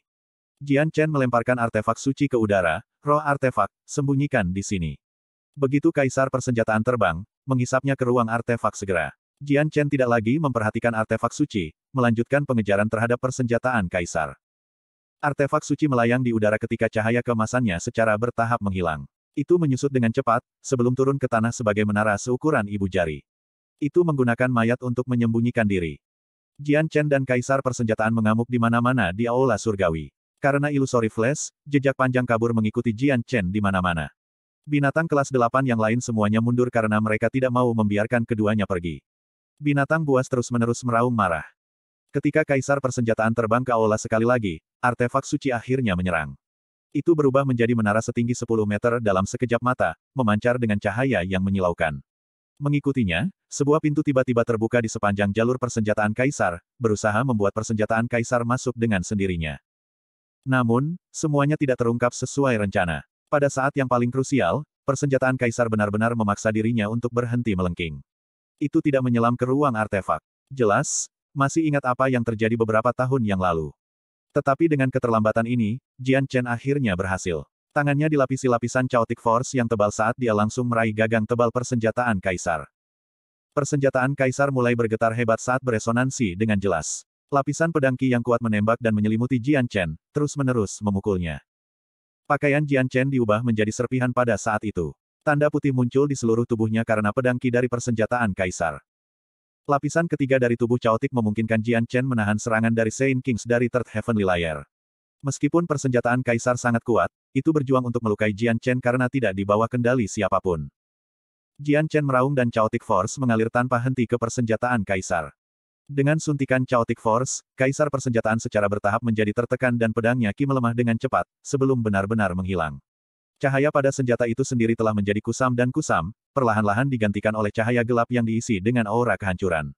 Jian Chen melemparkan artefak suci ke udara, roh artefak, sembunyikan di sini. Begitu kaisar persenjataan terbang, mengisapnya ke ruang artefak segera. Jian Chen tidak lagi memperhatikan artefak suci, melanjutkan pengejaran terhadap persenjataan kaisar. Artefak suci melayang di udara ketika cahaya kemasannya secara bertahap menghilang. Itu menyusut dengan cepat, sebelum turun ke tanah sebagai menara seukuran ibu jari. Itu menggunakan mayat untuk menyembunyikan diri. Jian Chen dan kaisar persenjataan mengamuk di mana-mana di aula surgawi. Karena ilusori flash, jejak panjang kabur mengikuti Jian Chen di mana-mana. Binatang kelas delapan yang lain semuanya mundur karena mereka tidak mau membiarkan keduanya pergi. Binatang buas terus-menerus meraung marah. Ketika kaisar persenjataan terbang ke aula sekali lagi, artefak suci akhirnya menyerang. Itu berubah menjadi menara setinggi 10 meter dalam sekejap mata, memancar dengan cahaya yang menyilaukan. Mengikutinya, sebuah pintu tiba-tiba terbuka di sepanjang jalur persenjataan kaisar, berusaha membuat persenjataan kaisar masuk dengan sendirinya. Namun, semuanya tidak terungkap sesuai rencana. Pada saat yang paling krusial, persenjataan kaisar benar-benar memaksa dirinya untuk berhenti melengking. Itu tidak menyelam ke ruang artefak. Jelas, masih ingat apa yang terjadi beberapa tahun yang lalu. Tetapi dengan keterlambatan ini, Jian Chen akhirnya berhasil. Tangannya dilapisi lapisan chaotic force yang tebal saat dia langsung meraih gagang tebal persenjataan kaisar. Persenjataan kaisar mulai bergetar hebat saat beresonansi dengan jelas. Lapisan pedangki yang kuat menembak dan menyelimuti Jian Chen, terus-menerus memukulnya. Pakaian Jian Chen diubah menjadi serpihan pada saat itu. Tanda putih muncul di seluruh tubuhnya karena pedang ki dari persenjataan kaisar. Lapisan ketiga dari tubuh caotik memungkinkan Jian Chen menahan serangan dari Saint Kings dari Third Heavenly Layer. Meskipun persenjataan kaisar sangat kuat, itu berjuang untuk melukai Jian Chen karena tidak dibawa kendali siapapun. Jian Chen meraung dan Chaotic Force mengalir tanpa henti ke persenjataan kaisar. Dengan suntikan Chaotic Force, Kaisar Persenjataan secara bertahap menjadi tertekan dan pedangnya Ki melemah dengan cepat, sebelum benar-benar menghilang. Cahaya pada senjata itu sendiri telah menjadi kusam dan kusam, perlahan-lahan digantikan oleh cahaya gelap yang diisi dengan aura kehancuran.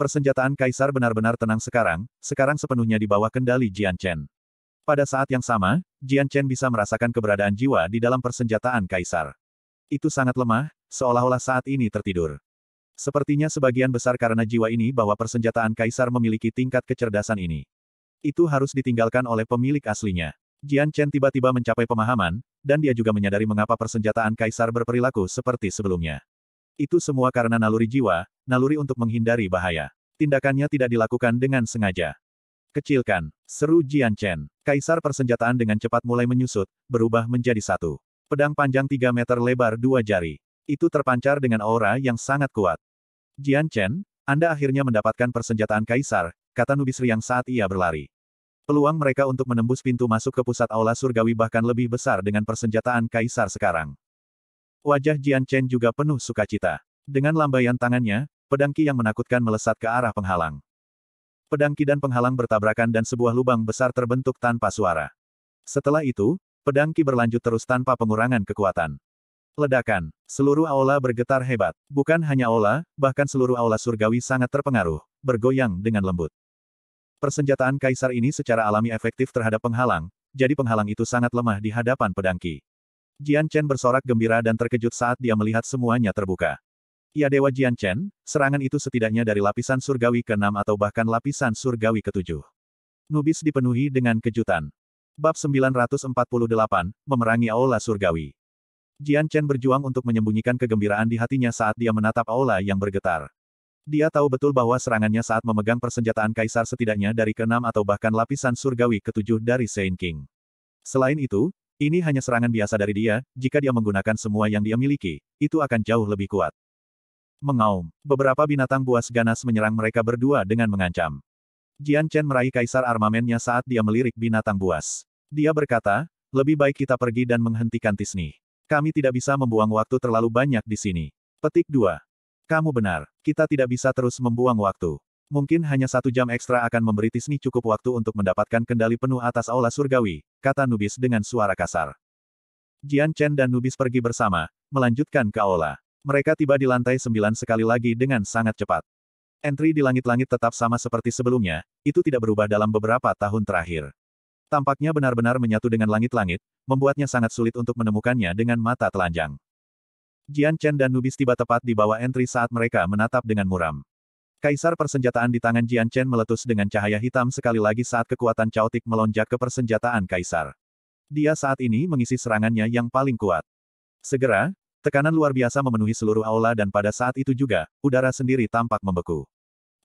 Persenjataan Kaisar benar-benar tenang sekarang, sekarang sepenuhnya di bawah kendali Jian Chen. Pada saat yang sama, Jian Chen bisa merasakan keberadaan jiwa di dalam persenjataan Kaisar. Itu sangat lemah, seolah-olah saat ini tertidur. Sepertinya sebagian besar karena jiwa ini bahwa persenjataan kaisar memiliki tingkat kecerdasan ini. Itu harus ditinggalkan oleh pemilik aslinya. Jian Chen tiba-tiba mencapai pemahaman, dan dia juga menyadari mengapa persenjataan kaisar berperilaku seperti sebelumnya. Itu semua karena naluri jiwa, naluri untuk menghindari bahaya. Tindakannya tidak dilakukan dengan sengaja. Kecilkan, seru Jian Chen. Kaisar persenjataan dengan cepat mulai menyusut, berubah menjadi satu. Pedang panjang tiga meter lebar dua jari. Itu terpancar dengan aura yang sangat kuat. Jian Chen, Anda akhirnya mendapatkan persenjataan kaisar, kata Nubis Riang saat ia berlari. Peluang mereka untuk menembus pintu masuk ke pusat aula surgawi bahkan lebih besar dengan persenjataan kaisar sekarang. Wajah Jian Chen juga penuh sukacita. Dengan lambaian tangannya, pedangki yang menakutkan melesat ke arah penghalang. Pedangki dan penghalang bertabrakan dan sebuah lubang besar terbentuk tanpa suara. Setelah itu, pedangki berlanjut terus tanpa pengurangan kekuatan. Ledakan. Seluruh aula bergetar hebat. Bukan hanya aula, bahkan seluruh aula surgawi sangat terpengaruh, bergoyang dengan lembut. Persenjataan kaisar ini secara alami efektif terhadap penghalang, jadi penghalang itu sangat lemah di hadapan pedangki. Jian Chen bersorak gembira dan terkejut saat dia melihat semuanya terbuka. Ya Dewa Jian Chen, serangan itu setidaknya dari lapisan surgawi ke-6 atau bahkan lapisan surgawi ke-7. Nubis dipenuhi dengan kejutan. Bab 948, Memerangi Aula Surgawi. Jian Chen berjuang untuk menyembunyikan kegembiraan di hatinya saat dia menatap aula yang bergetar. Dia tahu betul bahwa serangannya saat memegang persenjataan kaisar setidaknya dari keenam atau bahkan lapisan surgawi ketujuh dari Saint King. Selain itu, ini hanya serangan biasa dari dia, jika dia menggunakan semua yang dia miliki, itu akan jauh lebih kuat. Mengaum, beberapa binatang buas ganas menyerang mereka berdua dengan mengancam. Jian Chen meraih kaisar armamennya saat dia melirik binatang buas. Dia berkata, lebih baik kita pergi dan menghentikan Tisni. Kami tidak bisa membuang waktu terlalu banyak di sini. Petik 2. Kamu benar, kita tidak bisa terus membuang waktu. Mungkin hanya satu jam ekstra akan memberi Tisni cukup waktu untuk mendapatkan kendali penuh atas aula surgawi, kata Nubis dengan suara kasar. Jian Chen dan Nubis pergi bersama, melanjutkan ke aula. Mereka tiba di lantai sembilan sekali lagi dengan sangat cepat. Entry di langit-langit tetap sama seperti sebelumnya, itu tidak berubah dalam beberapa tahun terakhir. Tampaknya benar-benar menyatu dengan langit-langit, membuatnya sangat sulit untuk menemukannya dengan mata telanjang. Jian Chen dan Nubis tiba tepat di bawah entry saat mereka menatap dengan muram. Kaisar persenjataan di tangan Jian Chen meletus dengan cahaya hitam sekali lagi saat kekuatan caotik melonjak ke persenjataan Kaisar. Dia saat ini mengisi serangannya yang paling kuat. Segera, tekanan luar biasa memenuhi seluruh aula dan pada saat itu juga, udara sendiri tampak membeku.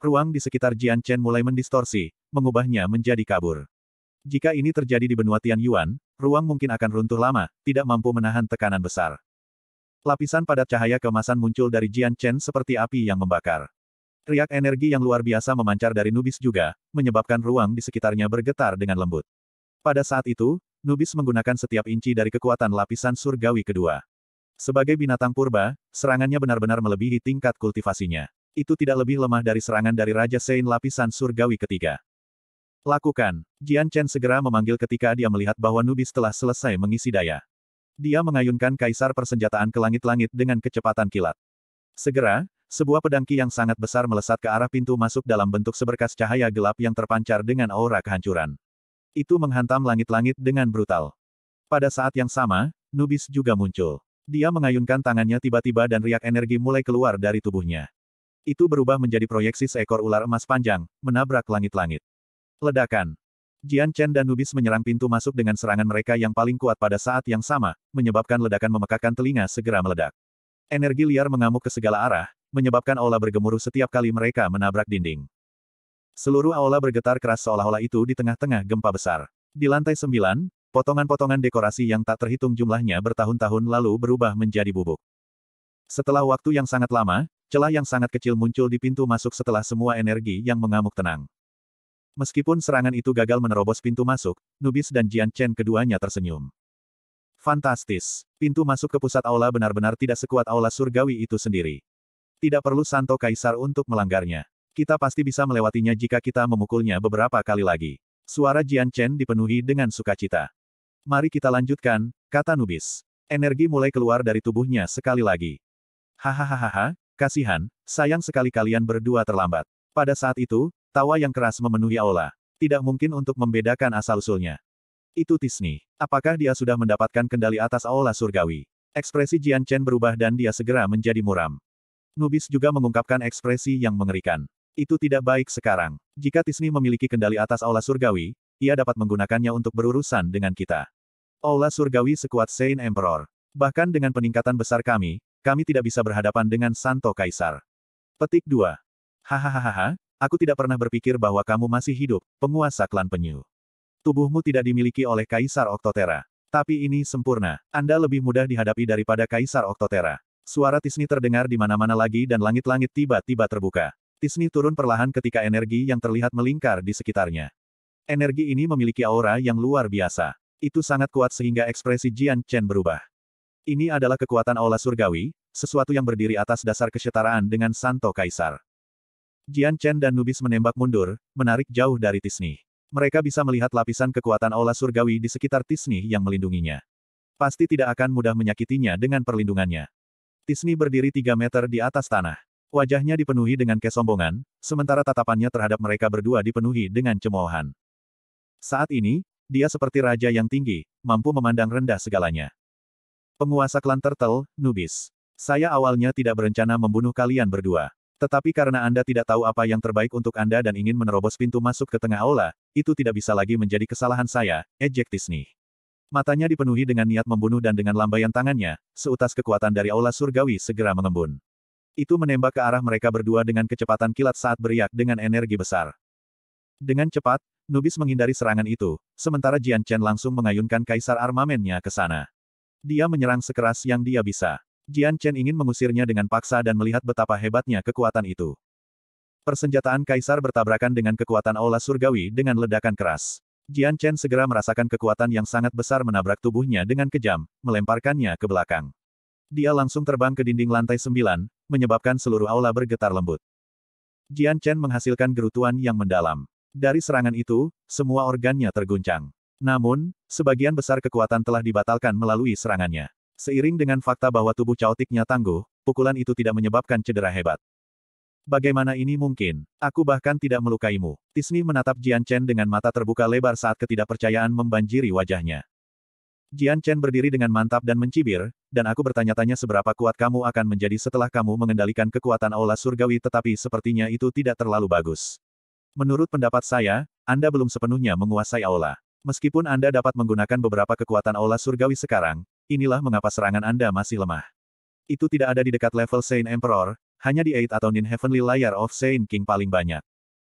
Ruang di sekitar Jian Chen mulai mendistorsi, mengubahnya menjadi kabur. Jika ini terjadi di benua Tian Yuan, ruang mungkin akan runtuh lama, tidak mampu menahan tekanan besar. Lapisan padat cahaya kemasan muncul dari Jian Chen seperti api yang membakar. Riak energi yang luar biasa memancar dari Nubis juga, menyebabkan ruang di sekitarnya bergetar dengan lembut. Pada saat itu, Nubis menggunakan setiap inci dari kekuatan lapisan surgawi kedua. Sebagai binatang purba, serangannya benar-benar melebihi tingkat kultivasinya. Itu tidak lebih lemah dari serangan dari Raja Sein lapisan surgawi ketiga. Lakukan. Jian Chen segera memanggil ketika dia melihat bahwa Nubis telah selesai mengisi daya. Dia mengayunkan kaisar persenjataan ke langit-langit dengan kecepatan kilat. Segera, sebuah pedangki yang sangat besar melesat ke arah pintu masuk dalam bentuk seberkas cahaya gelap yang terpancar dengan aura kehancuran. Itu menghantam langit-langit dengan brutal. Pada saat yang sama, Nubis juga muncul. Dia mengayunkan tangannya tiba-tiba dan riak energi mulai keluar dari tubuhnya. Itu berubah menjadi proyeksi seekor ular emas panjang, menabrak langit-langit. Ledakan. Jian Chen dan Nubis menyerang pintu masuk dengan serangan mereka yang paling kuat pada saat yang sama, menyebabkan ledakan memekakkan telinga segera meledak. Energi liar mengamuk ke segala arah, menyebabkan aula bergemuruh setiap kali mereka menabrak dinding. Seluruh aula bergetar keras seolah-olah itu di tengah-tengah gempa besar. Di lantai sembilan, potongan-potongan dekorasi yang tak terhitung jumlahnya bertahun-tahun lalu berubah menjadi bubuk. Setelah waktu yang sangat lama, celah yang sangat kecil muncul di pintu masuk setelah semua energi yang mengamuk tenang. Meskipun serangan itu gagal menerobos pintu masuk, Nubis dan Jian Chen keduanya tersenyum. Fantastis. Pintu masuk ke pusat aula benar-benar tidak sekuat aula surgawi itu sendiri. Tidak perlu Santo Kaisar untuk melanggarnya. Kita pasti bisa melewatinya jika kita memukulnya beberapa kali lagi. Suara Jian Chen dipenuhi dengan sukacita. Mari kita lanjutkan, kata Nubis. Energi mulai keluar dari tubuhnya sekali lagi. Hahaha, kasihan, sayang sekali kalian berdua terlambat. Pada saat itu, Tawa yang keras memenuhi aula. Tidak mungkin untuk membedakan asal-usulnya. Itu Tisni. Apakah dia sudah mendapatkan kendali atas aula surgawi? Ekspresi Jian Chen berubah dan dia segera menjadi muram. Nubis juga mengungkapkan ekspresi yang mengerikan. Itu tidak baik sekarang. Jika Tisni memiliki kendali atas aula surgawi, ia dapat menggunakannya untuk berurusan dengan kita. Aula surgawi sekuat Saint Emperor. Bahkan dengan peningkatan besar kami, kami tidak bisa berhadapan dengan Santo Kaisar. Petik 2. Hahaha, Aku tidak pernah berpikir bahwa kamu masih hidup, penguasa klan penyu. Tubuhmu tidak dimiliki oleh Kaisar Oktotera. Tapi ini sempurna. Anda lebih mudah dihadapi daripada Kaisar Oktotera. Suara Tisni terdengar di mana-mana lagi dan langit-langit tiba-tiba terbuka. Tisni turun perlahan ketika energi yang terlihat melingkar di sekitarnya. Energi ini memiliki aura yang luar biasa. Itu sangat kuat sehingga ekspresi Jian Chen berubah. Ini adalah kekuatan aula surgawi, sesuatu yang berdiri atas dasar kesetaraan dengan Santo Kaisar. Jian Chen dan Nubis menembak mundur, menarik jauh dari Tisni. Mereka bisa melihat lapisan kekuatan aula surgawi di sekitar Tisni yang melindunginya. Pasti tidak akan mudah menyakitinya dengan perlindungannya. Tisni berdiri tiga meter di atas tanah. Wajahnya dipenuhi dengan kesombongan, sementara tatapannya terhadap mereka berdua dipenuhi dengan cemoohan. Saat ini, dia seperti raja yang tinggi, mampu memandang rendah segalanya. Penguasa klan Turtle, Nubis. Saya awalnya tidak berencana membunuh kalian berdua. Tetapi karena Anda tidak tahu apa yang terbaik untuk Anda dan ingin menerobos pintu masuk ke tengah aula, itu tidak bisa lagi menjadi kesalahan saya, ejek Tisni. Matanya dipenuhi dengan niat membunuh dan dengan lambaian tangannya, seutas kekuatan dari aula surgawi segera mengembun. Itu menembak ke arah mereka berdua dengan kecepatan kilat saat beriak dengan energi besar. Dengan cepat, Nubis menghindari serangan itu, sementara Jian Chen langsung mengayunkan kaisar armamennya ke sana. Dia menyerang sekeras yang dia bisa. Jian Chen ingin mengusirnya dengan paksa dan melihat betapa hebatnya kekuatan itu. Persenjataan kaisar bertabrakan dengan kekuatan aula surgawi dengan ledakan keras. Jian Chen segera merasakan kekuatan yang sangat besar menabrak tubuhnya dengan kejam, melemparkannya ke belakang. Dia langsung terbang ke dinding lantai sembilan, menyebabkan seluruh aula bergetar lembut. Jian Chen menghasilkan gerutuan yang mendalam. Dari serangan itu, semua organnya terguncang. Namun, sebagian besar kekuatan telah dibatalkan melalui serangannya. Seiring dengan fakta bahwa tubuh caotiknya tangguh, pukulan itu tidak menyebabkan cedera hebat. Bagaimana ini mungkin? Aku bahkan tidak melukaimu. Tisni menatap Jian Chen dengan mata terbuka lebar saat ketidakpercayaan membanjiri wajahnya. Jian Chen berdiri dengan mantap dan mencibir, dan aku bertanya-tanya seberapa kuat kamu akan menjadi setelah kamu mengendalikan kekuatan aula surgawi tetapi sepertinya itu tidak terlalu bagus. Menurut pendapat saya, Anda belum sepenuhnya menguasai aula. Meskipun Anda dapat menggunakan beberapa kekuatan aula surgawi sekarang, inilah mengapa serangan Anda masih lemah. Itu tidak ada di dekat level Saint Emperor, hanya di Eight atau Nin Heavenly Layer of Saint King paling banyak.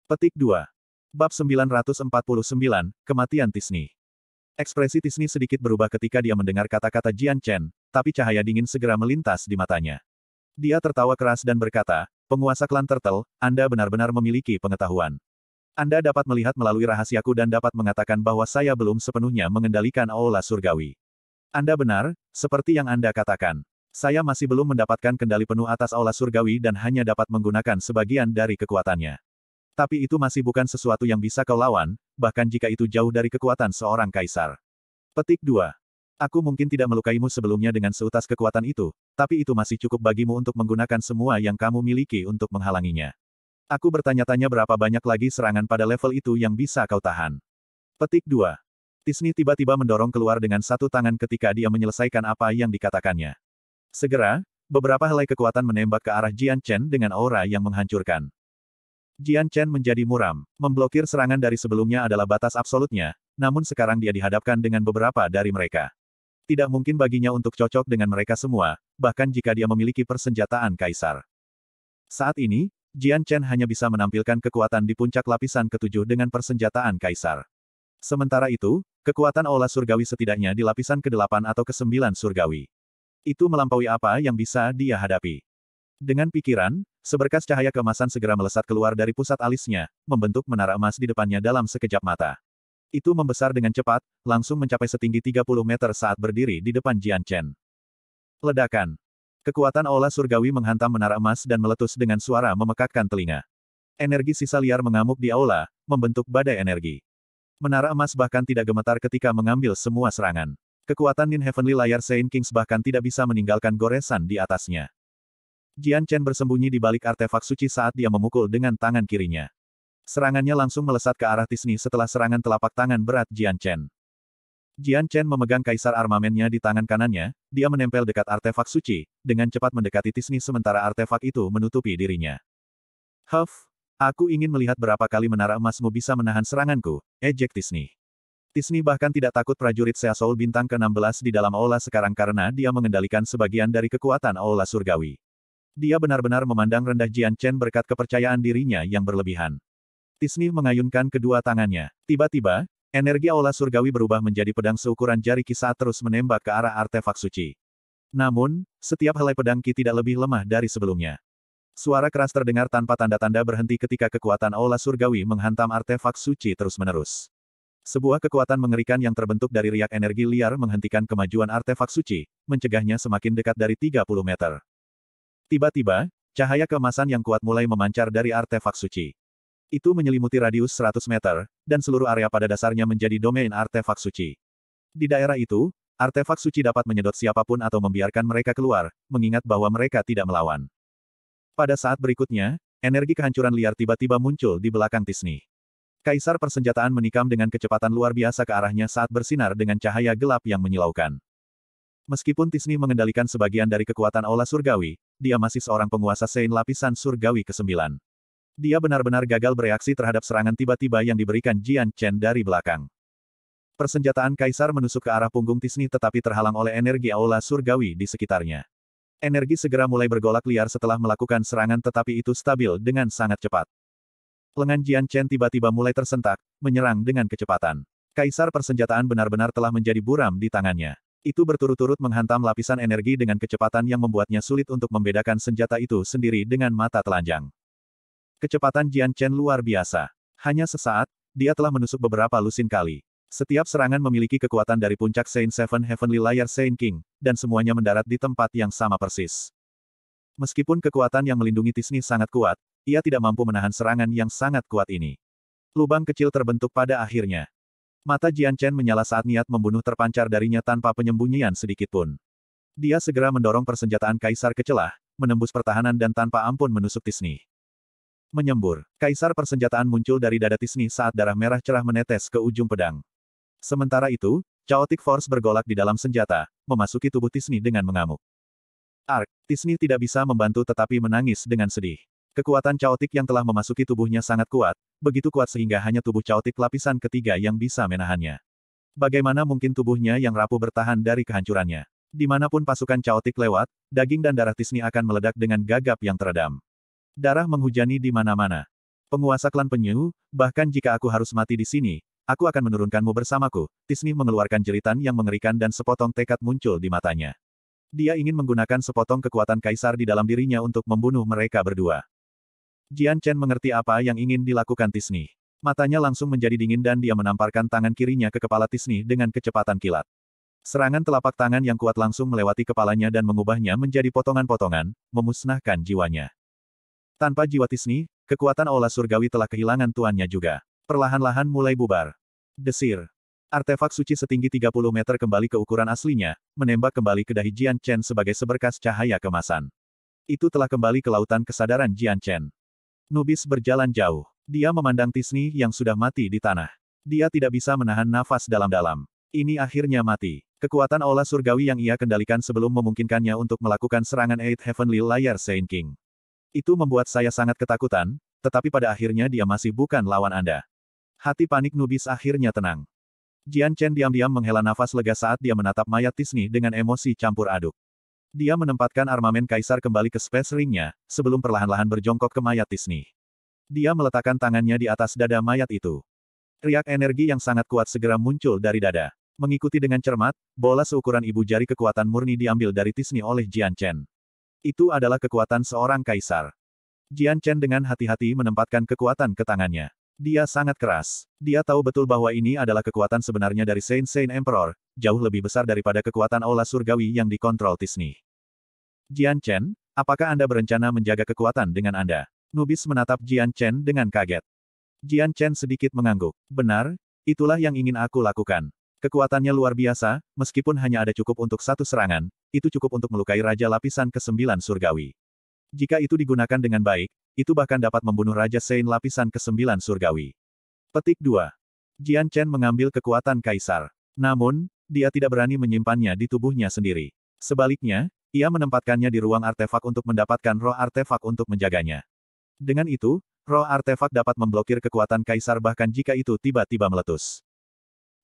Petik 2. Bab 949, Kematian Tisni. Ekspresi Tisni sedikit berubah ketika dia mendengar kata-kata Jian Chen, tapi cahaya dingin segera melintas di matanya. Dia tertawa keras dan berkata, penguasa klan Turtle, Anda benar-benar memiliki pengetahuan. Anda dapat melihat melalui rahasiaku dan dapat mengatakan bahwa saya belum sepenuhnya mengendalikan aula surgawi. Anda benar, seperti yang Anda katakan. Saya masih belum mendapatkan kendali penuh atas aula surgawi dan hanya dapat menggunakan sebagian dari kekuatannya. Tapi itu masih bukan sesuatu yang bisa kau lawan, bahkan jika itu jauh dari kekuatan seorang kaisar. Petik 2. Aku mungkin tidak melukaimu sebelumnya dengan seutas kekuatan itu, tapi itu masih cukup bagimu untuk menggunakan semua yang kamu miliki untuk menghalanginya. Aku bertanya-tanya berapa banyak lagi serangan pada level itu yang bisa kau tahan. Petik 2. Tisni tiba-tiba mendorong keluar dengan satu tangan ketika dia menyelesaikan apa yang dikatakannya. Segera, beberapa helai kekuatan menembak ke arah Jian Chen dengan aura yang menghancurkan. Jian Chen menjadi muram. Memblokir serangan dari sebelumnya adalah batas absolutnya, namun sekarang dia dihadapkan dengan beberapa dari mereka. Tidak mungkin baginya untuk cocok dengan mereka semua, bahkan jika dia memiliki persenjataan kaisar. Saat ini, Jian Chen hanya bisa menampilkan kekuatan di puncak lapisan ketujuh dengan persenjataan kaisar. Sementara itu, kekuatan aula surgawi setidaknya di lapisan ke-8 atau ke-9 surgawi. Itu melampaui apa yang bisa dia hadapi. Dengan pikiran, seberkas cahaya kemasan segera melesat keluar dari pusat alisnya, membentuk menara emas di depannya dalam sekejap mata. Itu membesar dengan cepat, langsung mencapai setinggi 30 meter saat berdiri di depan Jian Chen. Ledakan. Kekuatan aula surgawi menghantam menara emas dan meletus dengan suara memekakkan telinga. Energi sisa liar mengamuk di aula, membentuk badai energi. Menara emas bahkan tidak gemetar ketika mengambil semua serangan. Kekuatan Nin Heavenly Layar Saint Kings bahkan tidak bisa meninggalkan goresan di atasnya. Jian Chen bersembunyi di balik artefak suci saat dia memukul dengan tangan kirinya. Serangannya langsung melesat ke arah Tisni setelah serangan telapak tangan berat Jian Chen. Jian Chen memegang kaisar armamennya di tangan kanannya, dia menempel dekat artefak suci, dengan cepat mendekati Tisni sementara artefak itu menutupi dirinya. Huff, Aku ingin melihat berapa kali menara emasmu bisa menahan seranganku, ejek eh, Tisni. Tisni bahkan tidak takut prajurit Seasol bintang ke-16 di dalam aula sekarang karena dia mengendalikan sebagian dari kekuatan aula surgawi. Dia benar-benar memandang rendah Jian Chen berkat kepercayaan dirinya yang berlebihan. Tisni mengayunkan kedua tangannya. Tiba-tiba, energi aula surgawi berubah menjadi pedang seukuran jari kisah terus menembak ke arah artefak suci. Namun, setiap helai pedang ki tidak lebih lemah dari sebelumnya. Suara keras terdengar tanpa tanda-tanda berhenti ketika kekuatan aula surgawi menghantam artefak suci terus-menerus. Sebuah kekuatan mengerikan yang terbentuk dari riak energi liar menghentikan kemajuan artefak suci, mencegahnya semakin dekat dari 30 meter. Tiba-tiba, cahaya kemasan yang kuat mulai memancar dari artefak suci. Itu menyelimuti radius 100 meter, dan seluruh area pada dasarnya menjadi domain artefak suci. Di daerah itu, artefak suci dapat menyedot siapapun atau membiarkan mereka keluar, mengingat bahwa mereka tidak melawan. Pada saat berikutnya, energi kehancuran liar tiba-tiba muncul di belakang Tisni. Kaisar persenjataan menikam dengan kecepatan luar biasa ke arahnya saat bersinar dengan cahaya gelap yang menyilaukan. Meskipun Tisni mengendalikan sebagian dari kekuatan aula surgawi, dia masih seorang penguasa sein lapisan surgawi ke-9. Dia benar-benar gagal bereaksi terhadap serangan tiba-tiba yang diberikan Jian Chen dari belakang. Persenjataan Kaisar menusuk ke arah punggung Tisni tetapi terhalang oleh energi aula surgawi di sekitarnya. Energi segera mulai bergolak liar setelah melakukan serangan tetapi itu stabil dengan sangat cepat. Lengan Jian Chen tiba-tiba mulai tersentak, menyerang dengan kecepatan. Kaisar persenjataan benar-benar telah menjadi buram di tangannya. Itu berturut-turut menghantam lapisan energi dengan kecepatan yang membuatnya sulit untuk membedakan senjata itu sendiri dengan mata telanjang. Kecepatan Jian Chen luar biasa. Hanya sesaat, dia telah menusuk beberapa lusin kali. Setiap serangan memiliki kekuatan dari puncak Saint Seven Heavenly Layer Saint King, dan semuanya mendarat di tempat yang sama persis. Meskipun kekuatan yang melindungi Tisni sangat kuat, ia tidak mampu menahan serangan yang sangat kuat ini. Lubang kecil terbentuk pada akhirnya. Mata Jian Chen menyala saat niat membunuh terpancar darinya tanpa penyembunyian sedikitpun. Dia segera mendorong persenjataan Kaisar ke celah, menembus pertahanan dan tanpa ampun menusuk Tisni. Menyembur, Kaisar persenjataan muncul dari dada Tisni saat darah merah cerah menetes ke ujung pedang. Sementara itu, Chaotic Force bergolak di dalam senjata, memasuki tubuh Tisni dengan mengamuk. Ark, Tisni tidak bisa membantu tetapi menangis dengan sedih. Kekuatan Chaotic yang telah memasuki tubuhnya sangat kuat, begitu kuat sehingga hanya tubuh Chaotic lapisan ketiga yang bisa menahannya. Bagaimana mungkin tubuhnya yang rapuh bertahan dari kehancurannya? Dimanapun pasukan Chaotic lewat, daging dan darah Tisni akan meledak dengan gagap yang teredam. Darah menghujani di mana-mana. Penguasa klan penyu, bahkan jika aku harus mati di sini, Aku akan menurunkanmu bersamaku. Tisni mengeluarkan jeritan yang mengerikan dan sepotong tekad muncul di matanya. Dia ingin menggunakan sepotong kekuatan kaisar di dalam dirinya untuk membunuh mereka berdua. Jian Chen mengerti apa yang ingin dilakukan Tisni. Matanya langsung menjadi dingin dan dia menamparkan tangan kirinya ke kepala Tisni dengan kecepatan kilat. Serangan telapak tangan yang kuat langsung melewati kepalanya dan mengubahnya menjadi potongan-potongan, memusnahkan jiwanya. Tanpa jiwa Tisni, kekuatan aula surgawi telah kehilangan tuannya juga. Perlahan-lahan mulai bubar. Desir. Artefak suci setinggi 30 meter kembali ke ukuran aslinya, menembak kembali ke dahi Jian Chen sebagai seberkas cahaya kemasan. Itu telah kembali ke lautan kesadaran Jian Chen. Nubis berjalan jauh. Dia memandang Tisni yang sudah mati di tanah. Dia tidak bisa menahan nafas dalam-dalam. Ini akhirnya mati. Kekuatan olah surgawi yang ia kendalikan sebelum memungkinkannya untuk melakukan serangan Eight Heavenly Liar Saint King. Itu membuat saya sangat ketakutan, tetapi pada akhirnya dia masih bukan lawan Anda. Hati panik Nubis akhirnya tenang. Jian Chen diam-diam menghela nafas lega saat dia menatap mayat Tisni dengan emosi campur aduk. Dia menempatkan armamen kaisar kembali ke space ringnya, sebelum perlahan-lahan berjongkok ke mayat Tisni. Dia meletakkan tangannya di atas dada mayat itu. Riak energi yang sangat kuat segera muncul dari dada. Mengikuti dengan cermat, bola seukuran ibu jari kekuatan murni diambil dari Tisni oleh Jian Chen. Itu adalah kekuatan seorang kaisar. Jian Chen dengan hati-hati menempatkan kekuatan ke tangannya. Dia sangat keras. Dia tahu betul bahwa ini adalah kekuatan sebenarnya dari Saint Saint Emperor, jauh lebih besar daripada kekuatan aula surgawi yang dikontrol Tisni. Jian Chen, apakah Anda berencana menjaga kekuatan dengan Anda? Nubis menatap Jian Chen dengan kaget. Jian Chen sedikit mengangguk. Benar, itulah yang ingin aku lakukan. Kekuatannya luar biasa, meskipun hanya ada cukup untuk satu serangan, itu cukup untuk melukai Raja Lapisan ke-9 Surgawi. Jika itu digunakan dengan baik, itu bahkan dapat membunuh Raja Sein lapisan ke-9 surgawi. Petik 2. Jian Chen mengambil kekuatan kaisar. Namun, dia tidak berani menyimpannya di tubuhnya sendiri. Sebaliknya, ia menempatkannya di ruang artefak untuk mendapatkan roh artefak untuk menjaganya. Dengan itu, roh artefak dapat memblokir kekuatan kaisar bahkan jika itu tiba-tiba meletus.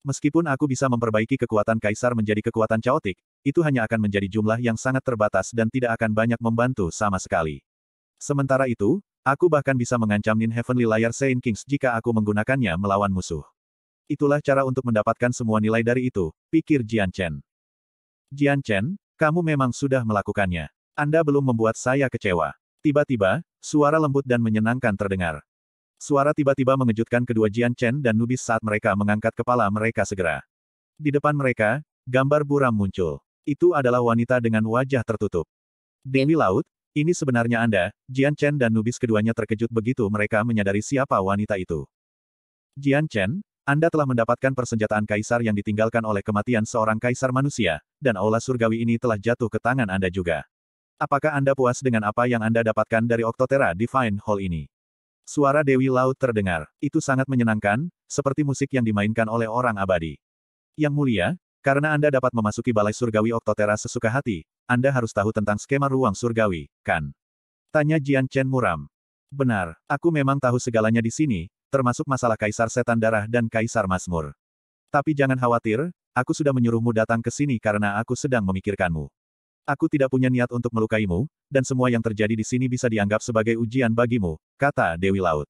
Meskipun aku bisa memperbaiki kekuatan kaisar menjadi kekuatan caotik, itu hanya akan menjadi jumlah yang sangat terbatas dan tidak akan banyak membantu sama sekali. Sementara itu, aku bahkan bisa mengancam Nin Heavenly Layar Saint Kings jika aku menggunakannya melawan musuh. Itulah cara untuk mendapatkan semua nilai dari itu, pikir Jian Chen. Jian Chen, kamu memang sudah melakukannya. Anda belum membuat saya kecewa. Tiba-tiba, suara lembut dan menyenangkan terdengar. Suara tiba-tiba mengejutkan kedua Jian Chen dan Nubis saat mereka mengangkat kepala mereka segera. Di depan mereka, gambar buram muncul. Itu adalah wanita dengan wajah tertutup. Dewi Laut, ini sebenarnya Anda, Jian Chen dan Nubis keduanya terkejut begitu mereka menyadari siapa wanita itu. Jian Chen, Anda telah mendapatkan persenjataan kaisar yang ditinggalkan oleh kematian seorang kaisar manusia, dan aula surgawi ini telah jatuh ke tangan Anda juga. Apakah Anda puas dengan apa yang Anda dapatkan dari Octotera Divine Hall ini? Suara Dewi Laut terdengar. Itu sangat menyenangkan, seperti musik yang dimainkan oleh orang abadi. Yang mulia, karena Anda dapat memasuki balai surgawi Oktotera sesuka hati, Anda harus tahu tentang skema ruang surgawi, kan? Tanya Jian Chen muram. Benar, aku memang tahu segalanya di sini, termasuk masalah Kaisar Setan Darah dan Kaisar Masmur. Tapi jangan khawatir, aku sudah menyuruhmu datang ke sini karena aku sedang memikirkanmu. Aku tidak punya niat untuk melukaimu, dan semua yang terjadi di sini bisa dianggap sebagai ujian bagimu, kata Dewi Laut.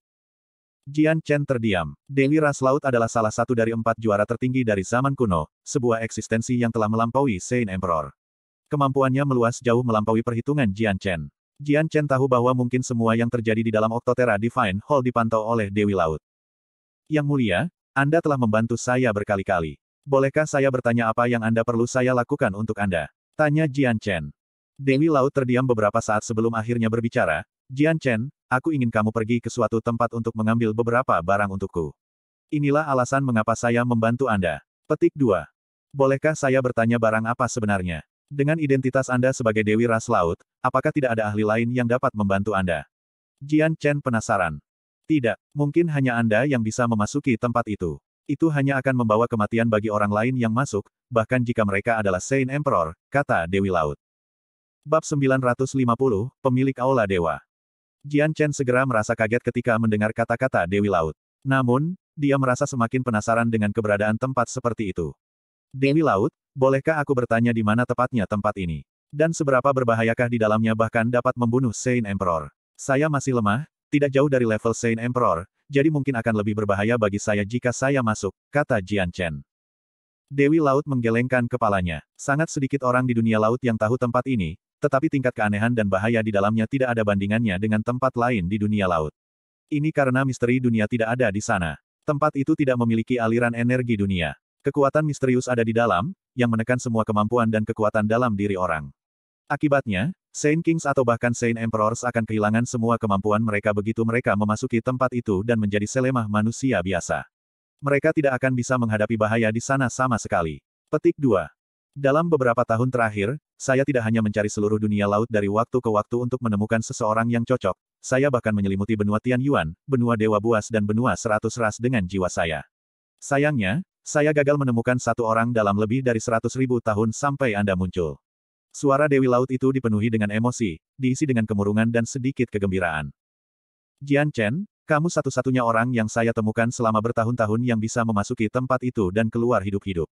Jian Chen terdiam. Dewi Ras Laut adalah salah satu dari empat juara tertinggi dari zaman kuno, sebuah eksistensi yang telah melampaui Saint Emperor. Kemampuannya meluas jauh melampaui perhitungan Jian Chen. Jian Chen tahu bahwa mungkin semua yang terjadi di dalam Octotera Divine Hall dipantau oleh Dewi Laut. Yang mulia, Anda telah membantu saya berkali-kali. Bolehkah saya bertanya apa yang Anda perlu saya lakukan untuk Anda? Tanya Jian Chen. Dewi Laut terdiam beberapa saat sebelum akhirnya berbicara, Jian Chen, aku ingin kamu pergi ke suatu tempat untuk mengambil beberapa barang untukku. Inilah alasan mengapa saya membantu Anda. Petik 2. Bolehkah saya bertanya barang apa sebenarnya? Dengan identitas Anda sebagai Dewi Ras Laut, apakah tidak ada ahli lain yang dapat membantu Anda? Jian Chen penasaran. Tidak, mungkin hanya Anda yang bisa memasuki tempat itu. Itu hanya akan membawa kematian bagi orang lain yang masuk, bahkan jika mereka adalah Saint Emperor, kata Dewi Laut. Bab 950, Pemilik Aula Dewa Jian Chen segera merasa kaget ketika mendengar kata-kata Dewi Laut. Namun, dia merasa semakin penasaran dengan keberadaan tempat seperti itu. Dewi Laut, bolehkah aku bertanya di mana tepatnya tempat ini? Dan seberapa berbahayakah di dalamnya bahkan dapat membunuh Saint Emperor? Saya masih lemah, tidak jauh dari level Saint Emperor, jadi mungkin akan lebih berbahaya bagi saya jika saya masuk, kata Jian Chen. Dewi Laut menggelengkan kepalanya. Sangat sedikit orang di dunia laut yang tahu tempat ini, tetapi tingkat keanehan dan bahaya di dalamnya tidak ada bandingannya dengan tempat lain di dunia laut. Ini karena misteri dunia tidak ada di sana. Tempat itu tidak memiliki aliran energi dunia. Kekuatan misterius ada di dalam, yang menekan semua kemampuan dan kekuatan dalam diri orang. Akibatnya, Saint Kings atau bahkan Saint Emperors akan kehilangan semua kemampuan mereka begitu mereka memasuki tempat itu dan menjadi selemah manusia biasa. Mereka tidak akan bisa menghadapi bahaya di sana sama sekali. Petik 2. Dalam beberapa tahun terakhir, saya tidak hanya mencari seluruh dunia laut dari waktu ke waktu untuk menemukan seseorang yang cocok, saya bahkan menyelimuti benua Tianyuan, benua Dewa Buas dan benua Seratus Ras dengan jiwa saya. Sayangnya, saya gagal menemukan satu orang dalam lebih dari seratus ribu tahun sampai Anda muncul. Suara Dewi Laut itu dipenuhi dengan emosi, diisi dengan kemurungan dan sedikit kegembiraan. Jian Chen, kamu satu-satunya orang yang saya temukan selama bertahun-tahun yang bisa memasuki tempat itu dan keluar hidup-hidup.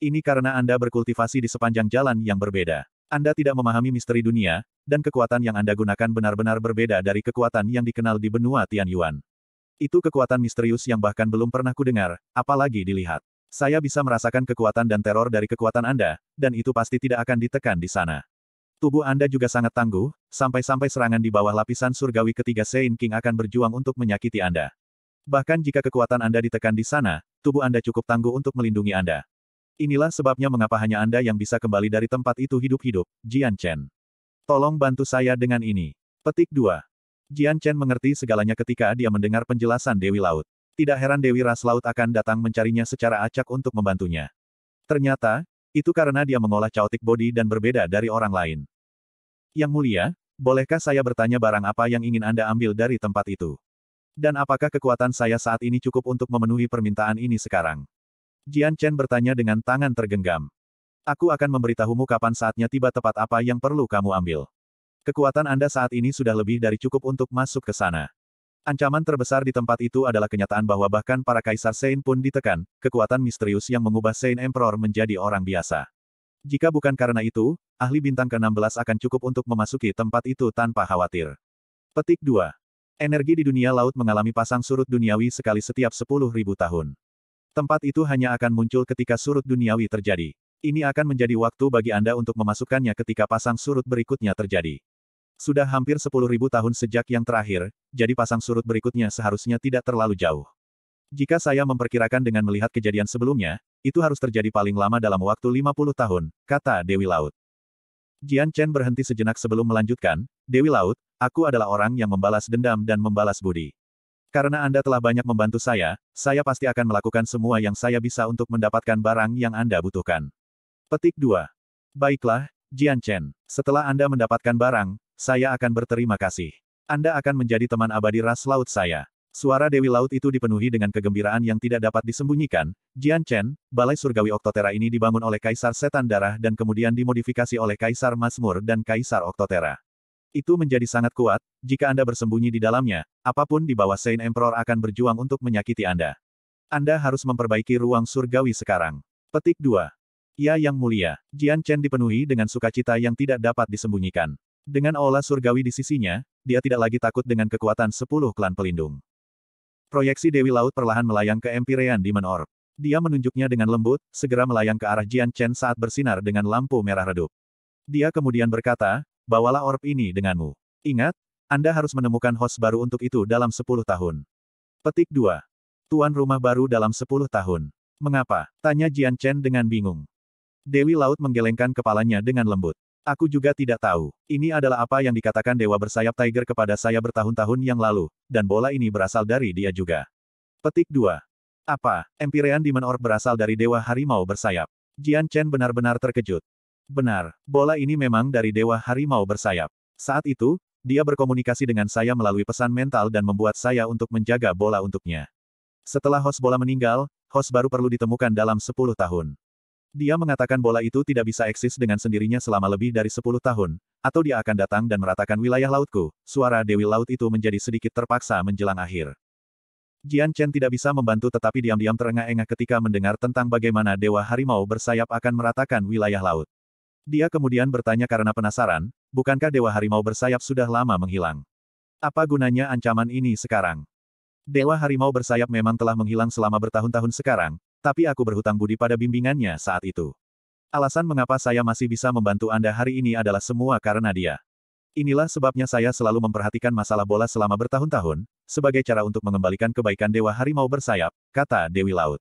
Ini karena Anda berkultivasi di sepanjang jalan yang berbeda. Anda tidak memahami misteri dunia, dan kekuatan yang Anda gunakan benar-benar berbeda dari kekuatan yang dikenal di benua Tianyuan. Itu kekuatan misterius yang bahkan belum pernah kudengar, apalagi dilihat. Saya bisa merasakan kekuatan dan teror dari kekuatan Anda, dan itu pasti tidak akan ditekan di sana. Tubuh Anda juga sangat tangguh, sampai-sampai serangan di bawah lapisan surgawi ketiga Sein King akan berjuang untuk menyakiti Anda. Bahkan jika kekuatan Anda ditekan di sana, tubuh Anda cukup tangguh untuk melindungi Anda. Inilah sebabnya mengapa hanya Anda yang bisa kembali dari tempat itu hidup-hidup, Jian Chen. Tolong bantu saya dengan ini. Petik 2. Jian Chen mengerti segalanya ketika dia mendengar penjelasan Dewi Laut. Tidak heran Dewi Ras Laut akan datang mencarinya secara acak untuk membantunya. Ternyata, itu karena dia mengolah caotik body dan berbeda dari orang lain. Yang mulia, bolehkah saya bertanya barang apa yang ingin Anda ambil dari tempat itu? Dan apakah kekuatan saya saat ini cukup untuk memenuhi permintaan ini sekarang? Jian Chen bertanya dengan tangan tergenggam. Aku akan memberitahumu kapan saatnya tiba tepat apa yang perlu kamu ambil. Kekuatan Anda saat ini sudah lebih dari cukup untuk masuk ke sana. Ancaman terbesar di tempat itu adalah kenyataan bahwa bahkan para kaisar Sein pun ditekan, kekuatan misterius yang mengubah Sein Emperor menjadi orang biasa. Jika bukan karena itu, ahli bintang ke-16 akan cukup untuk memasuki tempat itu tanpa khawatir. Petik 2. Energi di dunia laut mengalami pasang surut duniawi sekali setiap 10.000 tahun. Tempat itu hanya akan muncul ketika surut duniawi terjadi. Ini akan menjadi waktu bagi Anda untuk memasukkannya ketika pasang surut berikutnya terjadi. Sudah hampir 10.000 tahun sejak yang terakhir, jadi pasang surut berikutnya seharusnya tidak terlalu jauh. Jika saya memperkirakan dengan melihat kejadian sebelumnya, itu harus terjadi paling lama dalam waktu 50 tahun, kata Dewi Laut. Jian Chen berhenti sejenak sebelum melanjutkan, Dewi Laut, aku adalah orang yang membalas dendam dan membalas budi. Karena Anda telah banyak membantu saya, saya pasti akan melakukan semua yang saya bisa untuk mendapatkan barang yang Anda butuhkan. Petik 2. Baiklah, Jian Chen. Setelah Anda mendapatkan barang, saya akan berterima kasih. Anda akan menjadi teman abadi ras laut saya. Suara Dewi Laut itu dipenuhi dengan kegembiraan yang tidak dapat disembunyikan. Jian Chen, Balai Surgawi Oktotera ini dibangun oleh Kaisar Setan Darah dan kemudian dimodifikasi oleh Kaisar Masmur dan Kaisar Oktotera. Itu menjadi sangat kuat, jika Anda bersembunyi di dalamnya, apapun di bawah Saint Emperor akan berjuang untuk menyakiti Anda. Anda harus memperbaiki ruang surgawi sekarang. Petik 2. Ya Yang Mulia, Jian Chen dipenuhi dengan sukacita yang tidak dapat disembunyikan. Dengan aula surgawi di sisinya, dia tidak lagi takut dengan kekuatan sepuluh klan pelindung. Proyeksi Dewi Laut perlahan melayang ke Empirean Demon Orb. Dia menunjuknya dengan lembut, segera melayang ke arah Jian Chen saat bersinar dengan lampu merah redup. Dia kemudian berkata, Bawalah orb ini denganmu. Ingat, Anda harus menemukan host baru untuk itu dalam 10 tahun. Petik 2. Tuan rumah baru dalam 10 tahun. Mengapa? Tanya Jian Chen dengan bingung. Dewi Laut menggelengkan kepalanya dengan lembut. Aku juga tidak tahu. Ini adalah apa yang dikatakan Dewa Bersayap Tiger kepada saya bertahun-tahun yang lalu, dan bola ini berasal dari dia juga. Petik 2. Apa? Empirean Demon Orb berasal dari Dewa Harimau Bersayap. Jian Chen benar-benar terkejut. Benar, bola ini memang dari Dewa Harimau Bersayap. Saat itu, dia berkomunikasi dengan saya melalui pesan mental dan membuat saya untuk menjaga bola untuknya. Setelah host bola meninggal, host baru perlu ditemukan dalam 10 tahun. Dia mengatakan bola itu tidak bisa eksis dengan sendirinya selama lebih dari 10 tahun, atau dia akan datang dan meratakan wilayah lautku. Suara Dewi Laut itu menjadi sedikit terpaksa menjelang akhir. Jian Chen tidak bisa membantu tetapi diam-diam terengah-engah ketika mendengar tentang bagaimana Dewa Harimau Bersayap akan meratakan wilayah laut. Dia kemudian bertanya karena penasaran, bukankah Dewa Harimau bersayap sudah lama menghilang? Apa gunanya ancaman ini sekarang? Dewa Harimau bersayap memang telah menghilang selama bertahun-tahun sekarang, tapi aku berhutang budi pada bimbingannya saat itu. Alasan mengapa saya masih bisa membantu Anda hari ini adalah semua karena dia. Inilah sebabnya saya selalu memperhatikan masalah bola selama bertahun-tahun, sebagai cara untuk mengembalikan kebaikan Dewa Harimau Bersayap, kata Dewi Laut.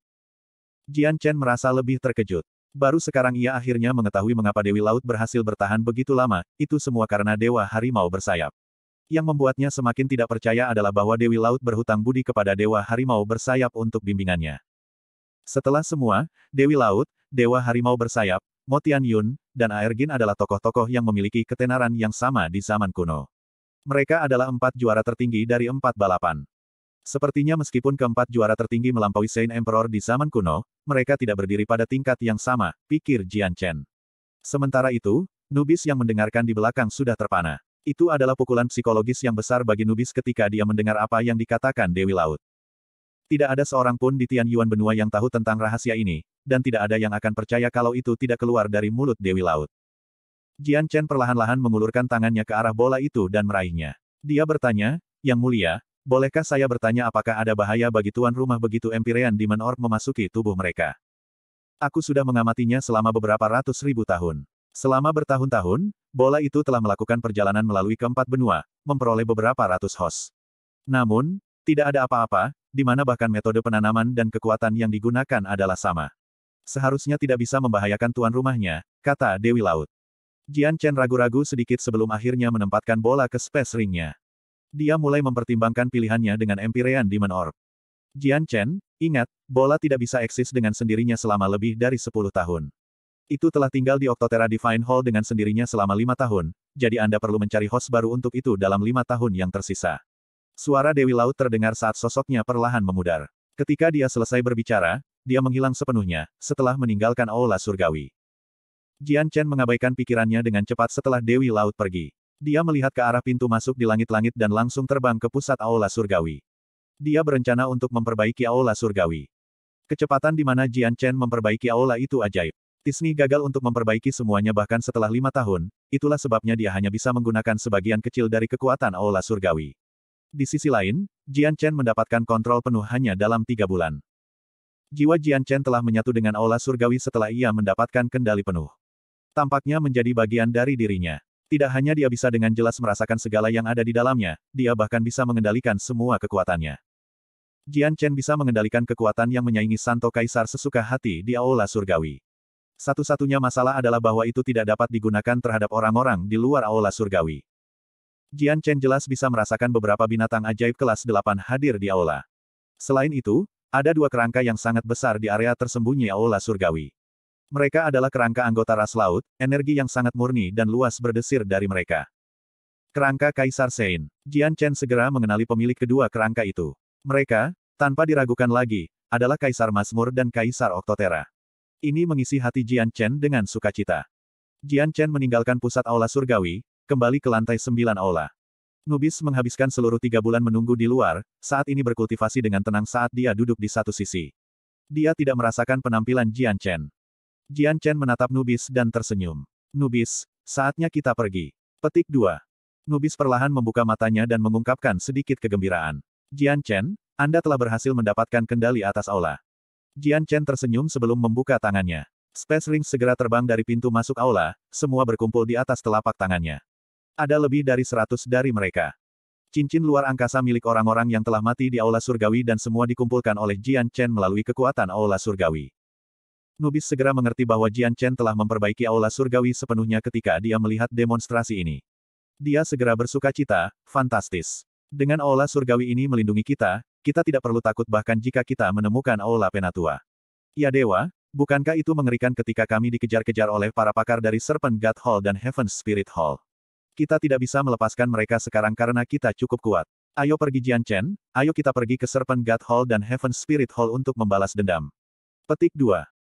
Jian Chen merasa lebih terkejut. Baru sekarang ia akhirnya mengetahui mengapa Dewi Laut berhasil bertahan begitu lama, itu semua karena Dewa Harimau bersayap. Yang membuatnya semakin tidak percaya adalah bahwa Dewi Laut berhutang budi kepada Dewa Harimau bersayap untuk bimbingannya. Setelah semua, Dewi Laut, Dewa Harimau bersayap, Motian Yun, dan Aergin adalah tokoh-tokoh yang memiliki ketenaran yang sama di zaman kuno. Mereka adalah empat juara tertinggi dari empat balapan. Sepertinya meskipun keempat juara tertinggi melampaui Saint Emperor di zaman kuno, mereka tidak berdiri pada tingkat yang sama, pikir Jian Chen. Sementara itu, Nubis yang mendengarkan di belakang sudah terpana. Itu adalah pukulan psikologis yang besar bagi Nubis ketika dia mendengar apa yang dikatakan Dewi Laut. Tidak ada seorang pun di Tian Yuan benua yang tahu tentang rahasia ini, dan tidak ada yang akan percaya kalau itu tidak keluar dari mulut Dewi Laut. Jian Chen perlahan-lahan mengulurkan tangannya ke arah bola itu dan meraihnya. Dia bertanya, Yang mulia, Bolehkah saya bertanya apakah ada bahaya bagi tuan rumah begitu Empyrean Demon Orb memasuki tubuh mereka? Aku sudah mengamatinya selama beberapa ratus ribu tahun. Selama bertahun-tahun, bola itu telah melakukan perjalanan melalui keempat benua, memperoleh beberapa ratus host. Namun, tidak ada apa-apa, di mana bahkan metode penanaman dan kekuatan yang digunakan adalah sama. Seharusnya tidak bisa membahayakan tuan rumahnya, kata Dewi Laut. Jian Chen ragu-ragu sedikit sebelum akhirnya menempatkan bola ke space ringnya. Dia mulai mempertimbangkan pilihannya dengan Empyrean Demon Orb. Jian Chen, ingat, bola tidak bisa eksis dengan sendirinya selama lebih dari 10 tahun. Itu telah tinggal di Octotera Divine Hall dengan sendirinya selama lima tahun, jadi Anda perlu mencari host baru untuk itu dalam lima tahun yang tersisa. Suara Dewi Laut terdengar saat sosoknya perlahan memudar. Ketika dia selesai berbicara, dia menghilang sepenuhnya, setelah meninggalkan Aula Surgawi. Jian Chen mengabaikan pikirannya dengan cepat setelah Dewi Laut pergi. Dia melihat ke arah pintu masuk di langit-langit dan langsung terbang ke pusat aula surgawi. Dia berencana untuk memperbaiki aula surgawi. Kecepatan di mana Jian Chen memperbaiki aula itu ajaib. Tisni gagal untuk memperbaiki semuanya bahkan setelah lima tahun, itulah sebabnya dia hanya bisa menggunakan sebagian kecil dari kekuatan aula surgawi. Di sisi lain, Jian Chen mendapatkan kontrol penuh hanya dalam tiga bulan. Jiwa Jian Chen telah menyatu dengan aula surgawi setelah ia mendapatkan kendali penuh. Tampaknya menjadi bagian dari dirinya. Tidak hanya dia bisa dengan jelas merasakan segala yang ada di dalamnya, dia bahkan bisa mengendalikan semua kekuatannya. Jian Chen bisa mengendalikan kekuatan yang menyaingi Santo Kaisar sesuka hati di Aula Surgawi. Satu-satunya masalah adalah bahwa itu tidak dapat digunakan terhadap orang-orang di luar Aula Surgawi. Jian Chen jelas bisa merasakan beberapa binatang ajaib kelas 8 hadir di Aula. Selain itu, ada dua kerangka yang sangat besar di area tersembunyi Aula Surgawi. Mereka adalah kerangka anggota ras laut, energi yang sangat murni dan luas berdesir dari mereka. Kerangka Kaisar Sein. Jian Chen segera mengenali pemilik kedua kerangka itu. Mereka, tanpa diragukan lagi, adalah Kaisar Masmur dan Kaisar Oktotera. Ini mengisi hati Jian Chen dengan sukacita. Jian Chen meninggalkan pusat aula surgawi, kembali ke lantai sembilan aula. Nubis menghabiskan seluruh tiga bulan menunggu di luar, saat ini berkultivasi dengan tenang saat dia duduk di satu sisi. Dia tidak merasakan penampilan Jian Chen. Jian Chen menatap Nubis dan tersenyum. Nubis, saatnya kita pergi. Petik 2. Nubis perlahan membuka matanya dan mengungkapkan sedikit kegembiraan. Jian Chen, Anda telah berhasil mendapatkan kendali atas aula. Jian Chen tersenyum sebelum membuka tangannya. Space Ring segera terbang dari pintu masuk aula, semua berkumpul di atas telapak tangannya. Ada lebih dari seratus dari mereka. Cincin luar angkasa milik orang-orang yang telah mati di Aula Surgawi dan semua dikumpulkan oleh Jian Chen melalui kekuatan Aula Surgawi. Nubis segera mengerti bahwa Jian Chen telah memperbaiki aula surgawi sepenuhnya ketika dia melihat demonstrasi ini. Dia segera bersuka cita, fantastis. Dengan aula surgawi ini melindungi kita, kita tidak perlu takut bahkan jika kita menemukan aula penatua. Ya Dewa, bukankah itu mengerikan ketika kami dikejar-kejar oleh para pakar dari Serpent God Hall dan Heaven Spirit Hall? Kita tidak bisa melepaskan mereka sekarang karena kita cukup kuat. Ayo pergi Jian Chen, ayo kita pergi ke Serpent God Hall dan Heaven Spirit Hall untuk membalas dendam. Petik 2.